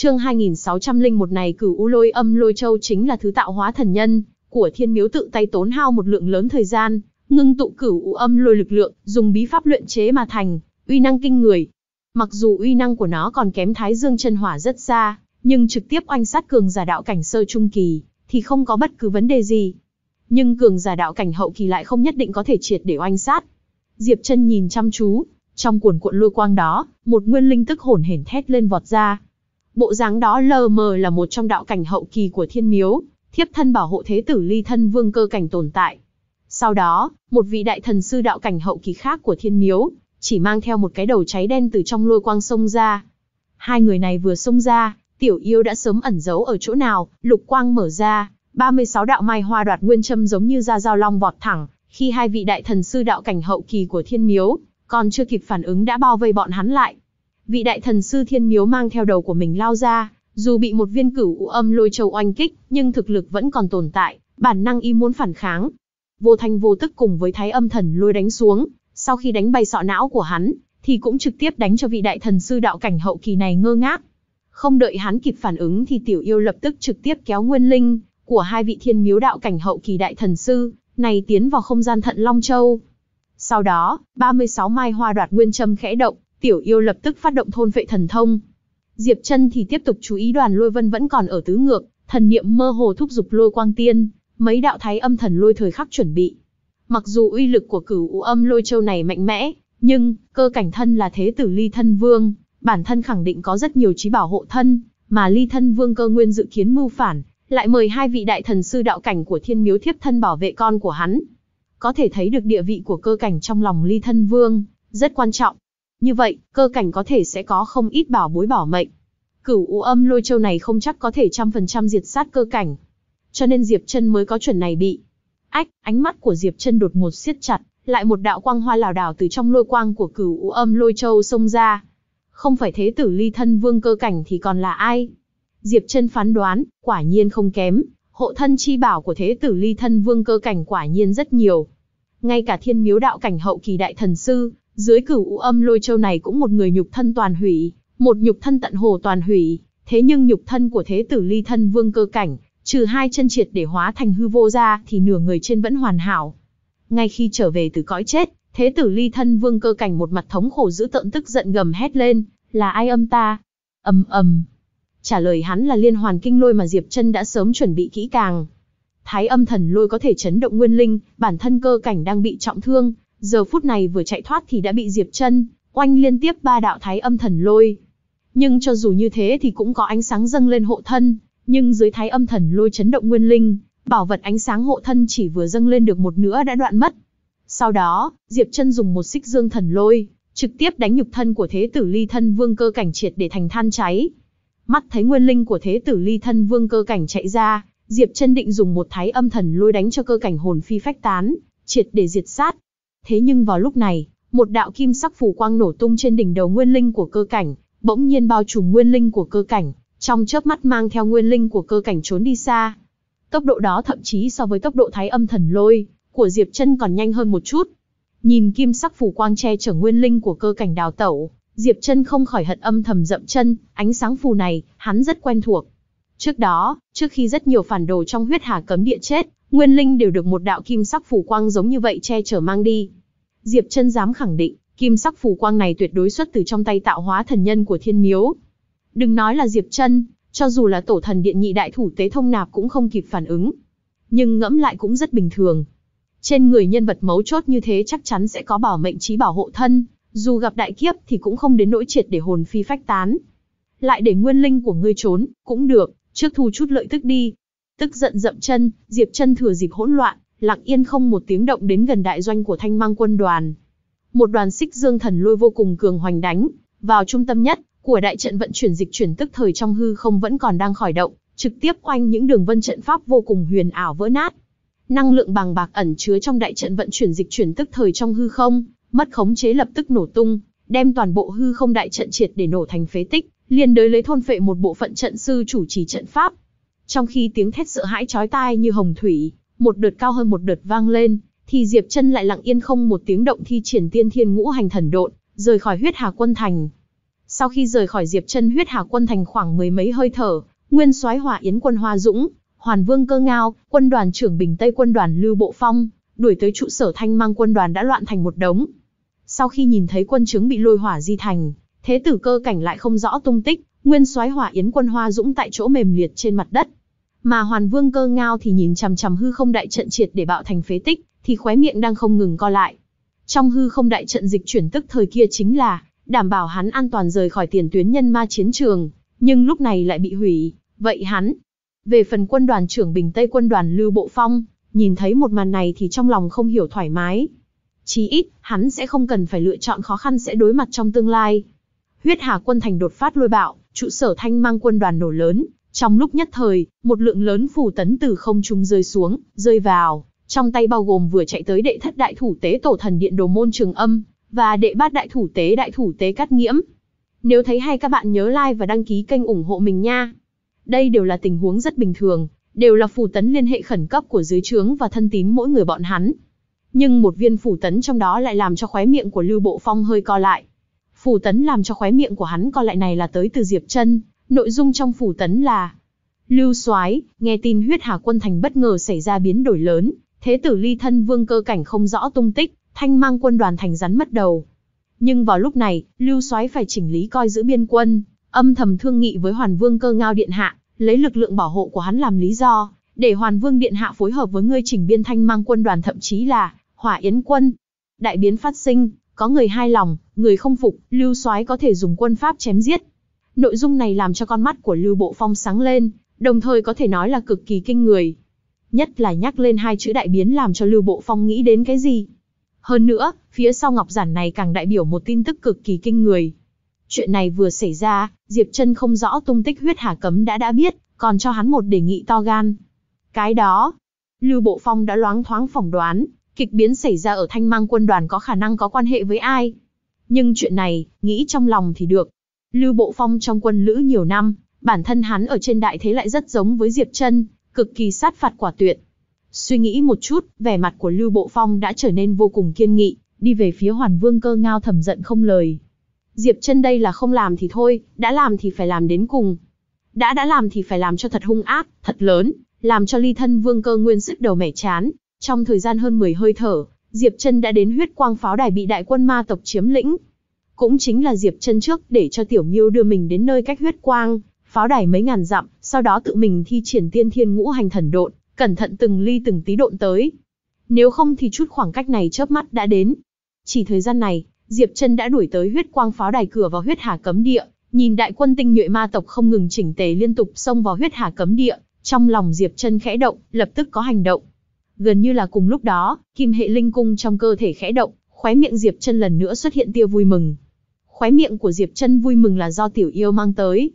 Chương 2601 này cử u lôi âm lôi châu chính là thứ tạo hóa thần nhân của Thiên Miếu tự tay tốn hao một lượng lớn thời gian, ngưng tụ cử u âm lôi lực lượng, dùng bí pháp luyện chế mà thành, uy năng kinh người. Mặc dù uy năng của nó còn kém Thái Dương chân hỏa rất xa, nhưng trực tiếp oanh sát cường giả đạo cảnh sơ trung kỳ thì không có bất cứ vấn đề gì. Nhưng cường giả đạo cảnh hậu kỳ lại không nhất định có thể triệt để oanh sát. Diệp Chân nhìn chăm chú, trong cuồn cuộn lôi quang đó, một nguyên linh tức hồn hển thét lên vọt ra, Bộ dáng đó lờ mờ là một trong đạo cảnh hậu kỳ của thiên miếu, thiếp thân bảo hộ thế tử ly thân vương cơ cảnh tồn tại. Sau đó, một vị đại thần sư đạo cảnh hậu kỳ khác của thiên miếu, chỉ mang theo một cái đầu cháy đen từ trong lôi quang sông ra. Hai người này vừa xông ra, tiểu yêu đã sớm ẩn giấu ở chỗ nào, lục quang mở ra, 36 đạo mai hoa đoạt nguyên châm giống như ra dao long vọt thẳng, khi hai vị đại thần sư đạo cảnh hậu kỳ của thiên miếu, còn chưa kịp phản ứng đã bao vây bọn hắn lại vị đại thần sư thiên miếu mang theo đầu của mình lao ra, dù bị một viên cửu u âm lôi châu oanh kích, nhưng thực lực vẫn còn tồn tại, bản năng y muốn phản kháng. Vô thanh vô tức cùng với thái âm thần lôi đánh xuống, sau khi đánh bay sọ não của hắn, thì cũng trực tiếp đánh cho vị đại thần sư đạo cảnh hậu kỳ này ngơ ngác. Không đợi hắn kịp phản ứng thì tiểu yêu lập tức trực tiếp kéo nguyên linh của hai vị thiên miếu đạo cảnh hậu kỳ đại thần sư, này tiến vào không gian thận Long Châu. Sau đó, 36 mai hoa đoạt nguyên châm khẽ động, Tiểu yêu lập tức phát động thôn vệ thần thông. Diệp chân thì tiếp tục chú ý đoàn lôi vân vẫn còn ở tứ ngược, thần niệm mơ hồ thúc giục lôi quang tiên, mấy đạo thái âm thần lôi thời khắc chuẩn bị. Mặc dù uy lực của cửu u âm lôi châu này mạnh mẽ, nhưng cơ cảnh thân là thế tử ly thân vương, bản thân khẳng định có rất nhiều trí bảo hộ thân, mà ly thân vương cơ nguyên dự kiến mưu phản, lại mời hai vị đại thần sư đạo cảnh của thiên miếu thiếp thân bảo vệ con của hắn. Có thể thấy được địa vị của cơ cảnh trong lòng ly thân vương, rất quan trọng như vậy, cơ cảnh có thể sẽ có không ít bảo bối bảo mệnh. Cửu u âm lôi châu này không chắc có thể trăm phần trăm diệt sát cơ cảnh. Cho nên Diệp Chân mới có chuẩn này bị. Ách, ánh mắt của Diệp Chân đột ngột siết chặt, lại một đạo quang hoa lảo đảo từ trong lôi quang của Cửu u âm lôi châu xông ra. Không phải thế tử ly thân vương cơ cảnh thì còn là ai? Diệp Chân phán đoán, quả nhiên không kém, hộ thân chi bảo của thế tử ly thân vương cơ cảnh quả nhiên rất nhiều. Ngay cả thiên miếu đạo cảnh hậu kỳ đại thần sư, dưới cửu u âm lôi châu này cũng một người nhục thân toàn hủy, một nhục thân tận hồ toàn hủy, thế nhưng nhục thân của thế tử ly thân vương cơ cảnh, trừ hai chân triệt để hóa thành hư vô ra thì nửa người trên vẫn hoàn hảo. Ngay khi trở về từ cõi chết, thế tử ly thân vương cơ cảnh một mặt thống khổ giữ tợn tức giận gầm hét lên, là ai âm ta? âm âm. Trả lời hắn là liên hoàn kinh lôi mà Diệp chân đã sớm chuẩn bị kỹ càng. Thái âm thần lôi có thể chấn động nguyên linh, bản thân cơ cảnh đang bị trọng thương, giờ phút này vừa chạy thoát thì đã bị Diệp Chân oanh liên tiếp ba đạo thái âm thần lôi. Nhưng cho dù như thế thì cũng có ánh sáng dâng lên hộ thân, nhưng dưới thái âm thần lôi chấn động nguyên linh, bảo vật ánh sáng hộ thân chỉ vừa dâng lên được một nửa đã đoạn mất. Sau đó, Diệp Chân dùng một xích dương thần lôi, trực tiếp đánh nhục thân của Thế Tử Ly Thân Vương cơ cảnh triệt để thành than cháy. Mắt thấy nguyên linh của Thế Tử Ly Thân Vương cơ cảnh chạy ra, Diệp Chân định dùng một thái âm thần lôi đánh cho cơ cảnh hồn phi phách tán, triệt để diệt sát, Thế nhưng vào lúc này, một đạo kim sắc phủ quang nổ tung trên đỉnh đầu nguyên linh của cơ cảnh, bỗng nhiên bao trùm nguyên linh của cơ cảnh, trong chớp mắt mang theo nguyên linh của cơ cảnh trốn đi xa. Tốc độ đó thậm chí so với tốc độ thái âm thần lôi của Diệp Chân còn nhanh hơn một chút. Nhìn kim sắc phủ quang che chở nguyên linh của cơ cảnh đào tẩu, Diệp Chân không khỏi hận âm thầm dậm chân, ánh sáng phù này, hắn rất quen thuộc. Trước đó, trước khi rất nhiều phản đồ trong huyết hà cấm địa chết, nguyên linh đều được một đạo kim sắc phủ quang giống như vậy che chở mang đi. Diệp Chân dám khẳng định, kim sắc phù quang này tuyệt đối xuất từ trong tay tạo hóa thần nhân của Thiên Miếu. Đừng nói là Diệp Chân, cho dù là tổ thần điện nhị đại thủ tế thông nạp cũng không kịp phản ứng. Nhưng ngẫm lại cũng rất bình thường. Trên người nhân vật mấu chốt như thế chắc chắn sẽ có bảo mệnh chí bảo hộ thân, dù gặp đại kiếp thì cũng không đến nỗi triệt để hồn phi phách tán. Lại để nguyên linh của ngươi trốn, cũng được, trước thu chút lợi tức đi. Tức giận dậm chân, Diệp Chân thừa dịp hỗn loạn, lặng yên không một tiếng động đến gần đại doanh của thanh mang quân đoàn. Một đoàn xích dương thần lôi vô cùng cường hoành đánh, vào trung tâm nhất của đại trận vận chuyển dịch chuyển tức thời trong hư không vẫn còn đang khởi động, trực tiếp quanh những đường vân trận pháp vô cùng huyền ảo vỡ nát. Năng lượng bàng bạc ẩn chứa trong đại trận vận chuyển dịch chuyển tức thời trong hư không, mất khống chế lập tức nổ tung, đem toàn bộ hư không đại trận triệt để nổ thành phế tích, liền đới lấy thôn phệ một bộ phận trận sư chủ trì trận pháp. Trong khi tiếng thét sợ hãi chói tai như hồng thủy, một đợt cao hơn một đợt vang lên, thì Diệp Chân lại lặng yên không một tiếng động thi triển Tiên Thiên Ngũ Hành Thần Độn, rời khỏi Huyết Hà Quân Thành. Sau khi rời khỏi Diệp Chân Huyết Hà Quân Thành khoảng mười mấy hơi thở, Nguyên Soái Hỏa Yến Quân Hoa Dũng, Hoàn Vương Cơ Ngao, quân đoàn trưởng Bình Tây quân đoàn Lưu Bộ Phong, đuổi tới trụ sở Thanh Mang quân đoàn đã loạn thành một đống. Sau khi nhìn thấy quân chứng bị lôi hỏa di thành, thế tử cơ cảnh lại không rõ tung tích, Nguyên Soái Hỏa Yến Quân Hoa Dũng tại chỗ mềm liệt trên mặt đất. Mà Hoàn Vương cơ ngao thì nhìn chằm chằm hư không đại trận triệt để bạo thành phế tích, thì khóe miệng đang không ngừng co lại. Trong hư không đại trận dịch chuyển tức thời kia chính là, đảm bảo hắn an toàn rời khỏi tiền tuyến nhân ma chiến trường, nhưng lúc này lại bị hủy, vậy hắn. Về phần quân đoàn trưởng Bình Tây quân đoàn Lưu Bộ Phong, nhìn thấy một màn này thì trong lòng không hiểu thoải mái. Chí ít, hắn sẽ không cần phải lựa chọn khó khăn sẽ đối mặt trong tương lai. Huyết Hà quân thành đột phát lôi bạo, trụ sở thanh mang quân đoàn nổ lớn, trong lúc nhất thời, một lượng lớn phù tấn từ không trung rơi xuống, rơi vào, trong tay bao gồm vừa chạy tới đệ thất đại thủ tế tổ thần điện đồ môn trường âm, và đệ bát đại thủ tế đại thủ tế cát nghiễm. Nếu thấy hay các bạn nhớ like và đăng ký kênh ủng hộ mình nha. Đây đều là tình huống rất bình thường, đều là phù tấn liên hệ khẩn cấp của dưới trướng và thân tín mỗi người bọn hắn. Nhưng một viên phù tấn trong đó lại làm cho khóe miệng của Lưu Bộ Phong hơi co lại. Phù tấn làm cho khóe miệng của hắn co lại này là tới từ Diệp Chân, Nội dung trong phủ tấn là Lưu Soái nghe tin huyết hà quân thành bất ngờ xảy ra biến đổi lớn, thế tử ly thân vương cơ cảnh không rõ tung tích, thanh mang quân đoàn thành rắn mất đầu. Nhưng vào lúc này, Lưu Soái phải chỉnh lý coi giữ biên quân, âm thầm thương nghị với Hoàn Vương cơ ngao điện hạ, lấy lực lượng bảo hộ của hắn làm lý do, để Hoàn Vương điện hạ phối hợp với ngươi chỉnh biên thanh mang quân đoàn thậm chí là hỏa yến quân. Đại biến phát sinh, có người hai lòng, người không phục, Lưu Soái có thể dùng quân pháp chém giết. Nội dung này làm cho con mắt của Lưu Bộ Phong sáng lên, đồng thời có thể nói là cực kỳ kinh người. Nhất là nhắc lên hai chữ đại biến làm cho Lưu Bộ Phong nghĩ đến cái gì. Hơn nữa, phía sau ngọc giản này càng đại biểu một tin tức cực kỳ kinh người. Chuyện này vừa xảy ra, Diệp Trân không rõ tung tích huyết hà cấm đã đã biết, còn cho hắn một đề nghị to gan. Cái đó, Lưu Bộ Phong đã loáng thoáng phỏng đoán, kịch biến xảy ra ở thanh mang quân đoàn có khả năng có quan hệ với ai. Nhưng chuyện này, nghĩ trong lòng thì được, Lưu Bộ Phong trong quân lữ nhiều năm, bản thân hắn ở trên đại thế lại rất giống với Diệp Trân, cực kỳ sát phạt quả tuyệt. Suy nghĩ một chút, vẻ mặt của Lưu Bộ Phong đã trở nên vô cùng kiên nghị, đi về phía Hoàn Vương cơ ngao thầm giận không lời. Diệp Trân đây là không làm thì thôi, đã làm thì phải làm đến cùng. Đã đã làm thì phải làm cho thật hung ác, thật lớn, làm cho ly thân vương cơ nguyên sức đầu mẻ chán. Trong thời gian hơn 10 hơi thở, Diệp Trân đã đến huyết quang pháo đài bị đại quân ma tộc chiếm lĩnh, cũng chính là Diệp chân trước để cho Tiểu Miêu đưa mình đến nơi cách huyết quang, pháo đài mấy ngàn dặm, sau đó tự mình thi triển tiên thiên ngũ hành thần độn, cẩn thận từng ly từng tí độn tới. Nếu không thì chút khoảng cách này chớp mắt đã đến. Chỉ thời gian này, Diệp chân đã đuổi tới huyết quang pháo đài cửa vào huyết hà cấm địa, nhìn đại quân tinh nhuệ ma tộc không ngừng chỉnh tề liên tục xông vào huyết hà cấm địa, trong lòng Diệp chân khẽ động, lập tức có hành động. Gần như là cùng lúc đó, kim hệ linh cung trong cơ thể khẽ động, khóe miệng Diệp chân lần nữa xuất hiện tia vui mừng, Khóe miệng của Diệp Chân vui mừng là do tiểu yêu mang tới.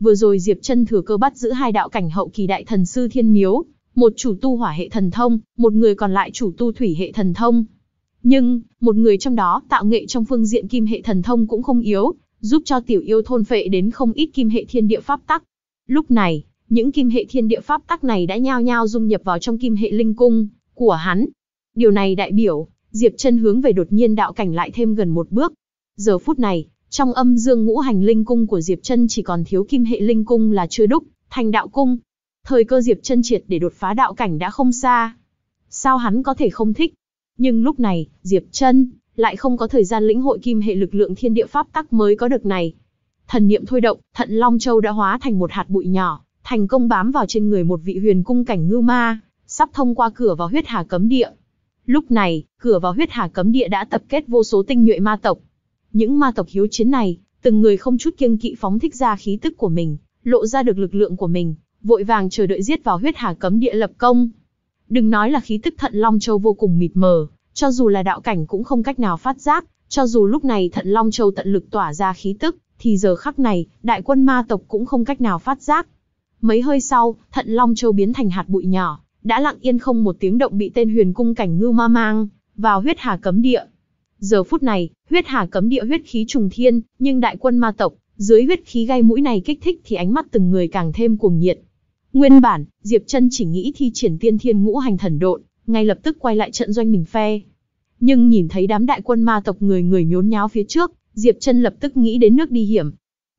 Vừa rồi Diệp Chân thừa cơ bắt giữ hai đạo cảnh hậu kỳ đại thần sư Thiên Miếu, một chủ tu hỏa hệ thần thông, một người còn lại chủ tu thủy hệ thần thông. Nhưng, một người trong đó tạo nghệ trong phương diện kim hệ thần thông cũng không yếu, giúp cho tiểu yêu thôn phệ đến không ít kim hệ thiên địa pháp tắc. Lúc này, những kim hệ thiên địa pháp tắc này đã nhao nhao dung nhập vào trong kim hệ linh cung của hắn. Điều này đại biểu, Diệp Chân hướng về đột nhiên đạo cảnh lại thêm gần một bước, Giờ phút này, trong âm dương ngũ hành linh cung của Diệp Chân chỉ còn thiếu kim hệ linh cung là chưa đúc, thành đạo cung. Thời cơ Diệp Chân triệt để đột phá đạo cảnh đã không xa. Sao hắn có thể không thích? Nhưng lúc này, Diệp Chân lại không có thời gian lĩnh hội kim hệ lực lượng thiên địa pháp tắc mới có được này. Thần niệm thôi động, Thận Long Châu đã hóa thành một hạt bụi nhỏ, thành công bám vào trên người một vị huyền cung cảnh ngưu ma, sắp thông qua cửa vào huyết hà cấm địa. Lúc này, cửa vào huyết hà cấm địa đã tập kết vô số tinh nhuệ ma tộc, những ma tộc hiếu chiến này, từng người không chút kiêng kỵ phóng thích ra khí tức của mình, lộ ra được lực lượng của mình, vội vàng chờ đợi giết vào huyết hà cấm địa lập công. Đừng nói là khí tức Thận Long Châu vô cùng mịt mờ, cho dù là đạo cảnh cũng không cách nào phát giác, cho dù lúc này Thận Long Châu tận lực tỏa ra khí tức, thì giờ khắc này, đại quân ma tộc cũng không cách nào phát giác. Mấy hơi sau, Thận Long Châu biến thành hạt bụi nhỏ, đã lặng yên không một tiếng động bị tên huyền cung cảnh ngưu ma mang, vào huyết hà cấm địa. Giờ phút này, huyết hà cấm địa huyết khí trùng thiên, nhưng đại quân ma tộc, dưới huyết khí gai mũi này kích thích thì ánh mắt từng người càng thêm cuồng nhiệt. Nguyên bản, Diệp Chân chỉ nghĩ thi triển tiên thiên ngũ hành thần độn, ngay lập tức quay lại trận doanh mình phe. Nhưng nhìn thấy đám đại quân ma tộc người người nhốn nháo phía trước, Diệp Chân lập tức nghĩ đến nước đi hiểm.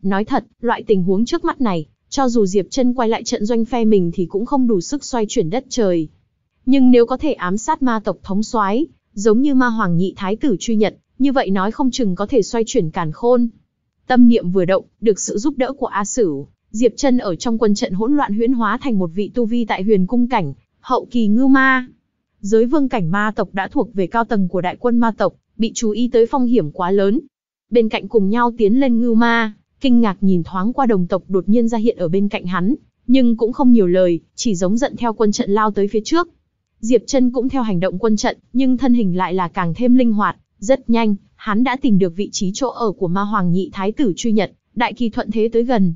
Nói thật, loại tình huống trước mắt này, cho dù Diệp Chân quay lại trận doanh phe mình thì cũng không đủ sức xoay chuyển đất trời. Nhưng nếu có thể ám sát ma tộc thống soái, giống như ma hoàng nhị thái tử truy nhận như vậy nói không chừng có thể xoay chuyển càn khôn. Tâm niệm vừa động, được sự giúp đỡ của A Sử, Diệp Chân ở trong quân trận hỗn loạn huyễn hóa thành một vị tu vi tại Huyền cung cảnh, hậu kỳ ngưu ma. Giới vương cảnh ma tộc đã thuộc về cao tầng của đại quân ma tộc, bị chú ý tới phong hiểm quá lớn. Bên cạnh cùng nhau tiến lên ngưu ma, kinh ngạc nhìn thoáng qua đồng tộc đột nhiên ra hiện ở bên cạnh hắn, nhưng cũng không nhiều lời, chỉ giống giận theo quân trận lao tới phía trước, Diệp Trân cũng theo hành động quân trận, nhưng thân hình lại là càng thêm linh hoạt, rất nhanh, hắn đã tìm được vị trí chỗ ở của ma hoàng nhị thái tử truy nhật, đại kỳ thuận thế tới gần.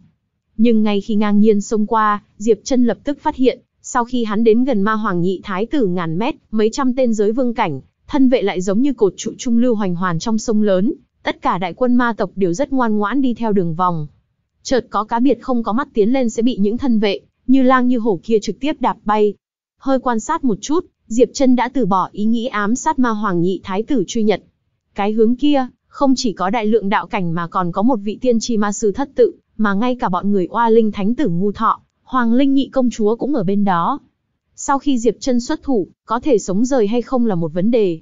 Nhưng ngay khi ngang nhiên xông qua, Diệp Trân lập tức phát hiện, sau khi hắn đến gần ma hoàng nhị thái tử ngàn mét, mấy trăm tên giới vương cảnh, thân vệ lại giống như cột trụ trung lưu hoành hoàn trong sông lớn, tất cả đại quân ma tộc đều rất ngoan ngoãn đi theo đường vòng. Chợt có cá biệt không có mắt tiến lên sẽ bị những thân vệ, như lang như hổ kia trực tiếp đạp bay, hơi quan sát một chút, Diệp Trân đã từ bỏ ý nghĩ ám sát ma hoàng nhị thái tử truy nhật. Cái hướng kia, không chỉ có đại lượng đạo cảnh mà còn có một vị tiên tri ma sư thất tự, mà ngay cả bọn người oa linh thánh tử ngu thọ, hoàng linh nhị công chúa cũng ở bên đó. Sau khi Diệp Trân xuất thủ, có thể sống rời hay không là một vấn đề.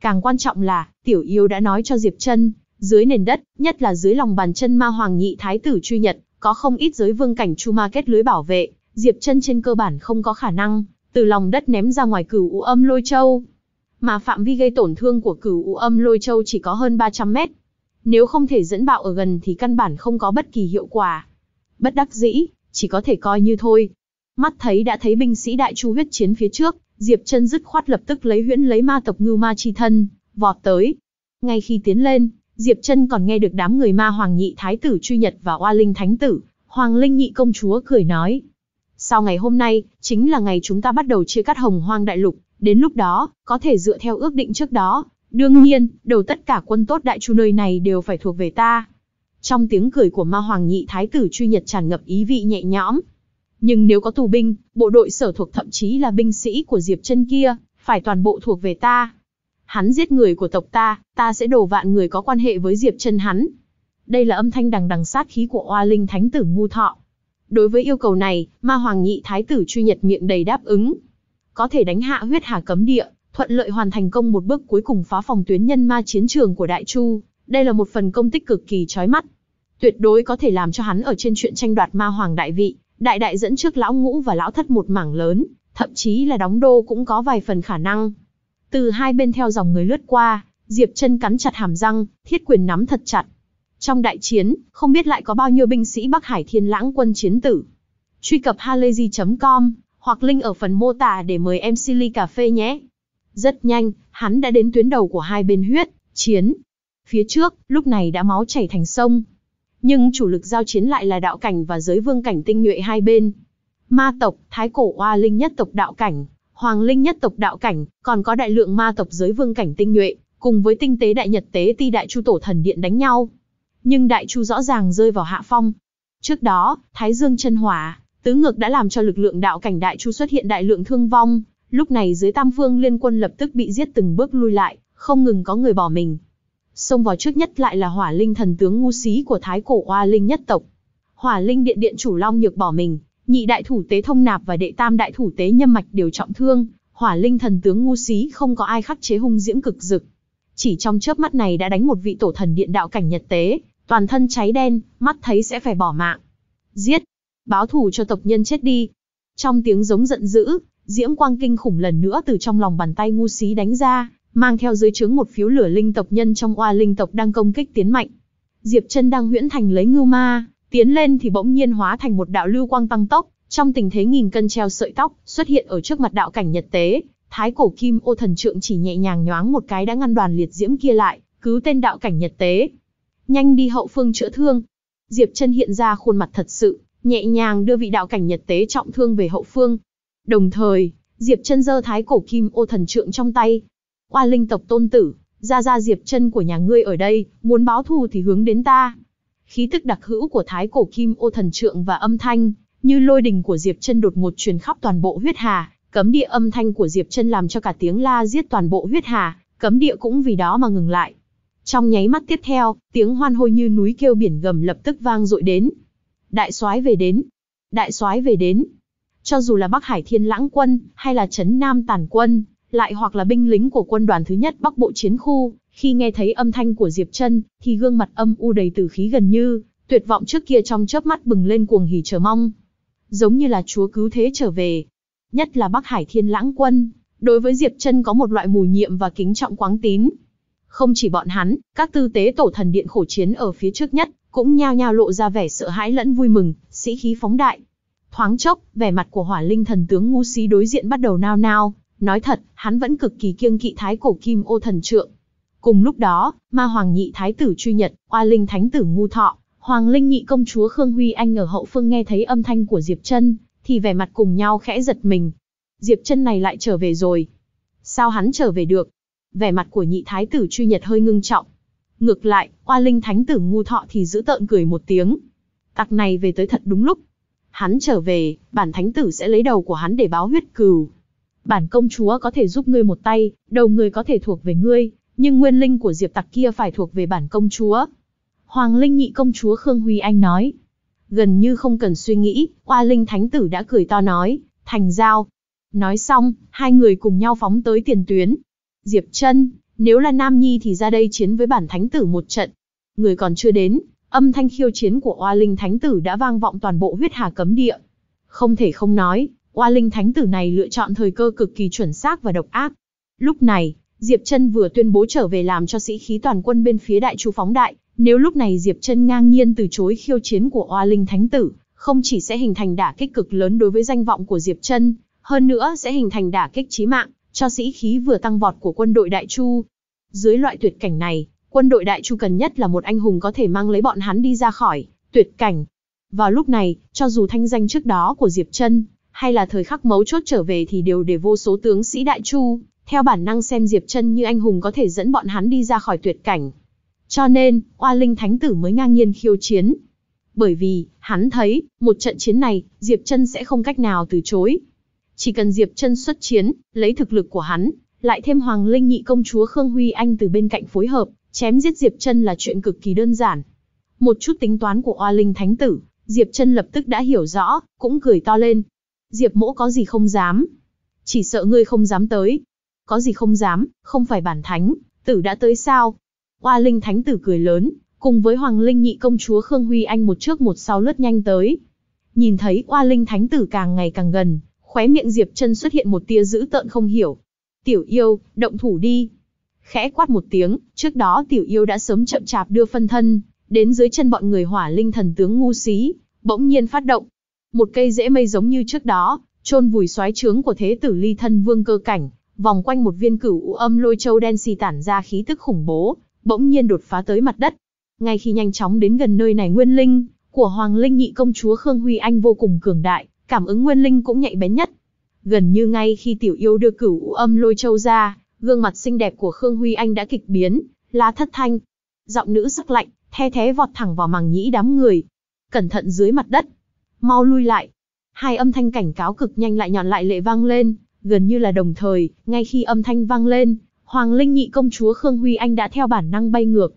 Càng quan trọng là, tiểu yêu đã nói cho Diệp Trân, dưới nền đất, nhất là dưới lòng bàn chân ma hoàng nhị thái tử truy nhật, có không ít giới vương cảnh chu ma kết lưới bảo vệ, Diệp Trân trên cơ bản không có khả năng từ lòng đất ném ra ngoài cửu u âm lôi châu. Mà phạm vi gây tổn thương của cửu u âm lôi châu chỉ có hơn 300 mét. Nếu không thể dẫn bạo ở gần thì căn bản không có bất kỳ hiệu quả. Bất đắc dĩ, chỉ có thể coi như thôi. Mắt thấy đã thấy binh sĩ đại chu huyết chiến phía trước, Diệp chân dứt khoát lập tức lấy huyễn lấy ma tộc ngưu ma chi thân, vọt tới. Ngay khi tiến lên, Diệp chân còn nghe được đám người ma hoàng nhị thái tử truy nhật và oa linh thánh tử, hoàng linh nhị công chúa cười nói, sau ngày hôm nay, chính là ngày chúng ta bắt đầu chia cắt hồng hoang đại lục, đến lúc đó, có thể dựa theo ước định trước đó. Đương nhiên, đầu tất cả quân tốt đại chu nơi này đều phải thuộc về ta. Trong tiếng cười của ma hoàng nhị thái tử truy nhật tràn ngập ý vị nhẹ nhõm. Nhưng nếu có tù binh, bộ đội sở thuộc thậm chí là binh sĩ của Diệp chân kia, phải toàn bộ thuộc về ta. Hắn giết người của tộc ta, ta sẽ đổ vạn người có quan hệ với Diệp chân hắn. Đây là âm thanh đằng đằng sát khí của oa linh thánh tử ngu thọ, Đối với yêu cầu này, Ma Hoàng Nhị Thái tử Truy Nhật miệng đầy đáp ứng. Có thể đánh hạ huyết hà cấm địa, thuận lợi hoàn thành công một bước cuối cùng phá phòng tuyến nhân ma chiến trường của Đại Chu, đây là một phần công tích cực kỳ trói mắt. Tuyệt đối có thể làm cho hắn ở trên chuyện tranh đoạt ma hoàng đại vị, đại đại dẫn trước lão ngũ và lão thất một mảng lớn, thậm chí là đóng đô cũng có vài phần khả năng. Từ hai bên theo dòng người lướt qua, Diệp chân cắn chặt hàm răng, thiết quyền nắm thật chặt. Trong đại chiến, không biết lại có bao nhiêu binh sĩ Bắc Hải Thiên Lãng quân chiến tử. Truy cập halayzi.com hoặc link ở phần mô tả để mời em Silly Cà Phê nhé. Rất nhanh, hắn đã đến tuyến đầu của hai bên huyết, chiến. Phía trước, lúc này đã máu chảy thành sông. Nhưng chủ lực giao chiến lại là đạo cảnh và giới vương cảnh tinh nhuệ hai bên. Ma tộc, thái cổ oa linh nhất tộc đạo cảnh, hoàng linh nhất tộc đạo cảnh, còn có đại lượng ma tộc giới vương cảnh tinh nhuệ, cùng với tinh tế đại nhật tế ti đại chu tổ thần điện đánh nhau nhưng Đại Chu rõ ràng rơi vào hạ phong. Trước đó, Thái Dương chân hỏa, tứ ngược đã làm cho lực lượng đạo cảnh Đại Chu xuất hiện đại lượng thương vong, lúc này dưới Tam vương Liên Quân lập tức bị giết từng bước lui lại, không ngừng có người bỏ mình. Xông vào trước nhất lại là Hỏa Linh thần tướng ngu xí của Thái cổ hoa Linh nhất tộc. Hỏa Linh điện điện chủ Long Nhược bỏ mình, nhị đại thủ tế thông nạp và đệ tam đại thủ tế nhâm mạch đều trọng thương, Hỏa Linh thần tướng ngu xí không có ai khắc chế hung diễm cực dực chỉ trong chớp mắt này đã đánh một vị tổ thần điện đạo cảnh nhật tế, toàn thân cháy đen, mắt thấy sẽ phải bỏ mạng. Giết! Báo thù cho tộc nhân chết đi! Trong tiếng giống giận dữ, diễm quang kinh khủng lần nữa từ trong lòng bàn tay ngu xí đánh ra, mang theo dưới trướng một phiếu lửa linh tộc nhân trong oa linh tộc đang công kích tiến mạnh. Diệp chân đang huyễn thành lấy ngưu ma, tiến lên thì bỗng nhiên hóa thành một đạo lưu quang tăng tốc, trong tình thế nghìn cân treo sợi tóc, xuất hiện ở trước mặt đạo cảnh nhật tế, Thái cổ kim ô thần trượng chỉ nhẹ nhàng nhoáng một cái đã ngăn đoàn liệt diễm kia lại, cứu tên đạo cảnh nhật tế. Nhanh đi hậu phương chữa thương. Diệp chân hiện ra khuôn mặt thật sự, nhẹ nhàng đưa vị đạo cảnh nhật tế trọng thương về hậu phương. Đồng thời, Diệp chân giơ thái cổ kim ô thần trượng trong tay. Oa linh tộc tôn tử, ra ra Diệp chân của nhà ngươi ở đây, muốn báo thù thì hướng đến ta. Khí tức đặc hữu của thái cổ kim ô thần trượng và âm thanh, như lôi đình của Diệp chân đột ngột truyền khắp toàn bộ huyết hà, Cấm địa âm thanh của Diệp Chân làm cho cả tiếng la giết toàn bộ huyết hà, cấm địa cũng vì đó mà ngừng lại. Trong nháy mắt tiếp theo, tiếng hoan hô như núi kêu biển gầm lập tức vang dội đến. Đại soái về đến, đại soái về đến. Cho dù là Bắc Hải Thiên Lãng quân hay là Trấn Nam Tản quân, lại hoặc là binh lính của quân đoàn thứ nhất Bắc Bộ chiến khu, khi nghe thấy âm thanh của Diệp Chân, thì gương mặt âm u đầy tử khí gần như tuyệt vọng trước kia trong chớp mắt bừng lên cuồng hỉ chờ mong. Giống như là chúa cứu thế trở về, nhất là Bắc Hải Thiên Lãng Quân, đối với Diệp Chân có một loại mùi nhiệm và kính trọng quáng tín. Không chỉ bọn hắn, các tư tế tổ thần điện khổ chiến ở phía trước nhất, cũng nhao nhao lộ ra vẻ sợ hãi lẫn vui mừng, sĩ khí phóng đại. Thoáng chốc, vẻ mặt của Hỏa Linh thần tướng ngu Xí đối diện bắt đầu nao nao, nói thật, hắn vẫn cực kỳ kiêng kỵ thái cổ kim ô thần trượng. Cùng lúc đó, Ma Hoàng Nhị thái tử Truy Nhật, Oa Linh thánh tử Ngu Thọ, Hoàng Linh Nhị công chúa Khương Huy Anh ở hậu phương nghe thấy âm thanh của Diệp Chân, thì vẻ mặt cùng nhau khẽ giật mình. Diệp chân này lại trở về rồi. Sao hắn trở về được? Vẻ mặt của nhị thái tử truy nhật hơi ngưng trọng. Ngược lại, oa linh thánh tử ngu thọ thì giữ tợn cười một tiếng. Tặc này về tới thật đúng lúc. Hắn trở về, bản thánh tử sẽ lấy đầu của hắn để báo huyết cừu. Bản công chúa có thể giúp ngươi một tay, đầu ngươi có thể thuộc về ngươi, nhưng nguyên linh của diệp tặc kia phải thuộc về bản công chúa. Hoàng linh nhị công chúa Khương Huy Anh nói. Gần như không cần suy nghĩ, oa linh thánh tử đã cười to nói, thành giao. Nói xong, hai người cùng nhau phóng tới tiền tuyến. Diệp chân, nếu là Nam Nhi thì ra đây chiến với bản thánh tử một trận. Người còn chưa đến, âm thanh khiêu chiến của oa linh thánh tử đã vang vọng toàn bộ huyết hà cấm địa. Không thể không nói, oa linh thánh tử này lựa chọn thời cơ cực kỳ chuẩn xác và độc ác. Lúc này, Diệp chân vừa tuyên bố trở về làm cho sĩ khí toàn quân bên phía đại chu phóng đại, nếu lúc này Diệp Trân ngang nhiên từ chối khiêu chiến của Oa Linh Thánh Tử, không chỉ sẽ hình thành đả kích cực lớn đối với danh vọng của Diệp Trân, hơn nữa sẽ hình thành đả kích chí mạng cho sĩ khí vừa tăng vọt của quân đội Đại Chu. Dưới loại tuyệt cảnh này, quân đội Đại Chu cần nhất là một anh hùng có thể mang lấy bọn hắn đi ra khỏi tuyệt cảnh. Vào lúc này, cho dù thanh danh trước đó của Diệp Trân hay là thời khắc mấu chốt trở về thì đều để vô số tướng sĩ Đại Chu theo bản năng xem Diệp Trân như anh hùng có thể dẫn bọn hắn đi ra khỏi tuyệt cảnh. Cho nên, oa linh thánh tử mới ngang nhiên khiêu chiến. Bởi vì, hắn thấy, một trận chiến này, Diệp chân sẽ không cách nào từ chối. Chỉ cần Diệp chân xuất chiến, lấy thực lực của hắn, lại thêm Hoàng Linh nhị công chúa Khương Huy Anh từ bên cạnh phối hợp, chém giết Diệp chân là chuyện cực kỳ đơn giản. Một chút tính toán của oa linh thánh tử, Diệp chân lập tức đã hiểu rõ, cũng cười to lên. Diệp mỗ có gì không dám? Chỉ sợ ngươi không dám tới. Có gì không dám, không phải bản thánh, tử đã tới sao, Oa Linh Thánh Tử cười lớn, cùng với Hoàng Linh Nhị Công Chúa Khương Huy Anh một trước một sau lướt nhanh tới. Nhìn thấy Oa Linh Thánh Tử càng ngày càng gần, khóe miệng Diệp chân xuất hiện một tia dữ tợn không hiểu. Tiểu yêu, động thủ đi. Khẽ quát một tiếng, trước đó tiểu yêu đã sớm chậm chạp đưa phân thân, đến dưới chân bọn người hỏa linh thần tướng ngu xí, bỗng nhiên phát động. Một cây dễ mây giống như trước đó, chôn vùi xoáy trướng của thế tử ly thân vương cơ cảnh, vòng quanh một viên cửu u âm lôi châu đen xì tản ra khí tức khủng bố, bỗng nhiên đột phá tới mặt đất. Ngay khi nhanh chóng đến gần nơi này nguyên linh của Hoàng Linh nhị công chúa Khương Huy Anh vô cùng cường đại, cảm ứng nguyên linh cũng nhạy bén nhất. Gần như ngay khi tiểu yêu đưa cửu âm lôi châu ra, gương mặt xinh đẹp của Khương Huy Anh đã kịch biến, lá thất thanh. Giọng nữ sắc lạnh, the thế vọt thẳng vào màng nhĩ đám người. Cẩn thận dưới mặt đất. Mau lui lại. Hai âm thanh cảnh cáo cực nhanh lại nhọn lại lệ vang lên, gần như là đồng thời, ngay khi âm thanh vang lên, Hoàng Linh nhị công chúa Khương Huy Anh đã theo bản năng bay ngược.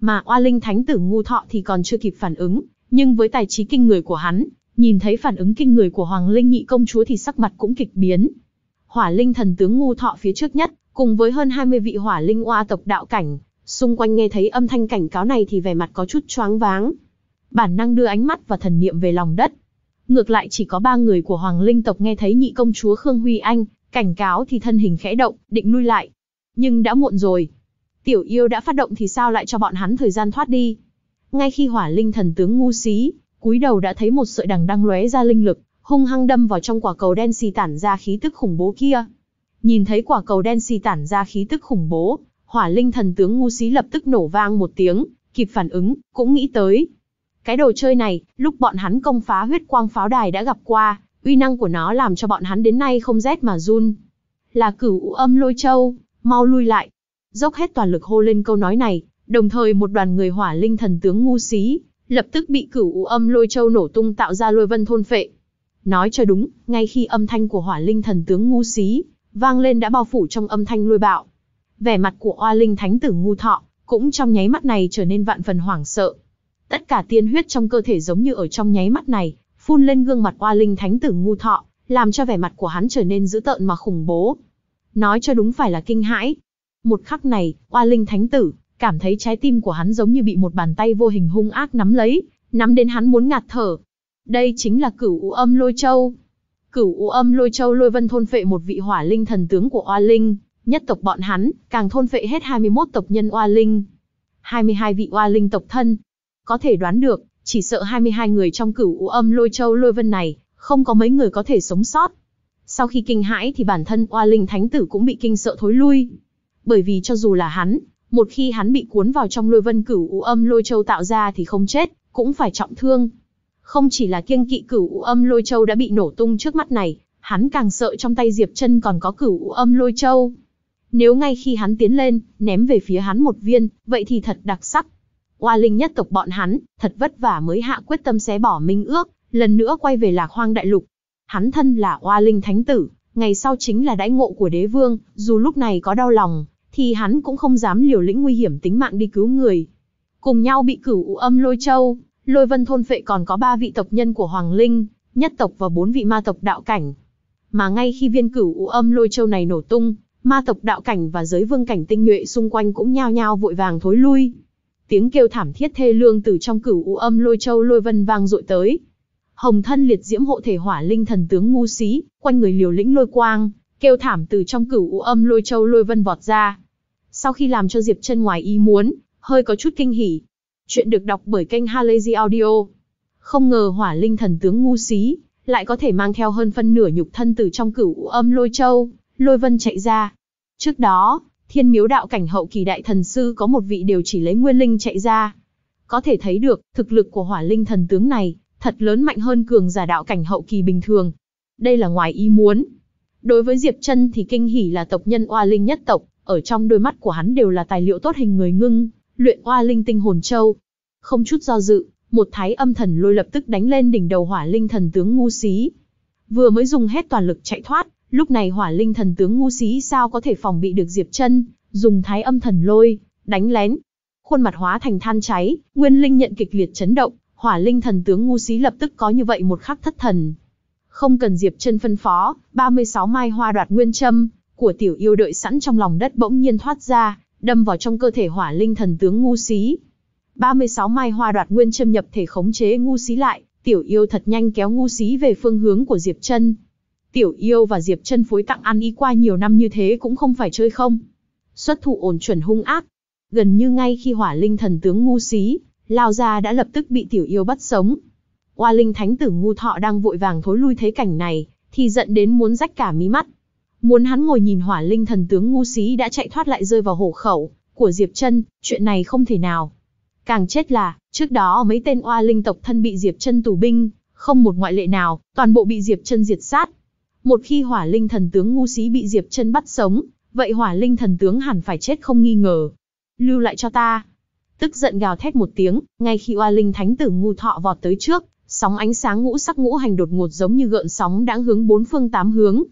Mà Oa Linh Thánh tử ngu thọ thì còn chưa kịp phản ứng, nhưng với tài trí kinh người của hắn, nhìn thấy phản ứng kinh người của Hoàng Linh nhị công chúa thì sắc mặt cũng kịch biến. Hỏa Linh thần tướng ngu thọ phía trước nhất, cùng với hơn 20 vị Hỏa Linh oa tộc đạo cảnh, xung quanh nghe thấy âm thanh cảnh cáo này thì vẻ mặt có chút choáng váng. Bản năng đưa ánh mắt và thần niệm về lòng đất. Ngược lại chỉ có ba người của Hoàng Linh tộc nghe thấy nhị công chúa Khương Huy Anh, cảnh cáo thì thân hình khẽ động, định lui lại, nhưng đã muộn rồi. Tiểu yêu đã phát động thì sao lại cho bọn hắn thời gian thoát đi. Ngay khi hỏa linh thần tướng ngu xí, cúi đầu đã thấy một sợi đằng đang lóe ra linh lực, hung hăng đâm vào trong quả cầu đen xì tản ra khí tức khủng bố kia. Nhìn thấy quả cầu đen xì tản ra khí tức khủng bố, hỏa linh thần tướng ngu xí lập tức nổ vang một tiếng, kịp phản ứng, cũng nghĩ tới. Cái đồ chơi này, lúc bọn hắn công phá huyết quang pháo đài đã gặp qua, uy năng của nó làm cho bọn hắn đến nay không rét mà run. Là cửu u âm lôi châu mau lui lại. Dốc hết toàn lực hô lên câu nói này, đồng thời một đoàn người hỏa linh thần tướng ngu xí, lập tức bị cửu u âm lôi châu nổ tung tạo ra lôi vân thôn phệ. Nói cho đúng, ngay khi âm thanh của hỏa linh thần tướng ngu xí, vang lên đã bao phủ trong âm thanh lôi bạo. Vẻ mặt của oa linh thánh tử ngu thọ, cũng trong nháy mắt này trở nên vạn phần hoảng sợ. Tất cả tiên huyết trong cơ thể giống như ở trong nháy mắt này, phun lên gương mặt oa linh thánh tử ngu thọ, làm cho vẻ mặt của hắn trở nên dữ tợn mà khủng bố nói cho đúng phải là kinh hãi. Một khắc này, oa linh thánh tử, cảm thấy trái tim của hắn giống như bị một bàn tay vô hình hung ác nắm lấy, nắm đến hắn muốn ngạt thở. Đây chính là cửu u âm lôi châu. Cửu u âm lôi châu lôi vân thôn phệ một vị hỏa linh thần tướng của oa linh, nhất tộc bọn hắn, càng thôn phệ hết 21 tộc nhân oa linh. 22 vị oa linh tộc thân. Có thể đoán được, chỉ sợ 22 người trong cửu u âm lôi châu lôi vân này, không có mấy người có thể sống sót. Sau khi kinh hãi thì bản thân oa linh thánh tử cũng bị kinh sợ thối lui. Bởi vì cho dù là hắn, một khi hắn bị cuốn vào trong lôi vân cửu u âm lôi châu tạo ra thì không chết, cũng phải trọng thương. Không chỉ là kiêng kỵ cửu u âm lôi châu đã bị nổ tung trước mắt này, hắn càng sợ trong tay Diệp Chân còn có cửu u âm lôi châu. Nếu ngay khi hắn tiến lên, ném về phía hắn một viên, vậy thì thật đặc sắc. Oa linh nhất tộc bọn hắn, thật vất vả mới hạ quyết tâm xé bỏ minh ước, lần nữa quay về Lạc Hoang đại lục, hắn thân là oa linh thánh tử, ngày sau chính là đãi ngộ của đế vương, dù lúc này có đau lòng, thì hắn cũng không dám liều lĩnh nguy hiểm tính mạng đi cứu người. Cùng nhau bị cửu u âm lôi châu, lôi vân thôn phệ còn có ba vị tộc nhân của Hoàng Linh, nhất tộc và bốn vị ma tộc đạo cảnh. Mà ngay khi viên cửu u âm lôi châu này nổ tung, ma tộc đạo cảnh và giới vương cảnh tinh nhuệ xung quanh cũng nhao nhao vội vàng thối lui. Tiếng kêu thảm thiết thê lương từ trong cửu u âm lôi châu lôi vân vang dội tới, hồng thân liệt diễm hộ thể hỏa linh thần tướng ngu xí, quanh người liều lĩnh lôi quang, kêu thảm từ trong cửu u âm lôi châu lôi vân vọt ra. Sau khi làm cho Diệp chân ngoài ý muốn, hơi có chút kinh hỉ. Chuyện được đọc bởi kênh Halazy Audio. Không ngờ hỏa linh thần tướng ngu xí, lại có thể mang theo hơn phân nửa nhục thân từ trong cửu u âm lôi châu, lôi vân chạy ra. Trước đó, thiên miếu đạo cảnh hậu kỳ đại thần sư có một vị đều chỉ lấy nguyên linh chạy ra. Có thể thấy được, thực lực của hỏa linh thần tướng này, thật lớn mạnh hơn cường giả đạo cảnh hậu kỳ bình thường. Đây là ngoài ý muốn. Đối với Diệp Chân thì kinh hỉ là tộc nhân oa linh nhất tộc, ở trong đôi mắt của hắn đều là tài liệu tốt hình người ngưng, luyện oa linh tinh hồn châu. Không chút do dự, một thái âm thần lôi lập tức đánh lên đỉnh đầu hỏa linh thần tướng ngu xí. Vừa mới dùng hết toàn lực chạy thoát, lúc này hỏa linh thần tướng ngu xí sao có thể phòng bị được Diệp Chân, dùng thái âm thần lôi đánh lén. Khuôn mặt hóa thành than cháy, nguyên linh nhận kịch liệt chấn động, hỏa linh thần tướng ngu xí lập tức có như vậy một khắc thất thần. Không cần Diệp chân phân phó, 36 mai hoa đoạt nguyên châm, của tiểu yêu đợi sẵn trong lòng đất bỗng nhiên thoát ra, đâm vào trong cơ thể hỏa linh thần tướng ngu xí. 36 mai hoa đoạt nguyên châm nhập thể khống chế ngu xí lại, tiểu yêu thật nhanh kéo ngu xí về phương hướng của Diệp chân Tiểu yêu và Diệp chân phối tặng ăn y qua nhiều năm như thế cũng không phải chơi không. Xuất thủ ổn chuẩn hung ác. Gần như ngay khi hỏa linh thần tướng ngu xí, lao ra đã lập tức bị tiểu yêu bắt sống. Oa linh thánh tử ngu thọ đang vội vàng thối lui thấy cảnh này, thì giận đến muốn rách cả mí mắt. Muốn hắn ngồi nhìn hỏa linh thần tướng ngu xí đã chạy thoát lại rơi vào hổ khẩu của Diệp Chân, chuyện này không thể nào. Càng chết là, trước đó mấy tên oa linh tộc thân bị Diệp Chân tù binh, không một ngoại lệ nào, toàn bộ bị Diệp Chân diệt sát. Một khi hỏa linh thần tướng ngu xí bị Diệp Chân bắt sống, vậy hỏa linh thần tướng hẳn phải chết không nghi ngờ. Lưu lại cho ta, tức giận gào thét một tiếng, ngay khi oa linh thánh tử ngu thọ vọt tới trước, sóng ánh sáng ngũ sắc ngũ hành đột ngột giống như gợn sóng đã hướng bốn phương tám hướng.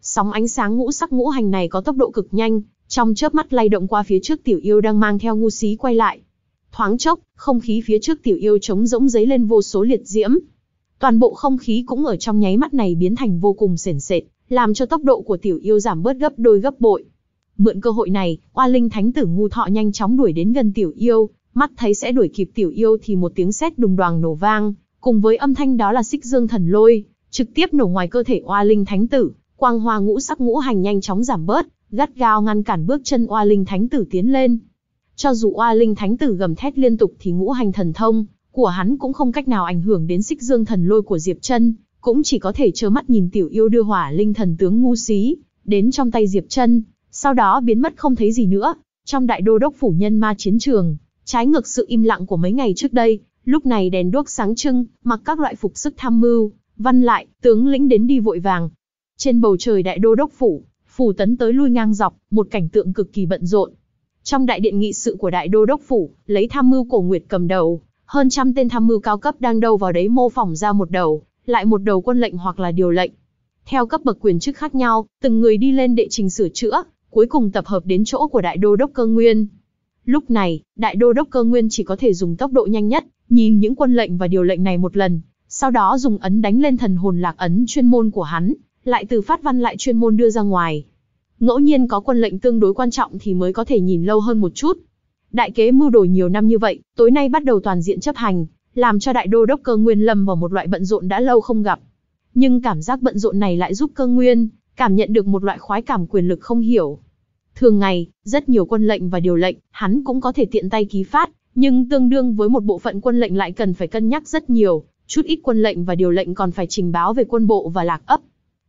Sóng ánh sáng ngũ sắc ngũ hành này có tốc độ cực nhanh, trong chớp mắt lay động qua phía trước tiểu yêu đang mang theo ngu xí quay lại. Thoáng chốc, không khí phía trước tiểu yêu trống rỗng giấy lên vô số liệt diễm. Toàn bộ không khí cũng ở trong nháy mắt này biến thành vô cùng sền sệt, làm cho tốc độ của tiểu yêu giảm bớt gấp đôi gấp bội. Mượn cơ hội này, oa linh thánh tử ngu thọ nhanh chóng đuổi đến gần tiểu yêu, mắt thấy sẽ đuổi kịp tiểu yêu thì một tiếng sét đùng đoàng nổ vang, cùng với âm thanh đó là xích dương thần lôi, trực tiếp nổ ngoài cơ thể oa linh thánh tử, quang hoa ngũ sắc ngũ hành nhanh chóng giảm bớt, gắt gao ngăn cản bước chân oa linh thánh tử tiến lên. Cho dù oa linh thánh tử gầm thét liên tục thì ngũ hành thần thông của hắn cũng không cách nào ảnh hưởng đến xích dương thần lôi của Diệp Chân, cũng chỉ có thể trơ mắt nhìn tiểu yêu đưa hỏa linh thần tướng ngu xí đến trong tay Diệp Chân, sau đó biến mất không thấy gì nữa. Trong đại đô đốc phủ nhân ma chiến trường, trái ngược sự im lặng của mấy ngày trước đây, lúc này đèn đuốc sáng trưng, mặc các loại phục sức tham mưu, văn lại, tướng lĩnh đến đi vội vàng. Trên bầu trời đại đô đốc phủ, phủ tấn tới lui ngang dọc, một cảnh tượng cực kỳ bận rộn. Trong đại điện nghị sự của đại đô đốc phủ, lấy tham mưu cổ nguyệt cầm đầu, hơn trăm tên tham mưu cao cấp đang đâu vào đấy mô phỏng ra một đầu, lại một đầu quân lệnh hoặc là điều lệnh. Theo cấp bậc quyền chức khác nhau, từng người đi lên đệ trình sửa chữa, cuối cùng tập hợp đến chỗ của đại đô đốc cơ nguyên. Lúc này, đại đô đốc cơ nguyên chỉ có thể dùng tốc độ nhanh nhất, nhìn những quân lệnh và điều lệnh này một lần, sau đó dùng ấn đánh lên thần hồn lạc ấn chuyên môn của hắn, lại từ phát văn lại chuyên môn đưa ra ngoài. Ngẫu nhiên có quân lệnh tương đối quan trọng thì mới có thể nhìn lâu hơn một chút. Đại kế mưu đổi nhiều năm như vậy, tối nay bắt đầu toàn diện chấp hành, làm cho đại đô đốc cơ nguyên lầm vào một loại bận rộn đã lâu không gặp. Nhưng cảm giác bận rộn này lại giúp cơ nguyên, cảm nhận được một loại khoái cảm quyền lực không hiểu. Thường ngày, rất nhiều quân lệnh và điều lệnh, hắn cũng có thể tiện tay ký phát, nhưng tương đương với một bộ phận quân lệnh lại cần phải cân nhắc rất nhiều, chút ít quân lệnh và điều lệnh còn phải trình báo về quân bộ và lạc ấp.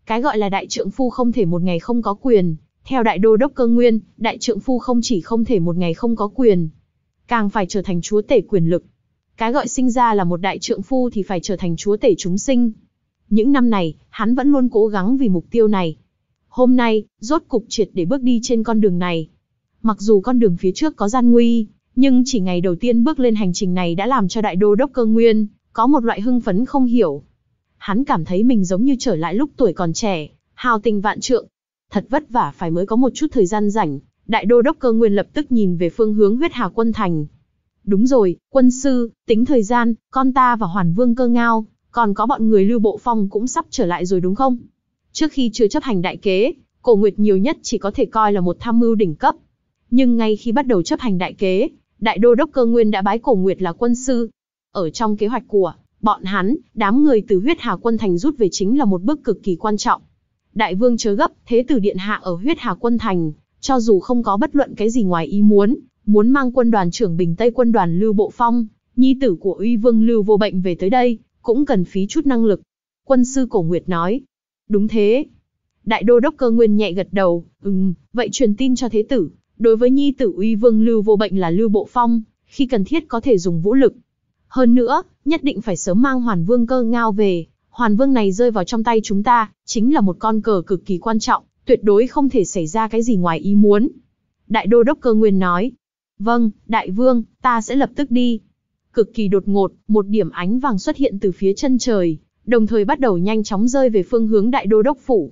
Cái gọi là đại trượng phu không thể một ngày không có quyền, theo đại đô đốc cơ nguyên, đại trượng phu không chỉ không thể một ngày không có quyền, càng phải trở thành chúa tể quyền lực. Cái gọi sinh ra là một đại trượng phu thì phải trở thành chúa tể chúng sinh. Những năm này, hắn vẫn luôn cố gắng vì mục tiêu này, Hôm nay, rốt cục triệt để bước đi trên con đường này. Mặc dù con đường phía trước có gian nguy, nhưng chỉ ngày đầu tiên bước lên hành trình này đã làm cho đại đô đốc cơ nguyên, có một loại hưng phấn không hiểu. Hắn cảm thấy mình giống như trở lại lúc tuổi còn trẻ, hào tình vạn trượng. Thật vất vả phải mới có một chút thời gian rảnh, đại đô đốc cơ nguyên lập tức nhìn về phương hướng huyết hà quân thành. Đúng rồi, quân sư, tính thời gian, con ta và hoàn vương cơ ngao, còn có bọn người lưu bộ phong cũng sắp trở lại rồi đúng không? Trước khi chưa chấp hành đại kế, Cổ Nguyệt nhiều nhất chỉ có thể coi là một tham mưu đỉnh cấp. Nhưng ngay khi bắt đầu chấp hành đại kế, Đại Đô Đốc Cơ Nguyên đã bái Cổ Nguyệt là quân sư. Ở trong kế hoạch của bọn hắn, đám người từ huyết hà quân thành rút về chính là một bước cực kỳ quan trọng. Đại vương chớ gấp, thế tử điện hạ ở huyết hà quân thành, cho dù không có bất luận cái gì ngoài ý muốn, muốn mang quân đoàn trưởng Bình Tây quân đoàn Lưu Bộ Phong, nhi tử của uy vương Lưu Vô Bệnh về tới đây, cũng cần phí chút năng lực. Quân sư Cổ Nguyệt nói, Đúng thế. Đại đô đốc cơ nguyên nhẹ gật đầu, ừm, vậy truyền tin cho thế tử. Đối với nhi tử uy vương lưu vô bệnh là lưu bộ phong, khi cần thiết có thể dùng vũ lực. Hơn nữa, nhất định phải sớm mang hoàn vương cơ ngao về. Hoàn vương này rơi vào trong tay chúng ta, chính là một con cờ cực kỳ quan trọng, tuyệt đối không thể xảy ra cái gì ngoài ý muốn. Đại đô đốc cơ nguyên nói, vâng, đại vương, ta sẽ lập tức đi. Cực kỳ đột ngột, một điểm ánh vàng xuất hiện từ phía chân trời, đồng thời bắt đầu nhanh chóng rơi về phương hướng đại đô đốc phủ.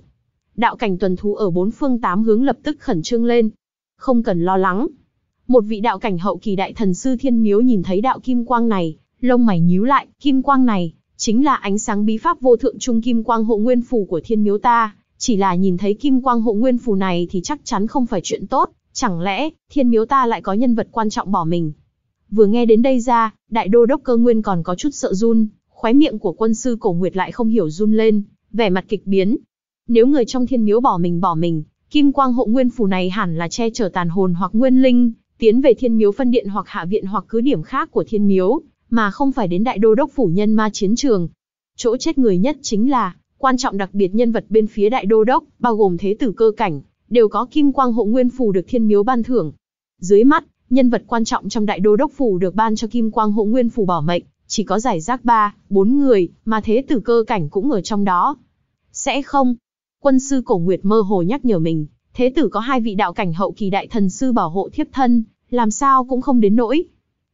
Đạo cảnh tuần thú ở bốn phương tám hướng lập tức khẩn trương lên. Không cần lo lắng. Một vị đạo cảnh hậu kỳ đại thần sư thiên miếu nhìn thấy đạo kim quang này, lông mày nhíu lại, kim quang này, chính là ánh sáng bí pháp vô thượng trung kim quang hộ nguyên phù của thiên miếu ta, chỉ là nhìn thấy kim quang hộ nguyên phù này thì chắc chắn không phải chuyện tốt, chẳng lẽ, thiên miếu ta lại có nhân vật quan trọng bỏ mình. Vừa nghe đến đây ra, đại đô đốc cơ nguyên còn có chút sợ run, Khóe miệng của quân sư cổ nguyệt lại không hiểu run lên, vẻ mặt kịch biến. Nếu người trong thiên miếu bỏ mình bỏ mình, kim quang hộ nguyên phù này hẳn là che chở tàn hồn hoặc nguyên linh, tiến về thiên miếu phân điện hoặc hạ viện hoặc cứ điểm khác của thiên miếu, mà không phải đến đại đô đốc phủ nhân ma chiến trường. Chỗ chết người nhất chính là, quan trọng đặc biệt nhân vật bên phía đại đô đốc, bao gồm thế tử cơ cảnh, đều có kim quang hộ nguyên phù được thiên miếu ban thưởng. Dưới mắt, nhân vật quan trọng trong đại đô đốc phủ được ban cho kim quang hộ nguyên phù bảo mệnh, chỉ có giải rác ba, bốn người, mà thế tử cơ cảnh cũng ở trong đó. Sẽ không? Quân sư cổ nguyệt mơ hồ nhắc nhở mình, thế tử có hai vị đạo cảnh hậu kỳ đại thần sư bảo hộ thiếp thân, làm sao cũng không đến nỗi.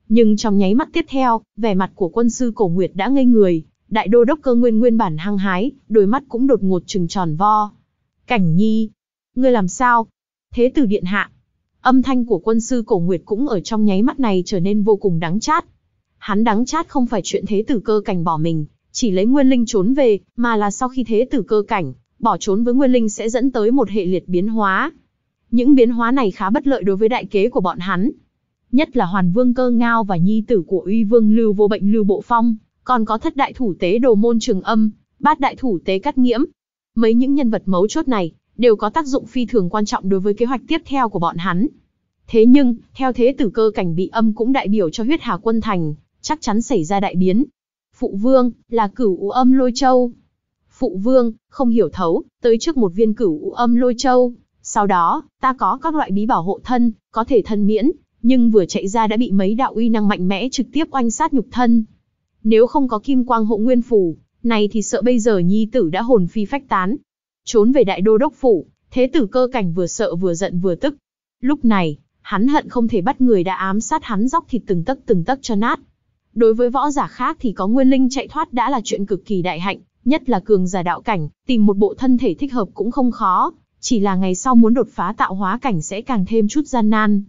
Nhưng trong nháy mắt tiếp theo, vẻ mặt của quân sư cổ nguyệt đã ngây người, đại đô đốc cơ nguyên nguyên bản hăng hái, đôi mắt cũng đột ngột trừng tròn vo. Cảnh nhi, ngươi làm sao? Thế tử điện hạ. Âm thanh của quân sư cổ nguyệt cũng ở trong nháy mắt này trở nên vô cùng đáng chát, hắn đáng chát không phải chuyện thế tử cơ cảnh bỏ mình, chỉ lấy nguyên linh trốn về, mà là sau khi thế tử cơ cảnh, bỏ trốn với nguyên linh sẽ dẫn tới một hệ liệt biến hóa. Những biến hóa này khá bất lợi đối với đại kế của bọn hắn. Nhất là hoàn vương cơ ngao và nhi tử của uy vương lưu vô bệnh lưu bộ phong, còn có thất đại thủ tế đồ môn trường âm, bát đại thủ tế cắt nghiễm. Mấy những nhân vật mấu chốt này, đều có tác dụng phi thường quan trọng đối với kế hoạch tiếp theo của bọn hắn. Thế nhưng, theo thế tử cơ cảnh bị âm cũng đại biểu cho huyết hà quân thành, chắc chắn xảy ra đại biến. Phụ vương, là cửu u âm lôi châu. Phụ vương, không hiểu thấu, tới trước một viên cửu u âm lôi châu. Sau đó, ta có các loại bí bảo hộ thân, có thể thân miễn, nhưng vừa chạy ra đã bị mấy đạo uy năng mạnh mẽ trực tiếp oanh sát nhục thân. Nếu không có kim quang hộ nguyên phủ, này thì sợ bây giờ nhi tử đã hồn phi phách tán. Trốn về đại đô đốc phủ, thế tử cơ cảnh vừa sợ vừa giận vừa tức. Lúc này, hắn hận không thể bắt người đã ám sát hắn dốc thịt từng tấc từng tấc cho nát. Đối với võ giả khác thì có nguyên linh chạy thoát đã là chuyện cực kỳ đại hạnh, nhất là cường giả đạo cảnh, tìm một bộ thân thể thích hợp cũng không khó, chỉ là ngày sau muốn đột phá tạo hóa cảnh sẽ càng thêm chút gian nan.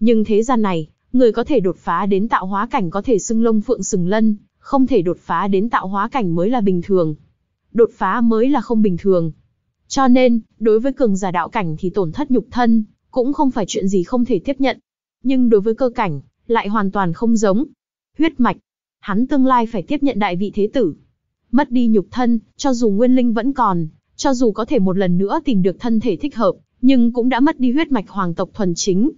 Nhưng thế gian này, người có thể đột phá đến tạo hóa cảnh có thể xưng lông phượng sừng lân, không thể đột phá đến tạo hóa cảnh mới là bình thường. Đột phá mới là không bình thường. Cho nên, đối với cường giả đạo cảnh thì tổn thất nhục thân, cũng không phải chuyện gì không thể tiếp nhận. Nhưng đối với cơ cảnh, lại hoàn toàn không giống, huyết mạch. Hắn tương lai phải tiếp nhận đại vị thế tử. Mất đi nhục thân, cho dù nguyên linh vẫn còn, cho dù có thể một lần nữa tìm được thân thể thích hợp, nhưng cũng đã mất đi huyết mạch hoàng tộc thuần chính.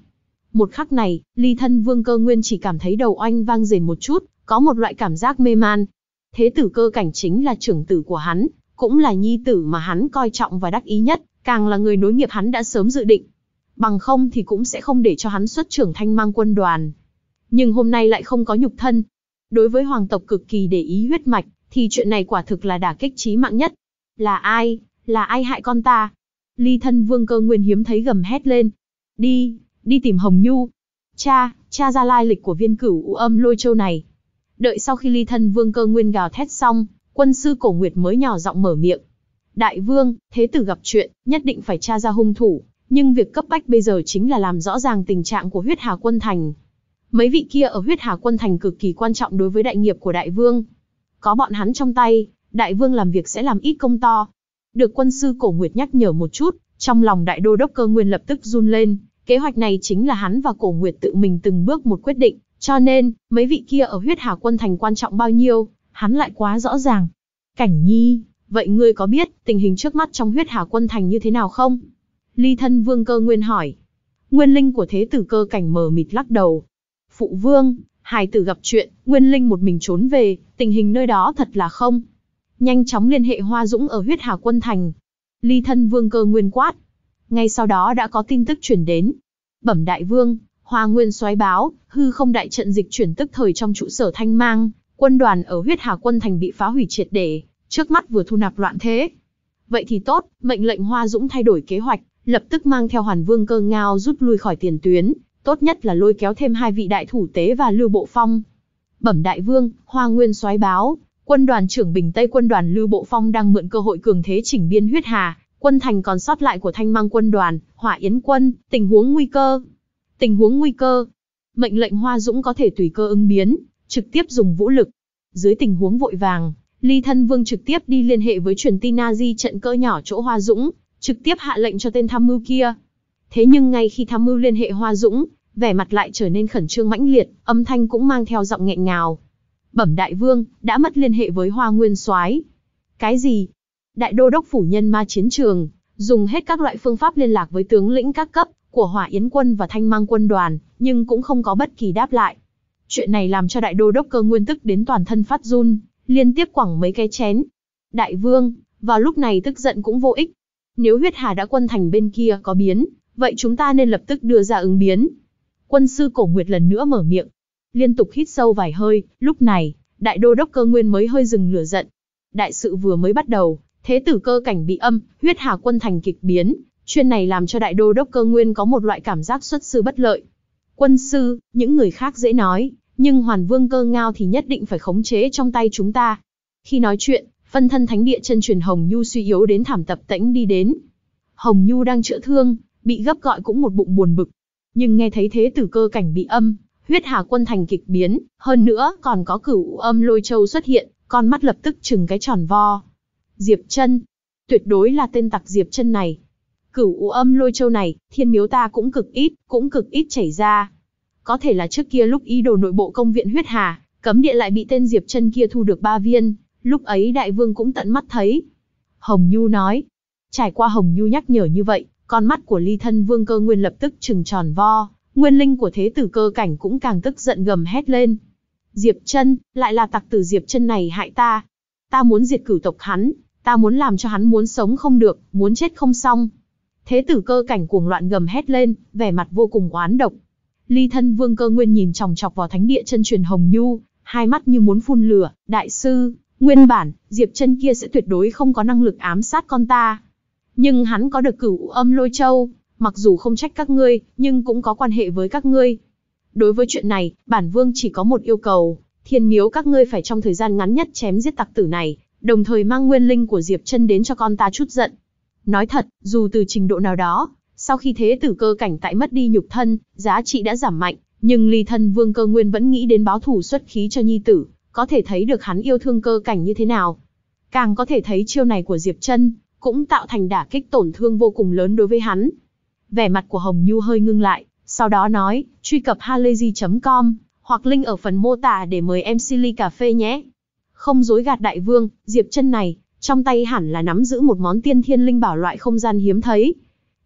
Một khắc này, ly thân vương cơ nguyên chỉ cảm thấy đầu oanh vang rền một chút, có một loại cảm giác mê man. Thế tử cơ cảnh chính là trưởng tử của hắn, cũng là nhi tử mà hắn coi trọng và đắc ý nhất, càng là người nối nghiệp hắn đã sớm dự định. Bằng không thì cũng sẽ không để cho hắn xuất trưởng thanh mang quân đoàn, nhưng hôm nay lại không có nhục thân. Đối với hoàng tộc cực kỳ để ý huyết mạch, thì chuyện này quả thực là đả kích chí mạng nhất. Là ai, là ai hại con ta? Ly thân vương cơ nguyên hiếm thấy gầm hét lên. Đi, đi tìm Hồng Nhu. Cha, cha ra lai lịch của viên cửu u âm lôi châu này. Đợi sau khi ly thân vương cơ nguyên gào thét xong, quân sư cổ nguyệt mới nhỏ giọng mở miệng. Đại vương, thế tử gặp chuyện, nhất định phải tra ra hung thủ, nhưng việc cấp bách bây giờ chính là làm rõ ràng tình trạng của huyết hà quân thành, Mấy vị kia ở huyết hà quân thành cực kỳ quan trọng đối với đại nghiệp của đại vương. Có bọn hắn trong tay, đại vương làm việc sẽ làm ít công to. Được quân sư cổ nguyệt nhắc nhở một chút, trong lòng đại đô đốc cơ nguyên lập tức run lên. Kế hoạch này chính là hắn và cổ nguyệt tự mình từng bước một quyết định, cho nên, mấy vị kia ở huyết hà quân thành quan trọng bao nhiêu, hắn lại quá rõ ràng. Cảnh nhi, vậy ngươi có biết tình hình trước mắt trong huyết hà quân thành như thế nào không? Ly thân vương cơ nguyên hỏi. Nguyên linh của thế tử cơ cảnh mờ mịt lắc đầu, phụ vương, hài tử gặp chuyện, Nguyên Linh một mình trốn về, tình hình nơi đó thật là không. Nhanh chóng liên hệ Hoa Dũng ở huyết hà quân thành. Ly thân vương cơ nguyên quát. Ngay sau đó đã có tin tức chuyển đến. Bẩm đại vương, Hoa Nguyên xoáy báo, hư không đại trận dịch chuyển tức thời trong trụ sở thanh mang, quân đoàn ở huyết hà quân thành bị phá hủy triệt để, trước mắt vừa thu nạp loạn thế. Vậy thì tốt, mệnh lệnh Hoa Dũng thay đổi kế hoạch, lập tức mang theo Hoàn Vương cơ ngao rút lui khỏi tiền tuyến, tốt nhất là lôi kéo thêm hai vị đại thủ tế và Lưu Bộ Phong. Bẩm đại vương, Hoa Nguyên soái báo, quân đoàn trưởng Bình Tây quân đoàn Lưu Bộ Phong đang mượn cơ hội cường thế chỉnh biên huyết hà, quân thành còn sót lại của Thanh Mang quân đoàn, Hỏa Yến quân, tình huống nguy cơ. Tình huống nguy cơ. Mệnh lệnh Hoa Dũng có thể tùy cơ ứng biến, trực tiếp dùng vũ lực. Dưới tình huống vội vàng, Ly Thân Vương trực tiếp đi liên hệ với truyền tin Nazi trận cỡ nhỏ chỗ Hoa Dũng, trực tiếp hạ lệnh cho tên tham mưu kia. Thế nhưng ngay khi tham mưu liên hệ Hoa Dũng, vẻ mặt lại trở nên khẩn trương mãnh liệt, âm thanh cũng mang theo giọng nghẹn ngào. Bẩm đại vương, đã mất liên hệ với Hoa Nguyên Soái. Cái gì? Đại đô đốc phủ nhân ma chiến trường, dùng hết các loại phương pháp liên lạc với tướng lĩnh các cấp của Hỏa Yến quân và Thanh Mang quân đoàn, nhưng cũng không có bất kỳ đáp lại. Chuyện này làm cho đại đô đốc Cơ Nguyên tức đến toàn thân phát run, liên tiếp quẳng mấy cái chén. Đại vương, vào lúc này tức giận cũng vô ích. Nếu huyết hà đã quân thành bên kia có biến, vậy chúng ta nên lập tức đưa ra ứng biến, Quân sư cổ nguyệt lần nữa mở miệng, liên tục hít sâu vài hơi, lúc này, đại đô đốc cơ nguyên mới hơi dừng lửa giận. Đại sự vừa mới bắt đầu, thế tử cơ cảnh bị âm, huyết hà quân thành kịch biến, chuyên này làm cho đại đô đốc cơ nguyên có một loại cảm giác xuất sư bất lợi. Quân sư, những người khác dễ nói, nhưng hoàn vương cơ ngao thì nhất định phải khống chế trong tay chúng ta. Khi nói chuyện, phân thân thánh địa chân truyền Hồng Nhu suy yếu đến thảm tập tĩnh đi đến. Hồng Nhu đang chữa thương, bị gấp gọi cũng một bụng buồn bực, nhưng nghe thấy thế tử cơ cảnh bị âm, huyết hà quân thành kịch biến, hơn nữa còn có cửu âm lôi châu xuất hiện, con mắt lập tức chừng cái tròn vo. Diệp chân, tuyệt đối là tên tặc Diệp chân này. Cửu âm lôi châu này, thiên miếu ta cũng cực ít, cũng cực ít chảy ra. Có thể là trước kia lúc ý đồ nội bộ công viện huyết hà, cấm địa lại bị tên Diệp chân kia thu được ba viên, lúc ấy đại vương cũng tận mắt thấy. Hồng Nhu nói, trải qua Hồng Nhu nhắc nhở như vậy, con mắt của ly thân vương cơ nguyên lập tức trừng tròn vo, nguyên linh của thế tử cơ cảnh cũng càng tức giận gầm hét lên. Diệp chân, lại là tặc tử Diệp chân này hại ta. Ta muốn diệt cửu tộc hắn, ta muốn làm cho hắn muốn sống không được, muốn chết không xong. Thế tử cơ cảnh cuồng loạn gầm hét lên, vẻ mặt vô cùng oán độc. Ly thân vương cơ nguyên nhìn chòng chọc vào thánh địa chân truyền Hồng Nhu, hai mắt như muốn phun lửa, đại sư, nguyên bản, Diệp chân kia sẽ tuyệt đối không có năng lực ám sát con ta nhưng hắn có được cửu âm lôi châu, mặc dù không trách các ngươi, nhưng cũng có quan hệ với các ngươi. Đối với chuyện này, bản vương chỉ có một yêu cầu, thiên miếu các ngươi phải trong thời gian ngắn nhất chém giết tặc tử này, đồng thời mang nguyên linh của Diệp chân đến cho con ta chút giận. Nói thật, dù từ trình độ nào đó, sau khi thế tử cơ cảnh tại mất đi nhục thân, giá trị đã giảm mạnh, nhưng ly thân vương cơ nguyên vẫn nghĩ đến báo thủ xuất khí cho nhi tử, có thể thấy được hắn yêu thương cơ cảnh như thế nào. Càng có thể thấy chiêu này của Diệp chân cũng tạo thành đả kích tổn thương vô cùng lớn đối với hắn. Vẻ mặt của Hồng Nhu hơi ngưng lại, sau đó nói, truy cập halayzi.com, hoặc link ở phần mô tả để mời em Silly Cà Phê nhé. Không dối gạt đại vương, Diệp chân này, trong tay hẳn là nắm giữ một món tiên thiên linh bảo loại không gian hiếm thấy.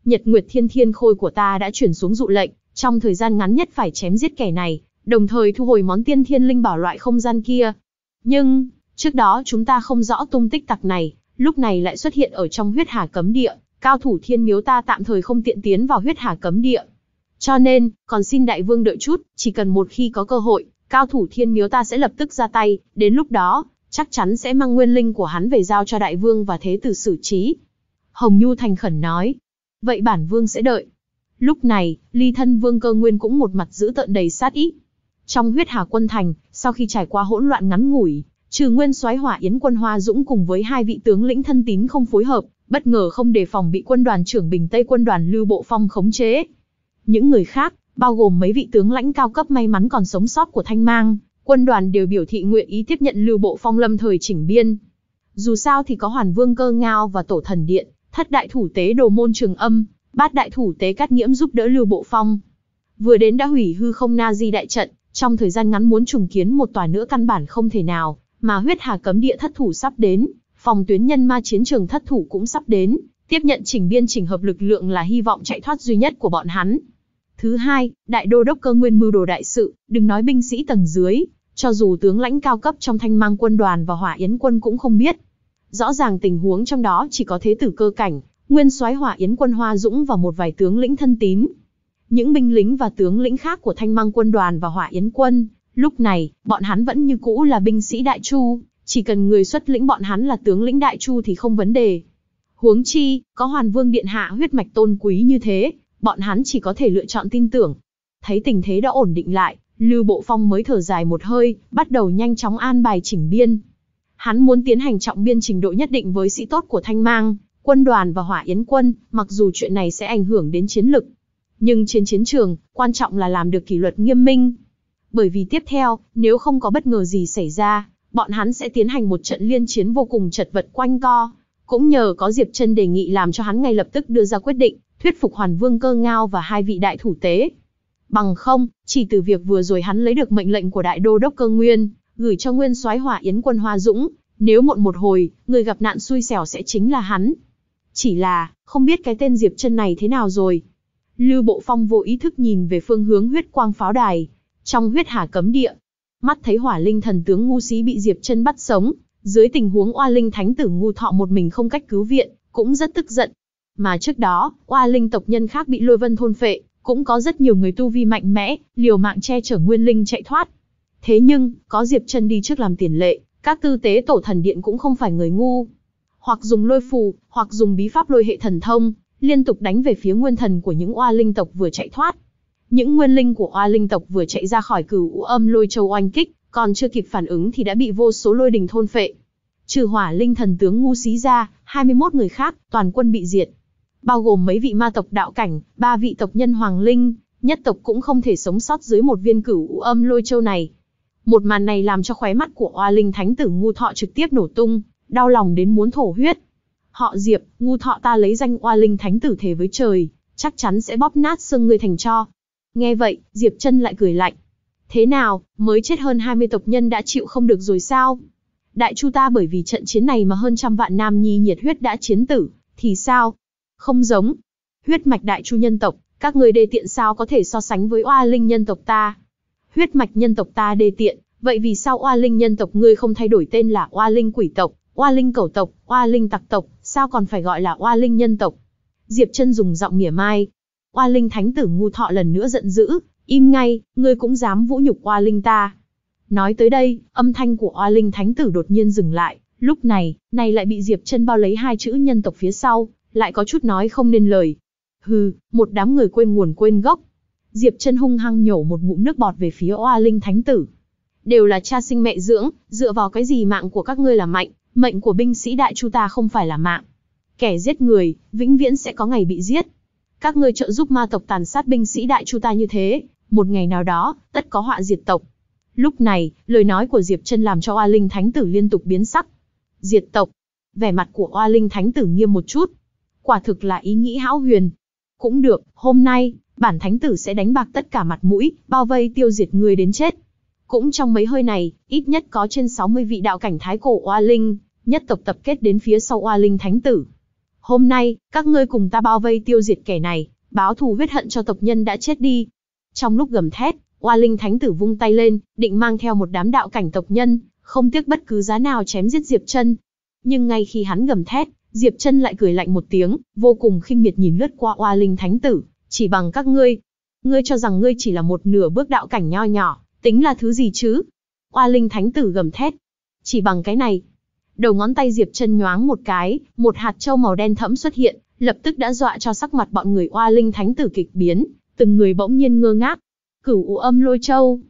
Nhật Nguyệt Thiên Thiên Khôi của ta đã chuyển xuống dụ lệnh, trong thời gian ngắn nhất phải chém giết kẻ này, đồng thời thu hồi món tiên thiên linh bảo loại không gian kia. Nhưng, trước đó chúng ta không rõ tung tích tặc này, lúc này lại xuất hiện ở trong huyết hà cấm địa, cao thủ thiên miếu ta tạm thời không tiện tiến vào huyết hà cấm địa. Cho nên, còn xin đại vương đợi chút, chỉ cần một khi có cơ hội, cao thủ thiên miếu ta sẽ lập tức ra tay, đến lúc đó, chắc chắn sẽ mang nguyên linh của hắn về giao cho đại vương và thế tử xử trí. Hồng Nhu thành khẩn nói, vậy bản vương sẽ đợi. Lúc này, ly thân vương cơ nguyên cũng một mặt giữ tợn đầy sát ý. Trong huyết hà quân thành, sau khi trải qua hỗn loạn ngắn ngủi, Trừ nguyên soái hỏa yến quân Hoa Dũng cùng với hai vị tướng lĩnh thân tín không phối hợp, bất ngờ không đề phòng bị quân đoàn trưởng Bình Tây quân đoàn Lưu Bộ Phong khống chế. Những người khác, bao gồm mấy vị tướng lãnh cao cấp may mắn còn sống sót của Thanh Mang, quân đoàn đều biểu thị nguyện ý tiếp nhận Lưu Bộ Phong lâm thời chỉnh biên. Dù sao thì có Hoàn Vương Cơ Ngao và Tổ Thần Điện, Thất Đại Thủ Tế Đồ Môn Trường Âm, Bát Đại Thủ Tế Cát nhiễm giúp đỡ Lưu Bộ Phong. Vừa đến đã hủy hư không Na Di đại trận, trong thời gian ngắn muốn trùng kiến một tòa nữa căn bản không thể nào, mà huyết hà cấm địa thất thủ sắp đến, phòng tuyến nhân ma chiến trường thất thủ cũng sắp đến, tiếp nhận chỉnh biên chỉnh hợp lực lượng là hy vọng chạy thoát duy nhất của bọn hắn. Thứ hai, đại đô đốc cơ nguyên mưu đồ đại sự, đừng nói binh sĩ tầng dưới, cho dù tướng lãnh cao cấp trong thanh mang quân đoàn và hỏa yến quân cũng không biết. Rõ ràng tình huống trong đó chỉ có thế tử cơ cảnh, nguyên soái hỏa yến quân Hoa Dũng và một vài tướng lĩnh thân tín. Những binh lính và tướng lĩnh khác của thanh mang quân đoàn và hỏa yến quân Lúc này, bọn hắn vẫn như cũ là binh sĩ Đại Chu, chỉ cần người xuất lĩnh bọn hắn là tướng lĩnh Đại Chu thì không vấn đề. Huống chi, có Hoàn Vương Điện Hạ huyết mạch tôn quý như thế, bọn hắn chỉ có thể lựa chọn tin tưởng. Thấy tình thế đã ổn định lại, Lưu Bộ Phong mới thở dài một hơi, bắt đầu nhanh chóng an bài chỉnh biên. Hắn muốn tiến hành trọng biên trình độ nhất định với sĩ tốt của Thanh Mang, quân đoàn và Hỏa Yến quân, mặc dù chuyện này sẽ ảnh hưởng đến chiến lực. Nhưng trên chiến trường, quan trọng là làm được kỷ luật nghiêm minh, bởi vì tiếp theo, nếu không có bất ngờ gì xảy ra, bọn hắn sẽ tiến hành một trận liên chiến vô cùng chật vật quanh co. Cũng nhờ có Diệp Trân đề nghị làm cho hắn ngay lập tức đưa ra quyết định, thuyết phục Hoàn Vương Cơ Ngao và hai vị đại thủ tế. Bằng không, chỉ từ việc vừa rồi hắn lấy được mệnh lệnh của đại đô đốc Cơ Nguyên, gửi cho Nguyên Soái Hỏa Yến quân Hoa Dũng, nếu muộn một hồi, người gặp nạn xui xẻo sẽ chính là hắn. Chỉ là, không biết cái tên Diệp Trân này thế nào rồi. Lưu Bộ Phong vô ý thức nhìn về phương hướng huyết quang pháo đài, trong huyết hà cấm địa, mắt thấy hỏa linh thần tướng ngu xí bị Diệp chân bắt sống, dưới tình huống oa linh thánh tử ngu thọ một mình không cách cứu viện, cũng rất tức giận. Mà trước đó, oa linh tộc nhân khác bị lôi vân thôn phệ, cũng có rất nhiều người tu vi mạnh mẽ, liều mạng che chở nguyên linh chạy thoát. Thế nhưng, có Diệp chân đi trước làm tiền lệ, các tư tế tổ thần điện cũng không phải người ngu. Hoặc dùng lôi phù, hoặc dùng bí pháp lôi hệ thần thông, liên tục đánh về phía nguyên thần của những oa linh tộc vừa chạy thoát. Những nguyên linh của oa linh tộc vừa chạy ra khỏi cửu u âm lôi châu oanh kích, còn chưa kịp phản ứng thì đã bị vô số lôi đình thôn phệ. Trừ hỏa linh thần tướng ngu xí ra, 21 người khác, toàn quân bị diệt. Bao gồm mấy vị ma tộc đạo cảnh, ba vị tộc nhân hoàng linh, nhất tộc cũng không thể sống sót dưới một viên cửu u âm lôi châu này. Một màn này làm cho khóe mắt của oa linh thánh tử ngu thọ trực tiếp nổ tung, đau lòng đến muốn thổ huyết. Họ Diệp, ngu thọ ta lấy danh oa linh thánh tử thế với trời, chắc chắn sẽ bóp nát xương ngươi thành cho, Nghe vậy, Diệp Chân lại cười lạnh. Thế nào, mới chết hơn 20 tộc nhân đã chịu không được rồi sao? Đại Chu ta bởi vì trận chiến này mà hơn trăm vạn nam nhi nhiệt huyết đã chiến tử, thì sao? Không giống. Huyết mạch Đại Chu nhân tộc, các ngươi đề tiện sao có thể so sánh với oa linh nhân tộc ta? Huyết mạch nhân tộc ta đề tiện, vậy vì sao oa linh nhân tộc ngươi không thay đổi tên là oa linh quỷ tộc, oa linh cẩu tộc, oa linh tặc tộc, sao còn phải gọi là oa linh nhân tộc? Diệp Chân dùng giọng mỉa mai, qua Linh Thánh tử ngu thọ lần nữa giận dữ, im ngay, ngươi cũng dám vũ nhục Qua Linh ta. Nói tới đây, âm thanh của Qua Linh Thánh tử đột nhiên dừng lại, lúc này, này lại bị Diệp Chân bao lấy hai chữ nhân tộc phía sau, lại có chút nói không nên lời. Hừ, một đám người quên nguồn quên gốc. Diệp Chân hung hăng nhổ một ngụm nước bọt về phía Qua Linh Thánh tử. Đều là cha sinh mẹ dưỡng, dựa vào cái gì mạng của các ngươi là mạnh, mệnh của binh sĩ đại chu ta không phải là mạng. Kẻ giết người, vĩnh viễn sẽ có ngày bị giết, các ngươi trợ giúp ma tộc tàn sát binh sĩ đại chu ta như thế, một ngày nào đó, tất có họa diệt tộc. Lúc này, lời nói của Diệp Chân làm cho Oa Linh Thánh Tử liên tục biến sắc. Diệt tộc? Vẻ mặt của Oa Linh Thánh Tử nghiêm một chút. Quả thực là ý nghĩ hão huyền. Cũng được, hôm nay, bản thánh tử sẽ đánh bạc tất cả mặt mũi, bao vây tiêu diệt người đến chết. Cũng trong mấy hơi này, ít nhất có trên 60 vị đạo cảnh thái cổ oa linh, nhất tộc tập kết đến phía sau oa linh thánh tử. Hôm nay, các ngươi cùng ta bao vây tiêu diệt kẻ này, báo thù huyết hận cho tộc nhân đã chết đi. Trong lúc gầm thét, Oa Linh Thánh Tử vung tay lên, định mang theo một đám đạo cảnh tộc nhân, không tiếc bất cứ giá nào chém giết Diệp Chân. Nhưng ngay khi hắn gầm thét, Diệp Chân lại cười lạnh một tiếng, vô cùng khinh miệt nhìn lướt qua Oa Linh Thánh Tử, chỉ bằng các ngươi, ngươi cho rằng ngươi chỉ là một nửa bước đạo cảnh nho nhỏ, tính là thứ gì chứ? Oa Linh Thánh Tử gầm thét, chỉ bằng cái này, Đầu ngón tay Diệp Chân nhoáng một cái, một hạt châu màu đen thẫm xuất hiện, lập tức đã dọa cho sắc mặt bọn người Oa Linh Thánh tử kịch biến, từng người bỗng nhiên ngơ ngác. Cửu ụ Âm Lôi Châu.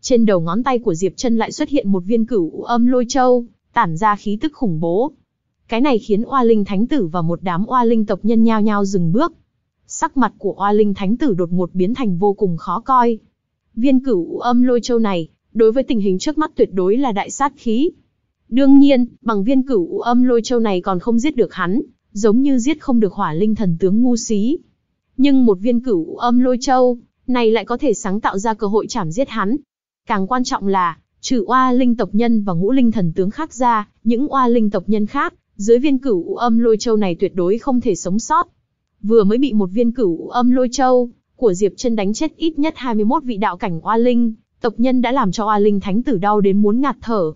Trên đầu ngón tay của Diệp Chân lại xuất hiện một viên Cửu ụ Âm Lôi Châu, tản ra khí tức khủng bố. Cái này khiến Oa Linh Thánh tử và một đám Oa Linh tộc nhân nhao nhao dừng bước. Sắc mặt của Oa Linh Thánh tử đột ngột biến thành vô cùng khó coi. Viên Cửu ụ Âm Lôi Châu này, đối với tình hình trước mắt tuyệt đối là đại sát khí, Đương nhiên, bằng viên cửu âm lôi châu này còn không giết được hắn, giống như giết không được hỏa linh thần tướng ngu xí. Nhưng một viên cửu âm lôi châu, này lại có thể sáng tạo ra cơ hội chảm giết hắn. Càng quan trọng là, trừ oa linh tộc nhân và ngũ linh thần tướng khác ra, những oa linh tộc nhân khác, dưới viên cửu âm lôi châu này tuyệt đối không thể sống sót. Vừa mới bị một viên cửu âm lôi châu của Diệp Chân đánh chết ít nhất 21 vị đạo cảnh oa linh, tộc nhân đã làm cho oa linh thánh tử đau đến muốn ngạt thở,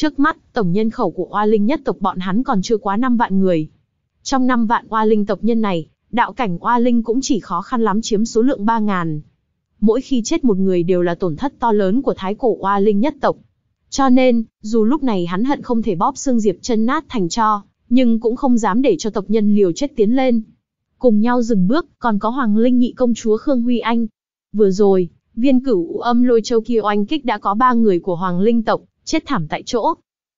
Trước mắt, tổng nhân khẩu của Oa Linh nhất tộc bọn hắn còn chưa quá 5 vạn người. Trong 5 vạn Oa Linh tộc nhân này, đạo cảnh Oa Linh cũng chỉ khó khăn lắm chiếm số lượng 3 ngàn. Mỗi khi chết một người đều là tổn thất to lớn của thái cổ Oa Linh nhất tộc. Cho nên, dù lúc này hắn hận không thể bóp xương diệp chân nát thành cho, nhưng cũng không dám để cho tộc nhân liều chết tiến lên. Cùng nhau dừng bước, còn có Hoàng Linh nhị công chúa Khương Huy Anh. Vừa rồi, viên cửu âm lôi châu kia oanh kích đã có ba người của Hoàng Linh tộc, chết thảm tại chỗ.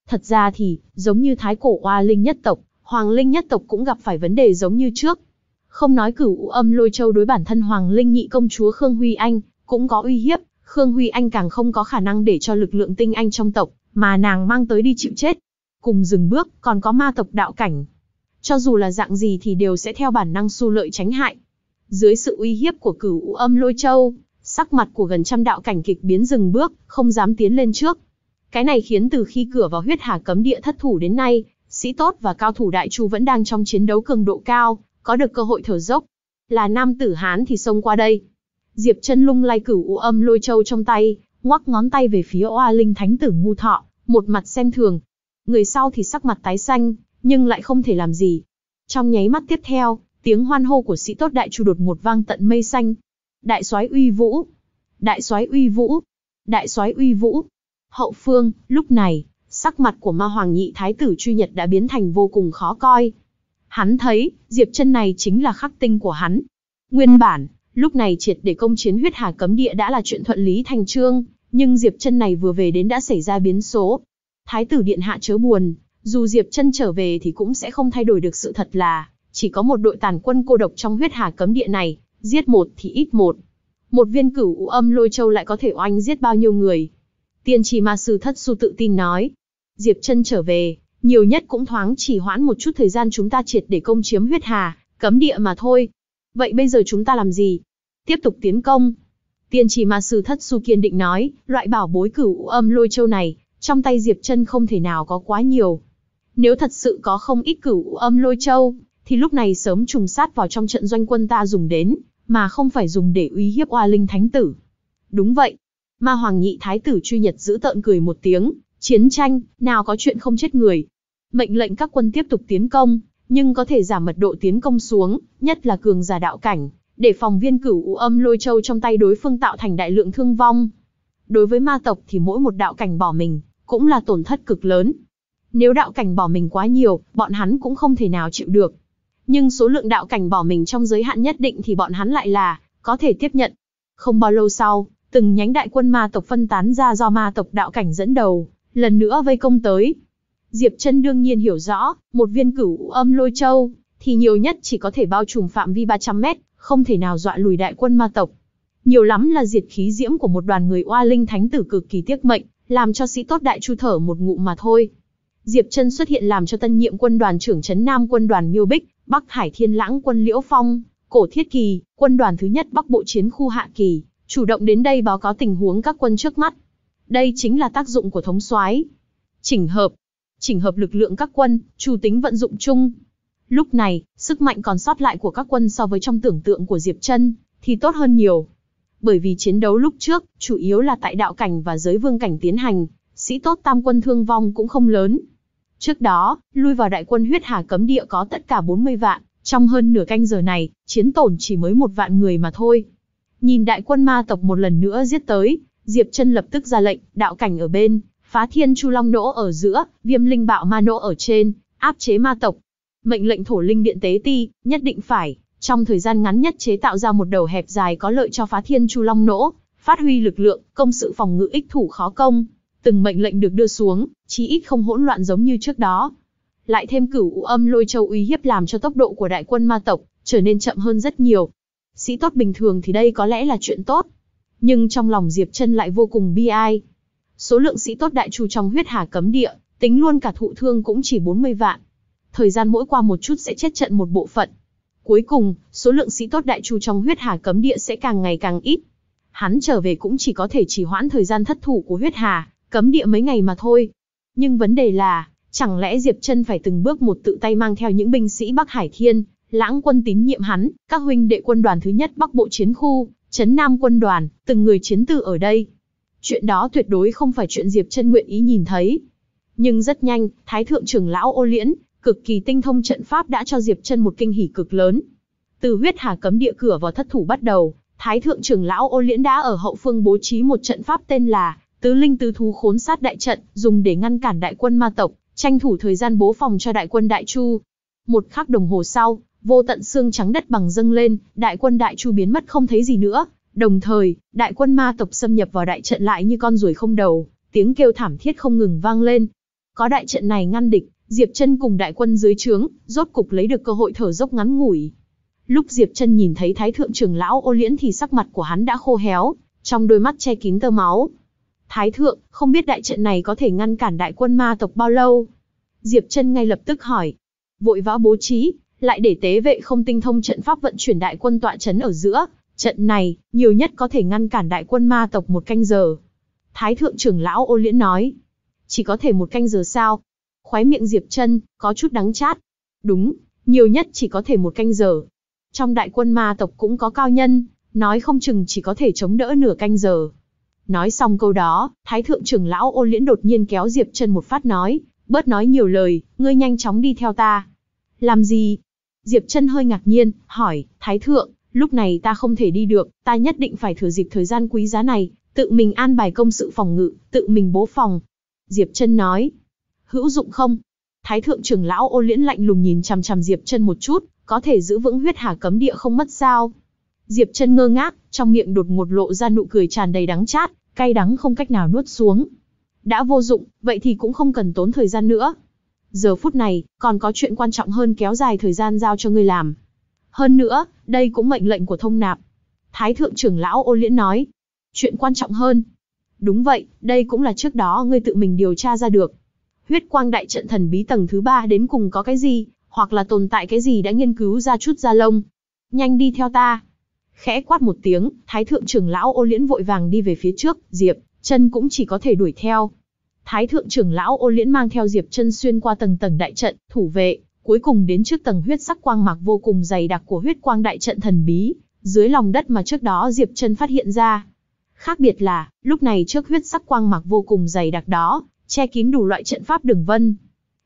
Thật ra thì, giống như thái cổ oa linh nhất tộc, hoàng linh nhất tộc cũng gặp phải vấn đề giống như trước. Không nói cửu u âm lôi châu đối bản thân hoàng linh nhị công chúa Khương Huy Anh, cũng có uy hiếp, Khương Huy Anh càng không có khả năng để cho lực lượng tinh anh trong tộc, mà nàng mang tới đi chịu chết. Cùng dừng bước, còn có ma tộc đạo cảnh. Cho dù là dạng gì thì đều sẽ theo bản năng su lợi tránh hại. Dưới sự uy hiếp của cửu u âm lôi châu, sắc mặt của gần trăm đạo cảnh kịch biến dừng bước, không dám tiến lên trước. Cái này khiến từ khi cửa vào huyết hà cấm địa thất thủ đến nay, sĩ tốt và cao thủ đại chu vẫn đang trong chiến đấu cường độ cao, có được cơ hội thở dốc. Là nam tử Hán thì xông qua đây. Diệp chân lung lay cửu u âm lôi châu trong tay, ngoắc ngón tay về phía oa linh thánh tử ngu thọ, một mặt xem thường. Người sau thì sắc mặt tái xanh, nhưng lại không thể làm gì. Trong nháy mắt tiếp theo, tiếng hoan hô của sĩ tốt đại chu đột một vang tận mây xanh. Đại soái uy vũ! Đại soái uy vũ! Đại soái uy vũ! Hậu phương, lúc này, sắc mặt của ma hoàng nhị thái tử truy nhật đã biến thành vô cùng khó coi. Hắn thấy, diệp chân này chính là khắc tinh của hắn. Nguyên bản, lúc này triệt để công chiến huyết hà cấm địa đã là chuyện thuận lý thành trương, nhưng diệp chân này vừa về đến đã xảy ra biến số. Thái tử điện hạ chớ buồn, dù diệp chân trở về thì cũng sẽ không thay đổi được sự thật là, chỉ có một đội tàn quân cô độc trong huyết hà cấm địa này, giết một thì ít một. Một viên cửu u âm lôi châu lại có thể oanh giết bao nhiêu người, Tiên tri ma sư thất su tự tin nói. Diệp chân trở về, nhiều nhất cũng thoáng chỉ hoãn một chút thời gian chúng ta triệt để công chiếm huyết hà, cấm địa mà thôi. Vậy bây giờ chúng ta làm gì? Tiếp tục tiến công. Tiên trì ma sư thất su kiên định nói, loại bảo bối cửu âm lôi châu này, trong tay Diệp chân không thể nào có quá nhiều. Nếu thật sự có không ít cửu âm lôi châu, thì lúc này sớm trùng sát vào trong trận doanh quân ta dùng đến, mà không phải dùng để uy hiếp oa linh thánh tử. Đúng vậy, Ma Hoàng nhị thái tử Truy Nhật giữ tợn cười một tiếng, chiến tranh, nào có chuyện không chết người. Mệnh lệnh các quân tiếp tục tiến công, nhưng có thể giảm mật độ tiến công xuống, nhất là cường giả đạo cảnh, để phòng viên cửu u âm lôi châu trong tay đối phương tạo thành đại lượng thương vong. Đối với ma tộc thì mỗi một đạo cảnh bỏ mình, cũng là tổn thất cực lớn. Nếu đạo cảnh bỏ mình quá nhiều, bọn hắn cũng không thể nào chịu được. Nhưng số lượng đạo cảnh bỏ mình trong giới hạn nhất định thì bọn hắn lại là, có thể tiếp nhận. Không bao lâu sau, từng nhánh đại quân ma tộc phân tán ra do ma tộc đạo cảnh dẫn đầu, lần nữa vây công tới. Diệp Chân đương nhiên hiểu rõ, một viên cửu âm lôi châu thì nhiều nhất chỉ có thể bao trùm phạm vi 300 mét, không thể nào dọa lùi đại quân ma tộc. Nhiều lắm là diệt khí diễm của một đoàn người oa linh thánh tử cực kỳ tiếc mệnh, làm cho sĩ tốt đại chu thở một ngụm mà thôi. Diệp Chân xuất hiện làm cho tân nhiệm quân đoàn trưởng trấn Nam quân đoàn Miêu Bích, Bắc Hải Thiên Lãng quân Liễu Phong, Cổ Thiết Kỳ, quân đoàn thứ nhất Bắc Bộ chiến khu Hạ Kỳ, chủ động đến đây báo cáo tình huống các quân trước mắt. Đây chính là tác dụng của thống soái. Chỉnh hợp, chỉnh hợp lực lượng các quân, chủ tính vận dụng chung. Lúc này, sức mạnh còn sót lại của các quân so với trong tưởng tượng của Diệp Trân thì tốt hơn nhiều. Bởi vì chiến đấu lúc trước chủ yếu là tại đạo cảnh và giới vương cảnh tiến hành, sĩ tốt tam quân thương vong cũng không lớn. Trước đó, lui vào đại quân huyết hà cấm địa có tất cả 40 vạn, trong hơn nửa canh giờ này, chiến tổn chỉ mới một vạn người mà thôi. Nhìn đại quân ma tộc một lần nữa giết tới, Diệp Chân lập tức ra lệnh, đạo cảnh ở bên, phá thiên chu long nỗ ở giữa, viêm linh bạo ma nỗ ở trên, áp chế ma tộc. Mệnh lệnh thổ linh điện tế ti, nhất định phải, trong thời gian ngắn nhất chế tạo ra một đầu hẹp dài có lợi cho phá thiên chu long nỗ, phát huy lực lượng, công sự phòng ngự ích thủ khó công. Từng mệnh lệnh được đưa xuống, chí ít không hỗn loạn giống như trước đó. Lại thêm cửu âm lôi châu uy hiếp làm cho tốc độ của đại quân ma tộc trở nên chậm hơn rất nhiều, sĩ tốt bình thường thì đây có lẽ là chuyện tốt. Nhưng trong lòng Diệp Trân lại vô cùng bi ai. Số lượng sĩ tốt đại chu trong huyết hà cấm địa, tính luôn cả thụ thương cũng chỉ 40 vạn. Thời gian mỗi qua một chút sẽ chết trận một bộ phận. Cuối cùng, số lượng sĩ tốt đại chu trong huyết hà cấm địa sẽ càng ngày càng ít. Hắn trở về cũng chỉ có thể chỉ hoãn thời gian thất thủ của huyết hà, cấm địa mấy ngày mà thôi. Nhưng vấn đề là, chẳng lẽ Diệp Trân phải từng bước một tự tay mang theo những binh sĩ Bắc Hải Thiên, lãng quân tín nhiệm hắn, các huynh đệ quân đoàn thứ nhất Bắc Bộ chiến khu, chấn Nam quân đoàn, từng người chiến tử ở đây. Chuyện đó tuyệt đối không phải chuyện Diệp Chân nguyện ý nhìn thấy. Nhưng rất nhanh, Thái thượng trưởng lão Ô Liễn, cực kỳ tinh thông trận pháp đã cho Diệp Chân một kinh hỉ cực lớn. Từ huyết hà cấm địa cửa vào thất thủ bắt đầu, Thái thượng trưởng lão Ô Liễn đã ở hậu phương bố trí một trận pháp tên là Tứ linh tứ thú khốn sát đại trận, dùng để ngăn cản đại quân ma tộc, tranh thủ thời gian bố phòng cho đại quân Đại Chu. Một khắc đồng hồ sau, vô tận xương trắng đất bằng dâng lên, đại quân đại chu biến mất không thấy gì nữa. Đồng thời, đại quân ma tộc xâm nhập vào đại trận lại như con ruồi không đầu, tiếng kêu thảm thiết không ngừng vang lên. Có đại trận này ngăn địch, Diệp Chân cùng đại quân dưới trướng, rốt cục lấy được cơ hội thở dốc ngắn ngủi. Lúc Diệp Chân nhìn thấy Thái thượng trưởng lão Ô Liễn thì sắc mặt của hắn đã khô héo, trong đôi mắt che kín tơ máu. Thái thượng, không biết đại trận này có thể ngăn cản đại quân ma tộc bao lâu? Diệp Chân ngay lập tức hỏi. Vội vã bố trí, lại để tế vệ không tinh thông trận pháp vận chuyển đại quân tọa chấn ở giữa, trận này, nhiều nhất có thể ngăn cản đại quân ma tộc một canh giờ. Thái thượng trưởng lão ô liễn nói, chỉ có thể một canh giờ sao? Khóe miệng Diệp chân có chút đắng chát. Đúng, nhiều nhất chỉ có thể một canh giờ. Trong đại quân ma tộc cũng có cao nhân, nói không chừng chỉ có thể chống đỡ nửa canh giờ. Nói xong câu đó, Thái thượng trưởng lão ô liễn đột nhiên kéo Diệp chân một phát nói, bớt nói nhiều lời, ngươi nhanh chóng đi theo ta. Làm gì? Diệp Trân hơi ngạc nhiên, hỏi, Thái Thượng, lúc này ta không thể đi được, ta nhất định phải thừa dịp thời gian quý giá này, tự mình an bài công sự phòng ngự, tự mình bố phòng. Diệp Trân nói, hữu dụng không? Thái Thượng trưởng lão ô liễn lạnh lùng nhìn chằm chằm Diệp Trân một chút, có thể giữ vững huyết hà cấm địa không mất sao. Diệp Trân ngơ ngác, trong miệng đột ngột lộ ra nụ cười tràn đầy đắng chát, cay đắng không cách nào nuốt xuống. Đã vô dụng, vậy thì cũng không cần tốn thời gian nữa giờ phút này, còn có chuyện quan trọng hơn kéo dài thời gian giao cho ngươi làm. Hơn nữa, đây cũng mệnh lệnh của thông nạp. Thái thượng trưởng lão ô liễn nói, chuyện quan trọng hơn. Đúng vậy, đây cũng là trước đó ngươi tự mình điều tra ra được. Huyết quang đại trận thần bí tầng thứ ba đến cùng có cái gì, hoặc là tồn tại cái gì đã nghiên cứu ra chút da lông. Nhanh đi theo ta. Khẽ quát một tiếng, thái thượng trưởng lão ô liễn vội vàng đi về phía trước, Diệp, chân cũng chỉ có thể đuổi theo. Thái thượng trưởng lão Ô Liễn mang theo Diệp Chân xuyên qua tầng tầng đại trận, thủ vệ, cuối cùng đến trước tầng huyết sắc quang mạc vô cùng dày đặc của huyết quang đại trận thần bí, dưới lòng đất mà trước đó Diệp Chân phát hiện ra. Khác biệt là, lúc này trước huyết sắc quang mạc vô cùng dày đặc đó, che kín đủ loại trận pháp đường vân.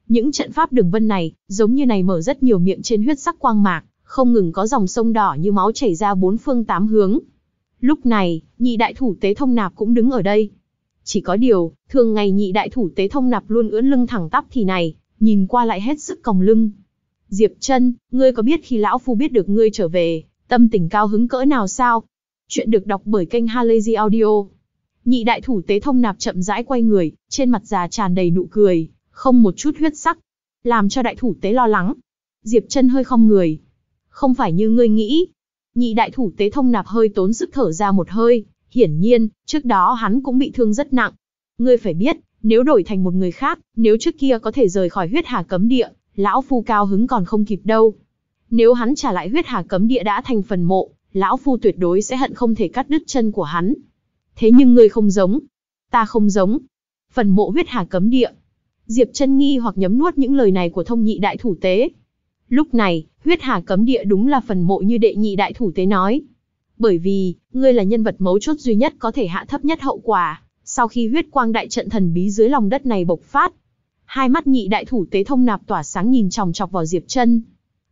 Những trận pháp đường vân này, giống như này mở rất nhiều miệng trên huyết sắc quang mạc, không ngừng có dòng sông đỏ như máu chảy ra bốn phương tám hướng. Lúc này, nhị đại thủ tế thông nạp cũng đứng ở đây. Chỉ có điều, Thường ngày nhị đại thủ tế thông nạp luôn ưỡn lưng thẳng tắp thì này, nhìn qua lại hết sức còng lưng. Diệp chân, ngươi có biết khi lão phu biết được ngươi trở về, tâm tình cao hứng cỡ nào sao? Chuyện được đọc bởi kênh Halazy Audio. Nhị đại thủ tế thông nạp chậm rãi quay người, trên mặt già tràn đầy nụ cười, không một chút huyết sắc, làm cho đại thủ tế lo lắng. Diệp chân hơi không người. Không phải như ngươi nghĩ. Nhị đại thủ tế thông nạp hơi tốn sức thở ra một hơi, hiển nhiên, trước đó hắn cũng bị thương rất nặng, Ngươi phải biết, nếu đổi thành một người khác, nếu trước kia có thể rời khỏi huyết hà cấm địa, lão phu cao hứng còn không kịp đâu. Nếu hắn trả lại huyết hà cấm địa đã thành phần mộ, lão phu tuyệt đối sẽ hận không thể cắt đứt chân của hắn. Thế nhưng ngươi không giống. Ta không giống. Phần mộ huyết hà cấm địa. Diệp chân nghi hoặc nhấm nuốt những lời này của thông nhị đại thủ tế. Lúc này, huyết hà cấm địa đúng là phần mộ như đệ nhị đại thủ tế nói. Bởi vì, ngươi là nhân vật mấu chốt duy nhất có thể hạ thấp nhất hậu quả. Sau khi huyết quang đại trận thần bí dưới lòng đất này bộc phát, hai mắt nhị đại thủ tế thông nạp tỏa sáng nhìn chòng chọc vào Diệp Chân.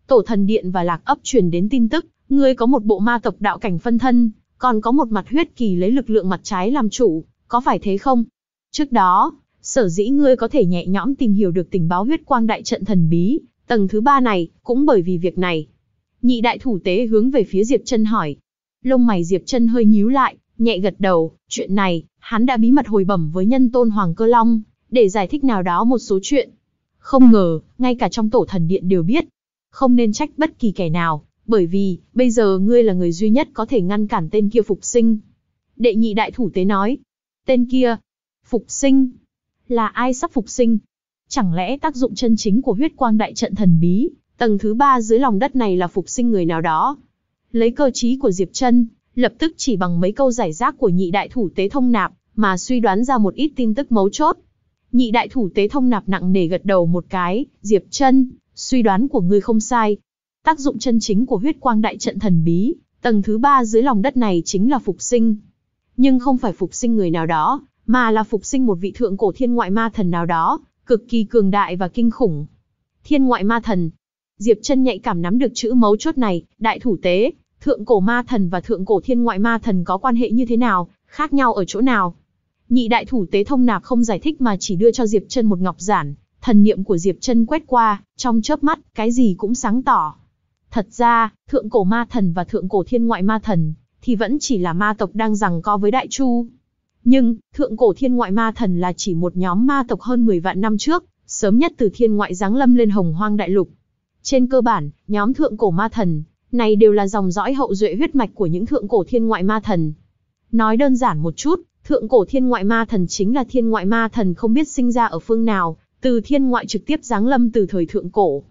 Tổ thần điện và Lạc ấp truyền đến tin tức, ngươi có một bộ ma tộc đạo cảnh phân thân, còn có một mặt huyết kỳ lấy lực lượng mặt trái làm chủ, có phải thế không? Trước đó, sở dĩ ngươi có thể nhẹ nhõm tìm hiểu được tình báo huyết quang đại trận thần bí, tầng thứ ba này, cũng bởi vì việc này. Nhị đại thủ tế hướng về phía Diệp Chân hỏi. Lông mày Diệp Chân hơi nhíu lại, nhẹ gật đầu, chuyện này, hắn đã bí mật hồi bẩm với nhân tôn Hoàng Cơ Long, để giải thích nào đó một số chuyện. Không ngờ, ngay cả trong tổ thần điện đều biết. Không nên trách bất kỳ kẻ nào, bởi vì, bây giờ ngươi là người duy nhất có thể ngăn cản tên kia phục sinh. Đệ nhị đại thủ tế nói, tên kia, phục sinh, là ai sắp phục sinh? Chẳng lẽ tác dụng chân chính của huyết quang đại trận thần bí, tầng thứ ba dưới lòng đất này là phục sinh người nào đó? Lấy cơ trí của Diệp chân lập tức chỉ bằng mấy câu giải rác của nhị đại thủ tế thông nạp, mà suy đoán ra một ít tin tức mấu chốt. Nhị đại thủ tế thông nạp nặng nề gật đầu một cái, Diệp chân, suy đoán của ngươi không sai. Tác dụng chân chính của huyết quang đại trận thần bí, tầng thứ ba dưới lòng đất này chính là phục sinh. Nhưng không phải phục sinh người nào đó, mà là phục sinh một vị thượng cổ thiên ngoại ma thần nào đó, cực kỳ cường đại và kinh khủng. Thiên ngoại ma thần. Diệp chân nhạy cảm nắm được chữ mấu chốt này, đại thủ tế, Thượng cổ ma thần và thượng cổ thiên ngoại ma thần có quan hệ như thế nào, khác nhau ở chỗ nào? Nhị đại thủ tế thông nạp không giải thích mà chỉ đưa cho Diệp Trân một ngọc giản, thần niệm của Diệp Trân quét qua, trong chớp mắt, cái gì cũng sáng tỏ. Thật ra, thượng cổ ma thần và thượng cổ thiên ngoại ma thần thì vẫn chỉ là ma tộc đang giằng co với Đại Chu. Nhưng, thượng cổ thiên ngoại ma thần là chỉ một nhóm ma tộc hơn 10 vạn năm trước, sớm nhất từ thiên ngoại giáng lâm lên Hồng Hoang đại lục. Trên cơ bản, nhóm thượng cổ ma thần này đều là dòng dõi hậu duệ huyết mạch của những thượng cổ thiên ngoại ma thần. Nói đơn giản một chút, thượng cổ thiên ngoại ma thần chính là thiên ngoại ma thần không biết sinh ra ở phương nào, từ thiên ngoại trực tiếp giáng lâm từ thời thượng cổ.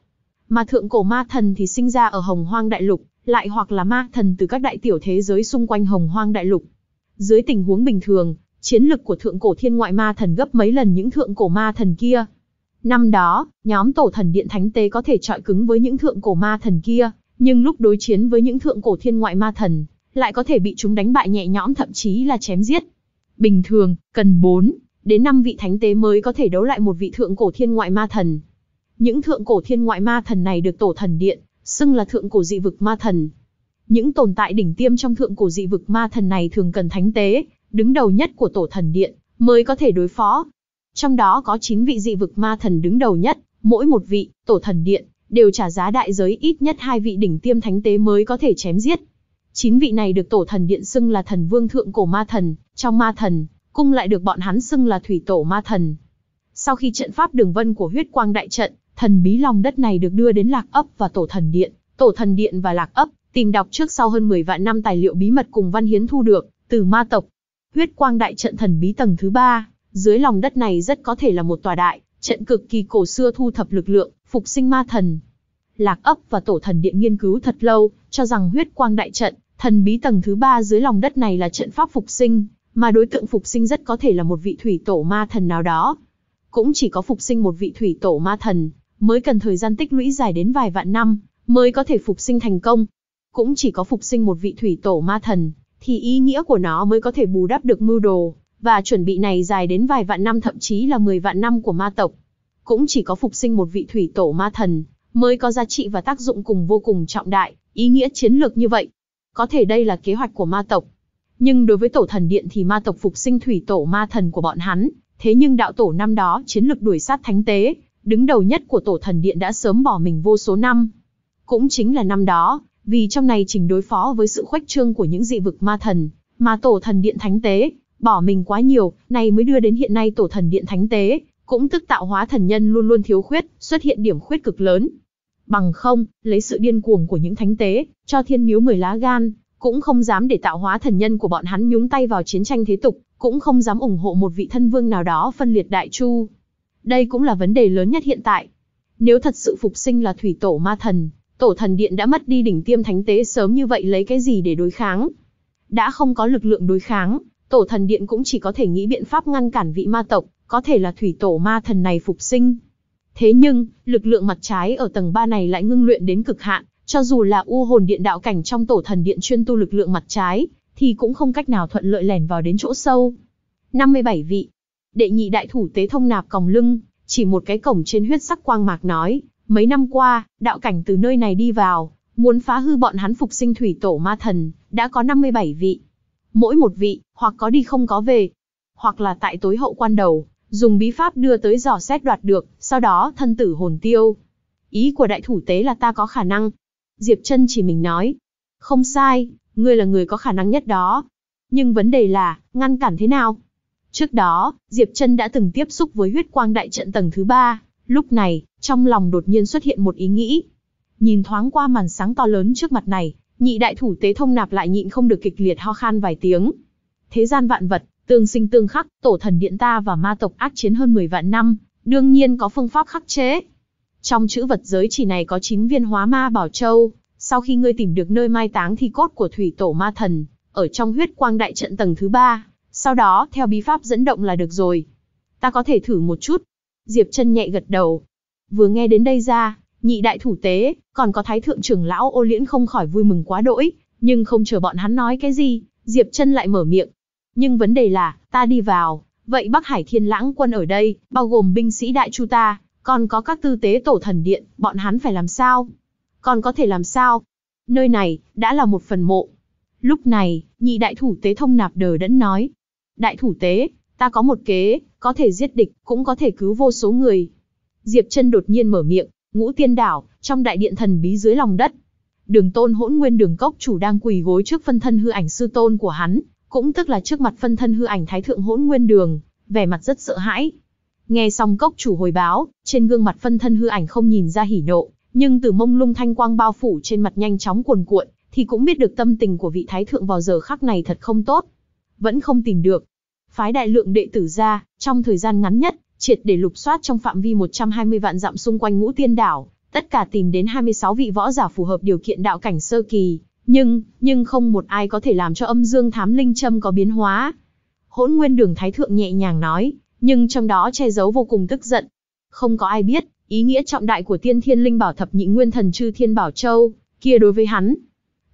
Mà thượng cổ ma thần thì sinh ra ở hồng hoang đại lục, lại hoặc là ma thần từ các đại tiểu thế giới xung quanh hồng hoang đại lục. Dưới tình huống bình thường, chiến lực của thượng cổ thiên ngoại ma thần gấp mấy lần những thượng cổ ma thần kia. Năm đó, nhóm tổ thần điện thánh tế có thể trọi cứng với những thượng cổ ma thần kia, nhưng lúc đối chiến với những thượng cổ thiên ngoại ma thần, lại có thể bị chúng đánh bại nhẹ nhõm thậm chí là chém giết. Bình thường, cần 4 đến 5 vị thánh tế mới có thể đấu lại một vị thượng cổ thiên ngoại ma thần. Những thượng cổ thiên ngoại ma thần này được tổ thần điện, xưng là thượng cổ dị vực ma thần. Những tồn tại đỉnh tiêm trong thượng cổ dị vực ma thần này thường cần thánh tế, đứng đầu nhất của tổ thần điện, mới có thể đối phó. Trong đó có 9 vị dị vực ma thần đứng đầu nhất, mỗi một vị, tổ thần điện, đều trả giá đại giới ít nhất hai vị đỉnh tiêm thánh tế mới có thể chém giết. Chín vị này được tổ thần điện xưng là thần vương thượng cổ ma thần, trong ma thần, cung lại được bọn hắn xưng là thủy tổ ma thần. Sau khi trận pháp đường vân của huyết quang đại trận, thần bí lòng đất này được đưa đến lạc ấp và tổ thần điện, tổ thần điện và lạc ấp, tìm đọc trước sau hơn 10 vạn năm tài liệu bí mật cùng văn hiến thu được, từ ma tộc. Huyết quang đại trận thần bí tầng thứ ba, dưới lòng đất này rất có thể là một tòa đại, trận cực kỳ cổ xưa thu thập lực lượng, phục sinh ma thần. Lạc ấp và tổ thần điện nghiên cứu thật lâu, cho rằng huyết quang đại trận, thần bí tầng thứ ba dưới lòng đất này là trận pháp phục sinh, mà đối tượng phục sinh rất có thể là một vị thủy tổ ma thần nào đó. Cũng chỉ có phục sinh một vị thủy tổ ma thần, mới cần thời gian tích lũy dài đến vài vạn năm, mới có thể phục sinh thành công. Cũng chỉ có phục sinh một vị thủy tổ ma thần, thì ý nghĩa của nó mới có thể bù đắp được mưu đồ, và chuẩn bị này dài đến vài vạn năm thậm chí là 10 vạn năm của ma tộc cũng chỉ có phục sinh một vị thủy tổ ma thần, mới có giá trị và tác dụng cùng vô cùng trọng đại, ý nghĩa chiến lược như vậy. Có thể đây là kế hoạch của ma tộc. Nhưng đối với tổ thần điện thì ma tộc phục sinh thủy tổ ma thần của bọn hắn, thế nhưng đạo tổ năm đó chiến lược đuổi sát thánh tế, đứng đầu nhất của tổ thần điện đã sớm bỏ mình vô số năm. Cũng chính là năm đó, vì trong này trình đối phó với sự khuếch trương của những dị vực ma thần, mà tổ thần điện thánh tế, bỏ mình quá nhiều, này mới đưa đến hiện nay tổ thần điện thánh tế, cũng tức tạo hóa thần nhân luôn luôn thiếu khuyết, xuất hiện điểm khuyết cực lớn. Bằng không, lấy sự điên cuồng của những thánh tế, cho thiên miếu mười lá gan, cũng không dám để tạo hóa thần nhân của bọn hắn nhúng tay vào chiến tranh thế tục, cũng không dám ủng hộ một vị thân vương nào đó phân liệt đại chu. Đây cũng là vấn đề lớn nhất hiện tại. Nếu thật sự phục sinh là thủy tổ ma thần, tổ thần điện đã mất đi đỉnh tiêm thánh tế sớm như vậy lấy cái gì để đối kháng? Đã không có lực lượng đối kháng, tổ thần điện cũng chỉ có thể nghĩ biện pháp ngăn cản vị ma tộc, có thể là thủy tổ ma thần này phục sinh. Thế nhưng, lực lượng mặt trái ở tầng 3 này lại ngưng luyện đến cực hạn, cho dù là u hồn điện đạo cảnh trong tổ thần điện chuyên tu lực lượng mặt trái, thì cũng không cách nào thuận lợi lẻn vào đến chỗ sâu. 57 vị. Đệ nhị đại thủ tế thông nạp còng lưng, chỉ một cái cổng trên huyết sắc quang mạc nói, mấy năm qua, đạo cảnh từ nơi này đi vào, muốn phá hư bọn hắn phục sinh thủy tổ ma thần, đã có 57 vị. Mỗi một vị, hoặc có đi không có về, hoặc là tại tối hậu quan đầu, dùng bí pháp đưa tới dò xét đoạt được, sau đó thân tử hồn tiêu. Ý của đại thủ tế là ta có khả năng. Diệp chân chỉ mình nói. Không sai, ngươi là người có khả năng nhất đó. Nhưng vấn đề là, ngăn cản thế nào? Trước đó, Diệp chân đã từng tiếp xúc với huyết quang đại trận tầng thứ ba. Lúc này, trong lòng đột nhiên xuất hiện một ý nghĩ. Nhìn thoáng qua màn sáng to lớn trước mặt này, nhị đại thủ tế thông nạp lại nhịn không được kịch liệt ho khan vài tiếng. Thế gian vạn vật, Tương sinh tương khắc, tổ thần điện ta và ma tộc ác chiến hơn 10 vạn năm, đương nhiên có phương pháp khắc chế. Trong chữ vật giới chỉ này có 9 viên hóa ma bảo châu, sau khi ngươi tìm được nơi mai táng thi cốt của thủy tổ ma thần, ở trong huyết quang đại trận tầng thứ 3, sau đó theo bí pháp dẫn động là được rồi. Ta có thể thử một chút. Diệp chân nhẹ gật đầu. Vừa nghe đến đây ra, nhị đại thủ tế, còn có thái thượng trưởng lão ô liễn không khỏi vui mừng quá đỗi, nhưng không chờ bọn hắn nói cái gì, Diệp chân lại mở miệng, nhưng vấn đề là, ta đi vào, vậy Bắc Hải Thiên Lãng quân ở đây, bao gồm binh sĩ đại chu ta, còn có các tư tế tổ thần điện, bọn hắn phải làm sao? Còn có thể làm sao? Nơi này, đã là một phần mộ. Lúc này, nhị đại thủ tế thông nạp đờ đẫn nói. Đại thủ tế, ta có một kế, có thể giết địch, cũng có thể cứu vô số người. Diệp chân đột nhiên mở miệng, ngũ tiên đảo, trong đại điện thần bí dưới lòng đất. Đường tôn hỗn nguyên đường cốc chủ đang quỳ gối trước phân thân hư ảnh sư tôn của hắn, cũng tức là trước mặt phân thân hư ảnh thái thượng hỗn nguyên đường, vẻ mặt rất sợ hãi. Nghe xong cốc chủ hồi báo, trên gương mặt phân thân hư ảnh không nhìn ra hỉ nộ, nhưng từ mông lung thanh quang bao phủ trên mặt nhanh chóng cuồn cuộn, thì cũng biết được tâm tình của vị thái thượng vào giờ khắc này thật không tốt. Vẫn không tìm được. Phái đại lượng đệ tử ra, trong thời gian ngắn nhất, triệt để lục soát trong phạm vi 120 vạn dặm xung quanh ngũ tiên đảo, tất cả tìm đến 26 vị võ giả phù hợp điều kiện đạo cảnh sơ kỳ, nhưng, nhưng không một ai có thể làm cho âm dương thám linh châm có biến hóa. Hỗn nguyên đường thái thượng nhẹ nhàng nói, nhưng trong đó che giấu vô cùng tức giận. Không có ai biết, ý nghĩa trọng đại của tiên thiên linh bảo thập nhị nguyên thần chư thiên bảo châu, kia đối với hắn.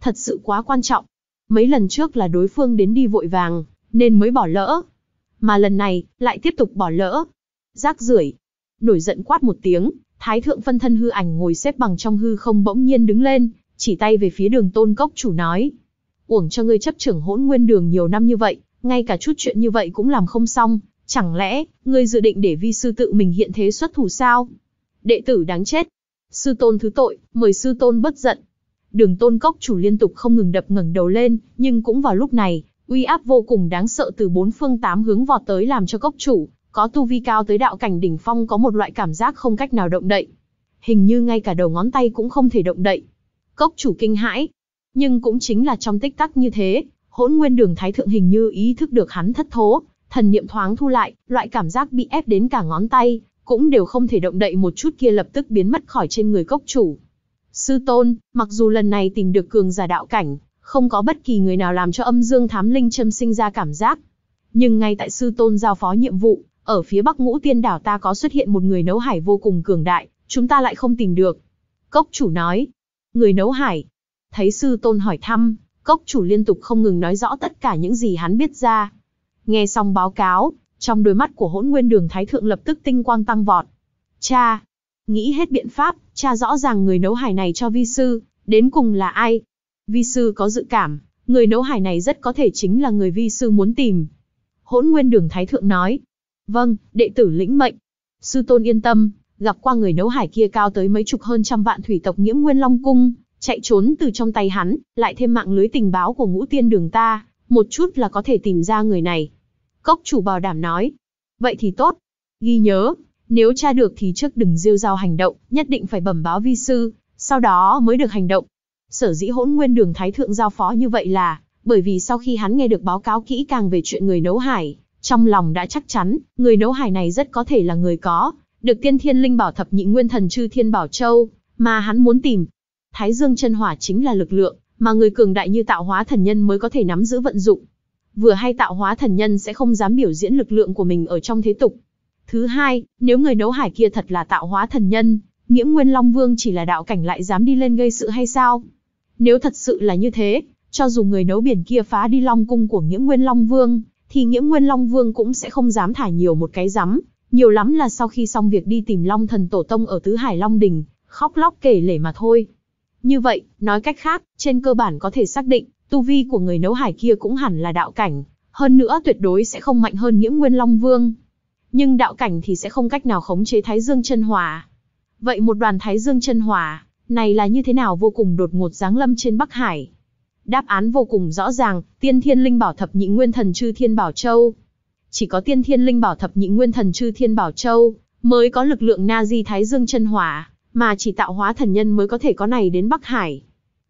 Thật sự quá quan trọng. Mấy lần trước là đối phương đến đi vội vàng, nên mới bỏ lỡ. Mà lần này, lại tiếp tục bỏ lỡ. Rác rưởi Nổi giận quát một tiếng, thái thượng phân thân hư ảnh ngồi xếp bằng trong hư không bỗng nhiên đứng lên, chỉ tay về phía đường tôn cốc chủ nói. Uổng cho ngươi chấp trưởng hỗn nguyên đường nhiều năm như vậy, ngay cả chút chuyện như vậy cũng làm không xong, chẳng lẽ, ngươi dự định để vi sư tự mình hiện thế xuất thủ sao? Đệ tử đáng chết. Sư tôn thứ tội, mời sư tôn bất giận. Đường tôn cốc chủ liên tục không ngừng đập ngẩng đầu lên, nhưng cũng vào lúc này, uy áp vô cùng đáng sợ từ bốn phương tám hướng vọt tới làm cho cốc chủ, có tu vi cao tới đạo cảnh đỉnh phong có một loại cảm giác không cách nào động đậy. Hình như ngay cả đầu ngón tay cũng không thể động đậy. Cốc chủ kinh hãi. Nhưng cũng chính là trong tích tắc như thế, hỗn nguyên đường thái thượng hình như ý thức được hắn thất thố, thần niệm thoáng thu lại, loại cảm giác bị ép đến cả ngón tay, cũng đều không thể động đậy một chút kia lập tức biến mất khỏi trên người cốc chủ. Sư tôn, mặc dù lần này tìm được cường giả đạo cảnh, không có bất kỳ người nào làm cho âm dương thám linh châm sinh ra cảm giác. Nhưng ngay tại sư tôn giao phó nhiệm vụ, ở phía bắc ngũ tiên đảo ta có xuất hiện một người nấu hải vô cùng cường đại, chúng ta lại không tìm được. Cốc chủ nói, người nấu hải. Thấy sư tôn hỏi thăm, cốc chủ liên tục không ngừng nói rõ tất cả những gì hắn biết ra. Nghe xong báo cáo, trong đôi mắt của hỗn nguyên đường thái thượng lập tức tinh quang tăng vọt. Cha, nghĩ hết biện pháp, cha rõ ràng người nấu hải này cho vi sư, đến cùng là ai? Vi sư có dự cảm, người nấu hải này rất có thể chính là người vi sư muốn tìm. Hỗn nguyên đường thái thượng nói. Vâng, đệ tử lĩnh mệnh. Sư tôn yên tâm, gặp qua người nấu hải kia cao tới mấy chục hơn trăm vạn thủy tộc nhiễm nguyên long cung, chạy trốn từ trong tay hắn, lại thêm mạng lưới tình báo của ngũ tiên đường ta, một chút là có thể tìm ra người này. Cốc chủ bảo đảm nói, vậy thì tốt, ghi nhớ, nếu tra được thì trước đừng rêu rao hành động, nhất định phải bẩm báo vi sư, sau đó mới được hành động. Sở dĩ hỗn nguyên đường thái thượng giao phó như vậy là, bởi vì sau khi hắn nghe được báo cáo kỹ càng về chuyện người nấu hải, trong lòng đã chắc chắn, người nấu hải này rất có thể là người có, được tiên thiên linh bảo thập nhị nguyên thần chư thiên bảo châu, mà hắn muốn tìm. Thái dương chân hỏa chính là lực lượng, mà người cường đại như tạo hóa thần nhân mới có thể nắm giữ vận dụng. Vừa hay tạo hóa thần nhân sẽ không dám biểu diễn lực lượng của mình ở trong thế tục. Thứ hai, nếu người nấu hải kia thật là tạo hóa thần nhân, nghĩa nguyên Long Vương chỉ là đạo cảnh lại dám đi lên gây sự hay sao? Nếu thật sự là như thế, cho dù người nấu biển kia phá đi Long Cung của nghĩa nguyên Long Vương, thì nghĩa nguyên Long Vương cũng sẽ không dám thả nhiều một cái rắm, nhiều lắm là sau khi xong việc đi tìm Long thần tổ tông ở Tứ Hải Long Đình, khóc lóc kể lể mà thôi. Như vậy, nói cách khác, trên cơ bản có thể xác định, tu vi của người nấu hải kia cũng hẳn là đạo cảnh, hơn nữa tuyệt đối sẽ không mạnh hơn Nghiễm Nguyên Long Vương. Nhưng đạo cảnh thì sẽ không cách nào khống chế Thái Dương chân hỏa. Vậy một đoàn Thái Dương chân hỏa, này là như thế nào vô cùng đột ngột giáng lâm trên Bắc Hải? Đáp án vô cùng rõ ràng, Tiên Thiên Linh Bảo Thập Nhị Nguyên Thần Chư Thiên Bảo Châu chỉ có tiên thiên linh bảo thập nhị nguyên thần chư thiên bảo châu, mới có lực lượng na di thái dương chân hỏa, mà chỉ tạo hóa thần nhân mới có thể có này đến Bắc Hải.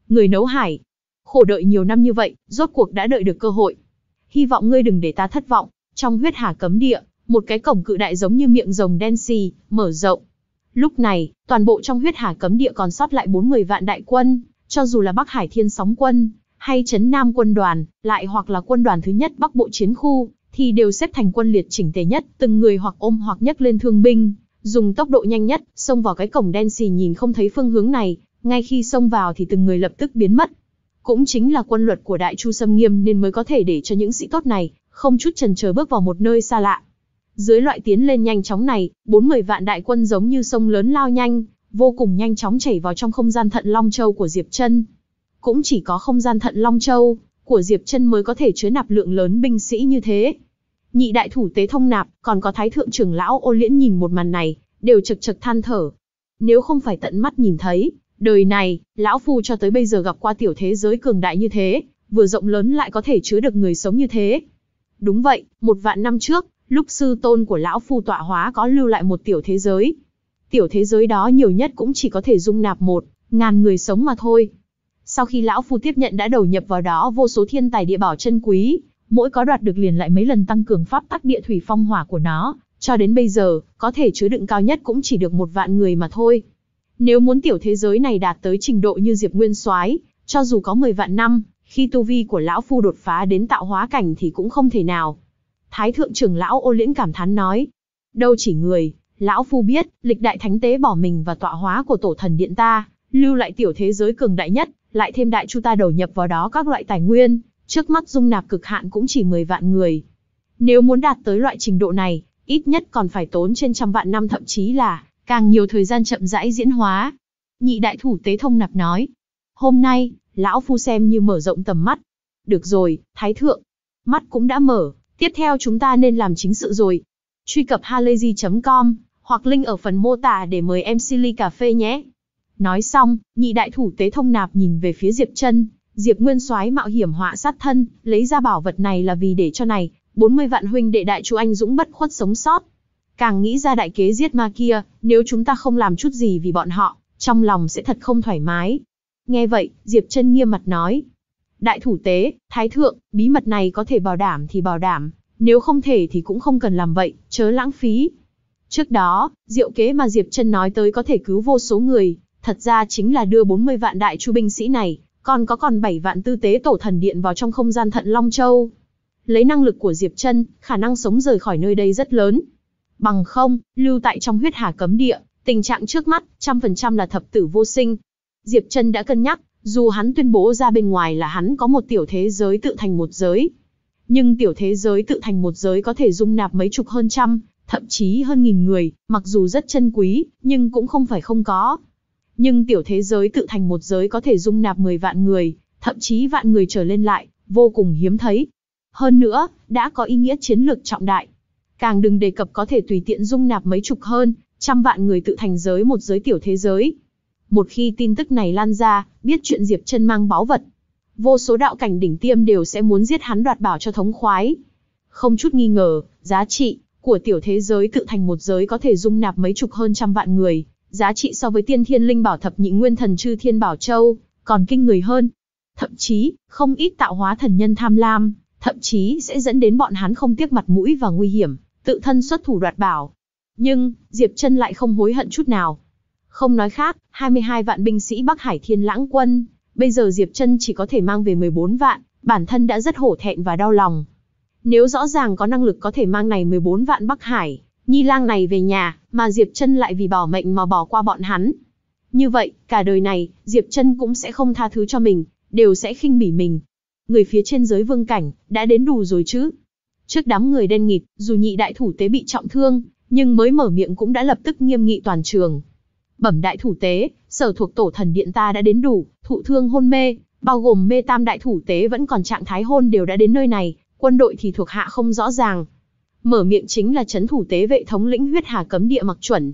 Người nấu hải, khổ đợi nhiều năm như vậy, rốt cuộc đã đợi được cơ hội. Hy vọng ngươi đừng để ta thất vọng, trong huyết hà cấm địa, một cái cổng cự đại giống như miệng rồng đen xì, mở rộng. Lúc này, toàn bộ trong huyết hà cấm địa còn sót lại bốn 40 vạn đại quân, cho dù là Bắc Hải Thiên Sóng quân, hay Trấn Nam quân đoàn, lại hoặc là quân đoàn thứ nhất Bắc Bộ chiến khu, thì đều xếp thành quân liệt chỉnh tề nhất, từng người hoặc ôm hoặc nhấc lên thương binh, dùng tốc độ nhanh nhất, xông vào cái cổng đen xì nhìn không thấy phương hướng này, ngay khi xông vào thì từng người lập tức biến mất. Cũng chính là quân luật của Đại Chu Sâm Nghiêm nên mới có thể để cho những sĩ tốt này, không chút chần chờ bước vào một nơi xa lạ. Dưới loại tiến lên nhanh chóng này, 40 vạn đại quân giống như sông lớn lao nhanh, vô cùng nhanh chóng chảy vào trong không gian thận Long Châu của Diệp Trân. Cũng chỉ có không gian thận Long Châu của Diệp Trân mới có thể chứa nạp lượng lớn binh sĩ như thế. Nhị đại thủ tế thông nạp, còn có thái thượng trưởng lão ô liễn nhìn một màn này, đều chực chực than thở. Nếu không phải tận mắt nhìn thấy, đời này, lão phu cho tới bây giờ gặp qua tiểu thế giới cường đại như thế, vừa rộng lớn lại có thể chứa được người sống như thế. Đúng vậy, một vạn năm trước, lúc sư tôn của lão phu tọa hóa có lưu lại một tiểu thế giới. Tiểu thế giới đó nhiều nhất cũng chỉ có thể dung nạp một, ngàn người sống mà thôi. Sau khi lão phu tiếp nhận đã đầu nhập vào đó vô số thiên tài địa bảo chân quý, mỗi có đoạt được liền lại mấy lần tăng cường pháp tắc địa thủy phong hỏa của nó, cho đến bây giờ, có thể chứa đựng cao nhất cũng chỉ được một vạn người mà thôi. Nếu muốn tiểu thế giới này đạt tới trình độ như Diệp Nguyên Soái, cho dù có 10 vạn năm, khi tu vi của lão phu đột phá đến tạo hóa cảnh thì cũng không thể nào. Thái thượng trưởng lão Ô Liễn cảm thán nói, đâu chỉ người, lão phu biết, lịch đại thánh tế bỏ mình và tọa hóa của tổ thần điện ta, lưu lại tiểu thế giới cường đại nhất, lại thêm đại chu ta đầu nhập vào đó các loại tài nguyên, Trước mắt dung nạp cực hạn cũng chỉ 10 vạn người. Nếu muốn đạt tới loại trình độ này, ít nhất còn phải tốn trên trăm vạn năm thậm chí là càng nhiều thời gian chậm rãi diễn hóa. Nhị đại thủ tế thông nạp nói. Hôm nay, lão phu xem như mở rộng tầm mắt. Được rồi, thái thượng. Mắt cũng đã mở, tiếp theo chúng ta nên làm chính sự rồi. Truy cập halayzi.com, hoặc link ở phần mô tả để mời em Silly Cà Phê nhé. Nói xong, nhị đại thủ tế thông nạp nhìn về phía Diệp chân Diệp Nguyên Soái mạo hiểm họa sát thân, lấy ra bảo vật này là vì để cho này 40 vạn huynh đệ đại chú anh dũng bất khuất sống sót. Càng nghĩ ra đại kế giết ma kia, nếu chúng ta không làm chút gì vì bọn họ, trong lòng sẽ thật không thoải mái. Nghe vậy, Diệp Chân nghiêm mặt nói: "Đại thủ tế, thái thượng, bí mật này có thể bảo đảm thì bảo đảm, nếu không thể thì cũng không cần làm vậy, chớ lãng phí." Trước đó, diệu kế mà Diệp Chân nói tới có thể cứu vô số người, thật ra chính là đưa 40 vạn đại chu binh sĩ này còn có còn 7 vạn tư tế tổ thần điện vào trong không gian thận Long Châu. Lấy năng lực của Diệp Trân, khả năng sống rời khỏi nơi đây rất lớn. Bằng không, lưu tại trong huyết hà cấm địa, tình trạng trước mắt, trăm phần trăm là thập tử vô sinh. Diệp Trân đã cân nhắc, dù hắn tuyên bố ra bên ngoài là hắn có một tiểu thế giới tự thành một giới. Nhưng tiểu thế giới tự thành một giới có thể dung nạp mấy chục hơn trăm, thậm chí hơn nghìn người, mặc dù rất chân quý, nhưng cũng không phải không có. Nhưng tiểu thế giới tự thành một giới có thể dung nạp 10 vạn người, thậm chí vạn người trở lên lại, vô cùng hiếm thấy. Hơn nữa, đã có ý nghĩa chiến lược trọng đại. Càng đừng đề cập có thể tùy tiện dung nạp mấy chục hơn, trăm vạn người tự thành giới một giới tiểu thế giới. Một khi tin tức này lan ra, biết chuyện Diệp chân mang báu vật. Vô số đạo cảnh đỉnh tiêm đều sẽ muốn giết hắn đoạt bảo cho thống khoái. Không chút nghi ngờ, giá trị của tiểu thế giới tự thành một giới có thể dung nạp mấy chục hơn trăm vạn người, giá trị so với tiên thiên linh bảo thập nhị nguyên thần chư thiên bảo châu, còn kinh người hơn. Thậm chí, không ít tạo hóa thần nhân tham lam, thậm chí sẽ dẫn đến bọn hắn không tiếc mặt mũi và nguy hiểm, tự thân xuất thủ đoạt bảo. Nhưng, Diệp Chân lại không hối hận chút nào. Không nói khác, 22 vạn binh sĩ Bắc Hải Thiên Lãng quân, bây giờ Diệp Chân chỉ có thể mang về 14 vạn, bản thân đã rất hổ thẹn và đau lòng. Nếu rõ ràng có năng lực có thể mang này 14 vạn Bắc Hải, Nhi lang này về nhà, mà Diệp Trân lại vì bỏ mệnh mà bỏ qua bọn hắn. Như vậy, cả đời này, Diệp Trân cũng sẽ không tha thứ cho mình, đều sẽ khinh bỉ mình. Người phía trên giới vương cảnh, đã đến đủ rồi chứ. Trước đám người đen nghịt, dù nhị đại thủ tế bị trọng thương, nhưng mới mở miệng cũng đã lập tức nghiêm nghị toàn trường. Bẩm đại thủ tế, sở thuộc tổ thần điện ta đã đến đủ, thụ thương hôn mê, bao gồm mê tam đại thủ tế vẫn còn trạng thái hôn đều đã đến nơi này, quân đội thì thuộc hạ không rõ ràng, Mở miệng chính là chấn thủ tế vệ thống lĩnh huyết hà cấm địa mặc chuẩn.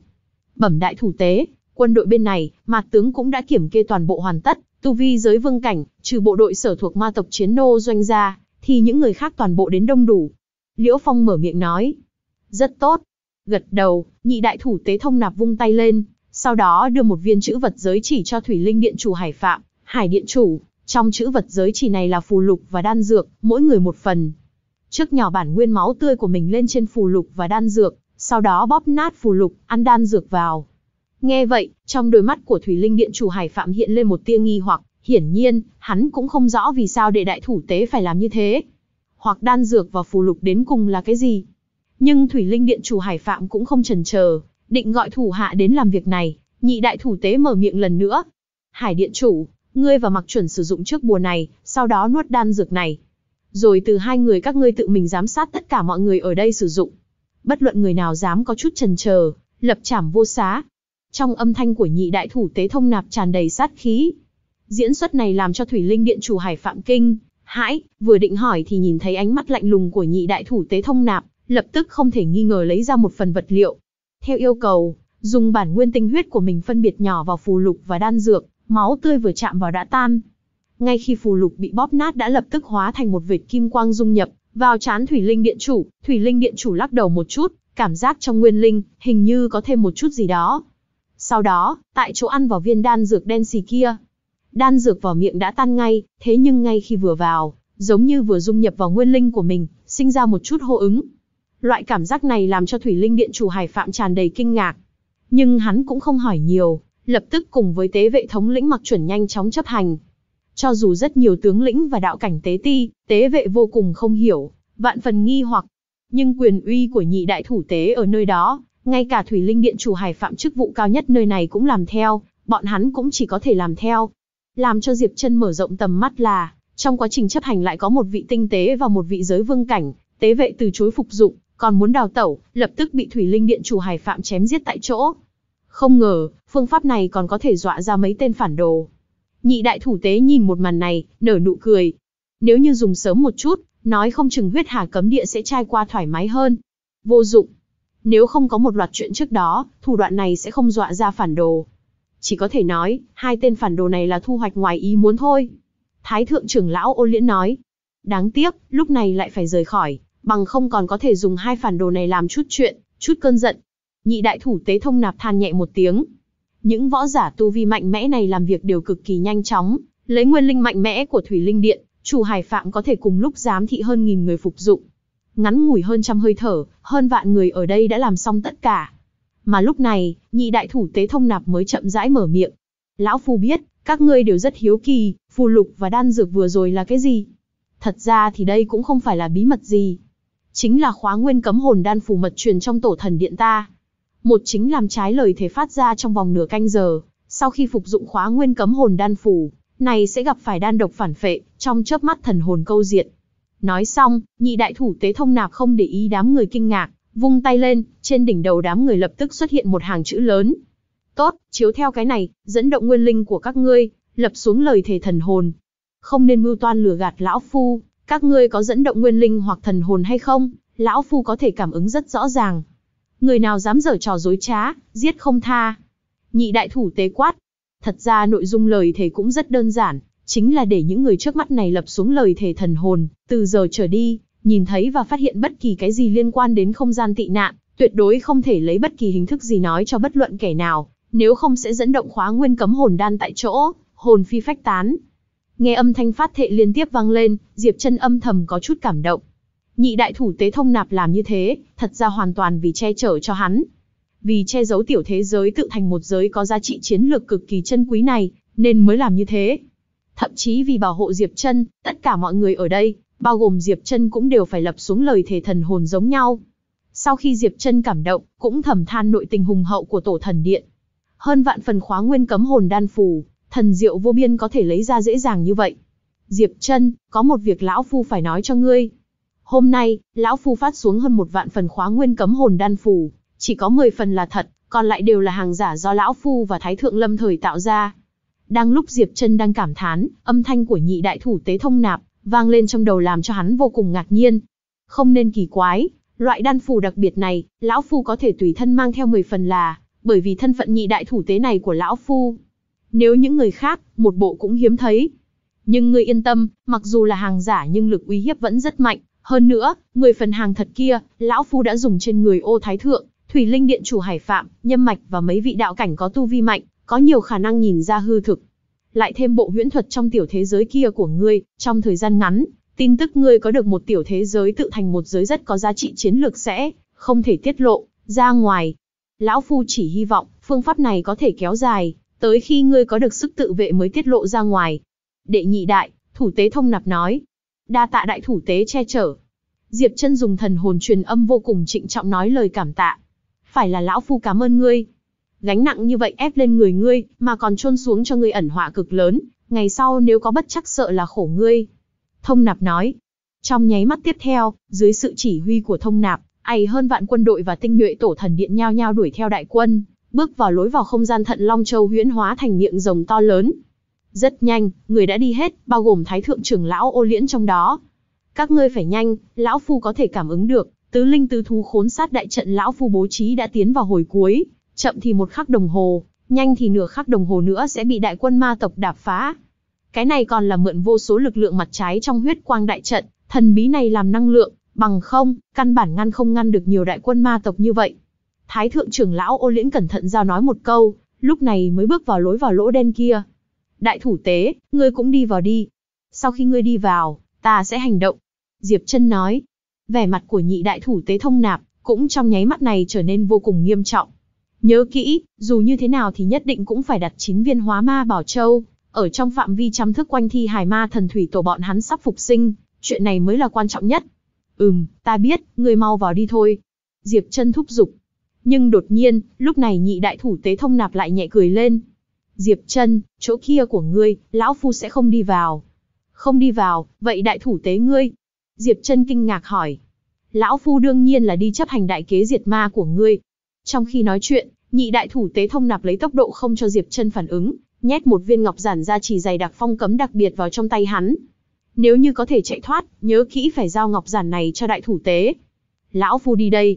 Bẩm đại thủ tế, quân đội bên này, mạc tướng cũng đã kiểm kê toàn bộ hoàn tất, tu vi giới vương cảnh, trừ bộ đội sở thuộc ma tộc chiến nô doanh gia, thì những người khác toàn bộ đến đông đủ. Liễu Phong mở miệng nói. Rất tốt. Gật đầu, nhị đại thủ tế thông nạp vung tay lên, sau đó đưa một viên chữ vật giới chỉ cho Thủy Linh Điện chủ Hải Phạm, Hải Điện chủ. Trong chữ vật giới chỉ này là phù lục và đan dược, mỗi người một phần, trước nhỏ bản nguyên máu tươi của mình lên trên phù lục và đan dược, sau đó bóp nát phù lục, ăn đan dược vào. Nghe vậy, trong đôi mắt của Thủy Linh Điện chủ Hải Phạm hiện lên một tia nghi hoặc, hiển nhiên, hắn cũng không rõ vì sao đệ đại thủ tế phải làm như thế. Hoặc đan dược và phù lục đến cùng là cái gì? Nhưng Thủy Linh Điện chủ Hải Phạm cũng không chần chờ, định gọi thủ hạ đến làm việc này, nhị đại thủ tế mở miệng lần nữa. Hải Điện chủ, ngươi và mặc chuẩn sử dụng trước bùa này, sau đó nuốt đan dược này. Rồi từ hai người các ngươi tự mình giám sát tất cả mọi người ở đây sử dụng. Bất luận người nào dám có chút trần chờ, lập trảm vô xá. Trong âm thanh của nhị đại thủ tế thông nạp tràn đầy sát khí. Diễn xuất này làm cho Thủy Linh Điện chủ Hải Phạm Kinh, hãi, vừa định hỏi thì nhìn thấy ánh mắt lạnh lùng của nhị đại thủ tế thông nạp, lập tức không thể nghi ngờ lấy ra một phần vật liệu. Theo yêu cầu, dùng bản nguyên tinh huyết của mình phân biệt nhỏ vào phù lục và đan dược, máu tươi vừa chạm vào đã tan, ngay khi phù lục bị bóp nát đã lập tức hóa thành một vệt kim quang dung nhập vào chán thủy linh điện chủ, thủy linh điện chủ lắc đầu một chút, cảm giác trong nguyên linh hình như có thêm một chút gì đó. Sau đó, tại chỗ ăn vào viên đan dược đen xì kia, đan dược vào miệng đã tan ngay, thế nhưng ngay khi vừa vào, giống như vừa dung nhập vào nguyên linh của mình, sinh ra một chút hô ứng. Loại cảm giác này làm cho Thủy Linh Điện chủ Hải Phạm tràn đầy kinh ngạc. Nhưng hắn cũng không hỏi nhiều, lập tức cùng với tế vệ thống lĩnh mặc chuẩn nhanh chóng chấp hành. Cho dù rất nhiều tướng lĩnh và đạo cảnh tế ti, tế vệ vô cùng không hiểu, vạn phần nghi hoặc. Nhưng quyền uy của nhị đại thủ tế ở nơi đó, ngay cả Thủy Linh Điện chủ hải phạm chức vụ cao nhất nơi này cũng làm theo, bọn hắn cũng chỉ có thể làm theo. Làm cho Diệp chân mở rộng tầm mắt là, trong quá trình chấp hành lại có một vị tinh tế và một vị giới vương cảnh, tế vệ từ chối phục dụng, còn muốn đào tẩu, lập tức bị Thủy Linh Điện chủ hải phạm chém giết tại chỗ. Không ngờ, phương pháp này còn có thể dọa ra mấy tên phản đồ. Nhị đại thủ tế nhìn một màn này, nở nụ cười. Nếu như dùng sớm một chút, nói không chừng huyết hà cấm địa sẽ trai qua thoải mái hơn. Vô dụng. Nếu không có một loạt chuyện trước đó, thủ đoạn này sẽ không dọa ra phản đồ. Chỉ có thể nói, hai tên phản đồ này là thu hoạch ngoài ý muốn thôi. Thái thượng trưởng lão ô liễn nói. Đáng tiếc, lúc này lại phải rời khỏi, bằng không còn có thể dùng hai phản đồ này làm chút chuyện, chút cơn giận. Nhị đại thủ tế thông nạp than nhẹ một tiếng, những võ giả tu vi mạnh mẽ này làm việc đều cực kỳ nhanh chóng, lấy nguyên linh mạnh mẽ của Thủy Linh Điện, chủ Hải Phạm có thể cùng lúc giám thị hơn nghìn người phục dụng. Ngắn ngủi hơn trăm hơi thở, hơn vạn người ở đây đã làm xong tất cả. Mà lúc này, nhị đại thủ tế thông nạp mới chậm rãi mở miệng. Lão Phu biết, các ngươi đều rất hiếu kỳ, phù lục và đan dược vừa rồi là cái gì? Thật ra thì đây cũng không phải là bí mật gì. Chính là khóa nguyên cấm hồn đan phù mật truyền trong tổ thần điện ta một chính làm trái lời thể phát ra trong vòng nửa canh giờ, sau khi phục dụng khóa nguyên cấm hồn đan phủ, này sẽ gặp phải đan độc phản phệ, trong chớp mắt thần hồn câu diệt. Nói xong, nhị đại thủ tế thông nạp không để ý đám người kinh ngạc, vung tay lên, trên đỉnh đầu đám người lập tức xuất hiện một hàng chữ lớn. Tốt, chiếu theo cái này, dẫn động nguyên linh của các ngươi, lập xuống lời thề thần hồn. Không nên mưu toan lừa gạt lão phu, các ngươi có dẫn động nguyên linh hoặc thần hồn hay không, lão phu có thể cảm ứng rất rõ ràng, người nào dám dở trò dối trá, giết không tha. Nhị đại thủ tế quát. Thật ra nội dung lời thề cũng rất đơn giản, chính là để những người trước mắt này lập xuống lời thề thần hồn, từ giờ trở đi, nhìn thấy và phát hiện bất kỳ cái gì liên quan đến không gian tị nạn, tuyệt đối không thể lấy bất kỳ hình thức gì nói cho bất luận kẻ nào, nếu không sẽ dẫn động khóa nguyên cấm hồn đan tại chỗ, hồn phi phách tán. Nghe âm thanh phát thệ liên tiếp vang lên, Diệp Chân âm thầm có chút cảm động, Nhị đại thủ tế thông nạp làm như thế, thật ra hoàn toàn vì che chở cho hắn. Vì che giấu tiểu thế giới tự thành một giới có giá trị chiến lược cực kỳ chân quý này, nên mới làm như thế. Thậm chí vì bảo hộ Diệp Chân, tất cả mọi người ở đây, bao gồm Diệp Chân cũng đều phải lập xuống lời thề thần hồn giống nhau. Sau khi Diệp Chân cảm động, cũng thầm than nội tình hùng hậu của tổ thần điện. Hơn vạn phần khóa nguyên cấm hồn đan phù, thần diệu vô biên có thể lấy ra dễ dàng như vậy. Diệp Chân, có một việc lão phu phải nói cho ngươi. Hôm nay, lão phu phát xuống hơn một vạn phần khóa nguyên cấm hồn đan phù, chỉ có 10 phần là thật, còn lại đều là hàng giả do lão phu và thái thượng lâm thời tạo ra. Đang lúc Diệp Chân đang cảm thán, âm thanh của nhị đại thủ tế thông nạp vang lên trong đầu làm cho hắn vô cùng ngạc nhiên. Không nên kỳ quái, loại đan phù đặc biệt này, lão phu có thể tùy thân mang theo 10 phần là, bởi vì thân phận nhị đại thủ tế này của lão phu. Nếu những người khác, một bộ cũng hiếm thấy. Nhưng ngươi yên tâm, mặc dù là hàng giả nhưng lực uy hiếp vẫn rất mạnh, hơn nữa, người phần hàng thật kia, lão phu đã dùng trên người ô thái thượng, thủy linh điện chủ hải phạm, nhâm mạch và mấy vị đạo cảnh có tu vi mạnh, có nhiều khả năng nhìn ra hư thực. Lại thêm bộ huyễn thuật trong tiểu thế giới kia của ngươi, trong thời gian ngắn, tin tức ngươi có được một tiểu thế giới tự thành một giới rất có giá trị chiến lược sẽ, không thể tiết lộ, ra ngoài. Lão Phu chỉ hy vọng, phương pháp này có thể kéo dài, tới khi ngươi có được sức tự vệ mới tiết lộ ra ngoài. Đệ nhị đại, thủ tế thông nạp nói, đa tạ đại thủ tế che chở. Diệp chân dùng thần hồn truyền âm vô cùng trịnh trọng nói lời cảm tạ. Phải là lão phu cảm ơn ngươi. Gánh nặng như vậy ép lên người ngươi, mà còn trôn xuống cho ngươi ẩn họa cực lớn, ngày sau nếu có bất chắc sợ là khổ ngươi. Thông nạp nói. Trong nháy mắt tiếp theo, dưới sự chỉ huy của thông nạp, ấy hơn vạn quân đội và tinh nhuệ tổ thần điện nhao nhau đuổi theo đại quân, bước vào lối vào không gian thận Long Châu huyễn hóa thành miệng rồng to lớn, rất nhanh, người đã đi hết, bao gồm thái thượng trưởng lão ô liễn trong đó. Các ngươi phải nhanh, lão phu có thể cảm ứng được, tứ linh tứ thú khốn sát đại trận lão phu bố trí đã tiến vào hồi cuối, chậm thì một khắc đồng hồ, nhanh thì nửa khắc đồng hồ nữa sẽ bị đại quân ma tộc đạp phá. Cái này còn là mượn vô số lực lượng mặt trái trong huyết quang đại trận, thần bí này làm năng lượng, bằng không, căn bản ngăn không ngăn được nhiều đại quân ma tộc như vậy. Thái thượng trưởng lão ô liễn cẩn thận giao nói một câu, lúc này mới bước vào lối vào lỗ đen kia, Đại thủ tế, ngươi cũng đi vào đi. Sau khi ngươi đi vào, ta sẽ hành động. Diệp chân nói. Vẻ mặt của nhị đại thủ tế thông nạp, cũng trong nháy mắt này trở nên vô cùng nghiêm trọng. Nhớ kỹ, dù như thế nào thì nhất định cũng phải đặt chín viên hóa ma bảo châu, ở trong phạm vi chăm thức quanh thi hải ma thần thủy tổ bọn hắn sắp phục sinh, chuyện này mới là quan trọng nhất. Ừm, ta biết, ngươi mau vào đi thôi. Diệp chân thúc giục. Nhưng đột nhiên, lúc này nhị đại thủ tế thông nạp lại nhẹ cười lên, Diệp Trân, chỗ kia của ngươi, lão phu sẽ không đi vào. Không đi vào, vậy đại thủ tế ngươi? Diệp Trân kinh ngạc hỏi. Lão phu đương nhiên là đi chấp hành đại kế diệt ma của ngươi. Trong khi nói chuyện, nhị đại thủ tế thông nạp lấy tốc độ không cho Diệp Trân phản ứng, nhét một viên ngọc giản ra chỉ dày đặc phong cấm đặc biệt vào trong tay hắn. Nếu như có thể chạy thoát, nhớ kỹ phải giao ngọc giản này cho đại thủ tế. Lão phu đi đây.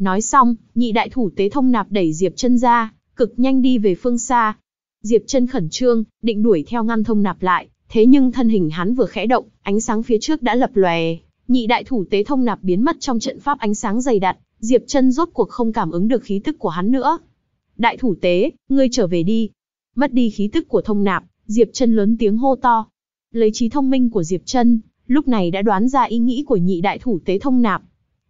Nói xong, nhị đại thủ tế thông nạp đẩy Diệp Trân ra, cực nhanh đi về phương xa, Diệp chân khẩn trương, định đuổi theo ngăn thông nạp lại, thế nhưng thân hình hắn vừa khẽ động, ánh sáng phía trước đã lập lòe, nhị đại thủ tế thông nạp biến mất trong trận pháp ánh sáng dày đặc, Diệp chân rốt cuộc không cảm ứng được khí tức của hắn nữa. Đại thủ tế, ngươi trở về đi. Mất đi khí tức của thông nạp, Diệp chân lớn tiếng hô to. Lấy trí thông minh của Diệp chân, lúc này đã đoán ra ý nghĩ của nhị đại thủ tế thông nạp.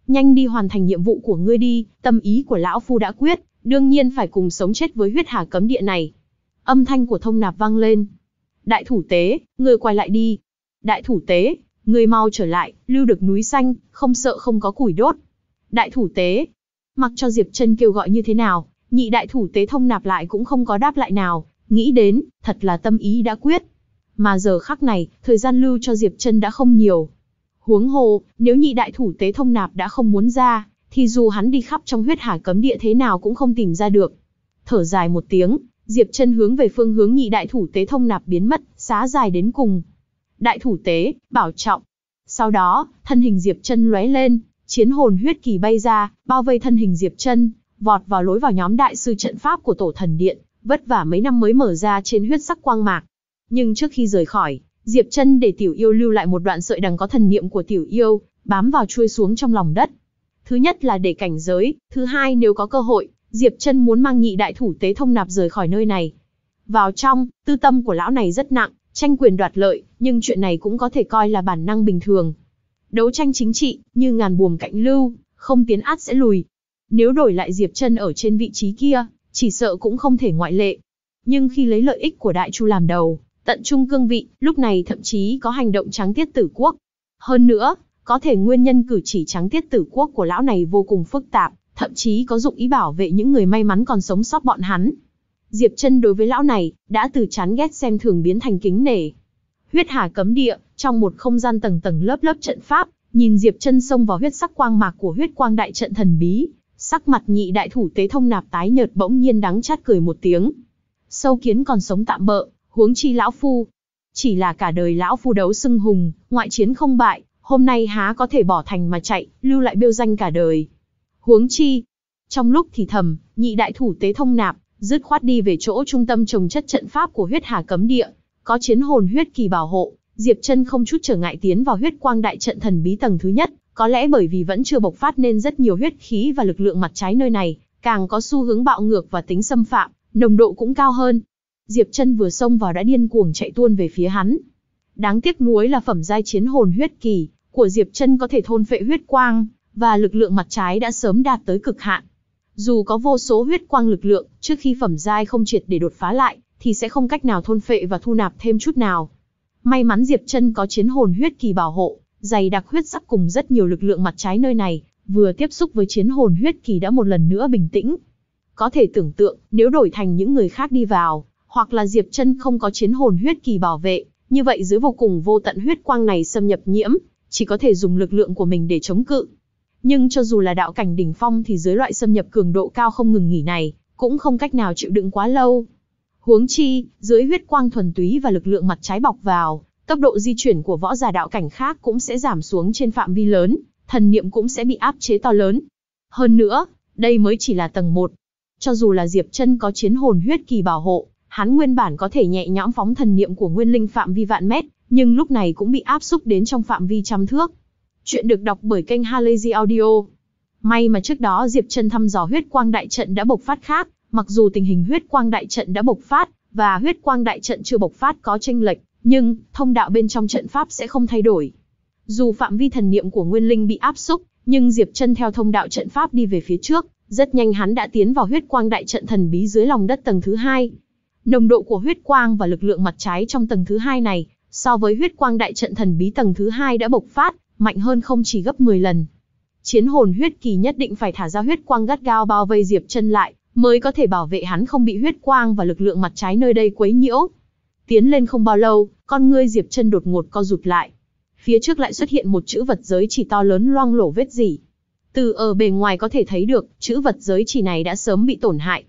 Nhanh đi hoàn thành nhiệm vụ của ngươi đi, tâm ý của lão phu đã quyết, đương nhiên phải cùng sống chết với huyết hà cấm địa này. Âm thanh của thông nạp vang lên. Đại thủ tế, người quay lại đi. Đại thủ tế, người mau trở lại, lưu được núi xanh, không sợ không có củi đốt. Đại thủ tế, mặc cho Diệp Trân kêu gọi như thế nào, nhị đại thủ tế thông nạp lại cũng không có đáp lại nào, nghĩ đến, thật là tâm ý đã quyết. Mà giờ khắc này, thời gian lưu cho Diệp Trân đã không nhiều. Huống hồ, nếu nhị đại thủ tế thông nạp đã không muốn ra, thì dù hắn đi khắp trong huyết hải cấm địa thế nào cũng không tìm ra được. Thở dài một tiếng, Diệp Chân hướng về phương hướng nhị đại thủ tế thông nạp biến mất, xá dài đến cùng. Đại thủ tế, bảo trọng. Sau đó, thân hình Diệp Chân lóe lên, chiến hồn huyết kỳ bay ra, bao vây thân hình Diệp Chân, vọt vào lối vào nhóm đại sư trận pháp của tổ thần điện, vất vả mấy năm mới mở ra trên huyết sắc quang mạc. Nhưng trước khi rời khỏi, Diệp Chân để Tiểu Yêu lưu lại một đoạn sợi đằng có thần niệm của Tiểu Yêu, bám vào chui xuống trong lòng đất. Thứ nhất là để cảnh giới, thứ hai nếu có cơ hội, Diệp Trân muốn mang nhị đại thủ tế thông nạp rời khỏi nơi này. Vào trong, tư tâm của lão này rất nặng, tranh quyền đoạt lợi, nhưng chuyện này cũng có thể coi là bản năng bình thường. Đấu tranh chính trị, như ngàn buồm cạnh lưu, không tiến át sẽ lùi. Nếu đổi lại Diệp Trân ở trên vị trí kia, chỉ sợ cũng không thể ngoại lệ. Nhưng khi lấy lợi ích của Đại Chu làm đầu, tận trung cương vị, lúc này thậm chí có hành động trắng tiết tử quốc. Hơn nữa, có thể nguyên nhân cử chỉ trắng tiết tử quốc của lão này vô cùng phức tạp, thậm chí có dụng ý bảo vệ những người may mắn còn sống sót bọn hắn. Diệp Chân đối với lão này đã từ chán ghét xem thường biến thành kính nể. Huyết Hà cấm địa, trong một không gian tầng tầng lớp lớp trận pháp, nhìn Diệp Chân xông vào huyết sắc quang mạc của huyết quang đại trận thần bí, sắc mặt nhị đại thủ tế thông nạp tái nhợt bỗng nhiên đắng chát cười một tiếng. Sâu kiến còn sống tạm bợ, huống chi lão phu. Chỉ là cả đời lão phu đấu xưng hùng, ngoại chiến không bại, hôm nay há có thể bỏ thành mà chạy, lưu lại biêu danh cả đời. Huống chi, trong lúc thì thầm, nhị đại thủ tế thông nạp, dứt khoát đi về chỗ trung tâm trồng chất trận pháp của huyết hà cấm địa, có chiến hồn huyết kỳ bảo hộ, Diệp Chân không chút trở ngại tiến vào huyết quang đại trận thần bí tầng thứ nhất, có lẽ bởi vì vẫn chưa bộc phát nên rất nhiều huyết khí và lực lượng mặt trái nơi này, càng có xu hướng bạo ngược và tính xâm phạm, nồng độ cũng cao hơn. Diệp Chân vừa xông vào đã điên cuồng chạy tuôn về phía hắn. Đáng tiếc muối là phẩm giai chiến hồn huyết kỳ của Diệp Chân có thể thôn phệ huyết quang, và lực lượng mặt trái đã sớm đạt tới cực hạn. Dù có vô số huyết quang lực lượng, trước khi phẩm giai không triệt để đột phá lại, thì sẽ không cách nào thôn phệ và thu nạp thêm chút nào. May mắn Diệp Chân có chiến hồn huyết kỳ bảo hộ, dày đặc huyết sắc cùng rất nhiều lực lượng mặt trái nơi này, vừa tiếp xúc với chiến hồn huyết kỳ đã một lần nữa bình tĩnh. Có thể tưởng tượng, nếu đổi thành những người khác đi vào, hoặc là Diệp Chân không có chiến hồn huyết kỳ bảo vệ, như vậy dưới vô cùng vô tận huyết quang này xâm nhập nhiễm, chỉ có thể dùng lực lượng của mình để chống cự. Nhưng cho dù là đạo cảnh đỉnh phong thì dưới loại xâm nhập cường độ cao không ngừng nghỉ này, cũng không cách nào chịu đựng quá lâu. Huống chi, dưới huyết quang thuần túy và lực lượng mặt trái bọc vào, tốc độ di chuyển của võ giả đạo cảnh khác cũng sẽ giảm xuống trên phạm vi lớn, thần niệm cũng sẽ bị áp chế to lớn. Hơn nữa, đây mới chỉ là tầng 1. Cho dù là Diệp Chân có chiến hồn huyết kỳ bảo hộ, hắn nguyên bản có thể nhẹ nhõm phóng thần niệm của nguyên linh phạm vi vạn mét, nhưng lúc này cũng bị áp xúc đến trong phạm vi trăm thước. Chuyện được đọc bởi kênh Halazy Audio. May mà trước đó Diệp Trần thăm dò huyết quang đại trận đã bộc phát khác, mặc dù tình hình huyết quang đại trận đã bộc phát và huyết quang đại trận chưa bộc phát có chênh lệch, nhưng thông đạo bên trong trận pháp sẽ không thay đổi. Dù phạm vi thần niệm của Nguyên Linh bị áp xúc, nhưng Diệp Trần theo thông đạo trận pháp đi về phía trước, rất nhanh hắn đã tiến vào huyết quang đại trận thần bí dưới lòng đất tầng thứ hai. Nồng độ của huyết quang và lực lượng mặt trái trong tầng thứ hai này, so với huyết quang đại trận thần bí tầng thứ hai đã bộc phát, mạnh hơn không chỉ gấp 10 lần. Chiến hồn huyết kỳ nhất định phải thả ra huyết quang gắt gao bao vây Diệp chân lại, mới có thể bảo vệ hắn không bị huyết quang và lực lượng mặt trái nơi đây quấy nhiễu. Tiến lên không bao lâu, con ngươi Diệp chân đột ngột co rụt lại. Phía trước lại xuất hiện một chữ vật giới chỉ to lớn loang lổ vết gì. Từ ở bề ngoài có thể thấy được, chữ vật giới chỉ này đã sớm bị tổn hại.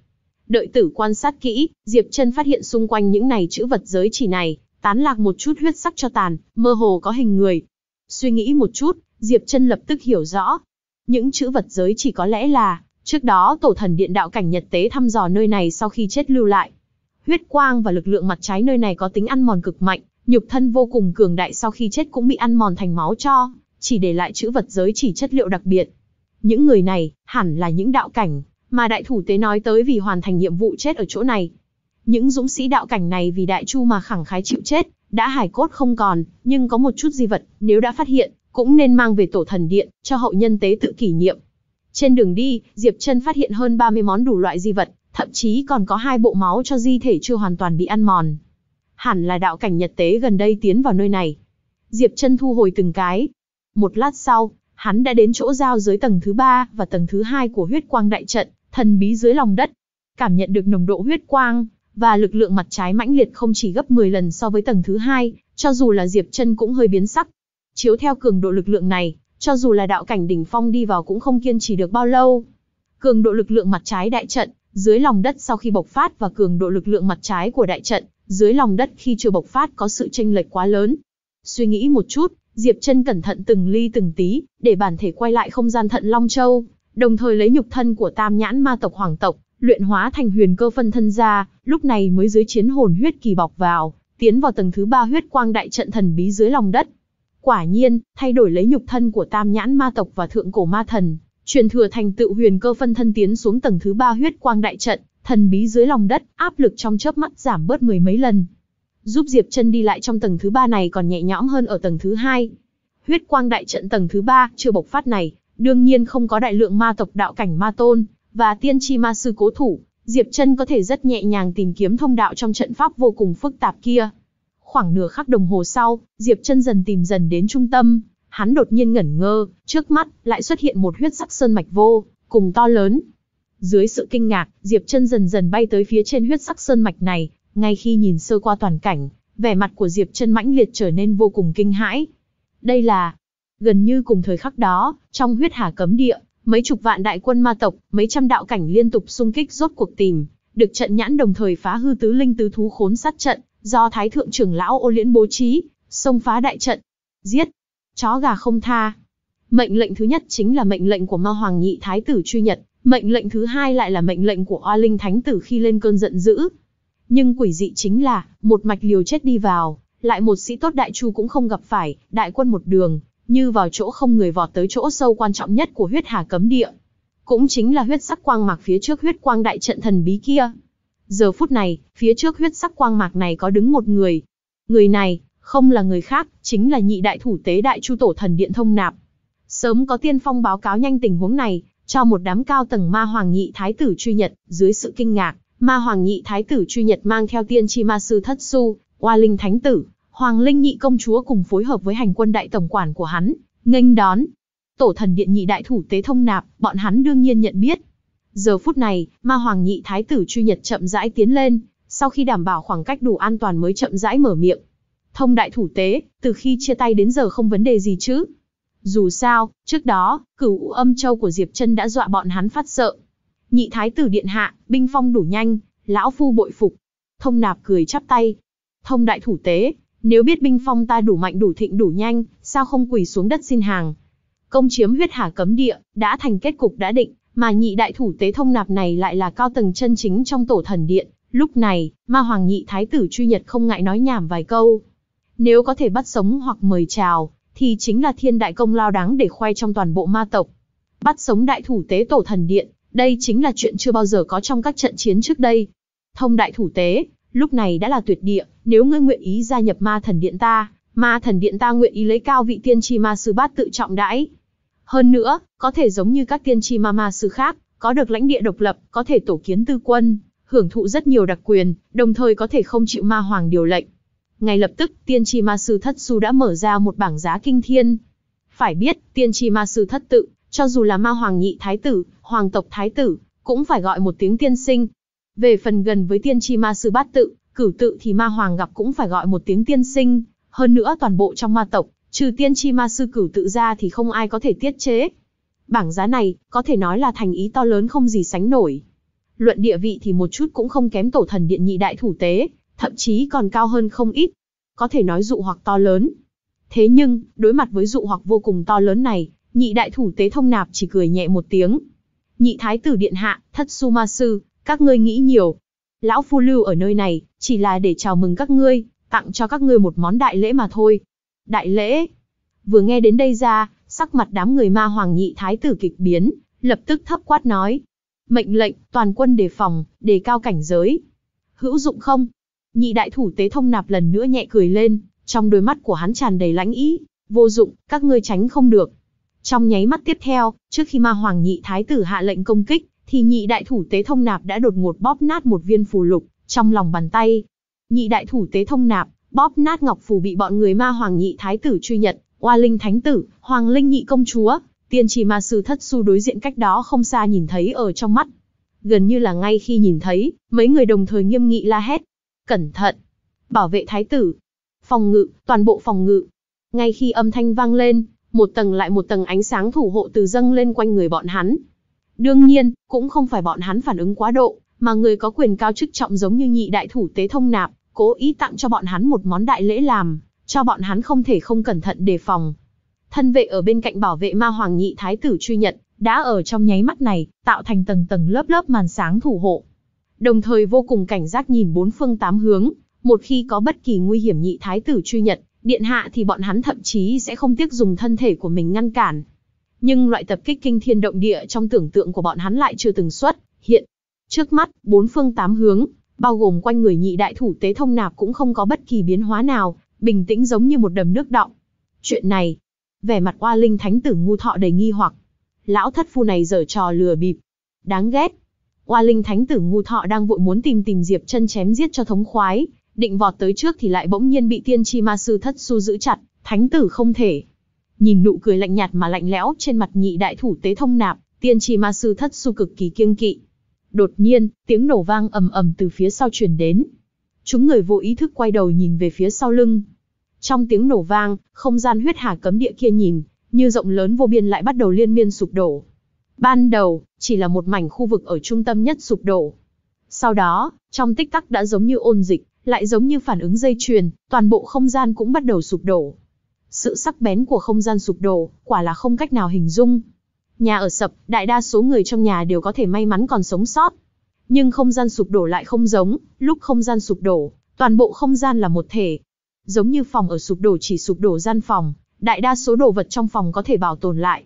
Đợi tử quan sát kỹ, Diệp chân phát hiện xung quanh những này chữ vật giới chỉ này, tán lạc một chút huyết sắc cho tàn, mơ hồ có hình người, Suy nghĩ một chút, Diệp Chân lập tức hiểu rõ. Những chữ vật giới chỉ có lẽ là trước đó tổ thần điện đạo cảnh Nhật tế thăm dò nơi này sau khi chết lưu lại. Huyết quang và lực lượng mặt trái nơi này có tính ăn mòn cực mạnh, nhục thân vô cùng cường đại sau khi chết cũng bị ăn mòn thành máu cho, chỉ để lại chữ vật giới chỉ chất liệu đặc biệt. Những người này hẳn là những đạo cảnh mà đại thủ tế nói tới vì hoàn thành nhiệm vụ chết ở chỗ này. Những dũng sĩ đạo cảnh này vì đại chu mà khẳng khái chịu chết, đã hải cốt không còn, nhưng có một chút di vật, nếu đã phát hiện, cũng nên mang về tổ thần điện, cho hậu nhân tế tự kỷ niệm. Trên đường đi, Diệp Trân phát hiện hơn 30 món đủ loại di vật, thậm chí còn có hai bộ máu cho di thể chưa hoàn toàn bị ăn mòn. Hẳn là đạo cảnh Nhật Tế gần đây tiến vào nơi này. Diệp Trân thu hồi từng cái. Một lát sau, hắn đã đến chỗ giao dưới tầng thứ ba và tầng thứ hai của huyết quang đại trận, thần bí dưới lòng đất. Cảm nhận được nồng độ huyết quang, và lực lượng mặt trái mãnh liệt không chỉ gấp 10 lần so với tầng thứ hai, cho dù là Diệp Chân cũng hơi biến sắc. Chiếu theo cường độ lực lượng này, cho dù là đạo cảnh đỉnh phong đi vào cũng không kiên trì được bao lâu. Cường độ lực lượng mặt trái đại trận, dưới lòng đất sau khi bộc phát và cường độ lực lượng mặt trái của đại trận, dưới lòng đất khi chưa bộc phát có sự chênh lệch quá lớn. Suy nghĩ một chút, Diệp Chân cẩn thận từng ly từng tí, để bản thể quay lại không gian Thận Long Châu, đồng thời lấy nhục thân của Tam Nhãn Ma tộc Hoàng tộc, luyện hóa thành huyền cơ phân thân ra, lúc này mới dưới chiến hồn huyết kỳ bọc vào, tiến vào tầng thứ ba huyết quang đại trận thần bí dưới lòng đất. Quả nhiên, thay đổi lấy nhục thân của tam nhãn ma tộc và thượng cổ ma thần, truyền thừa thành tựu huyền cơ phân thân tiến xuống tầng thứ ba huyết quang đại trận, thần bí dưới lòng đất, áp lực trong chớp mắt giảm bớt mười mấy lần. Giúp Diệp chân đi lại trong tầng thứ ba này còn nhẹ nhõm hơn ở tầng thứ hai. Huyết quang đại trận tầng thứ ba chưa bộc phát này, đương nhiên không có đại lượng ma tộc đạo cảnh ma tôn, và tiên tri ma sư cố thủ, Diệp Trân có thể rất nhẹ nhàng tìm kiếm thông đạo trong trận pháp vô cùng phức tạp kia. Khoảng nửa khắc đồng hồ sau, Diệp Trân dần tìm dần đến trung tâm, hắn đột nhiên ngẩn ngơ, trước mắt lại xuất hiện một huyết sắc sơn mạch vô, cùng to lớn. Dưới sự kinh ngạc, Diệp Trân dần dần bay tới phía trên huyết sắc sơn mạch này, ngay khi nhìn sơ qua toàn cảnh, vẻ mặt của Diệp Trân mãnh liệt trở nên vô cùng kinh hãi. Đây là gần như cùng thời khắc đó, trong huyết hà cấm địa, Mấy chục vạn đại quân ma tộc, mấy trăm đạo cảnh liên tục xung kích rốt cuộc tìm, được trận nhãn đồng thời phá hư tứ linh tứ thú khốn sát trận, do thái thượng trưởng lão ô liễn bố trí, xông phá đại trận. Giết! Chó gà không tha. Mệnh lệnh thứ nhất chính là mệnh lệnh của ma hoàng nhị thái tử truy nhật, mệnh lệnh thứ hai lại là mệnh lệnh của oa linh thánh tử khi lên cơn giận dữ. Nhưng quỷ dị chính là, một mạch liều chết đi vào, lại một sĩ tốt đại chu cũng không gặp phải, đại quân một đường, như vào chỗ không người vọt tới chỗ sâu quan trọng nhất của huyết hà cấm địa. Cũng chính là huyết sắc quang mạc phía trước huyết quang đại trận thần bí kia. Giờ phút này, phía trước huyết sắc quang mạc này có đứng một người. Người này, không là người khác, chính là nhị đại thủ tế đại chu tổ thần điện thông nạp. Sớm có tiên phong báo cáo nhanh tình huống này, cho một đám cao tầng ma hoàng nhị thái tử truy nhật, dưới sự kinh ngạc, ma hoàng nhị thái tử truy nhật mang theo tiên tri ma sư thất su, oa linh thánh tử, Hoàng Linh nhị công chúa cùng phối hợp với hành quân đại tổng quản của hắn, nghênh đón. Tổ thần điện nhị đại thủ tế thông nạp, bọn hắn đương nhiên nhận biết. Giờ phút này, ma hoàng nhị thái tử truy nhật chậm rãi tiến lên, sau khi đảm bảo khoảng cách đủ an toàn mới chậm rãi mở miệng. Thông đại thủ tế, từ khi chia tay đến giờ không vấn đề gì chứ. Dù sao, trước đó, cửu âm châu của Diệp Trân đã dọa bọn hắn phát sợ. Nhị thái tử điện hạ, binh phong đủ nhanh, lão phu bội phục. Thông nạp cười chắp tay. Thông đại thủ tế, nếu biết binh phong ta đủ mạnh đủ thịnh đủ nhanh, sao không quỳ xuống đất xin hàng? Công chiếm huyết hà cấm địa, đã thành kết cục đã định, mà nhị đại thủ tế thông nạp này lại là cao tầng chân chính trong tổ thần điện. Lúc này, ma hoàng nhị thái tử truy nhật không ngại nói nhảm vài câu. Nếu có thể bắt sống hoặc mời chào, thì chính là thiên đại công lao đáng để khoe trong toàn bộ ma tộc. Bắt sống đại thủ tế tổ thần điện, đây chính là chuyện chưa bao giờ có trong các trận chiến trước đây. Thông đại thủ tế, lúc này đã là tuyệt địa, nếu ngươi nguyện ý gia nhập ma thần điện ta, ma thần điện ta nguyện ý lấy cao vị tiên tri ma sư bát tự trọng đãi. Hơn nữa, có thể giống như các tiên tri ma ma sư khác, có được lãnh địa độc lập, có thể tổ kiến tư quân, hưởng thụ rất nhiều đặc quyền, đồng thời có thể không chịu ma hoàng điều lệnh. Ngay lập tức, tiên tri ma sư thất su đã mở ra một bảng giá kinh thiên. Phải biết, tiên tri ma sư thất tự, cho dù là ma hoàng nhị thái tử, hoàng tộc thái tử, cũng phải gọi một tiếng tiên sinh, về phần gần với tiên tri ma sư bát tự, cửu tự thì ma hoàng gặp cũng phải gọi một tiếng tiên sinh, hơn nữa toàn bộ trong ma tộc, trừ tiên tri ma sư cửu tự ra thì không ai có thể tiết chế. Bảng giá này, có thể nói là thành ý to lớn không gì sánh nổi. Luận địa vị thì một chút cũng không kém tổ thần điện nhị đại thủ tế, thậm chí còn cao hơn không ít. Có thể nói dụ hoặc to lớn. Thế nhưng, đối mặt với dụ hoặc vô cùng to lớn này, nhị đại thủ tế thông nạp chỉ cười nhẹ một tiếng. Nhị thái tử điện hạ, thất su ma sư, các ngươi nghĩ nhiều. Lão Phu lưu ở nơi này, chỉ là để chào mừng các ngươi, tặng cho các ngươi một món đại lễ mà thôi. Đại lễ? Vừa nghe đến đây ra, sắc mặt đám người ma hoàng nhị thái tử kịch biến, lập tức thấp quát nói. Mệnh lệnh, toàn quân đề phòng, đề cao cảnh giới. Hữu dụng không? Nhị đại thủ tế thông nạp lần nữa nhẹ cười lên, trong đôi mắt của hắn tràn đầy lãnh ý. Vô dụng, các ngươi tránh không được. Trong nháy mắt tiếp theo, trước khi ma hoàng nhị thái tử hạ lệnh công kích, thì nhị đại thủ tế thông nạp đã đột ngột bóp nát một viên phù lục trong lòng bàn tay. Nhị đại thủ tế thông nạp bóp nát ngọc phù bị bọn người ma hoàng nhị thái tử truy nhận, oa linh thánh tử, hoàng linh nhị công chúa, tiên trì ma sư thất su đối diện cách đó không xa nhìn thấy ở trong mắt. Gần như là ngay khi nhìn thấy, mấy người đồng thời nghiêm nghị la hét. Cẩn thận! Bảo vệ thái tử! Phòng ngự, toàn bộ phòng ngự! Ngay khi âm thanh vang lên, một tầng lại một tầng ánh sáng thủ hộ từ dâng lên quanh người bọn hắn, Đương nhiên, cũng không phải bọn hắn phản ứng quá độ, mà người có quyền cao chức trọng giống như nhị đại thủ tế thông nạp, cố ý tặng cho bọn hắn một món đại lễ làm, cho bọn hắn không thể không cẩn thận đề phòng. Thân vệ ở bên cạnh bảo vệ ma hoàng nhị thái tử truy nhận, đã ở trong nháy mắt này, tạo thành tầng tầng lớp lớp màn sáng thủ hộ. Đồng thời vô cùng cảnh giác nhìn bốn phương tám hướng, một khi có bất kỳ nguy hiểm nhị thái tử truy nhận, điện hạ thì bọn hắn thậm chí sẽ không tiếc dùng thân thể của mình ngăn cản nhưng loại tập kích kinh thiên động địa trong tưởng tượng của bọn hắn lại chưa từng xuất hiện. Trước mắt, bốn phương tám hướng, bao gồm quanh người nhị đại thủ tế thông nạp cũng không có bất kỳ biến hóa nào, bình tĩnh giống như một đầm nước đọng. Chuyện này, vẻ mặt oa linh thánh tử ngu thọ đầy nghi hoặc. Lão thất phu này giở trò lừa bịp. Đáng ghét. Oa linh thánh tử ngu thọ đang vội muốn tìm tìm Diệp chân chém giết cho thống khoái, định vọt tới trước thì lại bỗng nhiên bị tiên tri ma sư thất su giữ chặt, thánh tử không thể, nhìn nụ cười lạnh nhạt mà lạnh lẽo trên mặt nhị đại thủ tế thông nạp, tiên tri ma sư thất su cực kỳ kiêng kỵ. Đột nhiên, tiếng nổ vang ầm ầm từ phía sau truyền đến. Chúng người vô ý thức quay đầu nhìn về phía sau lưng. Trong tiếng nổ vang, không gian huyết hà cấm địa kia nhìn, như rộng lớn vô biên lại bắt đầu liên miên sụp đổ. Ban đầu, chỉ là một mảnh khu vực ở trung tâm nhất sụp đổ. Sau đó, trong tích tắc đã giống như ôn dịch, lại giống như phản ứng dây chuyền, toàn bộ không gian cũng bắt đầu sụp đổ. Sự sắc bén của không gian sụp đổ, quả là không cách nào hình dung. Nhà ở sập, đại đa số người trong nhà đều có thể may mắn còn sống sót. Nhưng không gian sụp đổ lại không giống, lúc không gian sụp đổ, toàn bộ không gian là một thể. Giống như phòng ở sụp đổ chỉ sụp đổ gian phòng, đại đa số đồ vật trong phòng có thể bảo tồn lại.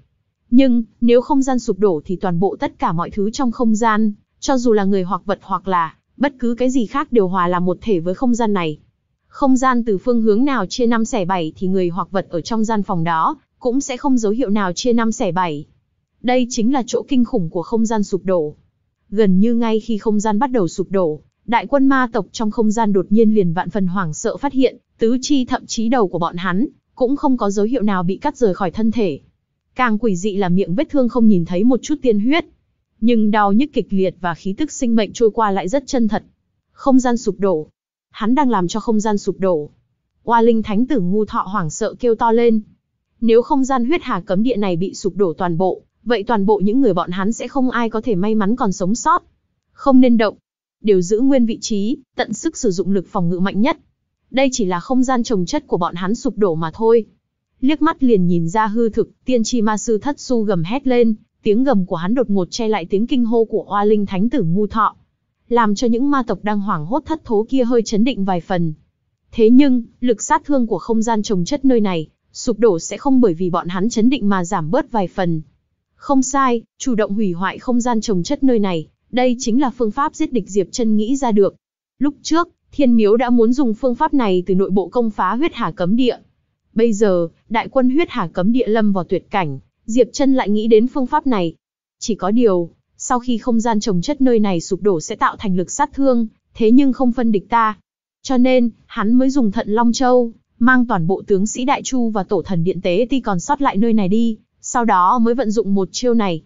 Nhưng, nếu không gian sụp đổ thì toàn bộ tất cả mọi thứ trong không gian, cho dù là người hoặc vật hoặc là bất cứ cái gì khác đều hòa là một thể với không gian này không gian từ phương hướng nào chia năm xẻ bảy thì người hoặc vật ở trong gian phòng đó cũng sẽ không dấu hiệu nào chia năm xẻ bảy. Đây chính là chỗ kinh khủng của không gian sụp đổ. Gần như ngay khi không gian bắt đầu sụp đổ, đại quân ma tộc trong không gian đột nhiên liền vạn phần hoảng sợ phát hiện, tứ chi thậm chí đầu của bọn hắn, cũng không có dấu hiệu nào bị cắt rời khỏi thân thể. Càng quỷ dị là miệng vết thương không nhìn thấy một chút tiên huyết. Nhưng đau nhức kịch liệt và khí tức sinh mệnh trôi qua lại rất chân thật. Không gian sụp đổ, hắn đang làm cho không gian sụp đổ. Oa linh thánh tử ngu thọ hoảng sợ kêu to lên. Nếu không gian huyết hà cấm địa này bị sụp đổ toàn bộ, vậy toàn bộ những người bọn hắn sẽ không ai có thể may mắn còn sống sót. Không nên động, đều giữ nguyên vị trí, tận sức sử dụng lực phòng ngự mạnh nhất. Đây chỉ là không gian trồng chất của bọn hắn sụp đổ mà thôi. Liếc mắt liền nhìn ra hư thực, tiên tri ma sư thất su gầm hét lên, tiếng gầm của hắn đột ngột che lại tiếng kinh hô của oa linh thánh tử ngu thọ làm cho những ma tộc đang hoảng hốt thất thố kia hơi chấn định vài phần. Thế nhưng, lực sát thương của không gian trồng chất nơi này, sụp đổ sẽ không bởi vì bọn hắn chấn định mà giảm bớt vài phần. Không sai, chủ động hủy hoại không gian trồng chất nơi này, đây chính là phương pháp giết địch Diệp chân nghĩ ra được. Lúc trước, Thiên Miếu đã muốn dùng phương pháp này từ nội bộ công phá huyết hà cấm địa. Bây giờ, đại quân huyết hà cấm địa lâm vào tuyệt cảnh, Diệp chân lại nghĩ đến phương pháp này. Chỉ có điều, sau khi không gian trồng chất nơi này sụp đổ sẽ tạo thành lực sát thương, thế nhưng không phân địch ta. Cho nên, hắn mới dùng thận Long Châu, mang toàn bộ tướng sĩ Đại Chu và tổ thần điện tế ti còn sót lại nơi này đi, sau đó mới vận dụng một chiêu này.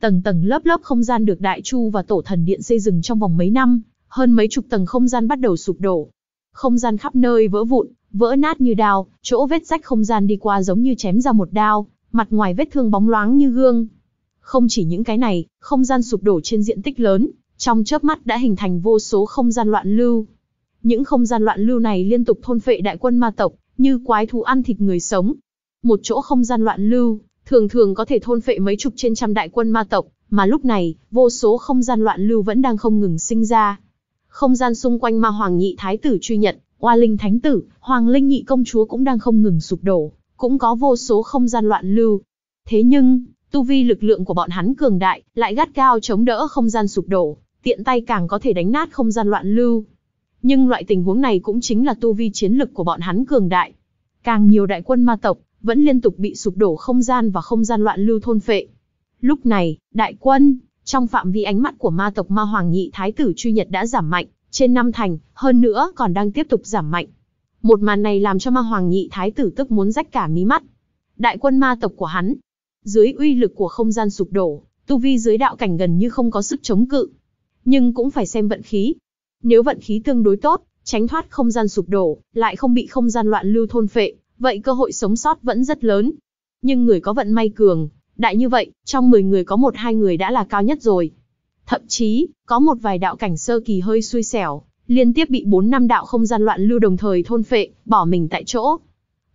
Tầng tầng lớp lớp không gian được Đại Chu và tổ thần điện xây dựng trong vòng mấy năm, hơn mấy chục tầng không gian bắt đầu sụp đổ. Không gian khắp nơi vỡ vụn, vỡ nát như đao, chỗ vết rách không gian đi qua giống như chém ra một đao, mặt ngoài vết thương bóng loáng như gương, không chỉ những cái này, không gian sụp đổ trên diện tích lớn, trong chớp mắt đã hình thành vô số không gian loạn lưu. Những không gian loạn lưu này liên tục thôn phệ đại quân ma tộc, như quái thú ăn thịt người sống. Một chỗ không gian loạn lưu, thường thường có thể thôn phệ mấy chục trên trăm đại quân ma tộc, mà lúc này, vô số không gian loạn lưu vẫn đang không ngừng sinh ra. Không gian xung quanh ma hoàng nhị thái tử truy nhận, oa linh thánh tử, hoàng linh nhị công chúa cũng đang không ngừng sụp đổ, cũng có vô số không gian loạn lưu. Thế nhưng, Tu vi lực lượng của bọn hắn cường đại, lại gắt cao chống đỡ không gian sụp đổ, tiện tay càng có thể đánh nát không gian loạn lưu. Nhưng loại tình huống này cũng chính là tu vi chiến lực của bọn hắn cường đại. Càng nhiều đại quân ma tộc, vẫn liên tục bị sụp đổ không gian và không gian loạn lưu thôn phệ. Lúc này, đại quân, trong phạm vi ánh mắt của ma tộc ma hoàng nhị thái tử truy nhật đã giảm mạnh, trên năm thành, hơn nữa còn đang tiếp tục giảm mạnh. Một màn này làm cho ma hoàng nhị thái tử tức muốn rách cả mí mắt. Đại quân ma tộc của hắn, dưới uy lực của không gian sụp đổ, tu vi dưới đạo cảnh gần như không có sức chống cự. Nhưng cũng phải xem vận khí. Nếu vận khí tương đối tốt, tránh thoát không gian sụp đổ, lại không bị không gian loạn lưu thôn phệ, vậy cơ hội sống sót vẫn rất lớn. Nhưng người có vận may cường, đại như vậy, trong 10 người có một hai người đã là cao nhất rồi. Thậm chí, có một vài đạo cảnh sơ kỳ hơi xui xẻo, liên tiếp bị 4 năm đạo không gian loạn lưu đồng thời thôn phệ, bỏ mình tại chỗ,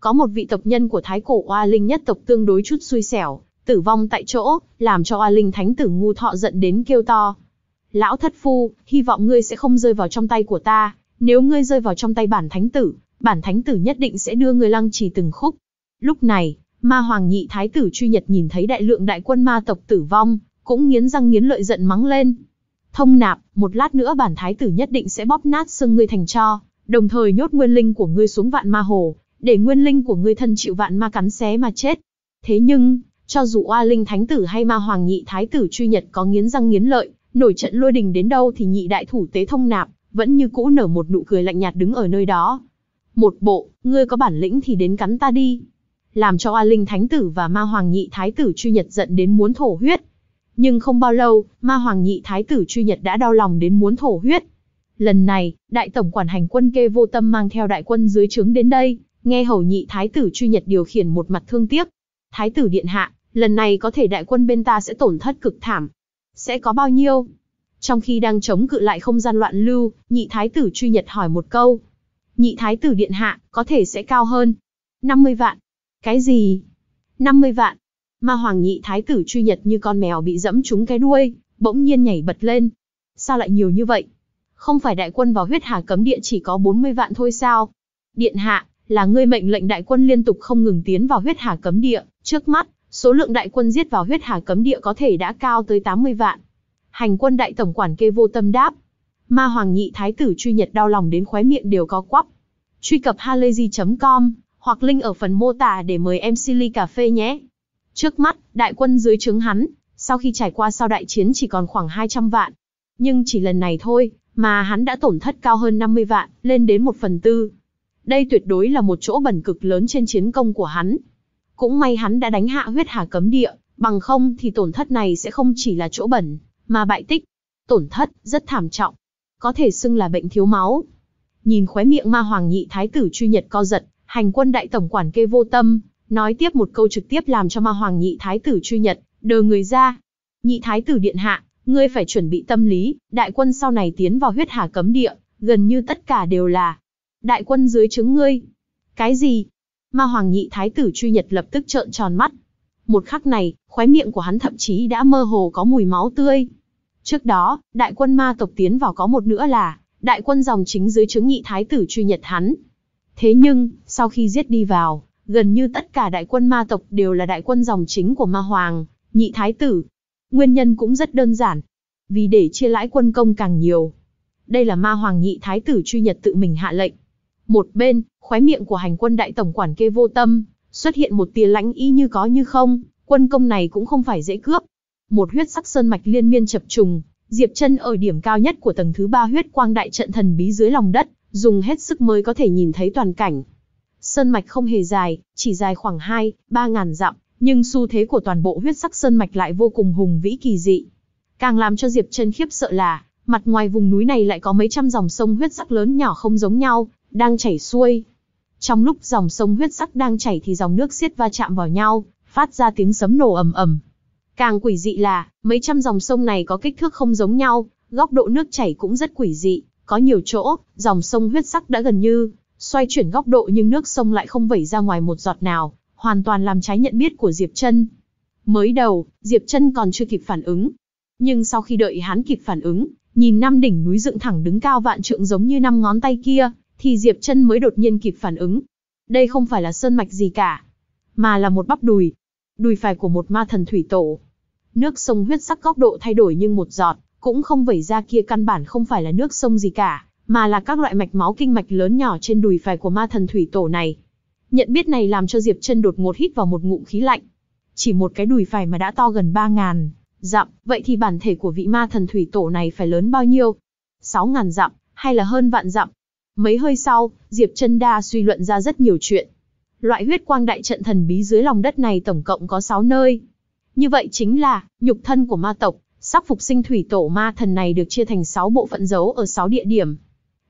có một vị tộc nhân của thái cổ oa linh nhất tộc tương đối chút xui xẻo, tử vong tại chỗ, làm cho oa linh thánh tử ngu thọ giận đến kêu to. Lão thất phu, hy vọng ngươi sẽ không rơi vào trong tay của ta, nếu ngươi rơi vào trong tay bản thánh tử, bản thánh tử nhất định sẽ đưa ngươi lăng trì từng khúc. Lúc này, ma hoàng nhị thái tử truy nhật nhìn thấy đại lượng đại quân ma tộc tử vong, cũng nghiến răng nghiến lợi giận mắng lên. Thông nạp, một lát nữa bản thái tử nhất định sẽ bóp nát xương ngươi thành cho, đồng thời nhốt nguyên linh của ngươi xuống vạn ma hồ, để nguyên linh của ngươi thân chịu vạn ma cắn xé mà chết. Thế nhưng, cho dù oa linh thánh tử hay ma hoàng nhị thái tử truy nhật có nghiến răng nghiến lợi, nổi trận lôi đình đến đâu thì nhị đại thủ tế thông nạp, vẫn như cũ nở một nụ cười lạnh nhạt đứng ở nơi đó. Một bộ, ngươi có bản lĩnh thì đến cắn ta đi. Làm cho oa linh thánh tử và ma hoàng nhị thái tử truy nhật giận đến muốn thổ huyết. Nhưng không bao lâu, ma hoàng nhị thái tử truy nhật đã đau lòng đến muốn thổ huyết. Lần này, đại tổng quản hành quân kê vô tâm mang theo đại quân dưới trướng đến đây, Nghe hầu nhị thái tử truy nhật điều khiển một mặt thương tiếc. Thái tử điện hạ, lần này có thể đại quân bên ta sẽ tổn thất cực thảm. Sẽ có bao nhiêu? Trong khi đang chống cự lại không gian loạn lưu, nhị thái tử truy nhật hỏi một câu. Nhị thái tử điện hạ, có thể sẽ cao hơn. 50 vạn. Cái gì? 50 vạn. mà hoàng nhị thái tử truy nhật như con mèo bị dẫm trúng cái đuôi, bỗng nhiên nhảy bật lên. Sao lại nhiều như vậy? Không phải đại quân vào huyết hà cấm địa chỉ có 40 vạn thôi sao? Điện hạ, là ngươi mệnh lệnh đại quân liên tục không ngừng tiến vào huyết hà cấm địa, trước mắt, số lượng đại quân giết vào huyết hà cấm địa có thể đã cao tới 80 vạn. Hành quân đại tổng quản kê vô tâm đáp. Ma Hoàng nhị thái tử truy nhật đau lòng đến khóe miệng đều có quắp. Truy cập halayzi.com hoặc link ở phần mô tả để mời em Silly Cà Phê nhé. Trước mắt, đại quân dưới trướng hắn, sau khi trải qua sau đại chiến chỉ còn khoảng 200 vạn. Nhưng chỉ lần này thôi, mà hắn đã tổn thất cao hơn 50 vạn, lên đến 1 phần tư. Đây tuyệt đối là một chỗ bẩn cực lớn trên chiến công của hắn. Cũng may hắn đã đánh hạ huyết hà cấm địa, bằng không thì tổn thất này sẽ không chỉ là chỗ bẩn, mà bại tích. Tổn thất rất thảm trọng, có thể xưng là bệnh thiếu máu. Nhìn khóe miệng ma hoàng nhị thái tử truy nhật co giật, hành quân đại tổng quản kê vô tâm, nói tiếp một câu trực tiếp làm cho ma hoàng nhị thái tử truy nhật, đờ người ra. Nhị thái tử điện hạ, ngươi phải chuẩn bị tâm lý, đại quân sau này tiến vào huyết hà cấm địa, gần như tất cả đều là đại quân dưới trứng ngươi. Cái gì? Ma Hoàng nhị thái tử truy nhật lập tức trợn tròn mắt. Một khắc này, khóe miệng của hắn thậm chí đã mơ hồ có mùi máu tươi. Trước đó, đại quân ma tộc tiến vào có một nữa là, đại quân dòng chính dưới trướng nhị thái tử truy nhật hắn. Thế nhưng, sau khi giết đi vào, gần như tất cả đại quân ma tộc đều là đại quân dòng chính của ma hoàng, nhị thái tử. Nguyên nhân cũng rất đơn giản, vì để chia lãi quân công càng nhiều. Đây là ma hoàng nhị thái tử truy nhật tự mình hạ lệnh, một bên, khóe miệng của hành quân đại tổng quản kê vô tâm, xuất hiện một tia lãnh ý như có như không, quân công này cũng không phải dễ cướp. Một huyết sắc sơn mạch liên miên chập trùng, Diệp Chân ở điểm cao nhất của tầng thứ ba huyết quang đại trận thần bí dưới lòng đất, dùng hết sức mới có thể nhìn thấy toàn cảnh. Sơn mạch không hề dài, chỉ dài khoảng 2, 3 ngàn dặm, nhưng xu thế của toàn bộ huyết sắc sơn mạch lại vô cùng hùng vĩ kỳ dị. Càng làm cho Diệp Chân khiếp sợ là, mặt ngoài vùng núi này lại có mấy trăm dòng sông huyết sắc lớn nhỏ không giống nhau, đang chảy xuôi. Trong lúc dòng sông huyết sắc đang chảy thì dòng nước xiết va chạm vào nhau, phát ra tiếng sấm nổ ầm ầm. Càng quỷ dị là, mấy trăm dòng sông này có kích thước không giống nhau, góc độ nước chảy cũng rất quỷ dị, có nhiều chỗ, dòng sông huyết sắc đã gần như xoay chuyển góc độ nhưng nước sông lại không vẩy ra ngoài một giọt nào, hoàn toàn làm trái nhận biết của Diệp Chân. Mới đầu, Diệp Chân còn chưa kịp phản ứng, nhưng sau khi đợi hắn kịp phản ứng, nhìn năm đỉnh núi dựng thẳng đứng cao vạn trượng giống như năm ngón tay kia, thì Diệp Chân mới đột nhiên kịp phản ứng. Đây không phải là sơn mạch gì cả, mà là một bắp đùi, đùi phải của một ma thần thủy tổ. Nước sông huyết sắc góc độ thay đổi nhưng một giọt cũng không vẩy ra kia căn bản không phải là nước sông gì cả, mà là các loại mạch máu kinh mạch lớn nhỏ trên đùi phải của ma thần thủy tổ này. Nhận biết này làm cho Diệp Chân đột ngột hít vào một ngụm khí lạnh. Chỉ một cái đùi phải mà đã to gần 3000 dặm, vậy thì bản thể của vị ma thần thủy tổ này phải lớn bao nhiêu? 6000 dặm hay là hơn vạn dặm? Mấy hơi sau, Diệp Chân Đa suy luận ra rất nhiều chuyện. Loại huyết quang đại trận thần bí dưới lòng đất này tổng cộng có 6 nơi. Như vậy chính là, nhục thân của ma tộc, sắc phục sinh thủy tổ ma thần này được chia thành 6 bộ phận giấu ở 6 địa điểm.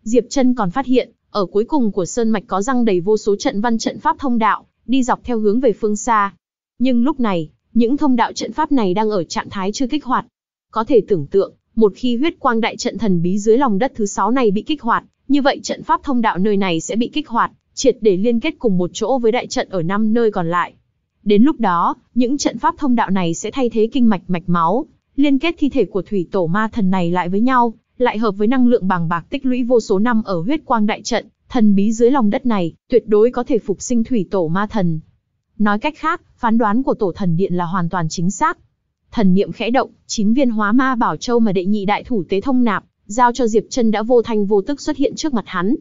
Diệp Chân còn phát hiện, ở cuối cùng của sơn mạch có răng đầy vô số trận văn trận pháp thông đạo, đi dọc theo hướng về phương xa. Nhưng lúc này, những thông đạo trận pháp này đang ở trạng thái chưa kích hoạt. Có thể tưởng tượng, một khi huyết quang đại trận thần bí dưới lòng đất thứ 6 này bị kích hoạt, như vậy trận pháp thông đạo nơi này sẽ bị kích hoạt, triệt để liên kết cùng một chỗ với đại trận ở năm nơi còn lại. Đến lúc đó, những trận pháp thông đạo này sẽ thay thế kinh mạch mạch máu, liên kết thi thể của thủy tổ ma thần này lại với nhau, lại hợp với năng lượng bàng bạc tích lũy vô số năm ở huyết quang đại trận, thần bí dưới lòng đất này, tuyệt đối có thể phục sinh thủy tổ ma thần. Nói cách khác, phán đoán của tổ thần điện là hoàn toàn chính xác. Thần niệm khẽ động, chín viên hóa ma bảo châu mà đệ nhị đại thủ tế thông nạp, giao cho Diệp Trân đã vô thanh vô tức xuất hiện trước mặt hắn.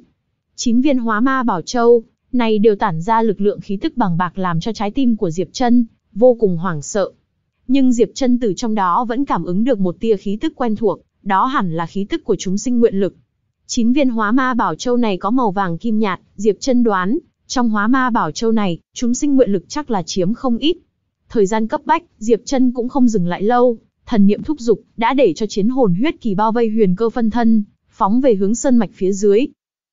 Chín viên hóa ma bảo châu, này đều tản ra lực lượng khí tức bằng bạc làm cho trái tim của Diệp Trân vô cùng hoảng sợ. Nhưng Diệp Trân từ trong đó vẫn cảm ứng được một tia khí tức quen thuộc, đó hẳn là khí tức của chúng sinh nguyện lực. Chín viên hóa ma bảo châu này có màu vàng kim nhạt, Diệp Trân đoán, trong hóa ma bảo châu này, chúng sinh nguyện lực chắc là chiếm không ít. Thời gian cấp bách, Diệp Trân cũng không dừng lại lâu, Thần niệm thúc dục, đã để cho chiến hồn huyết kỳ bao vây huyền cơ phân thân, phóng về hướng sơn mạch phía dưới.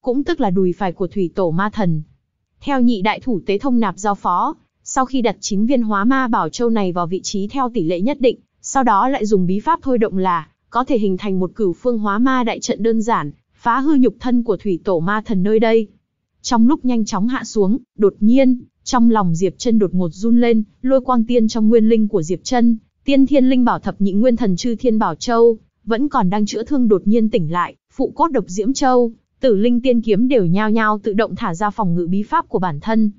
Cũng tức là đùi phải của thủy tổ ma thần. Theo nhị đại thủ tế thông nạp giao phó, sau khi đặt chín viên hóa ma bảo châu này vào vị trí theo tỷ lệ nhất định, sau đó lại dùng bí pháp thôi động là, có thể hình thành một cửu phương hóa ma đại trận đơn giản, phá hư nhục thân của thủy tổ ma thần nơi đây. Trong lúc nhanh chóng hạ xuống, đột nhiên, trong lòng Diệp Chân đột ngột run lên, lôi quang tiên trong nguyên linh của Diệp Chân Tiên Thiên Linh Bảo thập nhị nguyên thần chư Thiên Bảo Châu, vẫn còn đang chữa thương đột nhiên tỉnh lại, phụ cốt độc diễm châu, tử linh tiên kiếm đều nhao nhao tự động thả ra phòng ngự bí pháp của bản thân.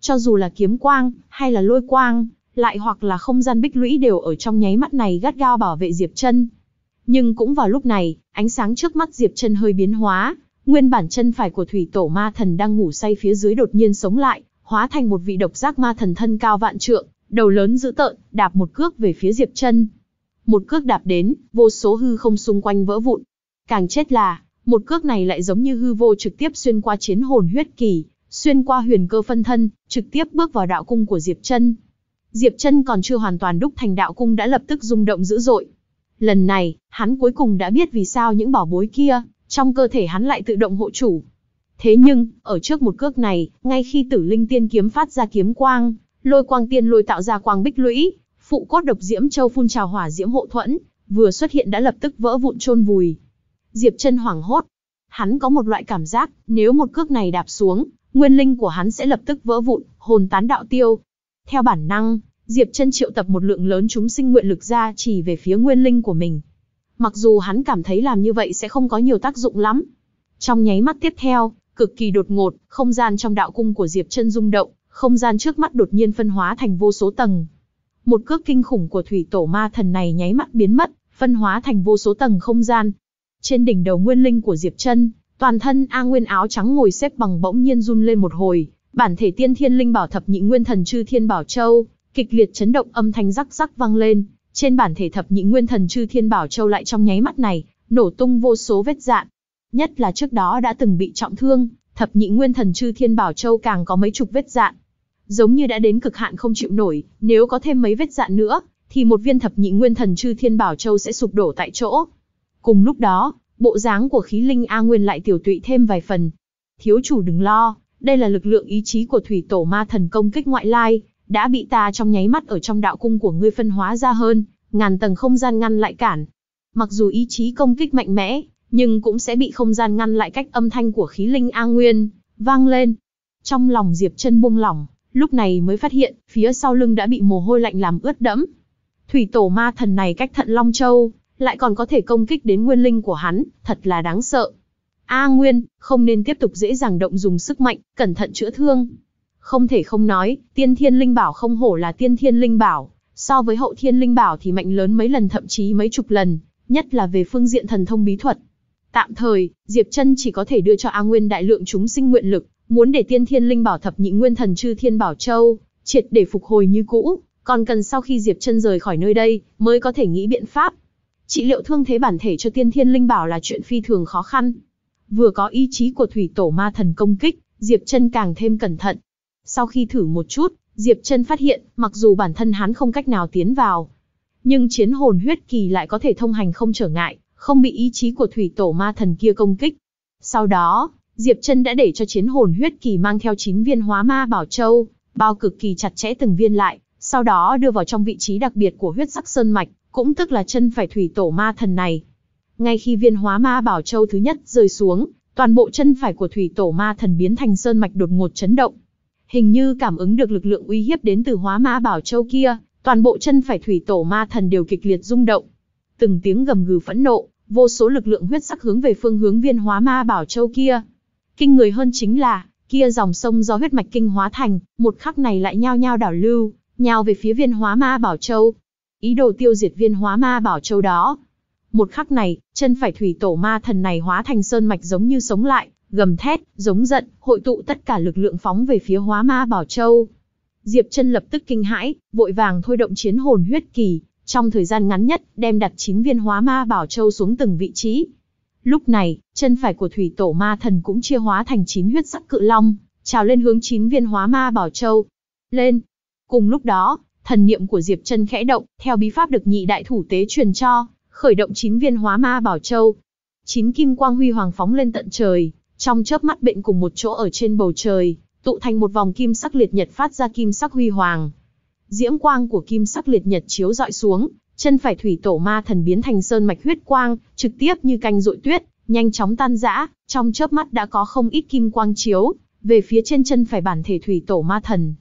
Cho dù là kiếm quang, hay là lôi quang, lại hoặc là không gian bích lũy đều ở trong nháy mắt này gắt gao bảo vệ Diệp Chân. Nhưng cũng vào lúc này, ánh sáng trước mắt Diệp Chân hơi biến hóa, nguyên bản chân phải của thủy tổ ma thần đang ngủ say phía dưới đột nhiên sống lại, hóa thành một vị độc giác ma thần thân cao vạn trượng, đầu lớn dữ tợn, đạp một cước về phía Diệp Chân. Một cước đạp đến, vô số hư không xung quanh vỡ vụn. Càng chết là, một cước này lại giống như hư vô trực tiếp xuyên qua chiến hồn huyết kỳ, xuyên qua huyền cơ phân thân, trực tiếp bước vào đạo cung của Diệp Chân. Diệp Chân còn chưa hoàn toàn đúc thành đạo cung đã lập tức rung động dữ dội. Lần này, hắn cuối cùng đã biết vì sao những bảo bối kia trong cơ thể hắn lại tự động hộ chủ. Thế nhưng, ở trước một cước này, ngay khi Tử Linh Tiên kiếm phát ra kiếm quang, lôi quang tiên lôi tạo ra quang bích lũy, phụ cốt độc diễm châu phun trào hỏa diễm hộ thuẫn, vừa xuất hiện đã lập tức vỡ vụn chôn vùi. Diệp Chân hoảng hốt, hắn có một loại cảm giác, nếu một cước này đạp xuống, nguyên linh của hắn sẽ lập tức vỡ vụn, hồn tán đạo tiêu. Theo bản năng, Diệp Chân triệu tập một lượng lớn chúng sinh nguyện lực ra chỉ về phía nguyên linh của mình. Mặc dù hắn cảm thấy làm như vậy sẽ không có nhiều tác dụng lắm. Trong nháy mắt tiếp theo, cực kỳ đột ngột, không gian trong đạo cung của Diệp Chân rung động, không gian trước mắt đột nhiên phân hóa thành vô số tầng. Một cước kinh khủng của thủy tổ ma thần này nháy mắt biến mất, phân hóa thành vô số tầng không gian. Trên đỉnh đầu nguyên linh của Diệp Chân, toàn thân A Nguyên áo trắng ngồi xếp bằng bỗng nhiên run lên một hồi, bản thể tiên thiên linh bảo thập nhị nguyên thần chư thiên bảo châu, kịch liệt chấn động âm thanh rắc rắc vang lên, trên bản thể thập nhị nguyên thần chư thiên bảo châu lại trong nháy mắt này, nổ tung vô số vết dạn. Nhất là trước đó đã từng bị trọng thương, thập nhị nguyên thần chư thiên bảo châu càng có mấy chục vết dạn, giống như đã đến cực hạn không chịu nổi, nếu có thêm mấy vết dạn nữa, thì một viên thập nhị nguyên thần chư thiên bảo châu sẽ sụp đổ tại chỗ. Cùng lúc đó, bộ dáng của khí linh A Nguyên lại tiểu tụy thêm vài phần. Thiếu chủ đừng lo, đây là lực lượng ý chí của thủy tổ ma thần công kích ngoại lai, đã bị ta trong nháy mắt ở trong đạo cung của ngươi phân hóa ra hơn, ngàn tầng không gian ngăn lại cản. Mặc dù ý chí công kích mạnh mẽ, nhưng cũng sẽ bị không gian ngăn lại cách âm thanh của khí linh A Nguyên, vang lên. Trong lòng Diệp chân buông lỏng, lúc này mới phát hiện, phía sau lưng đã bị mồ hôi lạnh làm ướt đẫm. Thủy tổ ma thần này cách thận Long Châu, lại còn có thể công kích đến nguyên linh của hắn, thật là đáng sợ. A Nguyên, không nên tiếp tục dễ dàng động dùng sức mạnh, cẩn thận chữa thương. Không thể không nói, tiên thiên linh bảo không hổ là tiên thiên linh bảo, so với hậu thiên linh bảo thì mạnh lớn mấy lần thậm chí mấy chục lần, nhất là về phương diện thần thông bí thuật. Tạm thời, Diệp Chân chỉ có thể đưa cho A Nguyên đại lượng chúng sinh nguyện lực, Muốn để tiên thiên linh bảo thập nhị nguyên thần chư thiên bảo châu, triệt để phục hồi như cũ, còn cần sau khi Diệp chân rời khỏi nơi đây, mới có thể nghĩ biện pháp. Trị liệu thương thế bản thể cho tiên thiên linh bảo là chuyện phi thường khó khăn. Vừa có ý chí của thủy tổ ma thần công kích, Diệp chân càng thêm cẩn thận. Sau khi thử một chút, Diệp chân phát hiện, mặc dù bản thân hắn không cách nào tiến vào, nhưng chiến hồn huyết kỳ lại có thể thông hành không trở ngại, không bị ý chí của thủy tổ ma thần kia công kích. Sau đó, Diệp Trân đã để cho chiến hồn huyết kỳ mang theo 9 viên hóa ma bảo châu, bao cực kỳ chặt chẽ từng viên lại, sau đó đưa vào trong vị trí đặc biệt của huyết sắc sơn mạch, cũng tức là chân phải thủy tổ ma thần này. Ngay khi viên hóa ma bảo châu thứ nhất rơi xuống, toàn bộ chân phải của thủy tổ ma thần biến thành sơn mạch đột ngột chấn động. Hình như cảm ứng được lực lượng uy hiếp đến từ hóa ma bảo châu kia, toàn bộ chân phải thủy tổ ma thần đều kịch liệt rung động. Từng tiếng gầm gừ phẫn nộ, vô số lực lượng huyết sắc hướng về phương hướng viên hóa ma bảo châu kia. Kinh người hơn chính là, kia dòng sông do huyết mạch kinh hóa thành, một khắc này lại nhao nhao đảo lưu, nhao về phía viên hóa ma bảo châu. Ý đồ tiêu diệt viên hóa ma bảo châu đó. Một khắc này, chân phải thủy tổ ma thần này hóa thành sơn mạch giống như sống lại, gầm thét, giống giận, hội tụ tất cả lực lượng phóng về phía hóa ma bảo châu. Diệp chân lập tức kinh hãi, vội vàng thôi động chiến hồn huyết kỳ, trong thời gian ngắn nhất đem đặt chín viên hóa ma bảo châu xuống từng vị trí, Lúc này, chân phải của thủy tổ ma thần cũng chia hóa thành chín huyết sắc cự long, trào lên hướng chín viên hóa ma bảo châu. Lên! Cùng lúc đó, thần niệm của Diệp chân khẽ động, theo bí pháp được nhị đại thủ tế truyền cho, khởi động chín viên hóa ma bảo châu. Chín kim quang huy hoàng phóng lên tận trời, trong chớp mắt bệnh cùng một chỗ ở trên bầu trời, tụ thành một vòng kim sắc liệt nhật phát ra kim sắc huy hoàng. Diễm quang của kim sắc liệt nhật chiếu dọi xuống, Chân phải thủy tổ ma thần biến thành sơn mạch huyết quang, trực tiếp như canh dội tuyết, nhanh chóng tan rã, trong chớp mắt đã có không ít kim quang chiếu, về phía trên chân phải bản thể thủy tổ ma thần.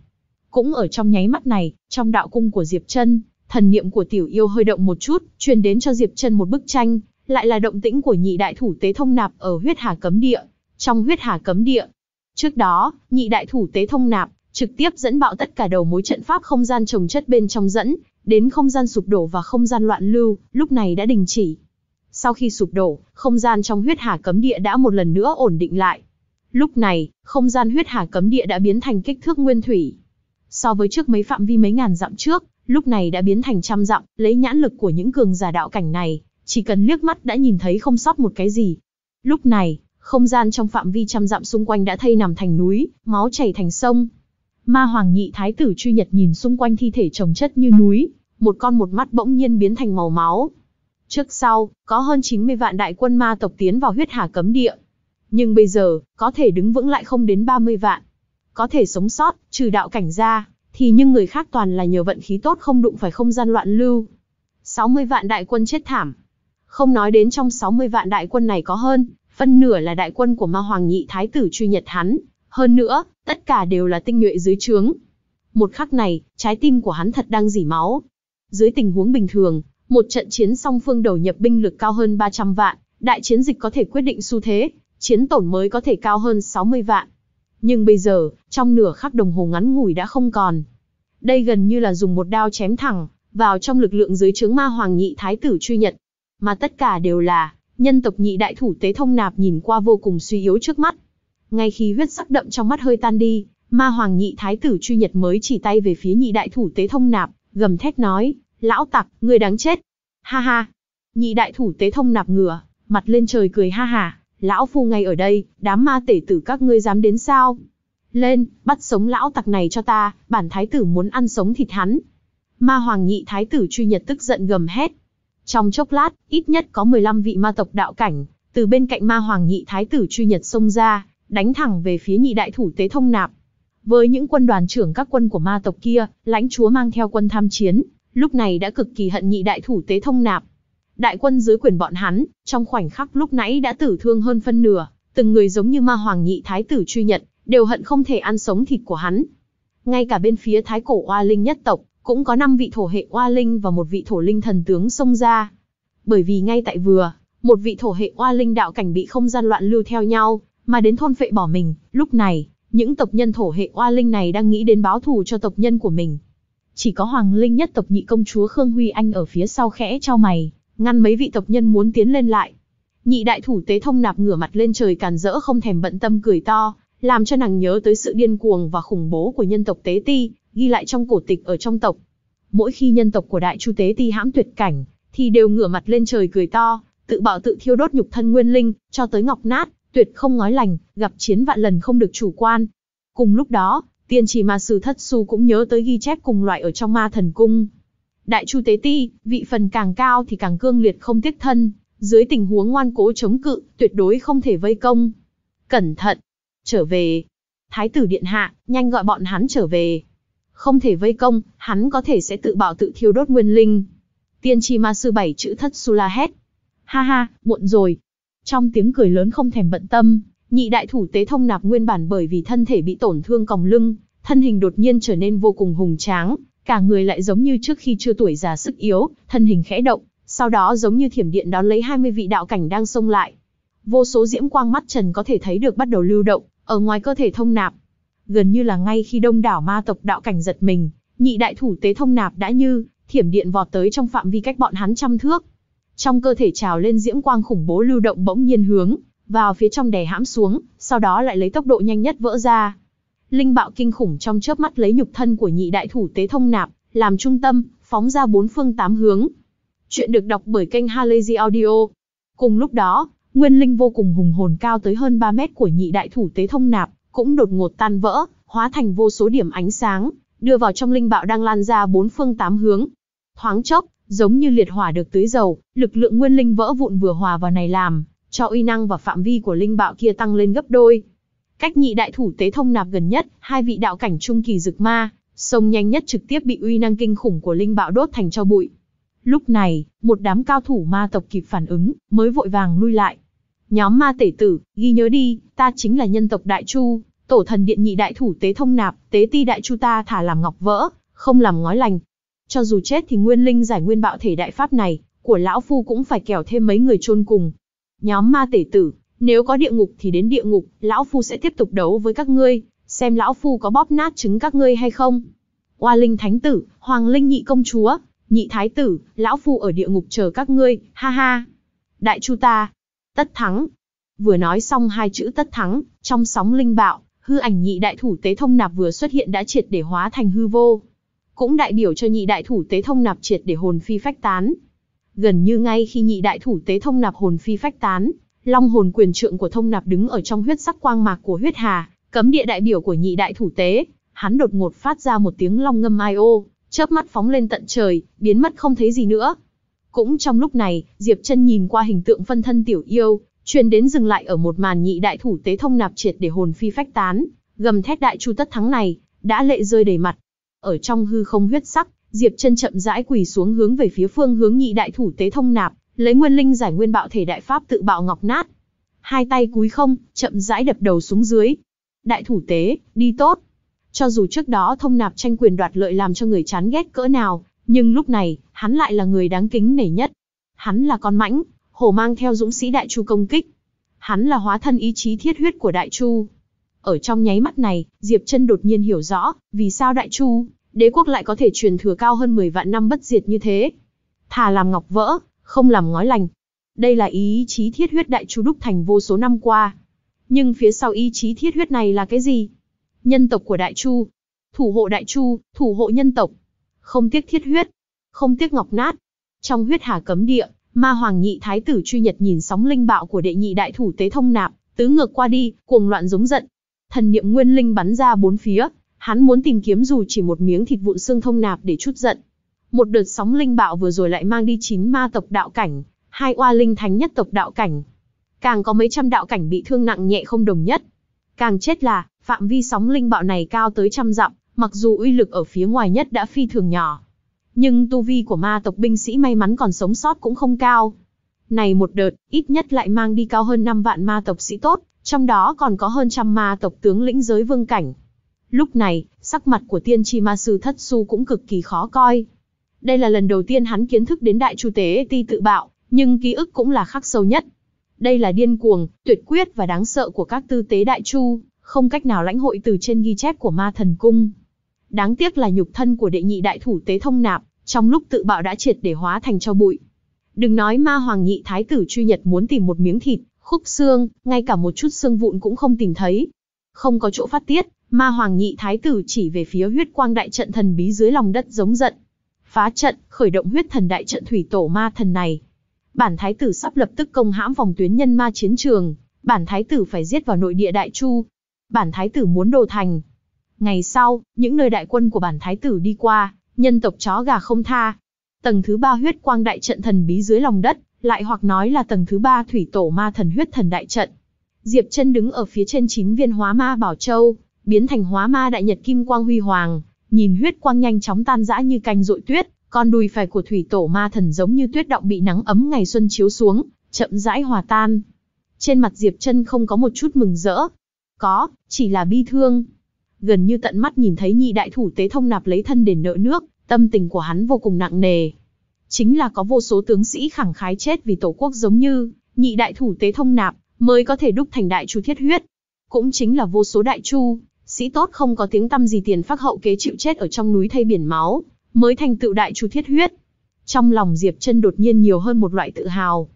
Cũng ở trong nháy mắt này, trong đạo cung của Diệp Chân, thần niệm của tiểu yêu hơi động một chút, truyền đến cho Diệp Chân một bức tranh, lại là động tĩnh của nhị đại thủ tế thông nạp ở huyết hà cấm địa. Trong huyết hà cấm địa, trước đó, nhị đại thủ tế thông nạp trực tiếp dẫn bạo tất cả đầu mối trận pháp không gian trồng chất bên trong dẫn, đến không gian sụp đổ và không gian loạn lưu, lúc này đã đình chỉ. Sau khi sụp đổ, không gian trong huyết hà cấm địa đã một lần nữa ổn định lại. Lúc này, không gian huyết hà cấm địa đã biến thành kích thước nguyên thủy. So với trước mấy phạm vi mấy ngàn dặm trước, lúc này đã biến thành trăm dặm, lấy nhãn lực của những cường giả đạo cảnh này, chỉ cần liếc mắt đã nhìn thấy không sót một cái gì. Lúc này, không gian trong phạm vi trăm dặm xung quanh đã thay nằm thành núi, máu chảy thành sông, Ma Hoàng nhị thái tử truy nhật nhìn xung quanh thi thể chồng chất như núi, một con một mắt bỗng nhiên biến thành màu máu. Trước sau, có hơn 90 vạn đại quân ma tộc tiến vào huyết hà cấm địa. Nhưng bây giờ, có thể đứng vững lại không đến 30 vạn. Có thể sống sót, trừ đạo cảnh ra, thì những người khác toàn là nhờ vận khí tốt không đụng phải không gian loạn lưu. 60 vạn đại quân chết thảm. Không nói đến trong 60 vạn đại quân này có hơn, phân nửa là đại quân của ma hoàng nhị thái tử truy nhật hắn, hơn nữa, tất cả đều là tinh nhuệ dưới trướng. Một khắc này, trái tim của hắn thật đang dỉ máu. Dưới tình huống bình thường, một trận chiến song phương đầu nhập binh lực cao hơn 300 vạn, đại chiến dịch có thể quyết định xu thế, chiến tổn mới có thể cao hơn 60 vạn. Nhưng bây giờ, trong nửa khắc đồng hồ ngắn ngủi đã không còn. Đây gần như là dùng một đao chém thẳng, vào trong lực lượng dưới trướng ma hoàng nhị thái tử truy nhật. Mà tất cả đều là, nhân tộc nhị đại thủ tế thông nạp nhìn qua vô cùng suy yếu trước mắt. Ngay khi huyết sắc đậm trong mắt hơi tan đi, ma hoàng nhị thái tử truy nhật mới chỉ tay về phía nhị đại thủ tế thông nạp, gầm thét nói, lão tặc, người đáng chết. Ha ha. Nhị đại thủ tế thông nạp ngửa, mặt lên trời cười ha ha. lão phu ngay ở đây, đám ma tể tử các ngươi dám đến sao? Lên, bắt sống lão tặc này cho ta, bản thái tử muốn ăn sống thịt hắn. Ma hoàng nhị thái tử truy nhật tức giận gầm hét. Trong chốc lát, ít nhất có 15 vị ma tộc đạo cảnh, từ bên cạnh ma hoàng nhị thái tử truy nhật xông ra, đánh thẳng về phía nhị đại thủ tế thông nạp. Với những quân đoàn trưởng các quân của ma tộc kia, lãnh chúa mang theo quân tham chiến, lúc này đã cực kỳ hận nhị đại thủ tế thông nạp. Đại quân dưới quyền bọn hắn, trong khoảnh khắc lúc nãy đã tử thương hơn phân nửa, từng người giống như ma hoàng nhị thái tử truy nhận, đều hận không thể ăn sống thịt của hắn. Ngay cả bên phía thái cổ oa linh nhất tộc, cũng có 5 vị thổ hệ oa linh và một vị thổ linh thần tướng xông ra. Bởi vì ngay tại vừa, một vị thổ hệ oa linh đạo cảnh bị không gian loạn lưu theo nhau, mà đến thôn phệ bỏ mình, lúc này, những tộc nhân thổ hệ oa linh này đang nghĩ đến báo thù cho tộc nhân của mình. Chỉ có Hoàng Linh nhất tộc nhị công chúa Khương Huy Anh ở phía sau khẽ cho mày, ngăn mấy vị tộc nhân muốn tiến lên lại. Nhị đại thủ tế thông nạp ngửa mặt lên trời càn rỡ không thèm bận tâm cười to, làm cho nàng nhớ tới sự điên cuồng và khủng bố của nhân tộc tế ti, ghi lại trong cổ tịch ở trong tộc. Mỗi khi nhân tộc của đại chu tế ti hãm tuyệt cảnh, thì đều ngửa mặt lên trời cười to, tự bạo tự thiêu đốt nhục thân nguyên linh, cho tới ngọc nát, tuyệt không ngói lành, gặp chiến vạn lần không được chủ quan. Cùng lúc đó, tiên trì ma sư Thất Su cũng nhớ tới ghi chép cùng loại ở trong ma thần cung. Đại chu tế ti, vị phần càng cao thì càng cương liệt không tiếc thân, dưới tình huống ngoan cố chống cự, tuyệt đối không thể vây công. Cẩn thận, trở về. Thái tử điện hạ, nhanh gọi bọn hắn trở về. Không thể vây công, hắn có thể sẽ tự bảo tự thiêu đốt nguyên linh. Tiên tri ma sư bảy chữ thất su la hét. Ha ha, muộn rồi, trong tiếng cười lớn không thèm bận tâm, nhị đại thủ tế thông nạp nguyên bản bởi vì thân thể bị tổn thương còng lưng, thân hình đột nhiên trở nên vô cùng hùng tráng, cả người lại giống như trước khi chưa tuổi già sức yếu, thân hình khẽ động, sau đó giống như thiểm điện đón lấy 20 vị đạo cảnh đang xông lại. Vô số diễm quang mắt trần có thể thấy được bắt đầu lưu động, ở ngoài cơ thể thông nạp. Gần như là ngay khi đông đảo ma tộc đạo cảnh giật mình, nhị đại thủ tế thông nạp đã như thiểm điện vọt tới trong phạm vi cách bọn hắn trăm thước. Trong cơ thể trào lên diễm quang khủng bố lưu động bỗng nhiên hướng vào phía trong đè hãm xuống, sau đó lại lấy tốc độ nhanh nhất vỡ ra. Linh bạo kinh khủng trong chớp mắt lấy nhục thân của nhị đại thủ tế thông nạp, làm trung tâm, phóng ra bốn phương tám hướng. Chuyện được đọc bởi kênh Halazy Audio. Cùng lúc đó, nguyên linh vô cùng hùng hồn cao tới hơn 3 mét của nhị đại thủ tế thông nạp, cũng đột ngột tan vỡ, hóa thành vô số điểm ánh sáng, đưa vào trong linh bạo đang lan ra bốn phương tám hướng. Thoáng chốc, Giống như liệt hỏa được tưới dầu, lực lượng nguyên linh vỡ vụn vừa hòa vào này làm, cho uy năng và phạm vi của linh bạo kia tăng lên gấp đôi. Cách nhị đại thủ tế thông nạp gần nhất, hai vị đạo cảnh trung kỳ rực ma, sông nhanh nhất trực tiếp bị uy năng kinh khủng của linh bạo đốt thành cho bụi. Lúc này, một đám cao thủ ma tộc kịp phản ứng, mới vội vàng lui lại. Nhóm ma tể tử, ghi nhớ đi, ta chính là nhân tộc Đại Chu, tổ thần điện nhị đại thủ tế thông nạp, tế ti đại chu ta thả làm ngọc vỡ, không làm ngói lành, cho dù chết thì nguyên linh giải nguyên bạo thể đại pháp này, của lão phu cũng phải kèo thêm mấy người chôn cùng. Nhóm ma tể tử, nếu có địa ngục thì đến địa ngục, lão phu sẽ tiếp tục đấu với các ngươi, xem lão phu có bóp nát trứng các ngươi hay không. Oa linh thánh tử, hoàng linh nhị công chúa, nhị thái tử, lão phu ở địa ngục chờ các ngươi, ha ha. Đại chu ta, tất thắng. Vừa nói xong hai chữ tất thắng, trong sóng linh bạo, hư ảnh nhị đại thủ tế thông nạp vừa xuất hiện đã triệt để hóa thành hư vô, cũng đại biểu cho nhị đại thủ tế thông nạp triệt để hồn phi phách tán. Gần như ngay khi nhị đại thủ tế thông nạp hồn phi phách tán, long hồn quyền trượng của thông nạp đứng ở trong huyết sắc quang mạc của huyết hà, cấm địa đại biểu của nhị đại thủ tế, hắn đột ngột phát ra một tiếng long ngâm ai ô, chớp mắt phóng lên tận trời, biến mất không thấy gì nữa. Cũng trong lúc này, Diệp Chân nhìn qua hình tượng phân thân tiểu yêu, truyền đến dừng lại ở một màn nhị đại thủ tế thông nạp triệt để hồn phi phách tán, gầm thét đại chu tất thắng này, đã lệ rơi đầy mặt, ở trong hư không huyết sắc, Diệp chân chậm rãi quỳ xuống hướng về phía phương hướng nhị đại thủ tế thông nạp, lấy nguyên linh giải nguyên bạo thể đại pháp tự bạo ngọc nát. Hai tay cúi không, chậm rãi đập đầu xuống dưới. Đại thủ tế, đi tốt. Cho dù trước đó thông nạp tranh quyền đoạt lợi làm cho người chán ghét cỡ nào, nhưng lúc này, hắn lại là người đáng kính nể nhất. Hắn là con mãnh, hổ mang theo dũng sĩ đại chu công kích. Hắn là hóa thân ý chí thiết huyết của đại chu, ở trong nháy mắt này, Diệp Chân đột nhiên hiểu rõ, vì sao Đại Chu, đế quốc lại có thể truyền thừa cao hơn 10 vạn năm bất diệt như thế. Thà làm ngọc vỡ, không làm ngói lành. Đây là ý chí thiết huyết Đại Chu đúc thành vô số năm qua. Nhưng phía sau ý chí thiết huyết này là cái gì? Nhân tộc của Đại Chu, thủ hộ Đại Chu, thủ hộ nhân tộc. Không tiếc thiết huyết, không tiếc ngọc nát. Trong huyết hà cấm địa, Ma Hoàng Nhị Thái tử Truy Nhật nhìn sóng linh bạo của đệ nhị đại thủ tế thông nạp, tứ ngược qua đi, cuồng loạn giống giận, thần niệm nguyên linh bắn ra bốn phía, hắn muốn tìm kiếm dù chỉ một miếng thịt vụn xương thông nạp để chút giận. Một đợt sóng linh bạo vừa rồi lại mang đi chín ma tộc đạo cảnh, hai oa linh thánh nhất tộc đạo cảnh. Càng có mấy trăm đạo cảnh bị thương nặng nhẹ không đồng nhất. Càng chết là, phạm vi sóng linh bạo này cao tới trăm dặm, mặc dù uy lực ở phía ngoài nhất đã phi thường nhỏ. Nhưng tu vi của ma tộc binh sĩ may mắn còn sống sót cũng không cao. Này một đợt, ít nhất lại mang đi cao hơn 5 vạn ma tộc sĩ tốt, trong đó còn có hơn trăm ma tộc tướng lĩnh giới vương cảnh. Lúc này, sắc mặt của tiên tri ma sư Thất Su cũng cực kỳ khó coi. Đây là lần đầu tiên hắn kiến thức đến đại chu tế ti tự bạo, nhưng ký ức cũng là khắc sâu nhất. Đây là điên cuồng, tuyệt quyết và đáng sợ của các tư tế đại chu, không cách nào lãnh hội từ trên ghi chép của ma thần cung. Đáng tiếc là nhục thân của đệ nhị đại thủ tế thông nạp, trong lúc tự bạo đã triệt để hóa thành cho bụi. Đừng nói ma hoàng nhị thái tử truy nhật muốn tìm một miếng thịt, khúc xương, ngay cả một chút xương vụn cũng không tìm thấy. Không có chỗ phát tiết, ma hoàng nhị thái tử chỉ về phía huyết quang đại trận thần bí dưới lòng đất giống giận. Phá trận, khởi động huyết thần đại trận thủy tổ ma thần này. Bản thái tử sắp lập tức công hãm vòng tuyến nhân ma chiến trường, bản thái tử phải giết vào nội địa đại chu. Bản thái tử muốn đồ thành. Ngày sau, những nơi đại quân của bản thái tử đi qua, nhân tộc chó gà không tha. Tầng thứ ba huyết quang đại trận thần bí dưới lòng đất, lại hoặc nói là tầng thứ ba thủy tổ ma thần huyết thần đại trận. Diệp chân đứng ở phía trên chín viên hóa ma bảo châu, biến thành hóa ma đại nhật kim quang huy hoàng, nhìn huyết quang nhanh chóng tan rã như canh rội tuyết, con đùi phải của thủy tổ ma thần giống như tuyết động bị nắng ấm ngày xuân chiếu xuống, chậm rãi hòa tan. Trên mặt Diệp chân không có một chút mừng rỡ. Có, chỉ là bi thương. Gần như tận mắt nhìn thấy nhị đại thủ tế thông nạp lấy thân đền nợ nước, tâm tình của hắn vô cùng nặng nề, chính là có vô số tướng sĩ khẳng khái chết vì tổ quốc giống như nhị đại thủ tế thông nạp, mới có thể đúc thành đại chu thiết huyết. Cũng chính là vô số đại chu, sĩ tốt không có tiếng tăm gì tiền phác hậu kế chịu chết ở trong núi thay biển máu, mới thành tựu đại chu thiết huyết. Trong lòng Diệp Chân đột nhiên nhiều hơn một loại tự hào.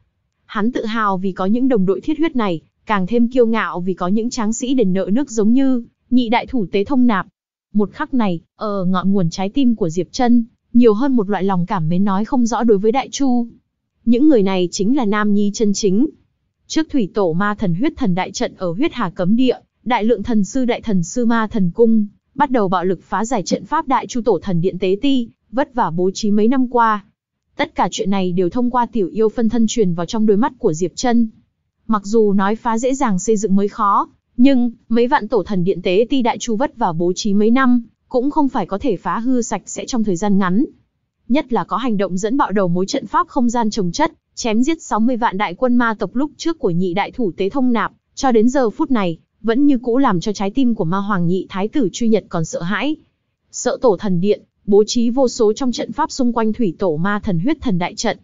Hắn tự hào vì có những đồng đội thiết huyết này, càng thêm kiêu ngạo vì có những tráng sĩ đền nợ nước giống như nhị đại thủ tế thông nạp. Một khắc này, ở ờ, ngọn nguồn trái tim của Diệp Chân, nhiều hơn một loại lòng cảm mến nói không rõ đối với Đại Chu. Những người này chính là nam nhi chân chính. Trước thủy tổ ma thần huyết thần đại trận ở huyết hà cấm địa, đại lượng thần sư đại thần sư ma thần cung, bắt đầu bạo lực phá giải trận pháp đại chu tổ thần điện tế ti, vất vả bố trí mấy năm qua. Tất cả chuyện này đều thông qua tiểu yêu phân thân truyền vào trong đôi mắt của Diệp chân Mặc dù nói phá dễ dàng xây dựng mới khó, nhưng mấy vạn tổ thần điện tế ti đại chu vất vả bố trí mấy năm, cũng không phải có thể phá hư sạch sẽ trong thời gian ngắn. Nhất là có hành động dẫn bạo đầu mối trận pháp không gian trồng chất, chém giết 60 vạn đại quân ma tộc lúc trước của nhị đại thủ tế thông nạp, cho đến giờ phút này, vẫn như cũ làm cho trái tim của ma hoàng nhị thái tử truy nhật còn sợ hãi. Sợ tổ thần điện, bố trí vô số trong trận pháp xung quanh thủy tổ ma thần huyết thần đại trận.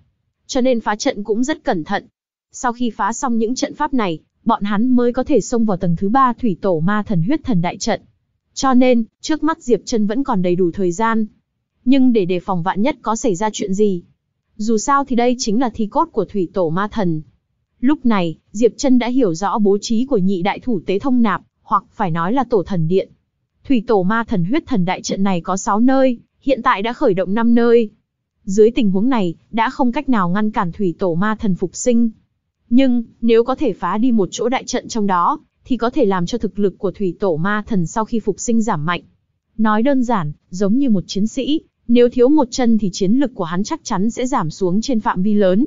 Cho nên phá trận cũng rất cẩn thận. Sau khi phá xong những trận pháp này, bọn hắn mới có thể xông vào tầng thứ ba thủy tổ ma thần huyết thần đại trận. Cho nên, trước mắt Diệp Trân vẫn còn đầy đủ thời gian. Nhưng để đề phòng vạn nhất có xảy ra chuyện gì. Dù sao thì đây chính là thi cốt của thủy tổ ma thần. Lúc này, Diệp Trân đã hiểu rõ bố trí của nhị đại thủ tế thông nạp, hoặc phải nói là tổ thần điện. Thủy tổ ma thần huyết thần đại trận này có 6 nơi, hiện tại đã khởi động 5 nơi. Dưới tình huống này, đã không cách nào ngăn cản thủy tổ ma thần phục sinh. Nhưng, nếu có thể phá đi một chỗ đại trận trong đó, thì có thể làm cho thực lực của thủy tổ ma thần sau khi phục sinh giảm mạnh. Nói đơn giản, giống như một chiến sĩ, nếu thiếu một chân thì chiến lực của hắn chắc chắn sẽ giảm xuống trên phạm vi lớn.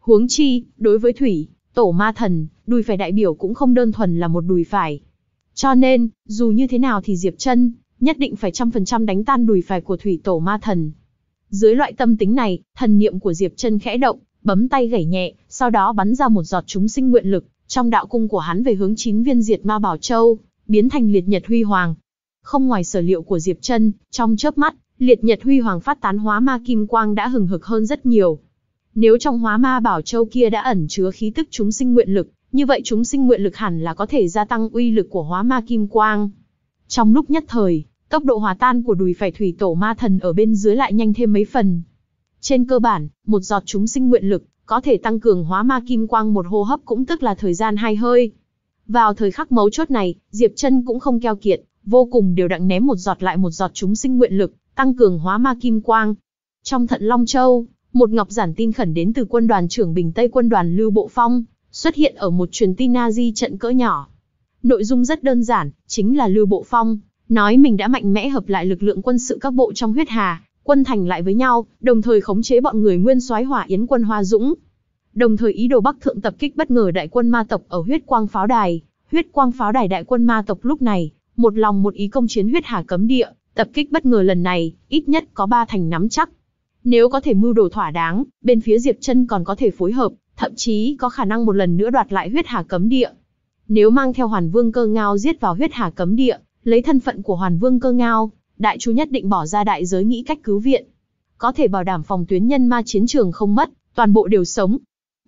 Huống chi, đối với thủy, tổ ma thần, đùi phải đại biểu cũng không đơn thuần là một đùi phải. Cho nên, dù như thế nào thì Diệp chân nhất định phải trăm phần trăm đánh tan đùi phải của thủy tổ ma thần. Dưới loại tâm tính này, thần niệm của Diệp chân khẽ động, bấm tay gảy nhẹ, sau đó bắn ra một giọt chúng sinh nguyện lực, trong đạo cung của hắn về hướng chín viên diệt ma Bảo Châu, biến thành liệt nhật huy hoàng. Không ngoài sở liệu của Diệp chân trong chớp mắt, liệt nhật huy hoàng phát tán hóa ma kim quang đã hừng hực hơn rất nhiều. Nếu trong hóa ma Bảo Châu kia đã ẩn chứa khí tức chúng sinh nguyện lực, như vậy chúng sinh nguyện lực hẳn là có thể gia tăng uy lực của hóa ma kim quang. Trong lúc nhất thời, tốc độ hòa tan của đùi phải thủy tổ ma thần ở bên dưới lại nhanh thêm mấy phần. Trên cơ bản, một giọt chúng sinh nguyện lực có thể tăng cường hóa ma kim quang một hô hấp cũng tức là thời gian hai hơi. Vào thời khắc mấu chốt này, Diệp Chân cũng không keo kiệt, vô cùng đều đặn ném một giọt lại một giọt chúng sinh nguyện lực, tăng cường hóa ma kim quang. Trong Thận Long Châu, một ngọc giản tin khẩn đến từ quân đoàn trưởng Bình Tây quân đoàn Lưu Bộ Phong, xuất hiện ở một truyền tin na di trận cỡ nhỏ. Nội dung rất đơn giản, chính là Lưu Bộ Phong nói mình đã mạnh mẽ hợp lại lực lượng quân sự các bộ trong huyết hà, quân thành lại với nhau, đồng thời khống chế bọn người Nguyên Soái Hỏa Yến quân Hoa Dũng. Đồng thời ý đồ Bắc Thượng tập kích bất ngờ đại quân ma tộc ở Huyết Quang Pháo Đài, Huyết Quang Pháo Đài đại quân ma tộc lúc này, một lòng một ý công chiến Huyết Hà cấm địa, tập kích bất ngờ lần này, ít nhất có ba thành nắm chắc. Nếu có thể mưu đồ thỏa đáng, bên phía Diệp Chân còn có thể phối hợp, thậm chí có khả năng một lần nữa đoạt lại Huyết Hà cấm địa. Nếu mang theo Hoàn Vương Cơ Ngao giết vào Huyết Hà cấm địa, lấy thân phận của Hoàn Vương Cơ Ngao, đại chu nhất định bỏ ra đại giới nghĩ cách cứu viện. Có thể bảo đảm phòng tuyến nhân ma chiến trường không mất, toàn bộ đều sống.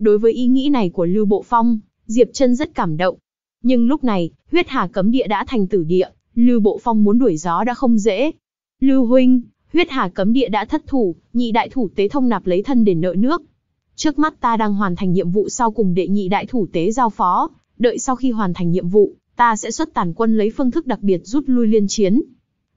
Đối với ý nghĩ này của Lưu Bộ Phong, Diệp Trân rất cảm động. Nhưng lúc này, huyết hà cấm địa đã thành tử địa, Lưu Bộ Phong muốn đuổi gió đã không dễ. Lưu Huynh, huyết hà cấm địa đã thất thủ, nhị đại thủ tế thông nạp lấy thân để nợ nước. Trước mắt ta đang hoàn thành nhiệm vụ sau cùng đệ nhị đại thủ tế giao phó, đợi sau khi hoàn thành nhiệm vụ, ta sẽ xuất tàn quân lấy phương thức đặc biệt rút lui liên chiến,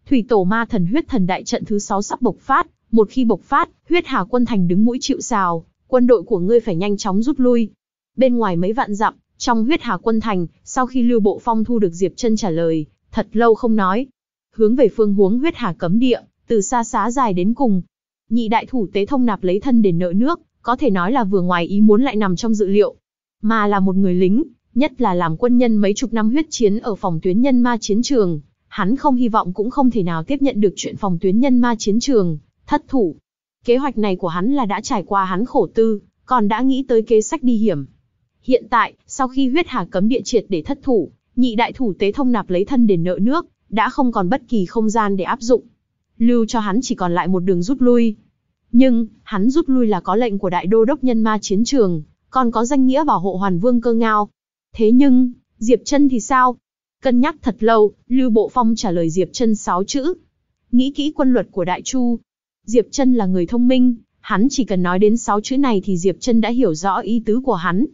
Thủy tổ ma thần huyết thần đại trận thứ sáu sắp bộc phát, một khi bộc phát, huyết hà quân thành đứng mũi chịu sào, quân đội của ngươi phải nhanh chóng rút lui. Bên ngoài mấy vạn dặm, trong huyết hà quân thành, sau khi Lưu Bộ Phong thu được Diệp Chân trả lời, thật lâu không nói, hướng về phương hướng huyết hà cấm địa, từ xa xá dài đến cùng. Nhị đại thủ tế thông nạp lấy thân để nợ nước, có thể nói là vừa ngoài ý muốn lại nằm trong dự liệu. Mà là một người lính, nhất là làm quân nhân mấy chục năm huyết chiến ở phòng tuyến nhân ma chiến trường, hắn không hy vọng cũng không thể nào tiếp nhận được chuyện phòng tuyến nhân ma chiến trường, thất thủ. Kế hoạch này của hắn là đã trải qua hắn khổ tư, còn đã nghĩ tới kế sách đi hiểm. Hiện tại, sau khi huyết hà cấm địa triệt để thất thủ, nhị đại thủ tế thông nạp lấy thân để nợ nước, đã không còn bất kỳ không gian để áp dụng. Lưu cho hắn chỉ còn lại một đường rút lui. Nhưng, hắn rút lui là có lệnh của đại đô đốc nhân ma chiến trường, còn có danh nghĩa bảo hộ hoàn vương cơ ngao. Thế nhưng, Diệp chân thì sao? Cân nhắc thật lâu, Lưu Bộ Phong trả lời Diệp Chân sáu chữ. Nghĩ kỹ quân luật của Đại Chu. Diệp Chân là người thông minh, hắn chỉ cần nói đến sáu chữ này thì Diệp Chân đã hiểu rõ ý tứ của hắn.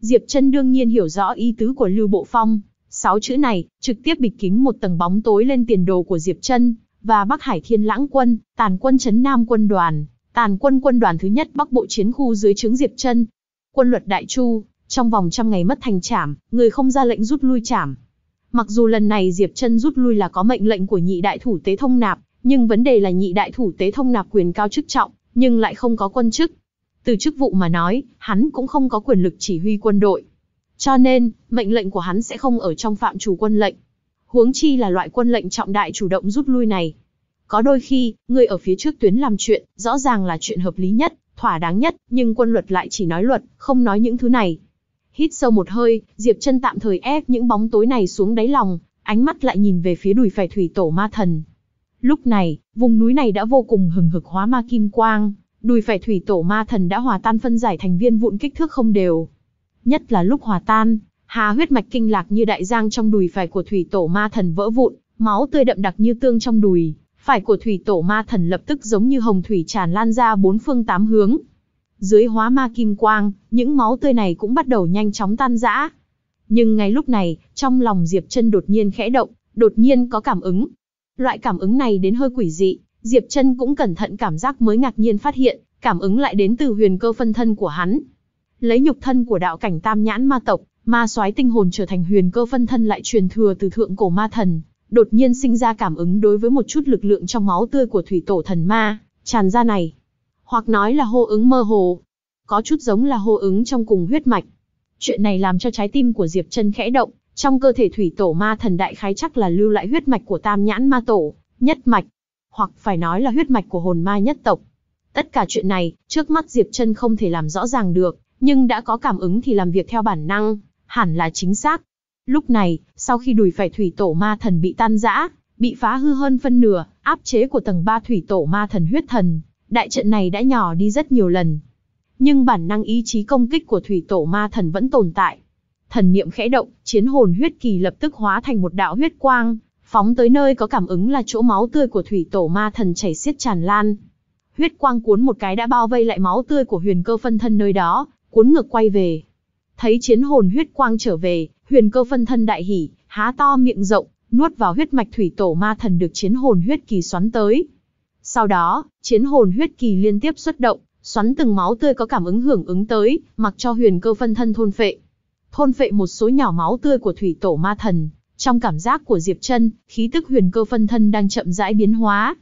Diệp Chân đương nhiên hiểu rõ ý tứ của Lưu Bộ Phong, sáu chữ này trực tiếp bịt kín một tầng bóng tối lên tiền đồ của Diệp Chân và Bắc Hải Thiên Lãng quân, Tàn quân trấn Nam quân đoàn, Tàn quân quân đoàn thứ nhất Bắc Bộ chiến khu dưới trướng Diệp Chân. Quân luật Đại Chu, trong vòng trăm ngày mất thành trảm, người không ra lệnh rút lui trảm, Mặc dù lần này Diệp Trân rút lui là có mệnh lệnh của nhị đại thủ tế thông nạp, nhưng vấn đề là nhị đại thủ tế thông nạp quyền cao chức trọng, nhưng lại không có quân chức. Từ chức vụ mà nói, hắn cũng không có quyền lực chỉ huy quân đội. Cho nên, mệnh lệnh của hắn sẽ không ở trong phạm chủ quân lệnh. Huống chi là loại quân lệnh trọng đại chủ động rút lui này. Có đôi khi, người ở phía trước tuyến làm chuyện, rõ ràng là chuyện hợp lý nhất, thỏa đáng nhất, nhưng quân luật lại chỉ nói luật, không nói những thứ này. Hít sâu một hơi, Diệp chân tạm thời ép những bóng tối này xuống đáy lòng, ánh mắt lại nhìn về phía đùi phải thủy tổ ma thần. Lúc này, vùng núi này đã vô cùng hừng hực hóa ma kim quang, đùi phải thủy tổ ma thần đã hòa tan phân giải thành viên vụn kích thước không đều. Nhất là lúc hòa tan, hà huyết mạch kinh lạc như đại giang trong đùi phải của thủy tổ ma thần vỡ vụn, máu tươi đậm đặc như tương trong đùi, phải của thủy tổ ma thần lập tức giống như hồng thủy tràn lan ra bốn phương tám hướng. Dưới hóa ma kim quang, những máu tươi này cũng bắt đầu nhanh chóng tan rã. Nhưng ngay lúc này, trong lòng Diệp Chân đột nhiên khẽ động, đột nhiên có cảm ứng. Loại cảm ứng này đến hơi quỷ dị, Diệp Chân cũng cẩn thận cảm giác mới ngạc nhiên phát hiện, cảm ứng lại đến từ huyền cơ phân thân của hắn. Lấy nhục thân của đạo cảnh Tam nhãn ma tộc, ma soái tinh hồn trở thành huyền cơ phân thân lại truyền thừa từ thượng cổ ma thần, đột nhiên sinh ra cảm ứng đối với một chút lực lượng trong máu tươi của thủy tổ thần ma, tràn ra này hoặc nói là hô ứng mơ hồ. Có chút giống là hô ứng trong cùng huyết mạch. Chuyện này làm cho trái tim của Diệp Trân khẽ động, trong cơ thể thủy tổ ma thần đại khái chắc là lưu lại huyết mạch của tam nhãn ma tổ, nhất mạch, hoặc phải nói là huyết mạch của hồn ma nhất tộc. Tất cả chuyện này, trước mắt Diệp Trân không thể làm rõ ràng được, nhưng đã có cảm ứng thì làm việc theo bản năng, hẳn là chính xác. Lúc này, sau khi đùi phải thủy tổ ma thần bị tan rã, bị phá hư hơn phân nửa, áp chế của tầng 3 thủy tổ ma thần huyết thần, đại trận này đã nhỏ đi rất nhiều lần. Nhưng bản năng ý chí công kích của thủy tổ ma thần vẫn tồn tại. Thần niệm khẽ động, chiến hồn huyết kỳ lập tức hóa thành một đạo huyết quang, phóng tới nơi có cảm ứng là chỗ máu tươi của thủy tổ ma thần chảy xiết tràn lan. Huyết quang cuốn một cái đã bao vây lại máu tươi của huyền cơ phân thân nơi đó, cuốn ngược quay về. Thấy chiến hồn huyết quang trở về, huyền cơ phân thân đại hỉ, há to miệng rộng, nuốt vào huyết mạch thủy tổ ma thần được chiến hồn huyết kỳ xoắn tới. Sau đó, chiến hồn huyết kỳ liên tiếp xuất động, xoắn từng máu tươi có cảm ứng hưởng ứng tới, mặc cho huyền cơ phân thân thôn phệ. Thôn phệ một số nhỏ máu tươi của thủy tổ ma thần, trong cảm giác của Diệp Chân, khí tức huyền cơ phân thân đang chậm rãi biến hóa.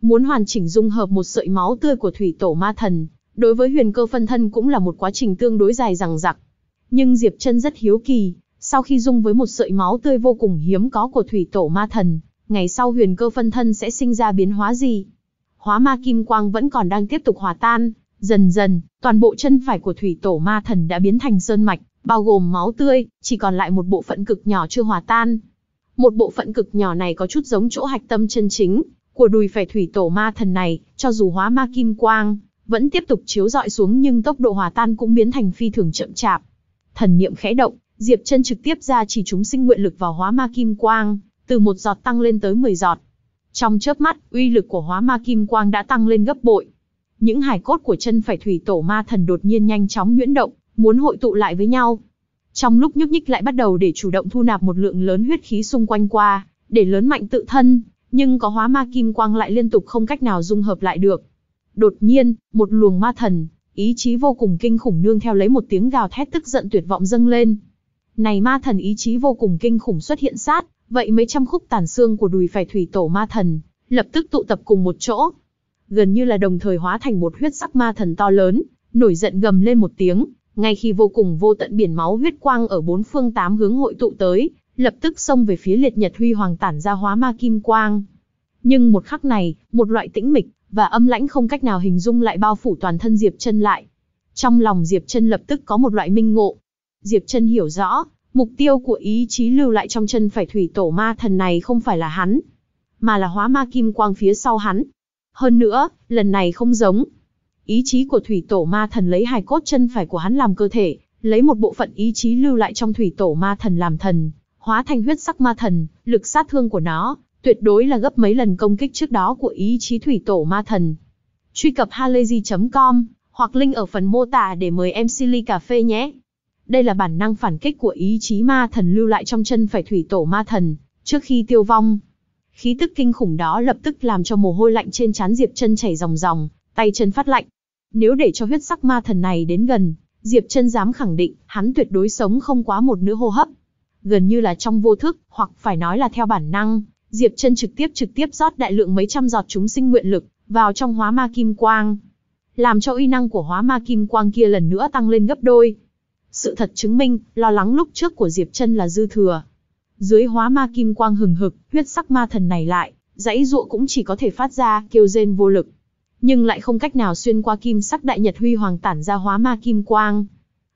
Muốn hoàn chỉnh dung hợp một sợi máu tươi của thủy tổ ma thần, đối với huyền cơ phân thân cũng là một quá trình tương đối dài dằng dặc. Nhưng Diệp Chân rất hiếu kỳ, sau khi dung với một sợi máu tươi vô cùng hiếm có của thủy tổ ma thần, ngày sau huyền cơ phân thân sẽ sinh ra biến hóa gì? hóa ma kim quang vẫn còn đang tiếp tục hòa tan. Dần dần, toàn bộ chân phải của thủy tổ ma thần đã biến thành sơn mạch, bao gồm máu tươi, chỉ còn lại một bộ phận cực nhỏ chưa hòa tan. Một bộ phận cực nhỏ này có chút giống chỗ hạch tâm chân chính của đùi phải thủy tổ ma thần này, cho dù hóa ma kim quang vẫn tiếp tục chiếu dọi xuống nhưng tốc độ hòa tan cũng biến thành phi thường chậm chạp. Thần niệm khẽ động, Diệp Chân trực tiếp ra chỉ chúng sinh nguyện lực vào hóa ma kim quang, từ một giọt tăng lên tới 10 giọt. Trong chớp mắt, uy lực của hóa ma kim quang đã tăng lên gấp bội. Những hải cốt của chân phải thủy tổ ma thần đột nhiên nhanh chóng nhuyễn động, muốn hội tụ lại với nhau. Trong lúc nhúc nhích lại bắt đầu để chủ động thu nạp một lượng lớn huyết khí xung quanh qua, để lớn mạnh tự thân, nhưng có hóa ma kim quang lại liên tục không cách nào dung hợp lại được. Đột nhiên, một luồng ma thần, ý chí vô cùng kinh khủng nương theo lấy một tiếng gào thét tức giận tuyệt vọng dâng lên. Này ma thần ý chí vô cùng kinh khủng xuất hiện sát, Vậy mấy trăm khúc tàn xương của đùi phải thủy tổ ma thần, lập tức tụ tập cùng một chỗ. Gần như là đồng thời hóa thành một huyết sắc ma thần to lớn, nổi giận gầm lên một tiếng, ngay khi vô cùng vô tận biển máu huyết quang ở bốn phương tám hướng hội tụ tới, lập tức xông về phía liệt nhật huy hoàng tản ra hóa ma kim quang. Nhưng một khắc này, một loại tĩnh mịch và âm lãnh không cách nào hình dung lại bao phủ toàn thân Diệp Chân lại. Trong lòng Diệp Chân lập tức có một loại minh ngộ. Diệp Chân hiểu rõ, Mục tiêu của ý chí lưu lại trong chân phải thủy tổ ma thần này không phải là hắn, mà là hóa ma kim quang phía sau hắn. Hơn nữa, lần này không giống. Ý chí của thủy tổ ma thần lấy hài cốt chân phải của hắn làm cơ thể, lấy một bộ phận ý chí lưu lại trong thủy tổ ma thần làm thần, hóa thành huyết sắc ma thần, lực sát thương của nó, tuyệt đối là gấp mấy lần công kích trước đó của ý chí thủy tổ ma thần. Truy cập halayzi.com, hoặc link ở phần mô tả để mời em Silly Cà Phê nhé. Đây là bản năng phản kích của ý chí ma thần lưu lại trong chân phải thủy tổ ma thần, trước khi tiêu vong. Khí tức kinh khủng đó lập tức làm cho mồ hôi lạnh trên trán Diệp chân chảy ròng ròng, tay chân phát lạnh. Nếu để cho huyết sắc ma thần này đến gần, Diệp chân dám khẳng định, hắn tuyệt đối sống không quá một nửa hô hấp. Gần như là trong vô thức, hoặc phải nói là theo bản năng, Diệp chân trực tiếp trực tiếp rót đại lượng mấy trăm giọt chúng sinh nguyện lực vào trong hóa ma kim quang, làm cho uy năng của hóa ma kim quang kia lần nữa tăng lên gấp đôi, sự thật chứng minh, lo lắng lúc trước của Diệp Chân là dư thừa. Dưới hóa ma kim quang hừng hực, huyết sắc ma thần này lại, dãy dụa cũng chỉ có thể phát ra kêu rên vô lực, nhưng lại không cách nào xuyên qua kim sắc đại nhật huy hoàng tản ra hóa ma kim quang.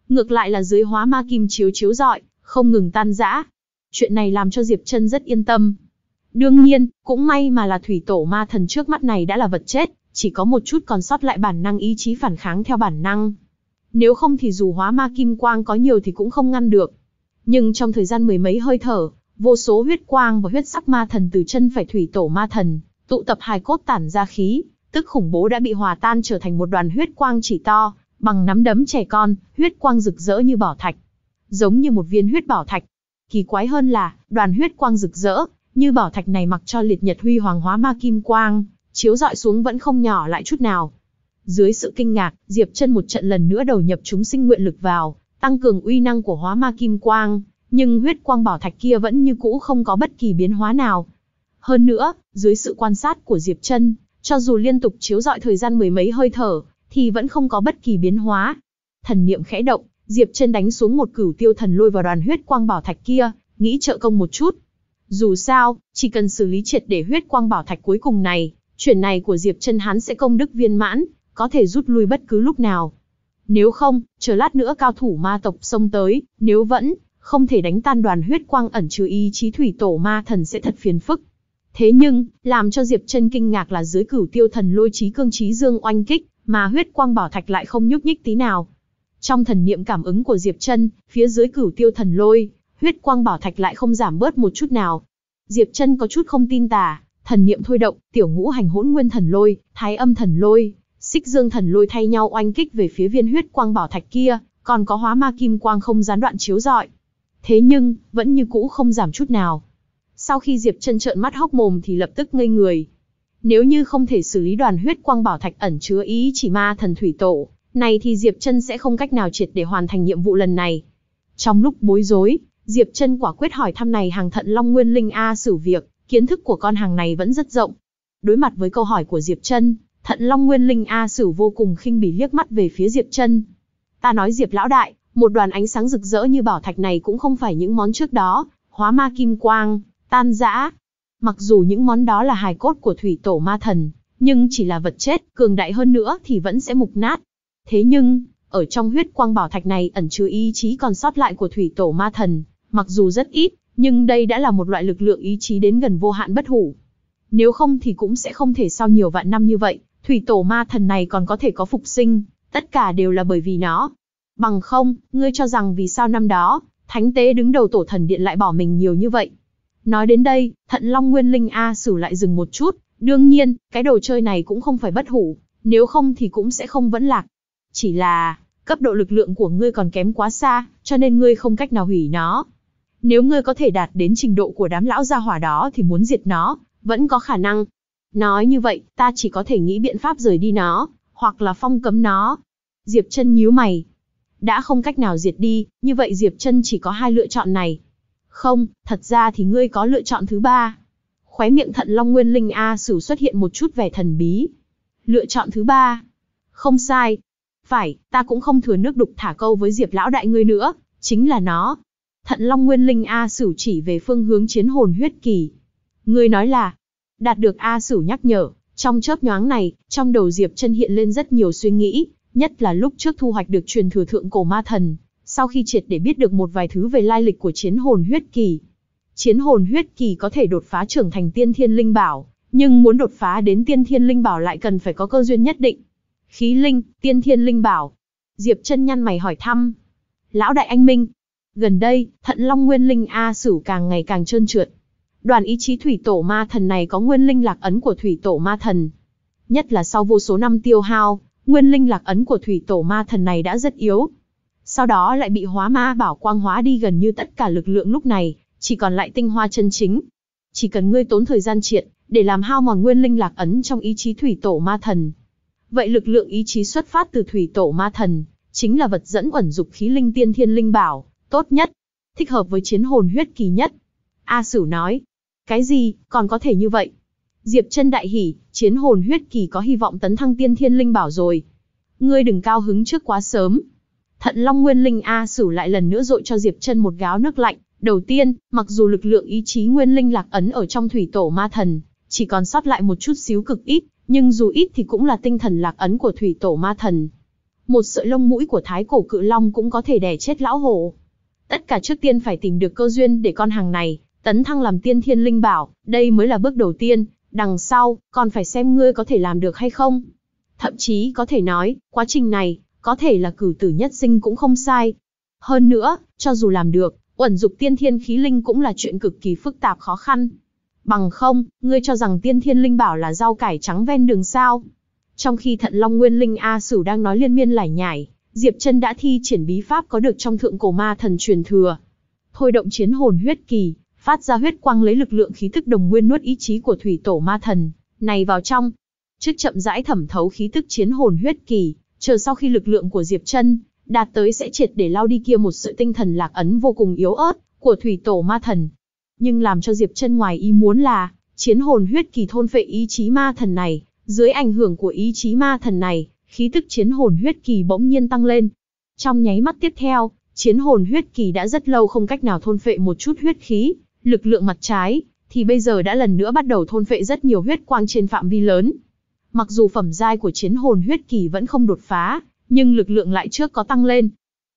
Ngược lại là dưới hóa ma kim chiếu chiếu rọi, không ngừng tan rã. Chuyện này làm cho Diệp Chân rất yên tâm. Đương nhiên, cũng may mà là thủy tổ ma thần trước mắt này đã là vật chết, chỉ có một chút còn sót lại bản năng ý chí phản kháng theo bản năng, nếu không thì dù hóa ma kim quang có nhiều thì cũng không ngăn được. Nhưng trong thời gian mười mấy hơi thở, vô số huyết quang và huyết sắc ma thần từ chân phải thủy tổ ma thần, tụ tập hài cốt tản ra khí, tức khủng bố đã bị hòa tan trở thành một đoàn huyết quang chỉ to, bằng nắm đấm trẻ con, huyết quang rực rỡ như bảo thạch, giống như một viên huyết bảo thạch. Kỳ quái hơn là, đoàn huyết quang rực rỡ, như bảo thạch này mặc cho liệt nhật huy hoàng hóa ma kim quang, chiếu dọi xuống vẫn không nhỏ lại chút nào, dưới sự kinh ngạc, Diệp Chân một trận lần nữa đầu nhập chúng sinh nguyện lực vào, tăng cường uy năng của Hóa Ma Kim Quang, nhưng huyết quang bảo thạch kia vẫn như cũ không có bất kỳ biến hóa nào. Hơn nữa, dưới sự quan sát của Diệp Chân, cho dù liên tục chiếu rọi thời gian mười mấy hơi thở, thì vẫn không có bất kỳ biến hóa. Thần niệm khẽ động, Diệp Chân đánh xuống một cửu tiêu thần lôi vào đoàn huyết quang bảo thạch kia, nghĩ trợ công một chút. Dù sao, chỉ cần xử lý triệt để huyết quang bảo thạch cuối cùng này, chuyển này của Diệp Chân hắn sẽ công đức viên mãn, có thể rút lui bất cứ lúc nào. Nếu không, chờ lát nữa cao thủ ma tộc xông tới, nếu vẫn không thể đánh tan đoàn huyết quang ẩn trừ ý chí thủy tổ ma thần sẽ thật phiền phức. Thế nhưng, làm cho Diệp Chân kinh ngạc là dưới cửu tiêu thần lôi chí cương chí dương oanh kích, mà huyết quang bảo thạch lại không nhúc nhích tí nào. Trong thần niệm cảm ứng của Diệp Chân, phía dưới cửu tiêu thần lôi, huyết quang bảo thạch lại không giảm bớt một chút nào. Diệp Chân có chút không tin tà, thần niệm thôi động, tiểu ngũ hành hỗn nguyên thần lôi, thái âm thần lôi, xích dương thần lôi thay nhau oanh kích về phía viên huyết quang bảo thạch kia, còn có hóa ma kim quang không gián đoạn chiếu rọi. Thế nhưng, vẫn như cũ không giảm chút nào. Sau khi Diệp Trân trợn mắt hốc mồm thì lập tức ngây người. Nếu như không thể xử lý đoàn huyết quang bảo thạch ẩn chứa ý chỉ ma thần thủy tổ, này thì Diệp Trân sẽ không cách nào triệt để hoàn thành nhiệm vụ lần này. Trong lúc bối rối, Diệp Trân quả quyết hỏi thăm này hàng thận Long Nguyên Linh A xử việc, kiến thức của con hàng này vẫn rất rộng. Đối mặt với câu hỏi của Diệp Trân. Thận Long Nguyên Linh A Sử vô cùng khinh bỉ liếc mắt về phía Diệp Chân. Ta nói Diệp lão đại, một đoàn ánh sáng rực rỡ như bảo thạch này cũng không phải những món trước đó, hóa ma kim quang, tan dã. Mặc dù những món đó là hài cốt của thủy tổ ma thần, nhưng chỉ là vật chết, cường đại hơn nữa thì vẫn sẽ mục nát. Thế nhưng, ở trong huyết quang bảo thạch này ẩn chứa ý chí còn sót lại của thủy tổ ma thần, mặc dù rất ít, nhưng đây đã là một loại lực lượng ý chí đến gần vô hạn bất hủ. Nếu không thì cũng sẽ không thể sau nhiều vạn năm như vậy, thủy tổ ma thần này còn có thể có phục sinh, tất cả đều là bởi vì nó. Bằng không, ngươi cho rằng vì sao năm đó, thánh tế đứng đầu tổ thần điện lại bỏ mình nhiều như vậy. Nói đến đây, thận long nguyên linh A sử lại dừng một chút, đương nhiên, cái đồ chơi này cũng không phải bất hủ, nếu không thì cũng sẽ không vẫn lạc. Chỉ là, cấp độ lực lượng của ngươi còn kém quá xa, cho nên ngươi không cách nào hủy nó. Nếu ngươi có thể đạt đến trình độ của đám lão gia hỏa đó thì muốn diệt nó, vẫn có khả năng, Nói như vậy, ta chỉ có thể nghĩ biện pháp rời đi nó, hoặc là phong cấm nó. Diệp chân nhíu mày. Đã không cách nào diệt đi, như vậy Diệp chân chỉ có hai lựa chọn này. Không, thật ra thì ngươi có lựa chọn thứ ba. Khóe miệng thận Long Nguyên Linh A Sử xuất hiện một chút vẻ thần bí. Lựa chọn thứ ba. Không sai. Phải, ta cũng không thừa nước đục thả câu với Diệp lão đại ngươi nữa, chính là nó. Thận Long Nguyên Linh A Sử chỉ về phương hướng chiến hồn huyết kỳ. Ngươi nói là, Đạt được A Sửu nhắc nhở, trong chớp nhoáng này, trong đầu Diệp chân hiện lên rất nhiều suy nghĩ, nhất là lúc trước thu hoạch được truyền thừa thượng cổ ma thần, sau khi triệt để biết được một vài thứ về lai lịch của chiến hồn huyết kỳ. Chiến hồn huyết kỳ có thể đột phá trưởng thành tiên thiên linh bảo, nhưng muốn đột phá đến tiên thiên linh bảo lại cần phải có cơ duyên nhất định. Khí linh, tiên thiên linh bảo. Diệp chân nhăn mày hỏi thăm. Lão đại anh Minh. Gần đây, thận long nguyên linh A Sửu càng ngày càng trơn trượt, đoàn ý chí thủy tổ ma thần này có nguyên linh lạc ấn của thủy tổ ma thần. Nhất là sau vô số năm tiêu hao, nguyên linh lạc ấn của thủy tổ ma thần này đã rất yếu. Sau đó lại bị hóa ma bảo quang hóa đi gần như tất cả lực lượng lúc này, chỉ còn lại tinh hoa chân chính. Chỉ cần ngươi tốn thời gian triệt, để làm hao mòn nguyên linh lạc ấn trong ý chí thủy tổ ma thần. Vậy lực lượng ý chí xuất phát từ thủy tổ ma thần, chính là vật dẫn ẩn dục khí linh tiên thiên linh bảo, tốt nhất, thích hợp với chiến hồn huyết kỳ nhất. A Sửu nói, cái gì, còn có thể như vậy? Diệp chân đại hỉ, chiến hồn huyết kỳ có hy vọng tấn thăng tiên thiên linh bảo rồi. Ngươi đừng cao hứng trước quá sớm. Thận Long Nguyên Linh A Sử lại lần nữa dội cho Diệp chân một gáo nước lạnh. Đầu tiên, mặc dù lực lượng ý chí Nguyên Linh lạc ấn ở trong thủy tổ ma thần, chỉ còn sót lại một chút xíu cực ít, nhưng dù ít thì cũng là tinh thần lạc ấn của thủy tổ ma thần. Một sợi lông mũi của thái cổ cự long cũng có thể đè chết lão hổ. Tất cả trước tiên phải tìm được cơ duyên để con hàng này Tấn thăng làm tiên thiên linh bảo, đây mới là bước đầu tiên, đằng sau, còn phải xem ngươi có thể làm được hay không. Thậm chí có thể nói, quá trình này, có thể là cử tử nhất sinh cũng không sai. Hơn nữa, cho dù làm được, uẩn dục tiên thiên khí linh cũng là chuyện cực kỳ phức tạp khó khăn. Bằng không, ngươi cho rằng tiên thiên linh bảo là rau cải trắng ven đường sao. Trong khi thận long nguyên linh A Sử đang nói liên miên lải nhải, Diệp chân đã thi triển bí pháp có được trong thượng cổ ma thần truyền thừa. Thôi động chiến hồn huyết kỳ, phát ra huyết quang lấy lực lượng khí tức đồng nguyên nuốt ý chí của thủy tổ ma thần này vào trong, trước chậm rãi thẩm thấu khí tức chiến hồn huyết kỳ, chờ sau khi lực lượng của Diệp Chân đạt tới sẽ triệt để lao đi kia một sự tinh thần lạc ấn vô cùng yếu ớt của thủy tổ ma thần. Nhưng làm cho Diệp Chân ngoài ý muốn là, chiến hồn huyết kỳ thôn phệ ý chí ma thần này, dưới ảnh hưởng của ý chí ma thần này, khí tức chiến hồn huyết kỳ bỗng nhiên tăng lên. Trong nháy mắt tiếp theo, chiến hồn huyết kỳ đã rất lâu không cách nào thôn phệ một chút huyết khí, lực lượng mặt trái, thì bây giờ đã lần nữa bắt đầu thôn phệ rất nhiều huyết quang trên phạm vi lớn. Mặc dù phẩm giai của chiến hồn huyết kỳ vẫn không đột phá, nhưng lực lượng lại trước có tăng lên.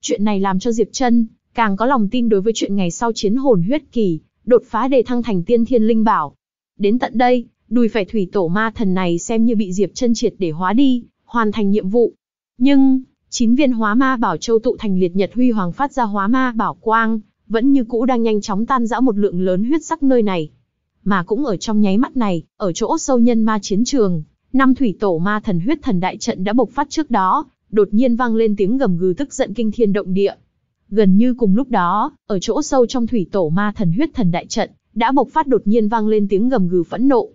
Chuyện này làm cho Diệp Trân càng có lòng tin đối với chuyện ngày sau chiến hồn huyết kỳ, đột phá đề thăng thành tiên thiên linh bảo. Đến tận đây, đùi phải thủy tổ ma thần này xem như bị Diệp Trân triệt để hóa đi, hoàn thành nhiệm vụ. Nhưng, chín viên hóa ma bảo châu tụ thành liệt nhật huy hoàng phát ra hóa ma bảo quang, vẫn như cũ đang nhanh chóng tan rã một lượng lớn huyết sắc nơi này. Mà cũng ở trong nháy mắt này, ở chỗ sâu nhân ma chiến trường, năm thủy tổ ma thần huyết thần đại trận đã bộc phát trước đó, đột nhiên vang lên tiếng gầm gừ tức giận kinh thiên động địa. Gần như cùng lúc đó, ở chỗ sâu trong thủy tổ ma thần huyết thần đại trận, đã bộc phát đột nhiên vang lên tiếng gầm gừ phẫn nộ.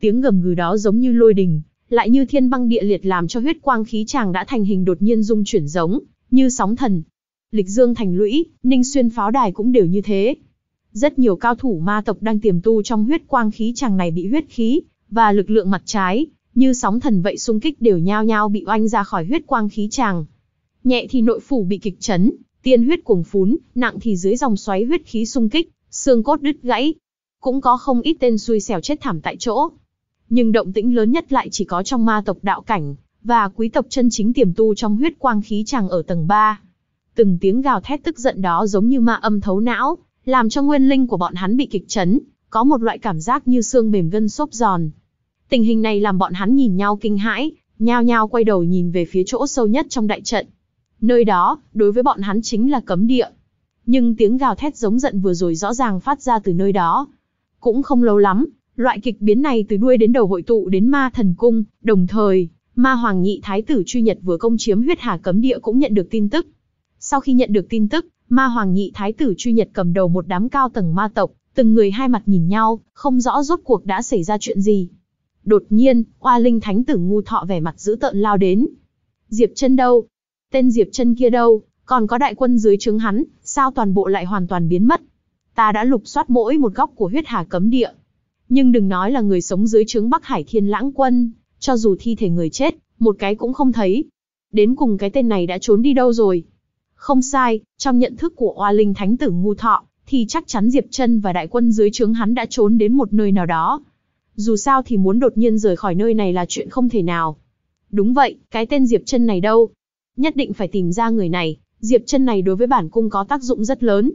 Tiếng gầm gừ đó giống như lôi đình, lại như thiên băng địa liệt làm cho huyết quang khí chàng đã thành hình đột nhiên dung chuyển giống, như sóng thần, Lịch Dương thành lũy, Ninh Xuyên pháo đài cũng đều như thế. Rất nhiều cao thủ ma tộc đang tiềm tu trong huyết quang khí chàng này bị huyết khí và lực lượng mặt trái, như sóng thần vậy xung kích đều nhao nhao bị oanh ra khỏi huyết quang khí chàng. Nhẹ thì nội phủ bị kịch chấn, tiên huyết cuồng phún, nặng thì dưới dòng xoáy huyết khí xung kích, xương cốt đứt gãy. Cũng có không ít tên xui xẻo chết thảm tại chỗ. Nhưng động tĩnh lớn nhất lại chỉ có trong ma tộc đạo cảnh, và quý tộc chân chính tiềm tu trong huyết quang khí chàng ở tầng 3. Từng tiếng gào thét tức giận đó giống như ma âm thấu não, làm cho nguyên linh của bọn hắn bị kịch chấn, có một loại cảm giác như xương mềm gân xốp giòn. Tình hình này làm bọn hắn nhìn nhau kinh hãi, nhao nhao quay đầu nhìn về phía chỗ sâu nhất trong đại trận. Nơi đó, đối với bọn hắn chính là cấm địa. Nhưng tiếng gào thét giống giận vừa rồi rõ ràng phát ra từ nơi đó. Cũng không lâu lắm, loại kịch biến này từ đuôi đến đầu hội tụ đến ma thần cung, đồng thời, ma hoàng nhị thái tử truy nhật vừa công chiếm huyết hà cấm địa cũng nhận được tin tức. Sau khi nhận được tin tức, ma hoàng nhị thái tử truy nhật cầm đầu một đám cao tầng ma tộc, từng người hai mặt nhìn nhau, không rõ rốt cuộc đã xảy ra chuyện gì. Đột nhiên, oa linh thánh tử ngu thọ vẻ mặt dữ tợn lao đến. Diệp chân đâu? Tên Diệp chân kia đâu? Còn có đại quân dưới trướng hắn, sao toàn bộ lại hoàn toàn biến mất? Ta đã lục soát mỗi một góc của huyết hà cấm địa. Nhưng đừng nói là người sống dưới trướng Bắc Hải Thiên Lãng Quân, cho dù thi thể người chết, một cái cũng không thấy. Đến cùng cái tên này đã trốn đi đâu rồi? Không sai, trong nhận thức của oa linh thánh tử ngu thọ, thì chắc chắn Diệp Trân và đại quân dưới trướng hắn đã trốn đến một nơi nào đó. Dù sao thì muốn đột nhiên rời khỏi nơi này là chuyện không thể nào. Đúng vậy, cái tên Diệp Trân này đâu? Nhất định phải tìm ra người này, Diệp Trân này đối với bản cung có tác dụng rất lớn.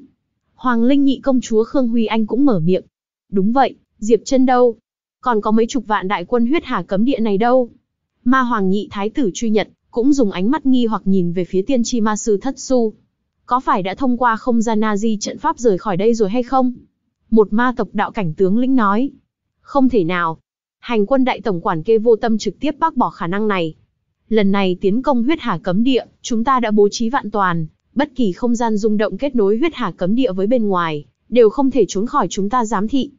Hoàng Linh nhị công chúa Khương Huy Anh cũng mở miệng. Đúng vậy, Diệp Trân đâu? Còn có mấy chục vạn đại quân huyết hà cấm địa này đâu? Ma Hoàng nhị thái tử truy nhật, cũng dùng ánh mắt nghi hoặc nhìn về phía tiên tri ma sư Thất Su. Có phải đã thông qua không gian Na Di trận pháp rời khỏi đây rồi hay không? Một ma tộc đạo cảnh tướng lĩnh nói. Không thể nào. Hành quân đại tổng quản kê vô tâm trực tiếp bác bỏ khả năng này. Lần này tiến công huyết hà cấm địa, chúng ta đã bố trí vạn toàn, bất kỳ không gian rung động kết nối huyết hà cấm địa với bên ngoài, đều không thể trốn khỏi chúng ta giám thị.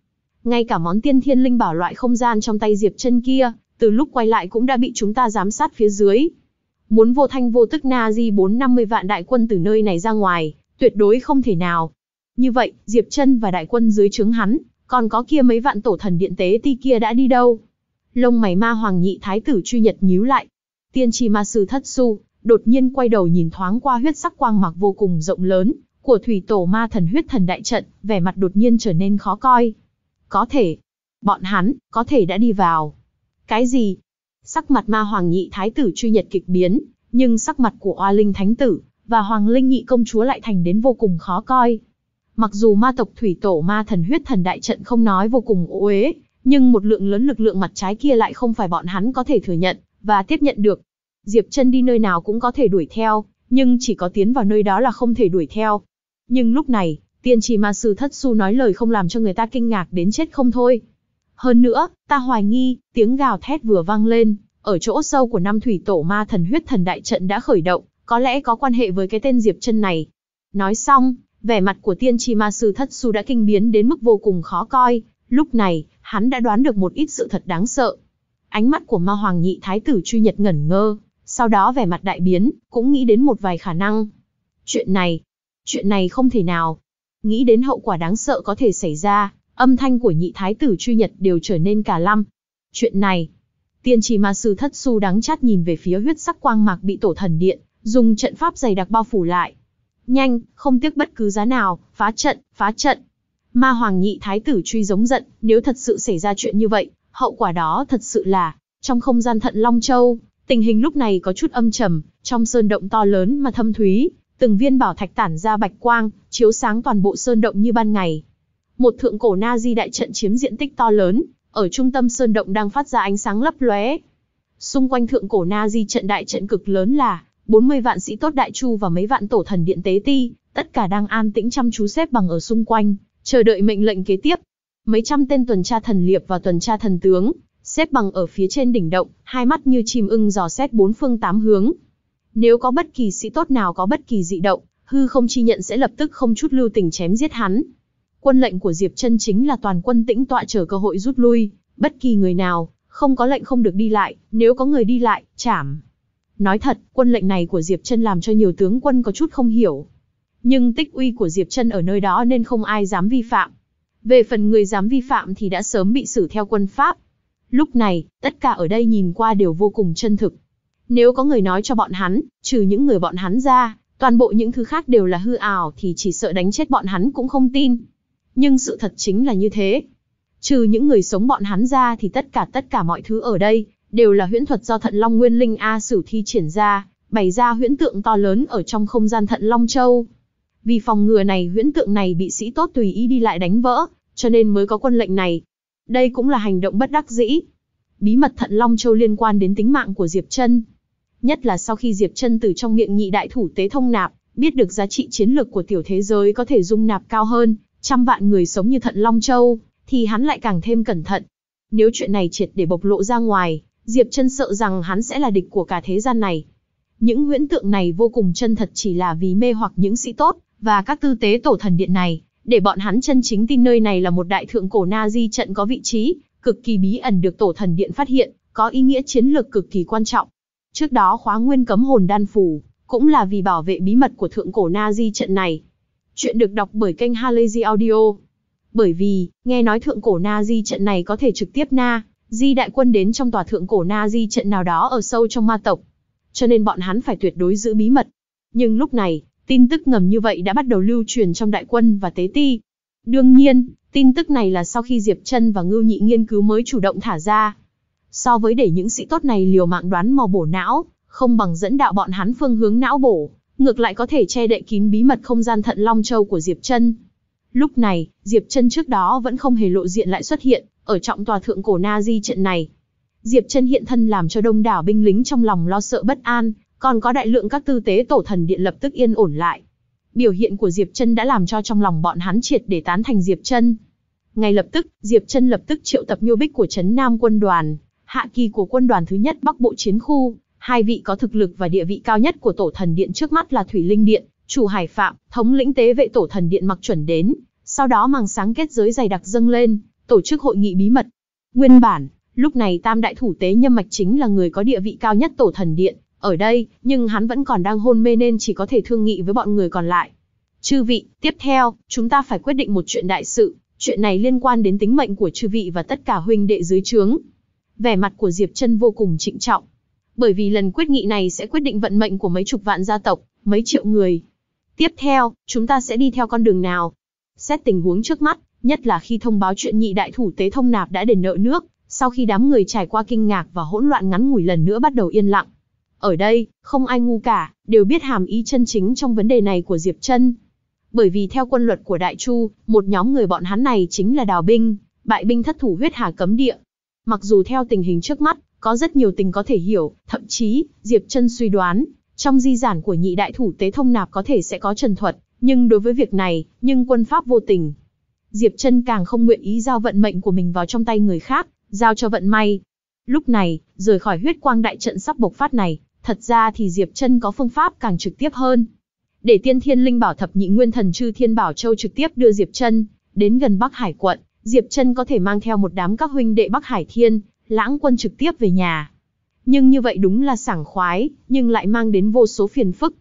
Ngay cả món tiên thiên linh bảo loại không gian trong tay Diệp chân kia, từ lúc quay lại cũng đã bị chúng ta giám sát phía dưới, Muốn vô thanh vô tức na Nazi 450 vạn đại quân từ nơi này ra ngoài, tuyệt đối không thể nào. Như vậy, Diệp Chân và đại quân dưới trướng hắn, còn có kia mấy vạn tổ thần điện tế ti kia đã đi đâu? Lông mày ma hoàng nhị thái tử truy nhật nhíu lại. Tiên tri ma sư thất su, đột nhiên quay đầu nhìn thoáng qua huyết sắc quang mạc vô cùng rộng lớn, của thủy tổ ma thần huyết thần đại trận, vẻ mặt đột nhiên trở nên khó coi. Có thể, bọn hắn, có thể đã đi vào. Cái gì? Sắc mặt ma hoàng nhị thái tử truy nhật kịch biến, nhưng sắc mặt của oa linh thánh tử và hoàng linh nhị công chúa lại thành đến vô cùng khó coi. Mặc dù ma tộc thủy tổ ma thần huyết thần đại trận không nói vô cùng ố uế, nhưng một lượng lớn lực lượng mặt trái kia lại không phải bọn hắn có thể thừa nhận và tiếp nhận được. Diệp chân đi nơi nào cũng có thể đuổi theo, nhưng chỉ có tiến vào nơi đó là không thể đuổi theo. Nhưng lúc này, tiên trì ma sư thất su nói lời không làm cho người ta kinh ngạc đến chết không thôi. Hơn nữa, ta hoài nghi, tiếng gào thét vừa vang lên, ở chỗ sâu của năm thủy tổ ma thần huyết thần đại trận đã khởi động, có lẽ có quan hệ với cái tên Diệp chân này. Nói xong, vẻ mặt của tiên tri ma sư thất su đã kinh biến đến mức vô cùng khó coi, lúc này, hắn đã đoán được một ít sự thật đáng sợ. Ánh mắt của ma hoàng nhị thái tử truy nhật ngẩn ngơ, sau đó vẻ mặt đại biến, cũng nghĩ đến một vài khả năng. Chuyện này, chuyện này không thể nào. Nghĩ đến hậu quả đáng sợ có thể xảy ra, Âm thanh của nhị thái tử truy nhật đều trở nên cả lăm. Chuyện này, tiên trì ma sư thất su đáng chát nhìn về phía huyết sắc quang mạc bị tổ thần điện, dùng trận pháp dày đặc bao phủ lại. Nhanh, không tiếc bất cứ giá nào, phá trận, phá trận. Ma hoàng nhị thái tử truy giống giận, nếu thật sự xảy ra chuyện như vậy, hậu quả đó thật sự là, trong không gian thận Long Châu, tình hình lúc này có chút âm trầm, trong sơn động to lớn mà thâm thúy, từng viên bảo thạch tản ra bạch quang, chiếu sáng toàn bộ sơn động như ban ngày, một thượng cổ na di đại trận chiếm diện tích to lớn, ở trung tâm sơn động đang phát ra ánh sáng lấp lóe. Xung quanh thượng cổ na di trận đại trận cực lớn là 40 vạn sĩ tốt đại chu và mấy vạn tổ thần điện tế ti, tất cả đang an tĩnh chăm chú xếp bằng ở xung quanh, chờ đợi mệnh lệnh kế tiếp. Mấy trăm tên tuần tra thần liệp và tuần tra thần tướng, xếp bằng ở phía trên đỉnh động, hai mắt như chim ưng dò xét bốn phương tám hướng. Nếu có bất kỳ sĩ tốt nào có bất kỳ dị động, hư không chi nhận sẽ lập tức không chút lưu tình chém giết hắn. Quân lệnh của Diệp Chân chính là toàn quân tĩnh tọa chờ cơ hội rút lui, bất kỳ người nào, không có lệnh không được đi lại, nếu có người đi lại, trảm. Nói thật, quân lệnh này của Diệp Chân làm cho nhiều tướng quân có chút không hiểu. Nhưng tích uy của Diệp Chân ở nơi đó nên không ai dám vi phạm. Về phần người dám vi phạm thì đã sớm bị xử theo quân pháp. Lúc này, tất cả ở đây nhìn qua đều vô cùng chân thực. Nếu có người nói cho bọn hắn, trừ những người bọn hắn ra, toàn bộ những thứ khác đều là hư ảo thì chỉ sợ đánh chết bọn hắn cũng không tin nhưng sự thật chính là như thế. Trừ những người sống bọn hắn ra thì tất cả tất cả mọi thứ ở đây đều là huyễn thuật do Thận Long Nguyên Linh A Sử thi triển ra, bày ra huyễn tượng to lớn ở trong không gian Thận Long Châu. Vì phòng ngừa này huyễn tượng này bị sĩ tốt tùy ý đi lại đánh vỡ, cho nên mới có quân lệnh này. Đây cũng là hành động bất đắc dĩ. Bí mật Thận Long Châu liên quan đến tính mạng của Diệp Chân, nhất là sau khi Diệp Chân từ trong miệng nhị đại thủ tế thông nạp, biết được giá trị chiến lược của tiểu thế giới có thể dung nạp cao hơn, trăm vạn người sống như thận Long Châu, thì hắn lại càng thêm cẩn thận. Nếu chuyện này triệt để bộc lộ ra ngoài, Diệp chân sợ rằng hắn sẽ là địch của cả thế gian này. Những nguyễn tượng này vô cùng chân thật chỉ là vì mê hoặc những sĩ tốt, và các tư tế tổ thần điện này, để bọn hắn chân chính tin nơi này là một đại thượng cổ na di trận có vị trí, cực kỳ bí ẩn được tổ thần điện phát hiện, có ý nghĩa chiến lược cực kỳ quan trọng. Trước đó khóa nguyên cấm hồn đan phù, cũng là vì bảo vệ bí mật của thượng cổ na di trận này. Chuyện được đọc bởi kênh Halazy Audio. Bởi vì, nghe nói thượng cổ Na Di trận này có thể trực tiếp Na, Di đại quân đến trong tòa thượng cổ Na Di trận nào đó ở sâu trong ma tộc. Cho nên bọn hắn phải tuyệt đối giữ bí mật. Nhưng lúc này, tin tức ngầm như vậy đã bắt đầu lưu truyền trong đại quân và tế ti. Đương nhiên, tin tức này là sau khi Diệp Trân và Ngưu Nhị nghiên cứu mới chủ động thả ra. So với để những sĩ tốt này liều mạng đoán mò bổ não, không bằng dẫn đạo bọn hắn phương hướng não bổ, ngược lại có thể che đậy kín bí mật không gian Thận Long Châu của Diệp Chân. Lúc này, Diệp Chân trước đó vẫn không hề lộ diện lại xuất hiện ở trọng tòa thượng cổ Na Di trận này. Diệp Chân hiện thân làm cho đông đảo binh lính trong lòng lo sợ bất an, còn có đại lượng các tư tế tổ thần điện lập tức yên ổn lại. Biểu hiện của Diệp Chân đã làm cho trong lòng bọn hắn triệt để tán thành Diệp Chân. Ngay lập tức, Diệp Chân lập tức triệu tập Miêu Bích của trấn Nam quân đoàn, hạ kỳ của quân đoàn thứ nhất Bắc Bộ chiến khu, hai vị có thực lực và địa vị cao nhất của tổ thần điện trước mắt là Thủy Linh Điện, chủ Hải Phạm, thống lĩnh tế vệ tổ thần điện mặc chuẩn đến, sau đó màng sáng kết giới dày đặc dâng lên, tổ chức hội nghị bí mật. Nguyên bản, lúc này tam đại thủ tế nhâm mạch chính là người có địa vị cao nhất tổ thần điện, ở đây, nhưng hắn vẫn còn đang hôn mê nên chỉ có thể thương nghị với bọn người còn lại. Chư vị, tiếp theo, chúng ta phải quyết định một chuyện đại sự, chuyện này liên quan đến tính mệnh của chư vị và tất cả huynh đệ dưới trướng. Vẻ mặt của Diệp chân vô cùng trịnh trọng, bởi vì lần quyết nghị này sẽ quyết định vận mệnh của mấy chục vạn gia tộc, mấy triệu người. Tiếp theo, chúng ta sẽ đi theo con đường nào? Xét tình huống trước mắt, nhất là khi thông báo chuyện nhị đại thủ tế thông nạp đã đền nợ nước, sau khi đám người trải qua kinh ngạc và hỗn loạn ngắn ngủi lần nữa bắt đầu yên lặng. Ở đây, không ai ngu cả, đều biết hàm ý chân chính trong vấn đề này của Diệp Trân. Bởi vì theo quân luật của Đại Chu, một nhóm người bọn hắn này chính là đào binh, bại binh thất thủ huyết hà cấm địa. Mặc dù theo tình hình trước mắt, có rất nhiều tình có thể hiểu, thậm chí, Diệp Trân suy đoán, trong di giản của nhị đại thủ tế thông nạp có thể sẽ có trần thuật, nhưng đối với việc này, nhưng quân Pháp vô tình. Diệp Trân càng không nguyện ý giao vận mệnh của mình vào trong tay người khác, giao cho vận may. Lúc này, rời khỏi huyết quang đại trận sắp bộc phát này, thật ra thì Diệp Trân có phương pháp càng trực tiếp hơn. Để tiên thiên linh bảo thập nhị nguyên thần chư thiên bảo châu trực tiếp đưa Diệp Trân đến gần Bắc Hải quận, Diệp Trân có thể mang theo một đám các huynh đệ Bắc Hải Thiên, lãng quân trực tiếp về nhà. Nhưng như vậy đúng là sảng khoái, nhưng lại mang đến vô số phiền phức.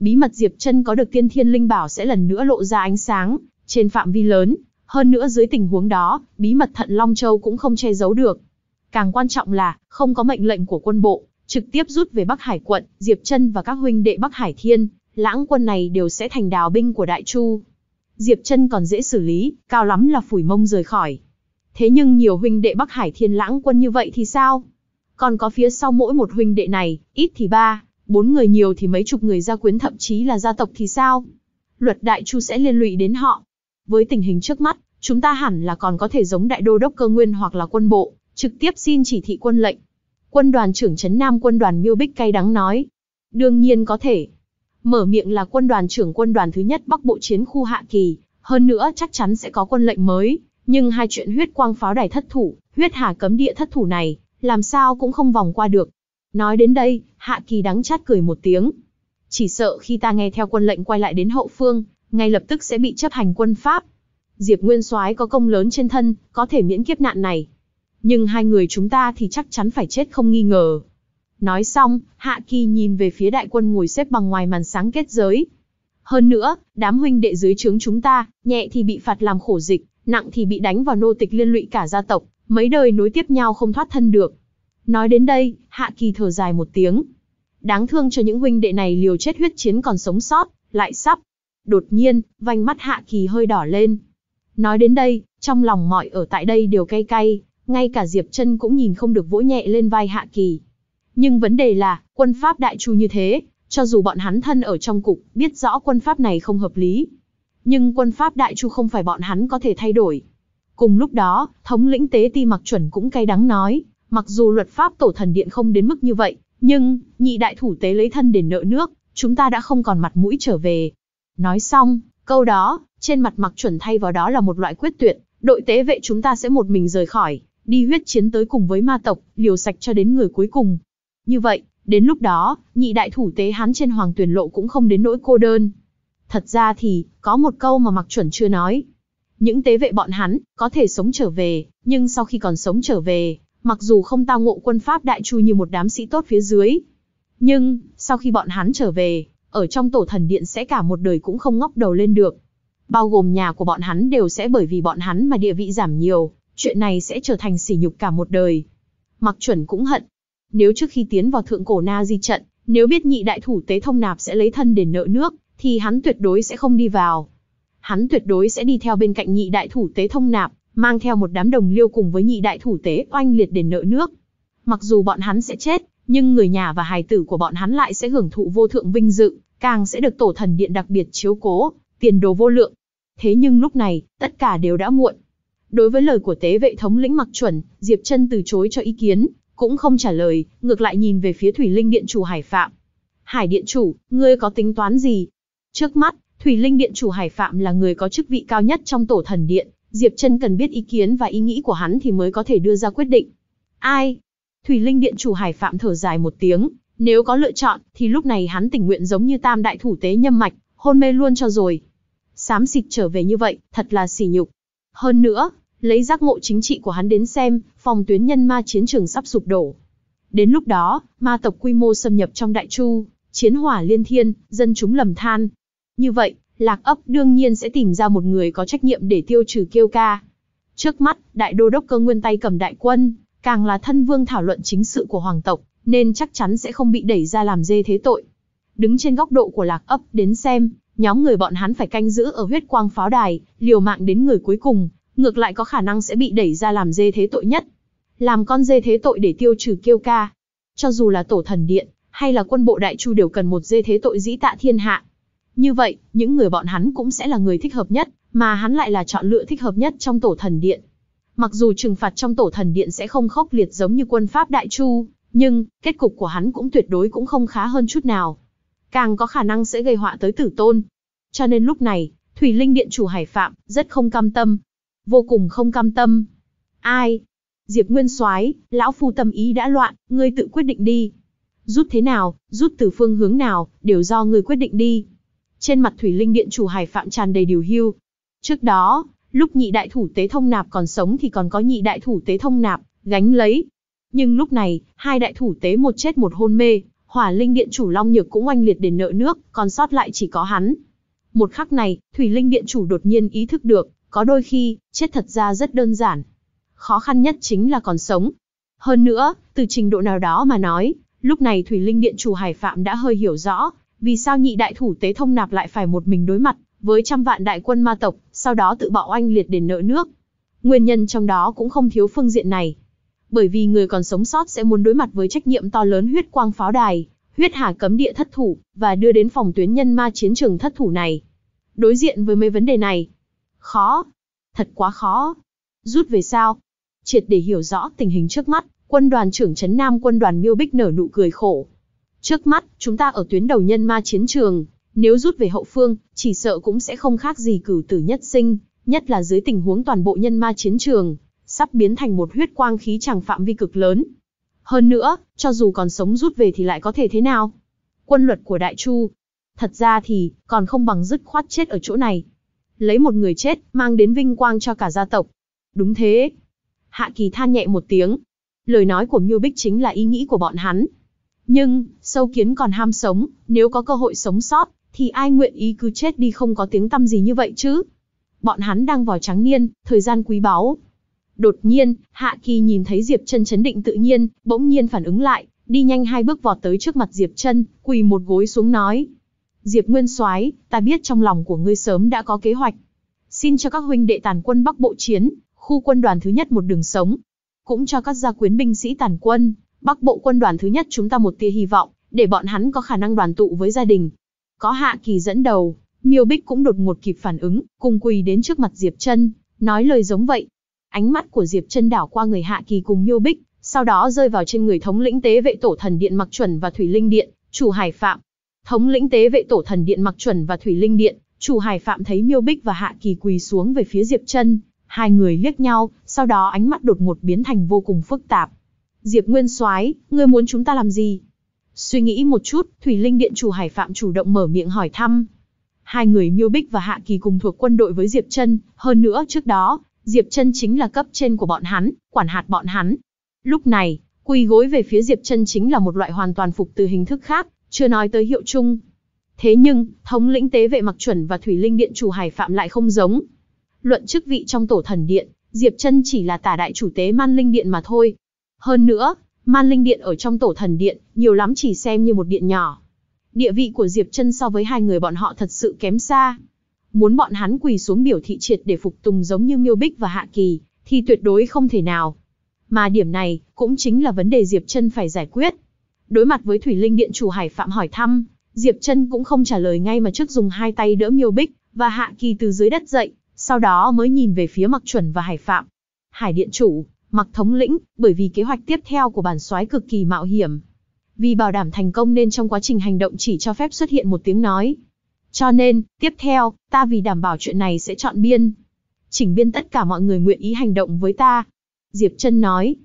Bí mật Diệp Trân có được tiên thiên linh bảo sẽ lần nữa lộ ra ánh sáng, trên phạm vi lớn, hơn nữa dưới tình huống đó, bí mật Thận Long Châu cũng không che giấu được. Càng quan trọng là, không có mệnh lệnh của quân bộ, trực tiếp rút về Bắc Hải quận, Diệp Trân và các huynh đệ Bắc Hải Thiên, lãng quân này đều sẽ thành đào binh của Đại Chu. Diệp Trân còn dễ xử lý, cao lắm là phủi mông rời khỏi. Thế nhưng nhiều huynh đệ Bắc Hải Thiên Lãng quân như vậy thì sao? Còn có phía sau mỗi một huynh đệ này, ít thì ba, bốn người nhiều thì mấy chục người gia quyến thậm chí là gia tộc thì sao? Luật đại chu sẽ liên lụy đến họ. Với tình hình trước mắt, chúng ta hẳn là còn có thể giống đại đô đốc cơ nguyên hoặc là quân bộ, trực tiếp xin chỉ thị quân lệnh. Quân đoàn trưởng Trấn Nam quân đoàn Miêu Bích cay đắng nói. Đương nhiên có thể. Mở miệng là quân đoàn trưởng quân đoàn thứ nhất Bắc Bộ chiến khu Hạ Kỳ, hơn nữa chắc chắn sẽ có quân lệnh mới. Nhưng hai chuyện huyết quang pháo đài thất thủ, huyết hà cấm địa thất thủ này, làm sao cũng không vòng qua được. Nói đến đây, Hạ Kỳ đắng chát cười một tiếng. Chỉ sợ khi ta nghe theo quân lệnh quay lại đến hậu phương, ngay lập tức sẽ bị chấp hành quân Pháp. Diệp Nguyên Soái có công lớn trên thân, có thể miễn kiếp nạn này. Nhưng hai người chúng ta thì chắc chắn phải chết không nghi ngờ. Nói xong, Hạ Kỳ nhìn về phía đại quân ngồi xếp bằng ngoài màn sáng kết giới. Hơn nữa, đám huynh đệ dưới trướng chúng ta, nhẹ thì bị phạt làm khổ dịch, nặng thì bị đánh vào nô tịch liên lụy cả gia tộc, mấy đời nối tiếp nhau không thoát thân được. Nói đến đây, Hạ Kỳ thở dài một tiếng. Đáng thương cho những huynh đệ này liều chết huyết chiến còn sống sót, lại sắp. Đột nhiên, vành mắt Hạ Kỳ hơi đỏ lên. Nói đến đây, trong lòng mọi ở tại đây đều cay cay, ngay cả Diệp chân cũng nhìn không được vỗ nhẹ lên vai Hạ Kỳ. Nhưng vấn đề là, quân Pháp đại chu như thế, cho dù bọn hắn thân ở trong cục, biết rõ quân Pháp này không hợp lý, nhưng quân Pháp Đại Chu không phải bọn hắn có thể thay đổi. Cùng lúc đó, thống lĩnh tế ti mặc chuẩn cũng cay đắng nói, mặc dù luật pháp tổ thần điện không đến mức như vậy, nhưng, nhị đại thủ tế lấy thân để nợ nước, chúng ta đã không còn mặt mũi trở về. Nói xong, câu đó, trên mặt mặc chuẩn thay vào đó là một loại quyết tuyệt, đội tế vệ chúng ta sẽ một mình rời khỏi, đi huyết chiến tới cùng với ma tộc, liều sạch cho đến người cuối cùng. Như vậy, đến lúc đó, nhị đại thủ tế hắn trên hoàng tuyển lộ cũng không đến nỗi cô đơn. Thật ra thì, có một câu mà Mạc Chuẩn chưa nói. Những tế vệ bọn hắn, có thể sống trở về, nhưng sau khi còn sống trở về, mặc dù không tao ngộ quân Pháp đại chu như một đám sĩ tốt phía dưới. Nhưng, sau khi bọn hắn trở về, ở trong tổ thần điện sẽ cả một đời cũng không ngóc đầu lên được. Bao gồm nhà của bọn hắn đều sẽ bởi vì bọn hắn mà địa vị giảm nhiều, chuyện này sẽ trở thành sỉ nhục cả một đời. Mặc chuẩn cũng hận. Nếu trước khi tiến vào thượng cổ na di trận, nếu biết nhị đại thủ tế thông nạp sẽ lấy thân để nợ nước, thì hắn tuyệt đối sẽ không đi vào. Hắn tuyệt đối sẽ đi theo bên cạnh nhị đại thủ tế thông nạp, mang theo một đám đồng liêu cùng với nhị đại thủ tế oanh liệt đền nợ nước. Mặc dù bọn hắn sẽ chết, nhưng người nhà và hài tử của bọn hắn lại sẽ hưởng thụ vô thượng vinh dự, càng sẽ được tổ thần điện đặc biệt chiếu cố, tiền đồ vô lượng. Thế nhưng lúc này, tất cả đều đã muộn. Đối với lời của tế vệ thống lĩnh Mặc Chuẩn, Diệp Trân từ chối cho ý kiến, cũng không trả lời, ngược lại nhìn về phía Thủy Linh Điện chủ Hải Phạm. Hải Điện chủ, ngươi có tính toán gì, Trước mắt, Thủy Linh Điện chủ Hải Phạm là người có chức vị cao nhất trong tổ thần điện, Diệp Trân cần biết ý kiến và ý nghĩ của hắn thì mới có thể đưa ra quyết định. Ai? Thủy Linh Điện chủ Hải Phạm thở dài một tiếng, nếu có lựa chọn thì lúc này hắn tình nguyện giống như tam đại thủ tế nhâm mạch, hôn mê luôn cho rồi. Sám xịt trở về như vậy, thật là sỉ nhục. Hơn nữa, lấy giác ngộ chính trị của hắn đến xem, phòng tuyến nhân ma chiến trường sắp sụp đổ. Đến lúc đó, ma tộc quy mô xâm nhập trong đại chu, chiến hỏa liên thiên, dân chúng lầm than, như vậy, Lạc ấp đương nhiên sẽ tìm ra một người có trách nhiệm để tiêu trừ Kiêu Ca. Trước mắt, đại đô đốc cơ nguyên tay cầm đại quân, càng là thân vương thảo luận chính sự của hoàng tộc, nên chắc chắn sẽ không bị đẩy ra làm dê thế tội. Đứng trên góc độ của Lạc ấp đến xem, nhóm người bọn hắn phải canh giữ ở huyết quang pháo đài, liều mạng đến người cuối cùng, ngược lại có khả năng sẽ bị đẩy ra làm dê thế tội nhất. Làm con dê thế tội để tiêu trừ Kiêu Ca. Cho dù là tổ thần điện, hay là quân bộ đại chu đều cần một dê thế tội dĩ tạ thiên hạ như vậy, những người bọn hắn cũng sẽ là người thích hợp nhất, mà hắn lại là chọn lựa thích hợp nhất trong tổ thần điện. Mặc dù trừng phạt trong tổ thần điện sẽ không khốc liệt giống như quân Pháp Đại Chu, nhưng kết cục của hắn cũng tuyệt đối cũng không khá hơn chút nào. Càng có khả năng sẽ gây họa tới tử tôn. Cho nên lúc này, Thủy Linh Điện chủ Hải Phạm rất không cam tâm. Vô cùng không cam tâm. Ai? Diệp Nguyên Soái, lão phu tâm ý đã loạn, ngươi tự quyết định đi. Rút thế nào, rút từ phương hướng nào, đều do ngươi quyết định đi. Trên mặt Thủy Linh Điện chủ Hải Phạm tràn đầy điều hưu. Trước đó, lúc nhị đại thủ tế thông nạp còn sống thì còn có nhị đại thủ tế thông nạp, gánh lấy. Nhưng lúc này, hai đại thủ tế một chết một hôn mê, hỏa linh điện chủ Long Nhược cũng oanh liệt để nợ nước, còn sót lại chỉ có hắn. Một khắc này, thủy linh điện chủ đột nhiên ý thức được, có đôi khi, chết thật ra rất đơn giản. Khó khăn nhất chính là còn sống. Hơn nữa, từ trình độ nào đó mà nói, lúc này thủy linh điện chủ Hải Phạm đã hơi hiểu rõ, vì sao nhị đại thủ tế thông nạp lại phải một mình đối mặt với trăm vạn đại quân ma tộc, sau đó tự bạo oanh liệt đền nợ nước. Nguyên nhân trong đó cũng không thiếu phương diện này. Bởi vì người còn sống sót sẽ muốn đối mặt với trách nhiệm to lớn huyết quang pháo đài, huyết hà cấm địa thất thủ và đưa đến phòng tuyến nhân ma chiến trường thất thủ này. Đối diện với mấy vấn đề này, khó, thật quá khó. Rút về sao? Triệt để hiểu rõ tình hình trước mắt, quân đoàn trưởng Trấn Nam quân đoàn Miêu Bích nở nụ cười khổ, Trước mắt, chúng ta ở tuyến đầu nhân ma chiến trường, nếu rút về hậu phương, chỉ sợ cũng sẽ không khác gì cử tử nhất sinh, nhất là dưới tình huống toàn bộ nhân ma chiến trường, sắp biến thành một huyết quang khí chẳng phạm vi cực lớn. Hơn nữa, cho dù còn sống rút về thì lại có thể thế nào? Quân luật của Đại Chu, thật ra thì, còn không bằng dứt khoát chết ở chỗ này. Lấy một người chết, mang đến vinh quang cho cả gia tộc. Đúng thế. Hạ kỳ than nhẹ một tiếng. Lời nói của Miêu Bích chính là ý nghĩ của bọn hắn. Nhưng, sâu kiến còn ham sống, nếu có cơ hội sống sót, thì ai nguyện ý cứ chết đi không có tiếng tăm gì như vậy chứ? Bọn hắn đang vào trắng niên, thời gian quý báu. Đột nhiên, Hạ Kỳ nhìn thấy Diệp Chân chấn định tự nhiên, bỗng nhiên phản ứng lại, đi nhanh hai bước vọt tới trước mặt Diệp Chân, quỳ một gối xuống nói: "Diệp Nguyên Soái, ta biết trong lòng của ngươi sớm đã có kế hoạch. Xin cho các huynh đệ tàn quân Bắc Bộ chiến, khu quân đoàn thứ nhất một đường sống, cũng cho các gia quyến binh sĩ tàn quân Bắc Bộ quân đoàn thứ nhất chúng ta một tia hy vọng, để bọn hắn có khả năng đoàn tụ với gia đình. Có Hạ Kỳ dẫn đầu, Miêu Bích cũng đột ngột kịp phản ứng, cùng quỳ đến trước mặt Diệp Chân, nói lời giống vậy. Ánh mắt của Diệp Chân đảo qua người Hạ Kỳ cùng Miêu Bích, sau đó rơi vào trên người thống lĩnh tế vệ tổ thần điện Mặc Chuẩn và Thủy Linh điện, chủ Hải Phạm. Thống lĩnh tế vệ tổ thần điện Mặc Chuẩn và Thủy Linh điện, chủ Hải Phạm thấy Miêu Bích và Hạ Kỳ quỳ xuống về phía Diệp Chân, hai người liếc nhau, sau đó ánh mắt đột ngột biến thành vô cùng phức tạp. Diệp Nguyên Soái, ngươi muốn chúng ta làm gì? Suy nghĩ một chút, Thủy Linh Điện chủ Hải Phạm chủ động mở miệng hỏi thăm. Hai người Miêu Bích và Hạ Kỳ cùng thuộc quân đội với Diệp Chân, hơn nữa trước đó, Diệp Chân chính là cấp trên của bọn hắn, quản hạt bọn hắn. Lúc này, quỳ gối về phía Diệp Chân chính là một loại hoàn toàn phục từ hình thức khác, chưa nói tới hiệu chung. Thế nhưng, thống lĩnh tế vệ Mặc Chuẩn và Thủy Linh Điện chủ Hải Phạm lại không giống. Luận chức vị trong tổ thần điện, Diệp Chân chỉ là tả đại chủ tế Man Linh Điện mà thôi, hơn nữa, man linh điện ở trong tổ thần điện, nhiều lắm chỉ xem như một điện nhỏ. Địa vị của Diệp Trân so với hai người bọn họ thật sự kém xa. Muốn bọn hắn quỳ xuống biểu thị triệt để phục tùng giống như Miêu Bích và Hạ Kỳ, thì tuyệt đối không thể nào. Mà điểm này, cũng chính là vấn đề Diệp Trân phải giải quyết. Đối mặt với Thủy Linh Điện chủ Hải Phạm hỏi thăm, Diệp Trân cũng không trả lời ngay mà trước dùng hai tay đỡ Miêu Bích và Hạ Kỳ từ dưới đất dậy, sau đó mới nhìn về phía Mặc Chuẩn và Hải Phạm. Hải Điện chủ, Mặc thống lĩnh, bởi vì kế hoạch tiếp theo của bản soái cực kỳ mạo hiểm. Vì bảo đảm thành công nên trong quá trình hành động chỉ cho phép xuất hiện một tiếng nói. Cho nên, tiếp theo, ta vì đảm bảo chuyện này sẽ chọn biên. Chỉnh biên tất cả mọi người nguyện ý hành động với ta. Diệp Trân nói.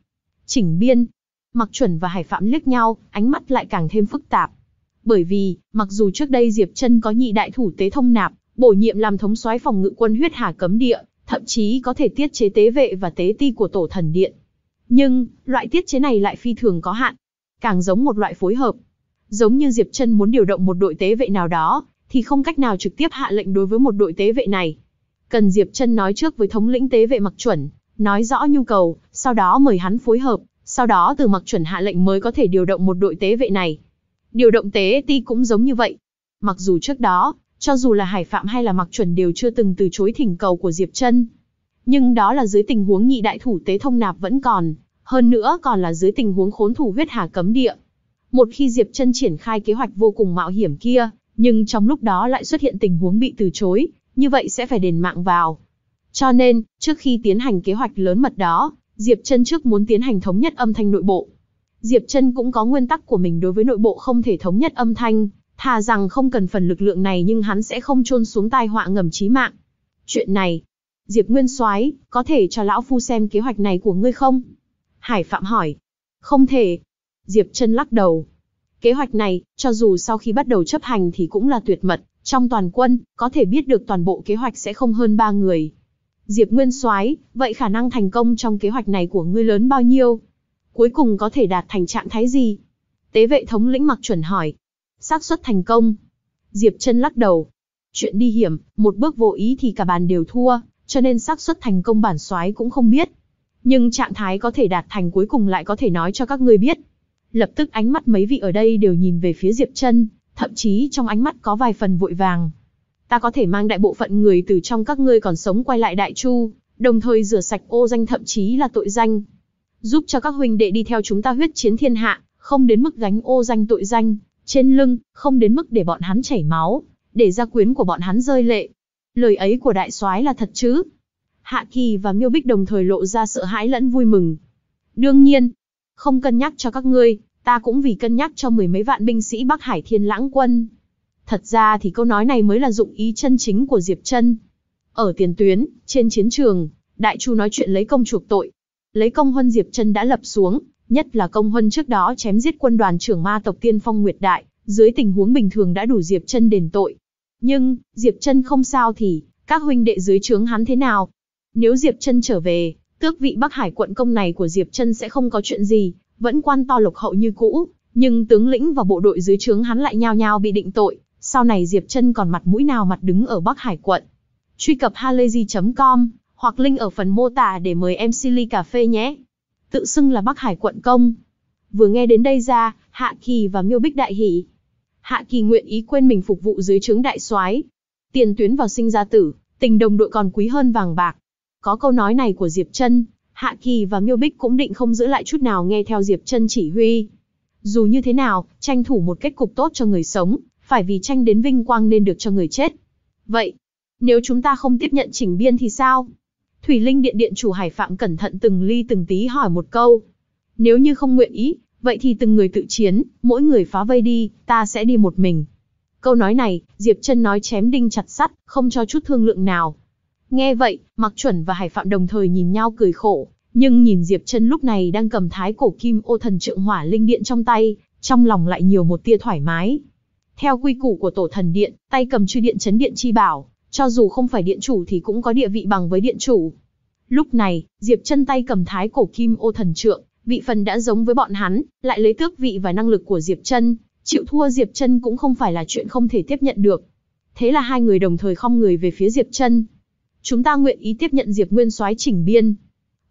Chỉnh biên. Mặc chuẩn và hải phạm liếc nhau, ánh mắt lại càng thêm phức tạp. Bởi vì, mặc dù trước đây Diệp Trân có nhị đại thủ tế thông nạp, bổ nhiệm làm thống soái phòng ngự quân huyết hà cấm địa, thậm chí có thể tiết chế tế vệ và tế ti của tổ thần điện. Nhưng, loại tiết chế này lại phi thường có hạn, càng giống một loại phối hợp. Giống như Diệp Trân muốn điều động một đội tế vệ nào đó, thì không cách nào trực tiếp hạ lệnh đối với một đội tế vệ này. Cần Diệp Trân nói trước với thống lĩnh tế vệ mặc chuẩn, nói rõ nhu cầu, sau đó mời hắn phối hợp, sau đó từ mặc chuẩn hạ lệnh mới có thể điều động một đội tế vệ này. Điều động tế ti cũng giống như vậy. Mặc dù trước đó, cho dù là Hải Phạm hay là Mặc Chuẩn đều chưa từng từ chối thỉnh cầu của Diệp Trân. Nhưng đó là dưới tình huống nhị đại thủ tế thông nạp vẫn còn, hơn nữa còn là dưới tình huống khốn thủ huyết hà cấm địa. Một khi Diệp Trân triển khai kế hoạch vô cùng mạo hiểm kia, nhưng trong lúc đó lại xuất hiện tình huống bị từ chối, như vậy sẽ phải đền mạng vào. Cho nên, trước khi tiến hành kế hoạch lớn mật đó, Diệp Trân trước muốn tiến hành thống nhất âm thanh nội bộ. Diệp Trân cũng có nguyên tắc của mình đối với nội bộ không thể thống nhất âm thanh, Thà rằng không cần phần lực lượng này nhưng hắn sẽ không chôn xuống tai họa ngầm chí mạng. Chuyện này, Diệp Nguyên Soái, có thể cho lão phu xem kế hoạch này của ngươi không? Hải Phạm hỏi. Không thể. Diệp Chân lắc đầu. Kế hoạch này, cho dù sau khi bắt đầu chấp hành thì cũng là tuyệt mật, trong toàn quân, có thể biết được toàn bộ kế hoạch sẽ không hơn ba người. Diệp Nguyên Soái, vậy khả năng thành công trong kế hoạch này của ngươi lớn bao nhiêu? Cuối cùng có thể đạt thành trạng thái gì? Tế vệ thống lĩnh Mặc Chuẩn hỏi xác suất thành công. Diệp chân lắc đầu. Chuyện đi hiểm, một bước vô ý thì cả bàn đều thua, cho nên xác suất thành công bản soái cũng không biết. Nhưng trạng thái có thể đạt thành cuối cùng lại có thể nói cho các ngươi biết. Lập tức ánh mắt mấy vị ở đây đều nhìn về phía Diệp chân, thậm chí trong ánh mắt có vài phần vội vàng. Ta có thể mang đại bộ phận người từ trong các ngươi còn sống quay lại Đại Chu, đồng thời rửa sạch ô danh thậm chí là tội danh. Giúp cho các huynh đệ đi theo chúng ta huyết chiến thiên hạ, không đến mức gánh ô danh tội danh, trên lưng, không đến mức để bọn hắn chảy máu, để gia quyến của bọn hắn rơi lệ. Lời ấy của đại soái là thật chứ? Hạ Kỳ và Miêu Bích đồng thời lộ ra sợ hãi lẫn vui mừng. Đương nhiên, không cân nhắc cho các ngươi, ta cũng vì cân nhắc cho mười mấy vạn binh sĩ Bắc Hải Thiên Lãng quân. Thật ra thì câu nói này mới là dụng ý chân chính của Diệp Chân. Ở tiền tuyến, trên chiến trường, Đại Chu nói chuyện lấy công chuộc tội. Lấy công huân Diệp Chân đã lập xuống, Nhất là công huân trước đó chém giết quân đoàn trưởng ma tộc tiên phong Nguyệt Đại, dưới tình huống bình thường đã đủ Diệp chân đền tội. Nhưng, Diệp chân không sao thì, các huynh đệ dưới trướng hắn thế nào? Nếu Diệp chân trở về, tước vị Bắc Hải quận công này của Diệp chân sẽ không có chuyện gì, vẫn quan to lộc hậu như cũ, nhưng tướng lĩnh và bộ đội dưới trướng hắn lại nhao nhao bị định tội, sau này Diệp Chân còn mặt mũi nào mặt đứng ở Bắc Hải quận. Truy cập halayzi.com hoặc link ở phần mô tả để mời em Silly cà phê nhé tự xưng là Bắc Hải quận công. Vừa nghe đến đây ra, Hạ Kỳ và Miêu Bích đại hỉ. Hạ Kỳ nguyện ý quên mình phục vụ dưới trướng đại soái. Tiền tuyến vào sinh ra tử, tình đồng đội còn quý hơn vàng bạc. Có câu nói này của Diệp Chân, Hạ Kỳ và Miêu Bích cũng định không giữ lại chút nào nghe theo Diệp Chân chỉ huy. Dù như thế nào, tranh thủ một kết cục tốt cho người sống, phải vì tranh đến vinh quang nên được cho người chết. Vậy, nếu chúng ta không tiếp nhận chỉnh biên thì sao? Thủy Linh Điện Điện chủ Hải Phạm cẩn thận từng ly từng tí hỏi một câu. Nếu như không nguyện ý, vậy thì từng người tự chiến, mỗi người phá vây đi, ta sẽ đi một mình. Câu nói này, Diệp Trân nói chém đinh chặt sắt, không cho chút thương lượng nào. Nghe vậy, Mạc Chuẩn và Hải Phạm đồng thời nhìn nhau cười khổ, nhưng nhìn Diệp Trân lúc này đang cầm thái cổ kim ô thần trượng hỏa linh điện trong tay, trong lòng lại nhiều một tia thoải mái. Theo quy củ của tổ thần điện, tay cầm chư điện chấn điện chi bảo, cho dù không phải điện chủ thì cũng có địa vị bằng với điện chủ. Lúc này, Diệp chân tay cầm thái cổ kim ô thần trượng, vị phần đã giống với bọn hắn, lại lấy tước vị và năng lực của Diệp chân chịu thua Diệp chân cũng không phải là chuyện không thể tiếp nhận được. Thế là hai người đồng thời không người về phía Diệp chân Chúng ta nguyện ý tiếp nhận Diệp Nguyên soái chỉnh biên.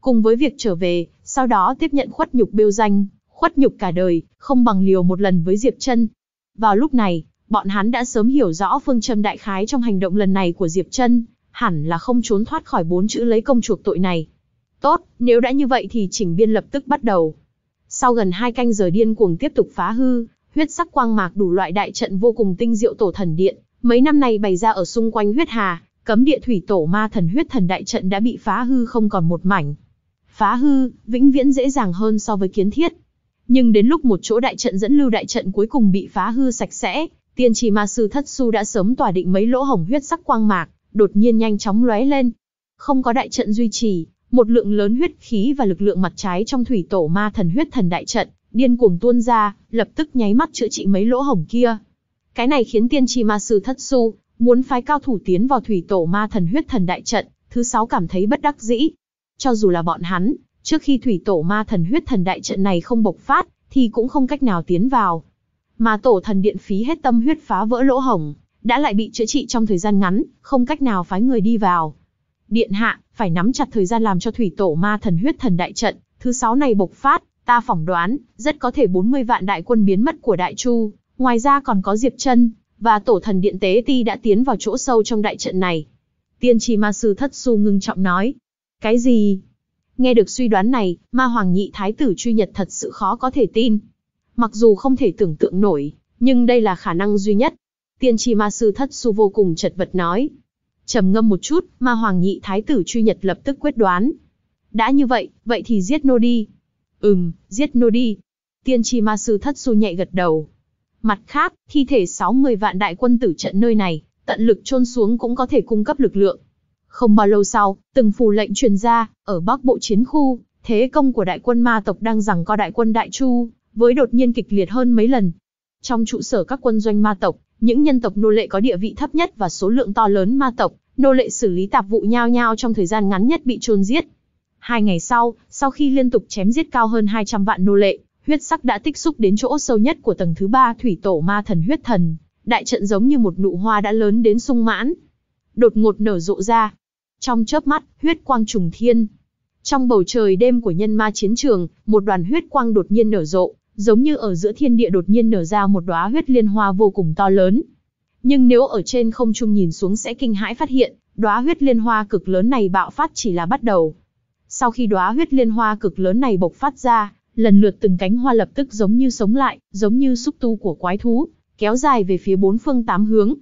Cùng với việc trở về, sau đó tiếp nhận khuất nhục bêu danh, khuất nhục cả đời, không bằng liều một lần với Diệp chân Vào lúc này, Bọn hắn đã sớm hiểu rõ phương châm đại khái trong hành động lần này của Diệp Trân, hẳn là không trốn thoát khỏi bốn chữ lấy công chuộc tội này. Tốt, nếu đã như vậy thì chỉnh biên lập tức bắt đầu. Sau gần hai canh giờ điên cuồng tiếp tục phá hư, huyết sắc quang mạc đủ loại đại trận vô cùng tinh diệu tổ thần điện, mấy năm nay bày ra ở xung quanh huyết hà, cấm địa thủy tổ ma thần huyết thần đại trận đã bị phá hư không còn một mảnh. Phá hư, vĩnh viễn dễ dàng hơn so với kiến thiết. Nhưng đến lúc một chỗ đại trận dẫn lưu đại trận cuối cùng bị phá hư sạch sẽ, Tiên tri ma sư thất su đã sớm tỏa định mấy lỗ hồng huyết sắc quang mạc, đột nhiên nhanh chóng lóe lên. Không có đại trận duy trì, một lượng lớn huyết khí và lực lượng mặt trái trong thủy tổ ma thần huyết thần đại trận, điên cuồng tuôn ra, lập tức nháy mắt chữa trị mấy lỗ hổng kia. Cái này khiến tiên tri ma sư thất su, muốn phái cao thủ tiến vào thủy tổ ma thần huyết thần đại trận, thứ sáu cảm thấy bất đắc dĩ. Cho dù là bọn hắn, trước khi thủy tổ ma thần huyết thần đại trận này không bộc phát, thì cũng không cách nào tiến vào, mà tổ thần điện phí hết tâm huyết phá vỡ lỗ hổng, đã lại bị chữa trị trong thời gian ngắn, không cách nào phái người đi vào. Điện hạ, phải nắm chặt thời gian làm cho thủy tổ ma thần huyết thần đại trận, thứ sáu này bộc phát, ta phỏng đoán, rất có thể 40 vạn đại quân biến mất của đại chu, ngoài ra còn có Diệp chân và tổ thần điện tế ti đã tiến vào chỗ sâu trong đại trận này. Tiên tri ma sư thất su ngưng trọng nói. Cái gì? Nghe được suy đoán này, ma hoàng nhị thái tử truy nhật thật sự khó có thể tin, Mặc dù không thể tưởng tượng nổi, nhưng đây là khả năng duy nhất. Tiên tri ma sư thất su vô cùng chật vật nói. trầm ngâm một chút, ma hoàng nhị thái tử truy nhật lập tức quyết đoán. Đã như vậy, vậy thì giết nô đi. Ừm, giết nô đi. Tiên tri ma sư thất su nhạy gật đầu. Mặt khác, thi thể 60 vạn đại quân tử trận nơi này, tận lực chôn xuống cũng có thể cung cấp lực lượng. Không bao lâu sau, từng phù lệnh truyền ra, ở bắc bộ chiến khu, thế công của đại quân ma tộc đang rằng co đại quân đại chu với đột nhiên kịch liệt hơn mấy lần. Trong trụ sở các quân doanh ma tộc, những nhân tộc nô lệ có địa vị thấp nhất và số lượng to lớn ma tộc, nô lệ xử lý tạp vụ nhao nhao trong thời gian ngắn nhất bị chôn giết. Hai ngày sau, sau khi liên tục chém giết cao hơn 200 vạn nô lệ, huyết sắc đã tích xúc đến chỗ sâu nhất của tầng thứ ba thủy tổ ma thần huyết thần, đại trận giống như một nụ hoa đã lớn đến sung mãn, đột ngột nở rộ ra. Trong chớp mắt, huyết quang trùng thiên. Trong bầu trời đêm của nhân ma chiến trường, một đoàn huyết quang đột nhiên nở rộ, giống như ở giữa thiên địa đột nhiên nở ra một đóa huyết liên hoa vô cùng to lớn. Nhưng nếu ở trên không trung nhìn xuống sẽ kinh hãi phát hiện, đóa huyết liên hoa cực lớn này bạo phát chỉ là bắt đầu. Sau khi đóa huyết liên hoa cực lớn này bộc phát ra, lần lượt từng cánh hoa lập tức giống như sống lại, giống như xúc tu của quái thú, kéo dài về phía bốn phương tám hướng.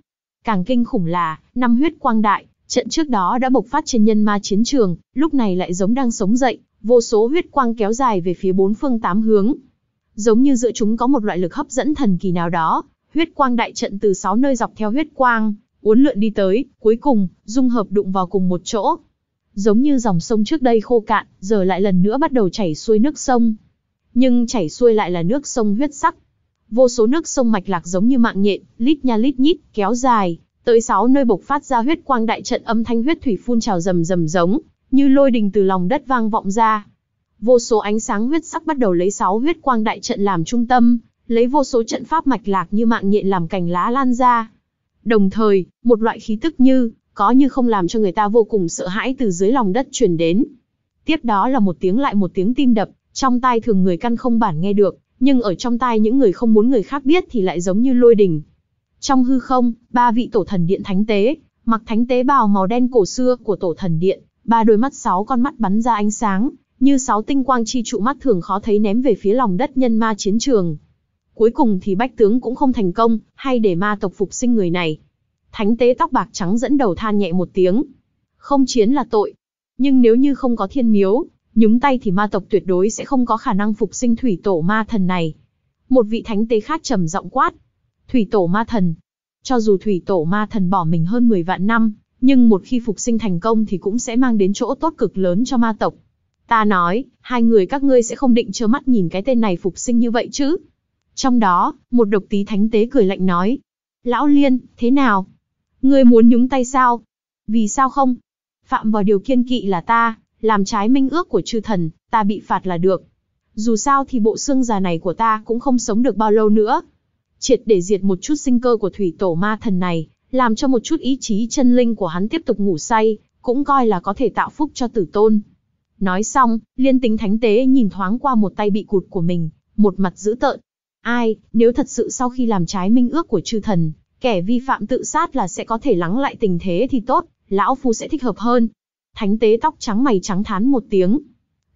Càng kinh khủng là, năm huyết quang đại, trận trước đó đã bộc phát trên nhân ma chiến trường, lúc này lại giống đang sống dậy, vô số huyết quang kéo dài về phía bốn phương tám hướng, Giống như giữa chúng có một loại lực hấp dẫn thần kỳ nào đó, huyết quang đại trận từ sáu nơi dọc theo huyết quang, uốn lượn đi tới, cuối cùng, dung hợp đụng vào cùng một chỗ. Giống như dòng sông trước đây khô cạn, giờ lại lần nữa bắt đầu chảy xuôi nước sông. Nhưng chảy xuôi lại là nước sông huyết sắc. Vô số nước sông mạch lạc giống như mạng nhện, lít nha lít nhít, kéo dài, tới sáu nơi bộc phát ra huyết quang đại trận âm thanh huyết thủy phun trào rầm rầm giống, như lôi đình từ lòng đất vang vọng ra, vô số ánh sáng huyết sắc bắt đầu lấy sáu huyết quang đại trận làm trung tâm, lấy vô số trận pháp mạch lạc như mạng nhện làm cành lá lan ra. Đồng thời, một loại khí tức như, có như không làm cho người ta vô cùng sợ hãi từ dưới lòng đất truyền đến. Tiếp đó là một tiếng lại một tiếng tim đập, trong tai thường người căn không bản nghe được, nhưng ở trong tai những người không muốn người khác biết thì lại giống như lôi đình. Trong hư không, ba vị tổ thần điện thánh tế, mặc thánh tế bào màu đen cổ xưa của tổ thần điện, ba đôi mắt sáu con mắt bắn ra ánh sáng, như sáu tinh quang chi trụ mắt thường khó thấy ném về phía lòng đất nhân ma chiến trường. Cuối cùng thì bách tướng cũng không thành công, hay để ma tộc phục sinh người này. Thánh tế tóc bạc trắng dẫn đầu than nhẹ một tiếng. Không chiến là tội. Nhưng nếu như không có thiên miếu, nhúng tay thì ma tộc tuyệt đối sẽ không có khả năng phục sinh thủy tổ ma thần này. Một vị thánh tế khác trầm giọng quát. Thủy tổ ma thần. Cho dù thủy tổ ma thần bỏ mình hơn 10 vạn năm, nhưng một khi phục sinh thành công thì cũng sẽ mang đến chỗ tốt cực lớn cho ma tộc. Ta nói, hai người các ngươi sẽ không định trơ mắt nhìn cái tên này phục sinh như vậy chứ. Trong đó, một độc tí thánh tế cười lạnh nói. Lão Liên, thế nào? Ngươi muốn nhúng tay sao? Vì sao không? Phạm vào điều kiên kỵ là ta, làm trái minh ước của chư thần, ta bị phạt là được. Dù sao thì bộ xương già này của ta cũng không sống được bao lâu nữa. Triệt để diệt một chút sinh cơ của thủy tổ ma thần này, làm cho một chút ý chí chân linh của hắn tiếp tục ngủ say, cũng coi là có thể tạo phúc cho tử tôn. Nói xong, liên tính thánh tế nhìn thoáng qua một tay bị cụt của mình, một mặt dữ tợn. Ai, nếu thật sự sau khi làm trái minh ước của chư thần, kẻ vi phạm tự sát là sẽ có thể lắng lại tình thế thì tốt, lão phu sẽ thích hợp hơn. Thánh tế tóc trắng mày trắng thán một tiếng.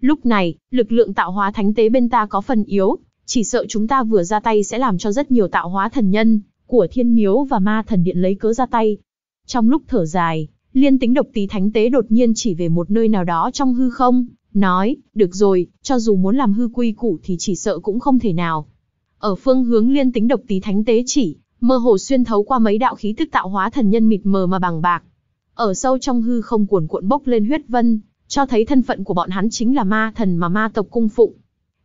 Lúc này, lực lượng tạo hóa thánh tế bên ta có phần yếu, chỉ sợ chúng ta vừa ra tay sẽ làm cho rất nhiều tạo hóa thần nhân của thiên miếu và ma thần điện lấy cớ ra tay. Trong lúc thở dài, Liên tính độc tí thánh tế đột nhiên chỉ về một nơi nào đó trong hư không, nói, được rồi, cho dù muốn làm hư quy củ thì chỉ sợ cũng không thể nào. Ở phương hướng liên tính độc tí thánh tế chỉ, mơ hồ xuyên thấu qua mấy đạo khí tức tạo hóa thần nhân mịt mờ mà bằng bạc. Ở sâu trong hư không cuồn cuộn bốc lên huyết vân, cho thấy thân phận của bọn hắn chính là ma thần mà ma tộc cung phụng.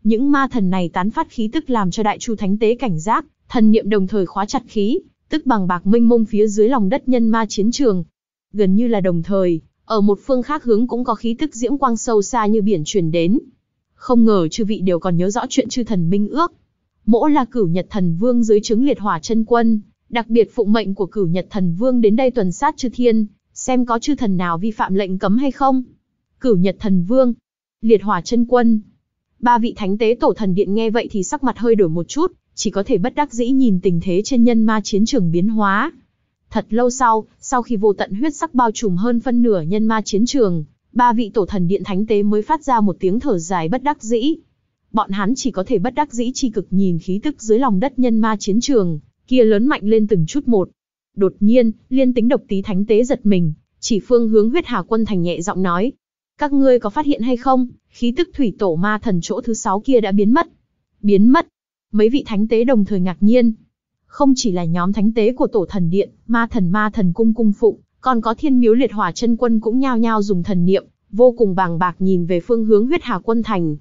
Những ma thần này tán phát khí tức làm cho đại chu thánh tế cảnh giác, thần niệm đồng thời khóa chặt khí, tức bằng bạc minh mông phía dưới lòng đất nhân ma chiến trường, Gần như là đồng thời, ở một phương khác hướng cũng có khí tức diễm quang sâu xa như biển truyền đến. Không ngờ chư vị đều còn nhớ rõ chuyện chư thần minh ước. Mỗ là cửu nhật thần vương dưới chứng liệt hỏa chân quân, đặc biệt phụ mệnh của cửu nhật thần vương đến đây tuần sát chư thiên, xem có chư thần nào vi phạm lệnh cấm hay không. Cửu nhật thần vương, liệt hỏa chân quân. Ba vị thánh tế tổ thần điện nghe vậy thì sắc mặt hơi đổi một chút, chỉ có thể bất đắc dĩ nhìn tình thế trên nhân ma chiến trường biến hóa. Thật lâu sau, sau khi vô tận huyết sắc bao trùm hơn phân nửa nhân ma chiến trường, ba vị tổ thần điện thánh tế mới phát ra một tiếng thở dài bất đắc dĩ. Bọn hắn chỉ có thể bất đắc dĩ chi cực nhìn khí tức dưới lòng đất nhân ma chiến trường, kia lớn mạnh lên từng chút một. Đột nhiên, liên tính độc tí thánh tế giật mình, chỉ phương hướng huyết hà quân thành nhẹ giọng nói. Các ngươi có phát hiện hay không, khí tức thủy tổ ma thần chỗ thứ sáu kia đã biến mất. Biến mất. Mấy vị thánh tế đồng thời ngạc nhiên, không chỉ là nhóm thánh tế của tổ thần điện, ma thần ma thần cung cung phụng, còn có thiên miếu liệt hỏa chân quân cũng nhao nhao dùng thần niệm, vô cùng bàng bạc nhìn về phương hướng huyết hà quân thành.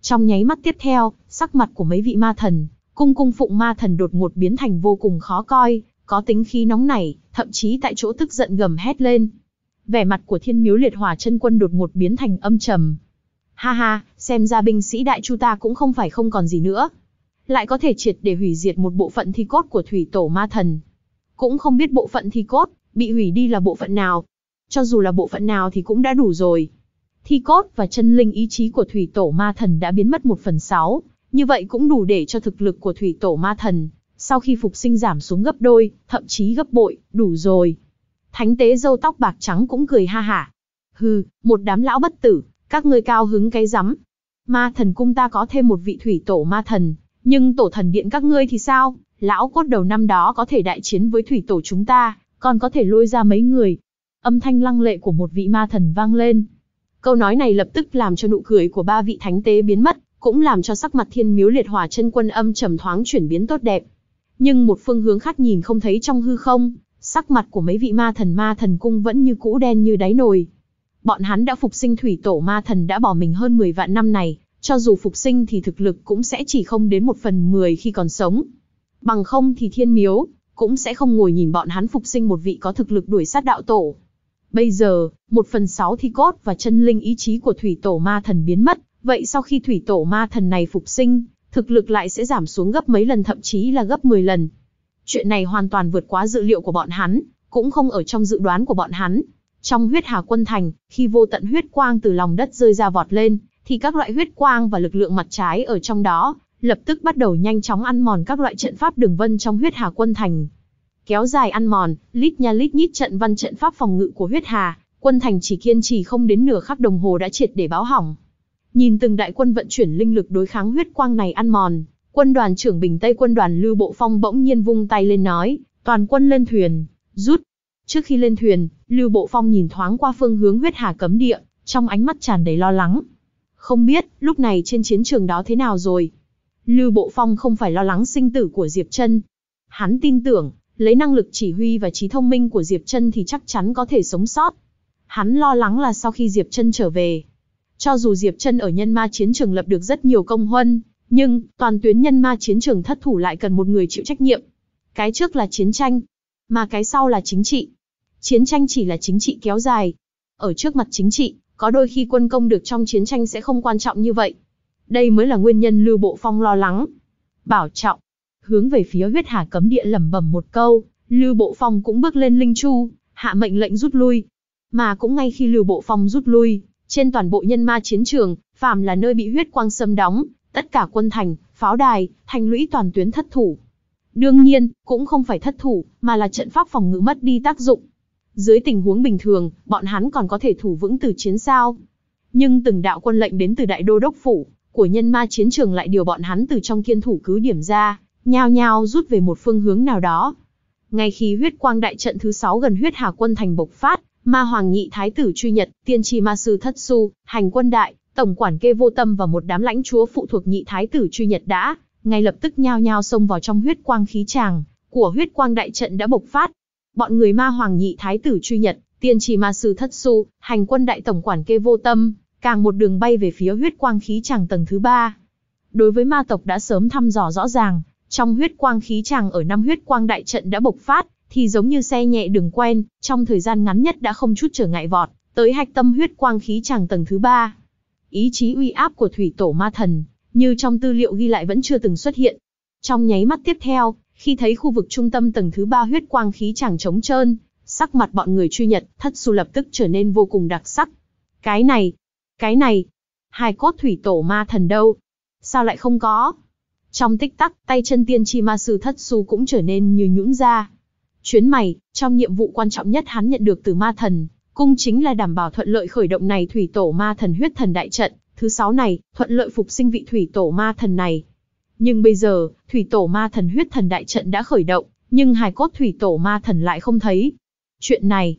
Trong nháy mắt tiếp theo, sắc mặt của mấy vị ma thần, cung cung phụng ma thần đột ngột biến thành vô cùng khó coi, có tính khí nóng nảy, thậm chí tại chỗ tức giận gầm hét lên. Vẻ mặt của thiên miếu liệt hỏa chân quân đột ngột biến thành âm trầm. Ha ha, xem ra binh sĩ đại chu ta cũng không phải không còn gì nữa lại có thể triệt để hủy diệt một bộ phận thi cốt của thủy tổ ma thần. Cũng không biết bộ phận thi cốt, bị hủy đi là bộ phận nào. Cho dù là bộ phận nào thì cũng đã đủ rồi. Thi cốt và chân linh ý chí của thủy tổ ma thần đã biến mất một phần sáu, như vậy cũng đủ để cho thực lực của thủy tổ ma thần, sau khi phục sinh giảm xuống gấp đôi, thậm chí gấp bội, đủ rồi. Thánh tế dâu tóc bạc trắng cũng cười ha hả. Hừ, một đám lão bất tử, các ngươi cao hứng cái rắm. Ma thần cung ta có thêm một vị thủy tổ ma thần, nhưng tổ thần điện các ngươi thì sao? Lão cốt đầu năm đó có thể đại chiến với thủy tổ chúng ta, còn có thể lôi ra mấy người. Âm thanh lăng lệ của một vị ma thần vang lên. Câu nói này lập tức làm cho nụ cười của ba vị thánh tế biến mất, cũng làm cho sắc mặt thiên miếu liệt hỏa chân quân âm trầm thoáng chuyển biến tốt đẹp. Nhưng một phương hướng khác nhìn không thấy trong hư không, sắc mặt của mấy vị ma thần ma thần cung vẫn như cũ đen như đáy nồi. Bọn hắn đã phục sinh thủy tổ ma thần đã bỏ mình hơn 10 vạn năm này, cho dù phục sinh thì thực lực cũng sẽ chỉ không đến một phần mười khi còn sống. Bằng không thì thiên miếu, cũng sẽ không ngồi nhìn bọn hắn phục sinh một vị có thực lực đuổi sát đạo tổ. Bây giờ, một phần sáu thi cốt và chân linh ý chí của thủy tổ ma thần biến mất, vậy sau khi thủy tổ ma thần này phục sinh, thực lực lại sẽ giảm xuống gấp mấy lần thậm chí là gấp 10 lần. Chuyện này hoàn toàn vượt quá dự liệu của bọn hắn, cũng không ở trong dự đoán của bọn hắn. Trong huyết hà quân thành, khi vô tận huyết quang từ lòng đất rơi ra vọt lên, thì các loại huyết quang và lực lượng mặt trái ở trong đó, lập tức bắt đầu nhanh chóng ăn mòn các loại trận pháp đường vân trong huyết hà quân thành. Kéo dài ăn mòn, lít nha lít nhít trận văn trận pháp phòng ngự của huyết hà, quân thành chỉ kiên trì không đến nửa khắc đồng hồ đã triệt để báo hỏng. Nhìn từng đại quân vận chuyển linh lực đối kháng huyết quang này ăn mòn, quân đoàn trưởng Bình Tây quân đoàn Lưu Bộ Phong bỗng nhiên vung tay lên nói, toàn quân lên thuyền, rút. Trước khi lên thuyền, Lưu Bộ Phong nhìn thoáng qua phương hướng huyết hà cấm địa, trong ánh mắt tràn đầy lo lắng, không biết, lúc này trên chiến trường đó thế nào rồi? Lưu Bộ Phong không phải lo lắng sinh tử của Diệp Trân. Hắn tin tưởng, lấy năng lực chỉ huy và trí thông minh của Diệp Trân thì chắc chắn có thể sống sót. Hắn lo lắng là sau khi Diệp Trân trở về. Cho dù Diệp Trân ở nhân ma chiến trường lập được rất nhiều công huân, nhưng, toàn tuyến nhân ma chiến trường thất thủ lại cần một người chịu trách nhiệm. Cái trước là chiến tranh, mà cái sau là chính trị. Chiến tranh chỉ là chính trị kéo dài. Ở trước mặt chính trị, có đôi khi quân công được trong chiến tranh sẽ không quan trọng như vậy. Đây mới là nguyên nhân Lưu Bộ Phong lo lắng. Bảo trọng, hướng về phía huyết hà cấm địa lẩm bẩm một câu, Lưu Bộ Phong cũng bước lên Linh Chu, hạ mệnh lệnh rút lui. Mà cũng ngay khi Lưu Bộ Phong rút lui, trên toàn bộ nhân ma chiến trường, phàm là nơi bị huyết quang xâm đóng, tất cả quân thành, pháo đài, thành lũy toàn tuyến thất thủ. Đương nhiên, cũng không phải thất thủ, mà là trận pháp phòng ngự mất đi tác dụng. Dưới tình huống bình thường, bọn hắn còn có thể thủ vững từ chiến sao. Nhưng từng đạo quân lệnh đến từ đại đô đốc phủ, của nhân ma chiến trường lại điều bọn hắn từ trong kiên thủ cứ điểm ra, nhao nhao rút về một phương hướng nào đó. Ngay khi huyết quang đại trận thứ 6 gần huyết hà quân thành bộc phát, ma hoàng nhị thái tử truy nhật, tiên tri ma sư thất su, hành quân đại, tổng quản kê vô tâm và một đám lãnh chúa phụ thuộc nhị thái tử truy nhật đã, ngay lập tức nhao nhao xông vào trong huyết quang khí tràng, của huyết quang đại trận đã bộc phát, bọn người ma hoàng nhị thái tử truy nhật, tiên trì ma sư thất su, hành quân đại tổng quản kê vô tâm, càng một đường bay về phía huyết quang khí tràng tầng thứ ba. Đối với ma tộc đã sớm thăm dò rõ ràng, trong huyết quang khí tràng ở năm huyết quang đại trận đã bộc phát, thì giống như xe nhẹ đường quen, trong thời gian ngắn nhất đã không chút trở ngại vọt, tới hạch tâm huyết quang khí tràng tầng thứ ba. Ý chí uy áp của thủy tổ ma thần, như trong tư liệu ghi lại vẫn chưa từng xuất hiện. Trong nháy mắt tiếp theo, khi thấy khu vực trung tâm tầng thứ ba huyết quang khí chẳng trống trơn, sắc mặt bọn người truy nhật, thất su lập tức trở nên vô cùng đặc sắc. Cái này, cái này, hai cốt thủy tổ ma thần đâu? Sao lại không có? Trong tích tắc, tay chân tiên chi ma sư thất su cũng trở nên như nhũn ra. Chuyến mày, trong nhiệm vụ quan trọng nhất hắn nhận được từ ma thần, cung chính là đảm bảo thuận lợi khởi động này thủy tổ ma thần huyết thần đại trận, thứ sáu này, thuận lợi phục sinh vị thủy tổ ma thần này, nhưng bây giờ, thủy tổ ma thần huyết thần đại trận đã khởi động, nhưng hài cốt thủy tổ ma thần lại không thấy. Chuyện này,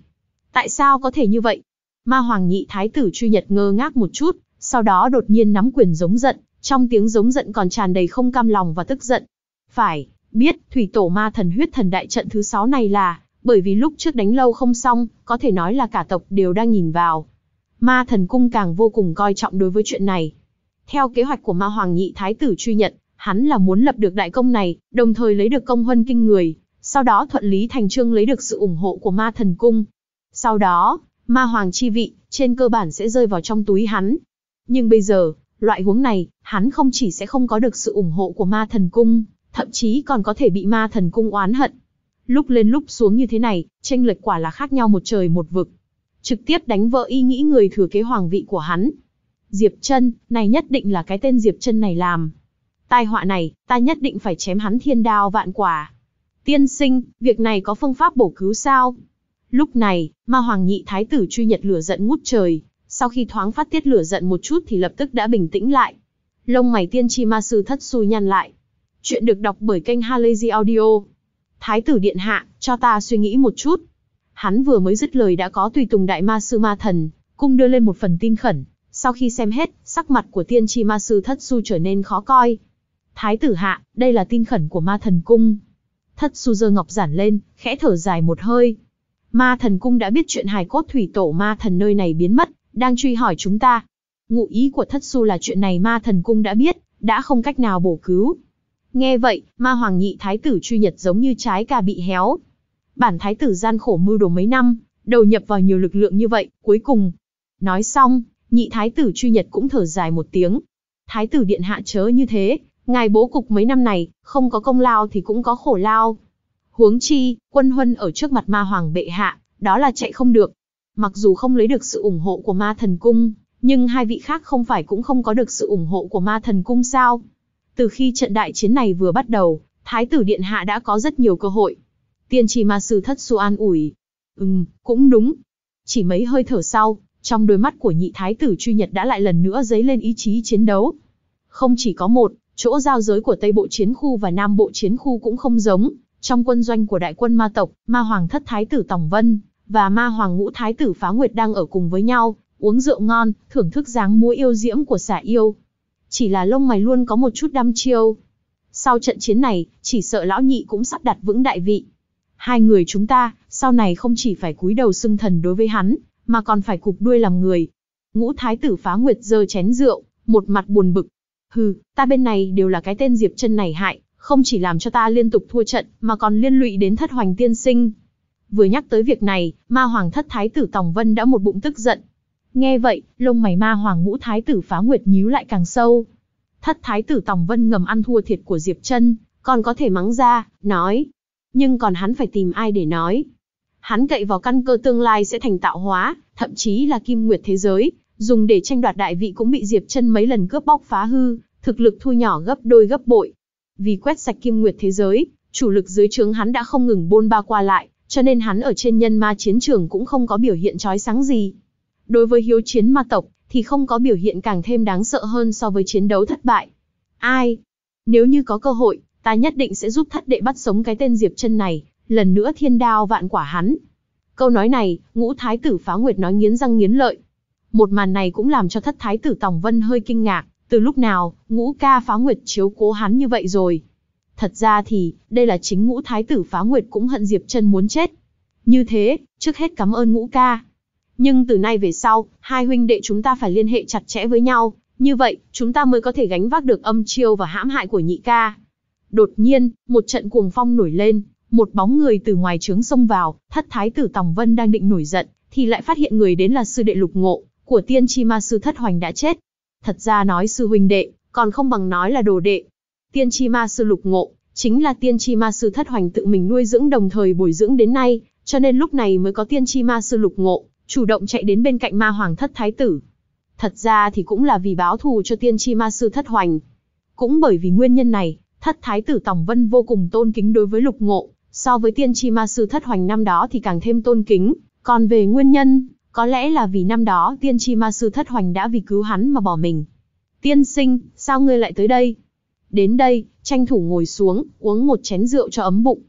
tại sao có thể như vậy? Ma Hoàng Nhị Thái tử Truy Nhật ngơ ngác một chút, sau đó đột nhiên nắm quyền giống giận, trong tiếng giống giận còn tràn đầy không cam lòng và tức giận. Phải, biết, thủy tổ ma thần huyết thần đại trận thứ sáu này là, bởi vì lúc trước đánh lâu không xong, có thể nói là cả tộc đều đang nhìn vào. Ma thần cung càng vô cùng coi trọng đối với chuyện này. Theo kế hoạch của ma hoàng nhị thái tử truy nhận, Hắn là muốn lập được đại công này, đồng thời lấy được công huân kinh người, sau đó thuận lý thành trương lấy được sự ủng hộ của ma thần cung. Sau đó, ma hoàng chi vị, trên cơ bản sẽ rơi vào trong túi hắn. Nhưng bây giờ, loại huống này, hắn không chỉ sẽ không có được sự ủng hộ của ma thần cung, thậm chí còn có thể bị ma thần cung oán hận. Lúc lên lúc xuống như thế này, tranh lệch quả là khác nhau một trời một vực. Trực tiếp đánh vỡ ý nghĩ người thừa kế hoàng vị của hắn. Diệp chân này nhất định là cái tên Diệp chân này làm. Tai họa này, ta nhất định phải chém hắn thiên đao vạn quả. Tiên sinh, việc này có phương pháp bổ cứu sao? Lúc này, ma hoàng nhị thái tử truy nhật lửa giận ngút trời, sau khi thoáng phát tiết lửa giận một chút thì lập tức đã bình tĩnh lại. Lông mày tiên tri ma sư thất xui nhăn lại. Chuyện được đọc bởi kênh Halazy Audio. Thái tử điện hạ, cho ta suy nghĩ một chút. Hắn vừa mới dứt lời đã có tùy tùng đại ma sư ma thần, cung đưa lên một phần tin khẩn. Sau khi xem hết, sắc mặt của tiên tri ma sư thất su trở nên khó coi. Thái tử hạ, đây là tin khẩn của ma thần cung. Thất su dơ ngọc giản lên, khẽ thở dài một hơi. Ma thần cung đã biết chuyện hài cốt thủy tổ ma thần nơi này biến mất, đang truy hỏi chúng ta. Ngụ ý của thất su là chuyện này ma thần cung đã biết, đã không cách nào bổ cứu. Nghe vậy, ma hoàng nhị thái tử truy nhật giống như trái cà bị héo. Bản thái tử gian khổ mưu đồ mấy năm, đầu nhập vào nhiều lực lượng như vậy, cuối cùng. Nói xong, nhị thái tử truy nhật cũng thở dài một tiếng. Thái tử điện hạ chớ như thế, Ngài bố cục mấy năm này, không có công lao thì cũng có khổ lao. Huống chi, quân huân ở trước mặt ma hoàng bệ hạ, đó là chạy không được. Mặc dù không lấy được sự ủng hộ của ma thần cung, nhưng hai vị khác không phải cũng không có được sự ủng hộ của ma thần cung sao. Từ khi trận đại chiến này vừa bắt đầu, Thái tử Điện Hạ đã có rất nhiều cơ hội. Tiên tri ma sư thất su an ủi. Ừm, cũng đúng. Chỉ mấy hơi thở sau, trong đôi mắt của nhị thái tử truy nhật đã lại lần nữa dấy lên ý chí chiến đấu. Không chỉ có một, Chỗ giao giới của Tây Bộ Chiến Khu và Nam Bộ Chiến Khu cũng không giống, trong quân doanh của đại quân ma tộc, ma hoàng thất thái tử Tòng Vân và ma hoàng ngũ thái tử Phá Nguyệt đang ở cùng với nhau, uống rượu ngon, thưởng thức dáng múa yêu diễm của xà yêu. Chỉ là lông mày luôn có một chút đăm chiêu. Sau trận chiến này, chỉ sợ lão nhị cũng sắp đặt vững đại vị. Hai người chúng ta, sau này không chỉ phải cúi đầu xưng thần đối với hắn, mà còn phải cục đuôi làm người. Ngũ thái tử Phá Nguyệt giơ chén rượu, một mặt buồn bực, Hừ, ta bên này đều là cái tên Diệp chân này hại, không chỉ làm cho ta liên tục thua trận, mà còn liên lụy đến thất hoành tiên sinh. Vừa nhắc tới việc này, ma hoàng thất thái tử Tòng Vân đã một bụng tức giận. Nghe vậy, lông mày ma hoàng ngũ thái tử phá nguyệt nhíu lại càng sâu. Thất thái tử Tòng Vân ngầm ăn thua thiệt của Diệp chân còn có thể mắng ra, nói. Nhưng còn hắn phải tìm ai để nói. Hắn cậy vào căn cơ tương lai sẽ thành tạo hóa, thậm chí là kim nguyệt thế giới, dùng để tranh đoạt đại vị cũng bị Diệp chân mấy lần cướp bóc phá hư, thực lực thu nhỏ gấp đôi gấp bội. Vì quét sạch kim nguyệt thế giới, chủ lực dưới trướng hắn đã không ngừng bôn ba qua lại, cho nên hắn ở trên nhân ma chiến trường cũng không có biểu hiện trói sáng gì. Đối với hiếu chiến ma tộc, thì không có biểu hiện càng thêm đáng sợ hơn so với chiến đấu thất bại. Ai? Nếu như có cơ hội, ta nhất định sẽ giúp thất đệ bắt sống cái tên Diệp chân này, lần nữa thiên đao vạn quả hắn. Câu nói này, ngũ thái tử phá nguyệt nói nghiến răng nghiến lợi. Một màn này cũng làm cho thất thái tử Tòng Vân hơi kinh ngạc, từ lúc nào, ngũ ca phá nguyệt chiếu cố hắn như vậy rồi? Thật ra thì, đây là chính ngũ thái tử phá nguyệt cũng hận Diệp chân muốn chết. Như thế, trước hết cảm ơn ngũ ca. Nhưng từ nay về sau, hai huynh đệ chúng ta phải liên hệ chặt chẽ với nhau. Như vậy, chúng ta mới có thể gánh vác được âm chiêu và hãm hại của nhị ca. Đột nhiên, một trận cuồng phong nổi lên, một bóng người từ ngoài trướng xông vào, thất thái tử Tòng Vân đang định nổi giận, thì lại phát hiện người đến là sư đệ lục ngộ, của tiên Chi ma sư thất hoành đã chết, Thật ra nói sư huynh đệ, còn không bằng nói là đồ đệ. Tiên tri ma sư lục ngộ, chính là tiên tri ma sư thất hoành tự mình nuôi dưỡng đồng thời bồi dưỡng đến nay, cho nên lúc này mới có tiên tri ma sư lục ngộ, chủ động chạy đến bên cạnh ma hoàng thất thái tử. Thật ra thì cũng là vì báo thù cho tiên tri ma sư thất hoành. Cũng bởi vì nguyên nhân này, thất thái tử Tòng Vân vô cùng tôn kính đối với lục ngộ, so với tiên tri ma sư thất hoành năm đó thì càng thêm tôn kính, còn về nguyên nhân, có lẽ là vì năm đó tiên tri ma sư thất hoành đã vì cứu hắn mà bỏ mình. Tiên sinh, sao ngươi lại tới đây? Đến đây, tranh thủ ngồi xuống, uống một chén rượu cho ấm bụng.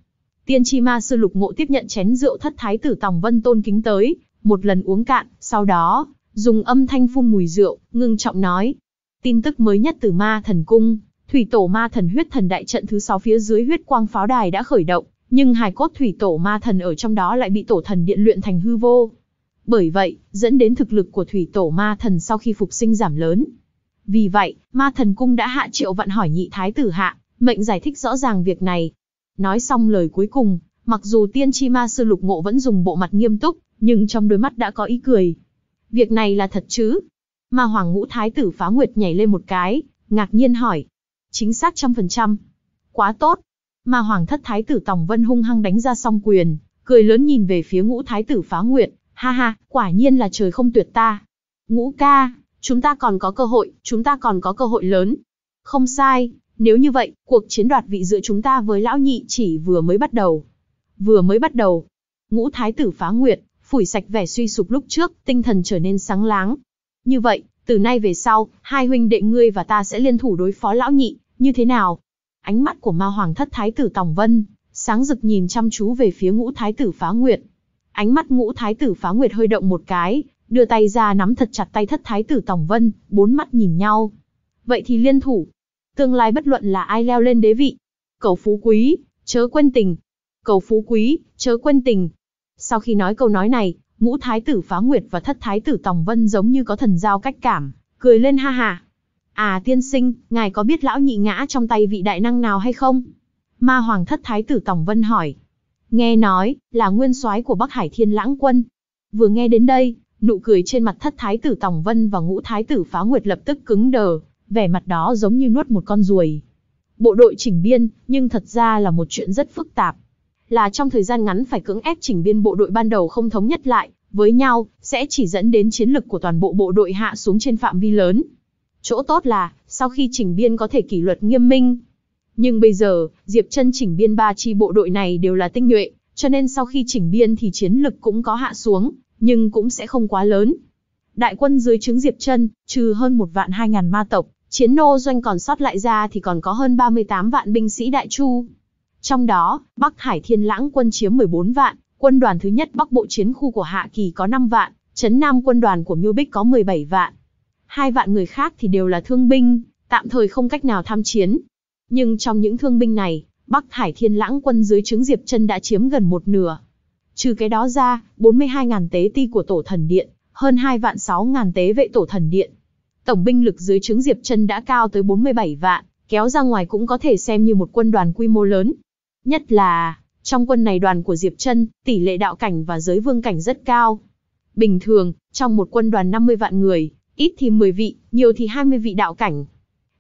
Tiên tri ma sư lục ngộ tiếp nhận chén rượu thất thái tử Tòng Vân Tôn kính tới, một lần uống cạn, sau đó, dùng âm thanh phun mùi rượu, ngưng trọng nói. Tin tức mới nhất từ ma thần cung, thủy tổ ma thần huyết thần đại trận thứ 6 phía dưới huyết quang pháo đài đã khởi động, nhưng hài cốt thủy tổ ma thần ở trong đó lại bị tổ thần điện luyện thành hư vô bởi vậy, dẫn đến thực lực của thủy tổ ma thần sau khi phục sinh giảm lớn. Vì vậy, ma thần cung đã hạ triệu vạn hỏi nhị thái tử hạ, mệnh giải thích rõ ràng việc này. Nói xong lời cuối cùng, mặc dù tiên tri ma sư lục ngộ vẫn dùng bộ mặt nghiêm túc, nhưng trong đôi mắt đã có ý cười. Việc này là thật chứ? Ma hoàng ngũ thái tử phá nguyệt nhảy lên một cái, ngạc nhiên hỏi. Chính xác trăm phần trăm. Quá tốt. Ma hoàng thất thái tử Tòng Vân hung hăng đánh ra song quyền, cười lớn nhìn về phía ngũ thái tử phá nguyệt, Ha ha, quả nhiên là trời không tuyệt ta. Ngũ ca, chúng ta còn có cơ hội, chúng ta còn có cơ hội lớn. Không sai, nếu như vậy, cuộc chiến đoạt vị giữa chúng ta với lão nhị chỉ vừa mới bắt đầu. Vừa mới bắt đầu. Ngũ thái tử phá nguyệt, phủi sạch vẻ suy sụp lúc trước, tinh thần trở nên sáng láng. Như vậy, từ nay về sau, hai huynh đệ ngươi và ta sẽ liên thủ đối phó lão nhị, như thế nào? Ánh mắt của ma hoàng thất thái tử Tòng Vân, sáng rực nhìn chăm chú về phía ngũ thái tử phá nguyệt, Ánh mắt ngũ thái tử phá nguyệt hơi động một cái, đưa tay ra nắm thật chặt tay thất thái tử tổng Vân, bốn mắt nhìn nhau. Vậy thì liên thủ. Tương lai bất luận là ai leo lên đế vị. Cầu phú quý, chớ quên tình. Cầu phú quý, chớ quên tình. Sau khi nói câu nói này, ngũ thái tử phá nguyệt và thất thái tử tổng Vân giống như có thần giao cách cảm, cười lên ha ha. À tiên sinh, ngài có biết lão nhị ngã trong tay vị đại năng nào hay không? Ma hoàng thất thái tử tổng Vân hỏi. Nghe nói, là nguyên soái của Bắc Hải Thiên Lãng Quân. Vừa nghe đến đây, nụ cười trên mặt thất thái tử Tòng Vân và ngũ thái tử Phá Nguyệt lập tức cứng đờ, vẻ mặt đó giống như nuốt một con ruồi. Bộ đội chỉnh biên, nhưng thật ra là một chuyện rất phức tạp. Là trong thời gian ngắn phải cưỡng ép chỉnh biên bộ đội ban đầu không thống nhất lại, với nhau, sẽ chỉ dẫn đến chiến lực của toàn bộ bộ đội hạ xuống trên phạm vi lớn. Chỗ tốt là, sau khi chỉnh biên có thể kỷ luật nghiêm minh, nhưng bây giờ, Diệp Trân chỉnh biên ba chi bộ đội này đều là tinh nhuệ, cho nên sau khi chỉnh biên thì chiến lực cũng có hạ xuống, nhưng cũng sẽ không quá lớn. Đại quân dưới trướng Diệp Trân, trừ hơn một vạn hai ngàn ma tộc, chiến nô doanh còn sót lại ra thì còn có hơn 38 vạn binh sĩ đại chu. Trong đó, Bắc Hải Thiên Lãng quân chiếm 14 vạn, quân đoàn thứ nhất Bắc Bộ chiến khu của Hạ Kỳ có 5 vạn, Trấn Nam quân đoàn của Miêu Bích có 17 vạn. Hai vạn người khác thì đều là thương binh, tạm thời không cách nào tham chiến, nhưng trong những thương binh này, Bắc Hải Thiên Lãng quân dưới trướng Diệp Chân đã chiếm gần một nửa. Trừ cái đó ra, 42.000 tế ti của tổ thần điện, hơn 2 vạn 6 tế vệ tổ thần điện. Tổng binh lực dưới trướng Diệp Chân đã cao tới 47 vạn, kéo ra ngoài cũng có thể xem như một quân đoàn quy mô lớn. Nhất là, trong quân này đoàn của Diệp Chân, tỷ lệ đạo cảnh và giới vương cảnh rất cao. Bình thường, trong một quân đoàn 50 vạn người, ít thì 10 vị, nhiều thì 20 vị đạo cảnh,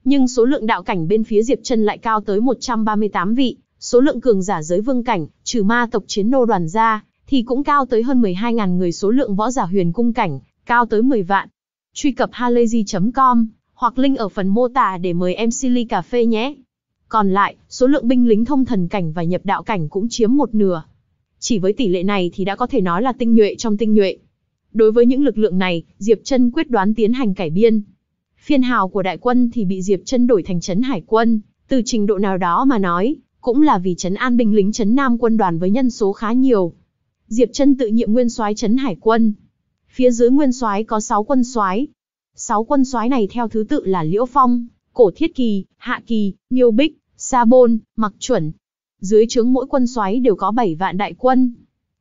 nhưng số lượng đạo cảnh bên phía Diệp Chân lại cao tới 138 vị, số lượng cường giả giới vương cảnh, trừ ma tộc chiến nô đoàn ra, thì cũng cao tới hơn 12.000 người, số lượng võ giả huyền cung cảnh cao tới 10 vạn. Truy cập halayzi.com hoặc link ở phần mô tả để mời em Silly cà phê nhé. Còn lại, số lượng binh lính thông thần cảnh và nhập đạo cảnh cũng chiếm một nửa. Chỉ với tỷ lệ này thì đã có thể nói là tinh nhuệ trong tinh nhuệ. Đối với những lực lượng này, Diệp Trân quyết đoán tiến hành cải biên, Phiên hào của đại quân thì bị Diệp Chân đổi thành trấn hải quân, từ trình độ nào đó mà nói, cũng là vì trấn an binh lính trấn Nam quân đoàn với nhân số khá nhiều. Diệp Chân tự nhiệm nguyên soái trấn hải quân. Phía dưới nguyên soái có sáu quân soái. Sáu quân soái này theo thứ tự là Liễu Phong, Cổ Thiết Kỳ, Hạ Kỳ, Miêu Bích, Sa Bôn, Mặc Chuẩn. Dưới trướng mỗi quân soái đều có bảy vạn đại quân.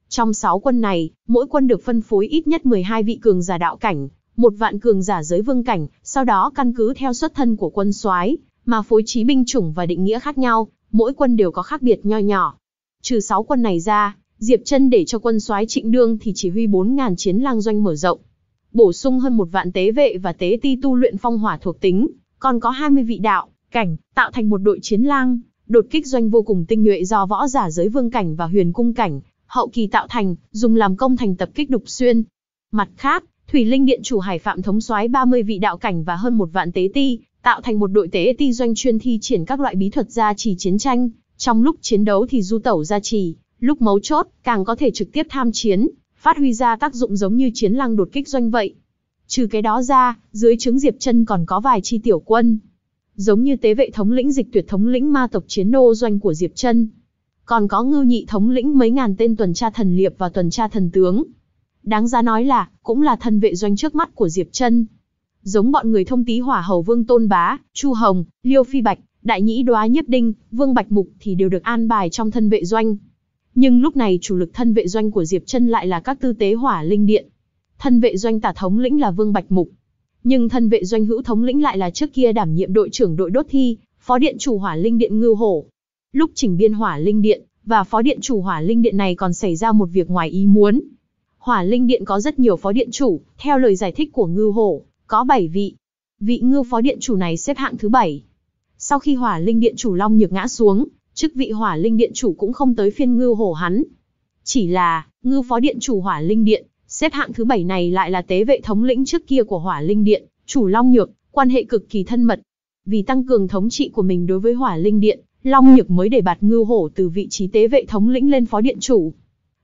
Trong sáu quân này, mỗi quân được phân phối ít nhất hai vị cường giả đạo cảnh, một vạn cường giả giới vương cảnh, sau đó căn cứ theo xuất thân của quân soái mà phối trí binh chủng và định nghĩa khác nhau, mỗi quân đều có khác biệt nho nhỏ. Trừ 6 quân này ra, Diệp Chân để cho quân soái Trịnh Dương thì chỉ huy 4000 chiến lang doanh mở rộng, bổ sung hơn một vạn tế vệ và tế ti tu luyện phong hỏa thuộc tính, còn có 20 vị đạo, cảnh, tạo thành một đội chiến lang, đột kích doanh vô cùng tinh nhuệ do võ giả giới vương cảnh và huyền cung cảnh, hậu kỳ tạo thành, dùng làm công thành tập kích đục xuyên. Mặt khác, Thủy Linh Điện chủ Hải Phạm thống soái 30 vị đạo cảnh và hơn một vạn tế ti, tạo thành một đội tế ti doanh chuyên thi triển các loại bí thuật gia trì chiến tranh, trong lúc chiến đấu thì du tẩu gia trì, lúc mấu chốt càng có thể trực tiếp tham chiến, phát huy ra tác dụng giống như chiến lăng đột kích doanh vậy. Trừ cái đó ra, dưới trứng Diệp Chân còn có vài chi tiểu quân, giống như tế vệ thống lĩnh dịch tuyệt thống lĩnh ma tộc chiến nô doanh của Diệp Chân, còn có ngưu nhị thống lĩnh mấy ngàn tên tuần tra thần liệp và tuần tra thần tướng. Đáng ra nói là, cũng là thân vệ doanh trước mắt của Diệp Trân. Giống bọn người thông tý hỏa hầu Vương Tôn Bá, Chu Hồng, Liêu Phi Bạch, Đại Nhĩ Đoá Nhiếp Đinh, Vương Bạch Mục thì đều được an bài trong thân vệ doanh. Nhưng lúc này chủ lực thân vệ doanh của Diệp Trân lại là các tư tế hỏa linh điện. Thân vệ doanh tả thống lĩnh là Vương Bạch Mục. Nhưng thân vệ doanh hữu thống lĩnh lại là trước kia đảm nhiệm đội trưởng đội đốt thi, phó điện chủ hỏa linh điện Ngưu Hổ. Lúc chỉnh biên hỏa linh điện và phó điện chủ hỏa linh điện này còn xảy ra một việc ngoài ý muốn, Hỏa Linh Điện có rất nhiều phó điện chủ, theo lời giải thích của Ngưu Hổ, có 7 vị. Vị Ngưu phó điện chủ này xếp hạng thứ 7. Sau khi Hỏa Linh Điện chủ Long Nhược ngã xuống, chức vị Hỏa Linh Điện chủ cũng không tới phiên Ngưu Hổ hắn. Chỉ là, Ngưu phó điện chủ Hỏa Linh Điện, xếp hạng thứ 7 này lại là tế vệ thống lĩnh trước kia của Hỏa Linh Điện, chủ Long Nhược, quan hệ cực kỳ thân mật. Vì tăng cường thống trị của mình đối với Hỏa Linh Điện, Long Nhược mới đề bạt Ngưu Hổ từ vị trí tế vệ thống lĩnh lên phó điện chủ.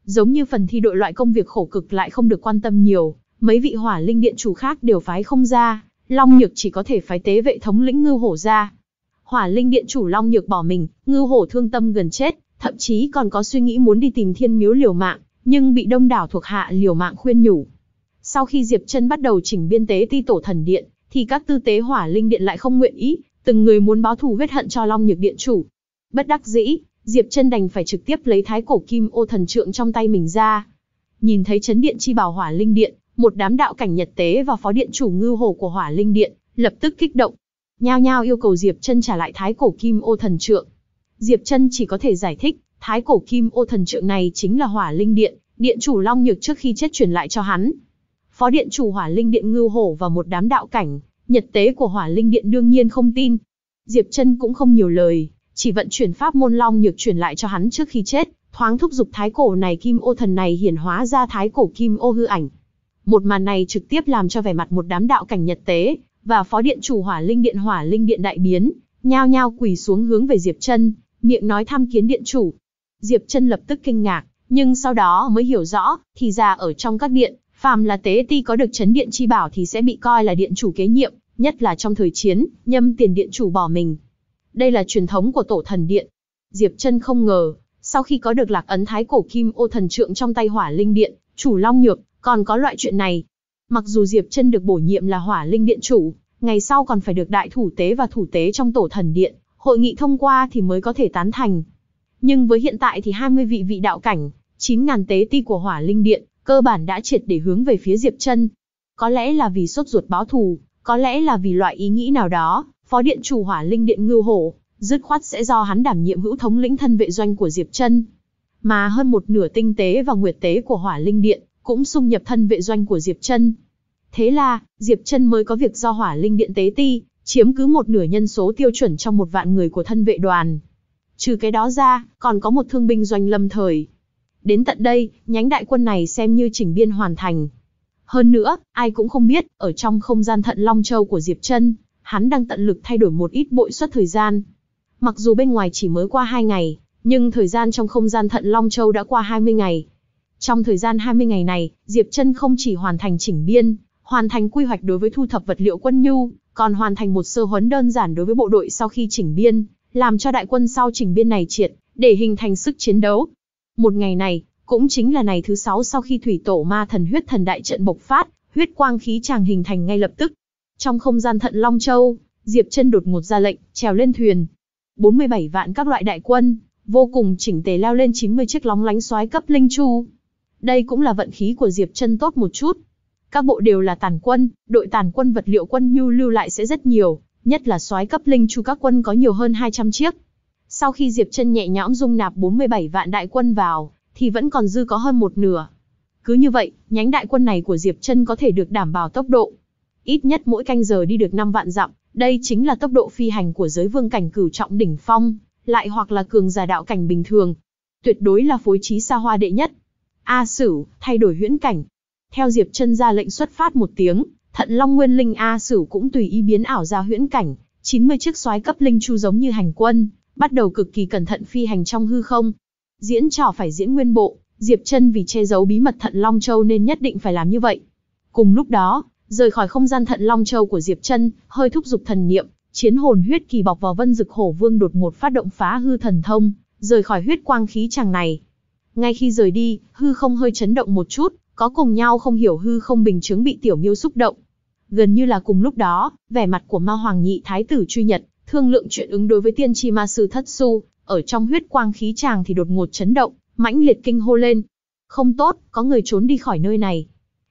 Giống như phần thi đội loại công việc khổ cực lại không được quan tâm nhiều, mấy vị hỏa linh điện chủ khác đều phái không ra, Long Nhược chỉ có thể phái tế vệ thống lĩnh ngư hổ ra. Hỏa linh điện chủ Long Nhược bỏ mình, ngư hổ thương tâm gần chết, thậm chí còn có suy nghĩ muốn đi tìm thiên miếu liều mạng, nhưng bị đông đảo thuộc hạ liều mạng khuyên nhủ. Sau khi Diệp chân bắt đầu chỉnh biên tế ti tổ thần điện, thì các tư tế hỏa linh điện lại không nguyện ý, từng người muốn báo thù vết hận cho Long Nhược điện chủ. Bất đắc dĩ, Diệp Chân đành phải trực tiếp lấy thái cổ kim ô thần trượng trong tay mình ra. Nhìn thấy chấn điện chi bảo Hỏa Linh Điện, một đám đạo cảnh nhật tế và phó điện chủ Ngư Hồ của Hỏa Linh Điện lập tức kích động, nhao nhao yêu cầu Diệp Chân trả lại thái cổ kim ô thần trượng. Diệp Chân chỉ có thể giải thích, thái cổ kim ô thần trượng này chính là Hỏa Linh Điện, điện chủ Long Nhược trước khi chết truyền lại cho hắn. Phó điện chủ Hỏa Linh Điện Ngưu hồ và một đám đạo cảnh, nhật tế của Hỏa Linh Điện đương nhiên không tin. Diệp Chân cũng không nhiều lời, chỉ vận chuyển pháp môn long nhược chuyển lại cho hắn trước khi chết, thoáng thúc giục thái cổ này kim ô thần này hiển hóa ra thái cổ kim ô hư ảnh. Một màn này trực tiếp làm cho vẻ mặt một đám đạo cảnh nhật tế và phó điện chủ hỏa linh điện hỏa linh điện đại biến, nhao nhao quỳ xuống hướng về Diệp Chân, miệng nói tham kiến điện chủ. Diệp Chân lập tức kinh ngạc, nhưng sau đó mới hiểu rõ, thì ra ở trong các điện, phàm là tế ti có được chấn điện chi bảo thì sẽ bị coi là điện chủ kế nhiệm, nhất là trong thời chiến, nhâm tiền điện chủ bỏ mình, đây là truyền thống của tổ thần điện. Diệp chân không ngờ, sau khi có được lạc ấn thái cổ kim ô thần trượng trong tay hỏa linh điện, chủ long nhược, còn có loại chuyện này. Mặc dù Diệp chân được bổ nhiệm là hỏa linh điện chủ, ngày sau còn phải được đại thủ tế và thủ tế trong tổ thần điện, hội nghị thông qua thì mới có thể tán thành. Nhưng với hiện tại thì 20 vị vị đạo cảnh, 9.000 tế ti của hỏa linh điện, cơ bản đã triệt để hướng về phía Diệp chân Có lẽ là vì sốt ruột báo thù, có lẽ là vì loại ý nghĩ nào đó, phó điện chủ hỏa linh điện ngưu hổ, dứt khoát sẽ do hắn đảm nhiệm hữu thống lĩnh thân vệ doanh của Diệp Trân. Mà hơn một nửa tinh tế và nguyệt tế của hỏa linh điện cũng xung nhập thân vệ doanh của Diệp Trân. Thế là, Diệp Trân mới có việc do hỏa linh điện tế ti, chiếm cứ một nửa nhân số tiêu chuẩn trong một vạn người của thân vệ đoàn. Trừ cái đó ra, còn có một thương binh doanh lâm thời. Đến tận đây, nhánh đại quân này xem như chỉnh biên hoàn thành. Hơn nữa, ai cũng không biết, ở trong không gian thận Long Châu của Diệp Trân, hắn đang tận lực thay đổi một ít bội suất thời gian. Mặc dù bên ngoài chỉ mới qua 2 ngày, nhưng thời gian trong không gian Thận Long Châu đã qua 20 ngày. Trong thời gian 20 ngày này, Diệp Chân không chỉ hoàn thành chỉnh biên, hoàn thành quy hoạch đối với thu thập vật liệu quân nhu, còn hoàn thành một sơ huấn đơn giản đối với bộ đội sau khi chỉnh biên, làm cho đại quân sau chỉnh biên này triệt, để hình thành sức chiến đấu. Một ngày này, cũng chính là ngày thứ sáu sau khi thủy tổ ma thần huyết thần đại trận bộc phát, huyết quang khí tràng hình thành ngay lập tức, trong không gian Thận Long Châu, Diệp Chân đột ngột ra lệnh, trèo lên thuyền. 47 vạn các loại đại quân, vô cùng chỉnh tề leo lên 90 chiếc lóng lánh xoái cấp linh chu. Đây cũng là vận khí của Diệp Chân tốt một chút. Các bộ đều là tàn quân, đội tàn quân vật liệu quân nhu lưu lại sẽ rất nhiều, nhất là soái cấp linh chu các quân có nhiều hơn 200 chiếc. Sau khi Diệp Chân nhẹ nhõm dung nạp 47 vạn đại quân vào, thì vẫn còn dư có hơn một nửa. Cứ như vậy, nhánh đại quân này của Diệp Chân có thể được đảm bảo tốc độ, ít nhất mỗi canh giờ đi được 5 vạn dặm, đây chính là tốc độ phi hành của giới vương cảnh cửu trọng đỉnh phong, lại hoặc là cường giả đạo cảnh bình thường. Tuyệt đối là phối trí xa hoa đệ nhất. A Sử, thay đổi huyễn cảnh. Theo Diệp Chân ra lệnh xuất phát một tiếng, Thận Long Nguyên Linh A Sử cũng tùy ý biến ảo ra huyễn cảnh, 90 chiếc soái cấp linh chu giống như hành quân, bắt đầu cực kỳ cẩn thận phi hành trong hư không. Diễn trò phải diễn nguyên bộ, Diệp Chân vì che giấu bí mật Thận Long Châu nên nhất định phải làm như vậy. Cùng lúc đó, rời khỏi không gian thận long châu của Diệp Chân, hơi thúc giục thần niệm, chiến hồn huyết kỳ bọc vào Vân Dực Hổ Vương đột ngột phát động phá hư thần thông, rời khỏi huyết quang khí chàng này. Ngay khi rời đi, hư không hơi chấn động một chút, có cùng nhau không hiểu hư không bình chứng bị tiểu miêu xúc động. Gần như là cùng lúc đó, vẻ mặt của Ma Hoàng Nhị Thái tử Truy Nhật, thương lượng chuyện ứng đối với tiên tri ma sư Thất Su, ở trong huyết quang khí chàng thì đột ngột chấn động, mãnh liệt kinh hô lên. Không tốt, có người trốn đi khỏi nơi này.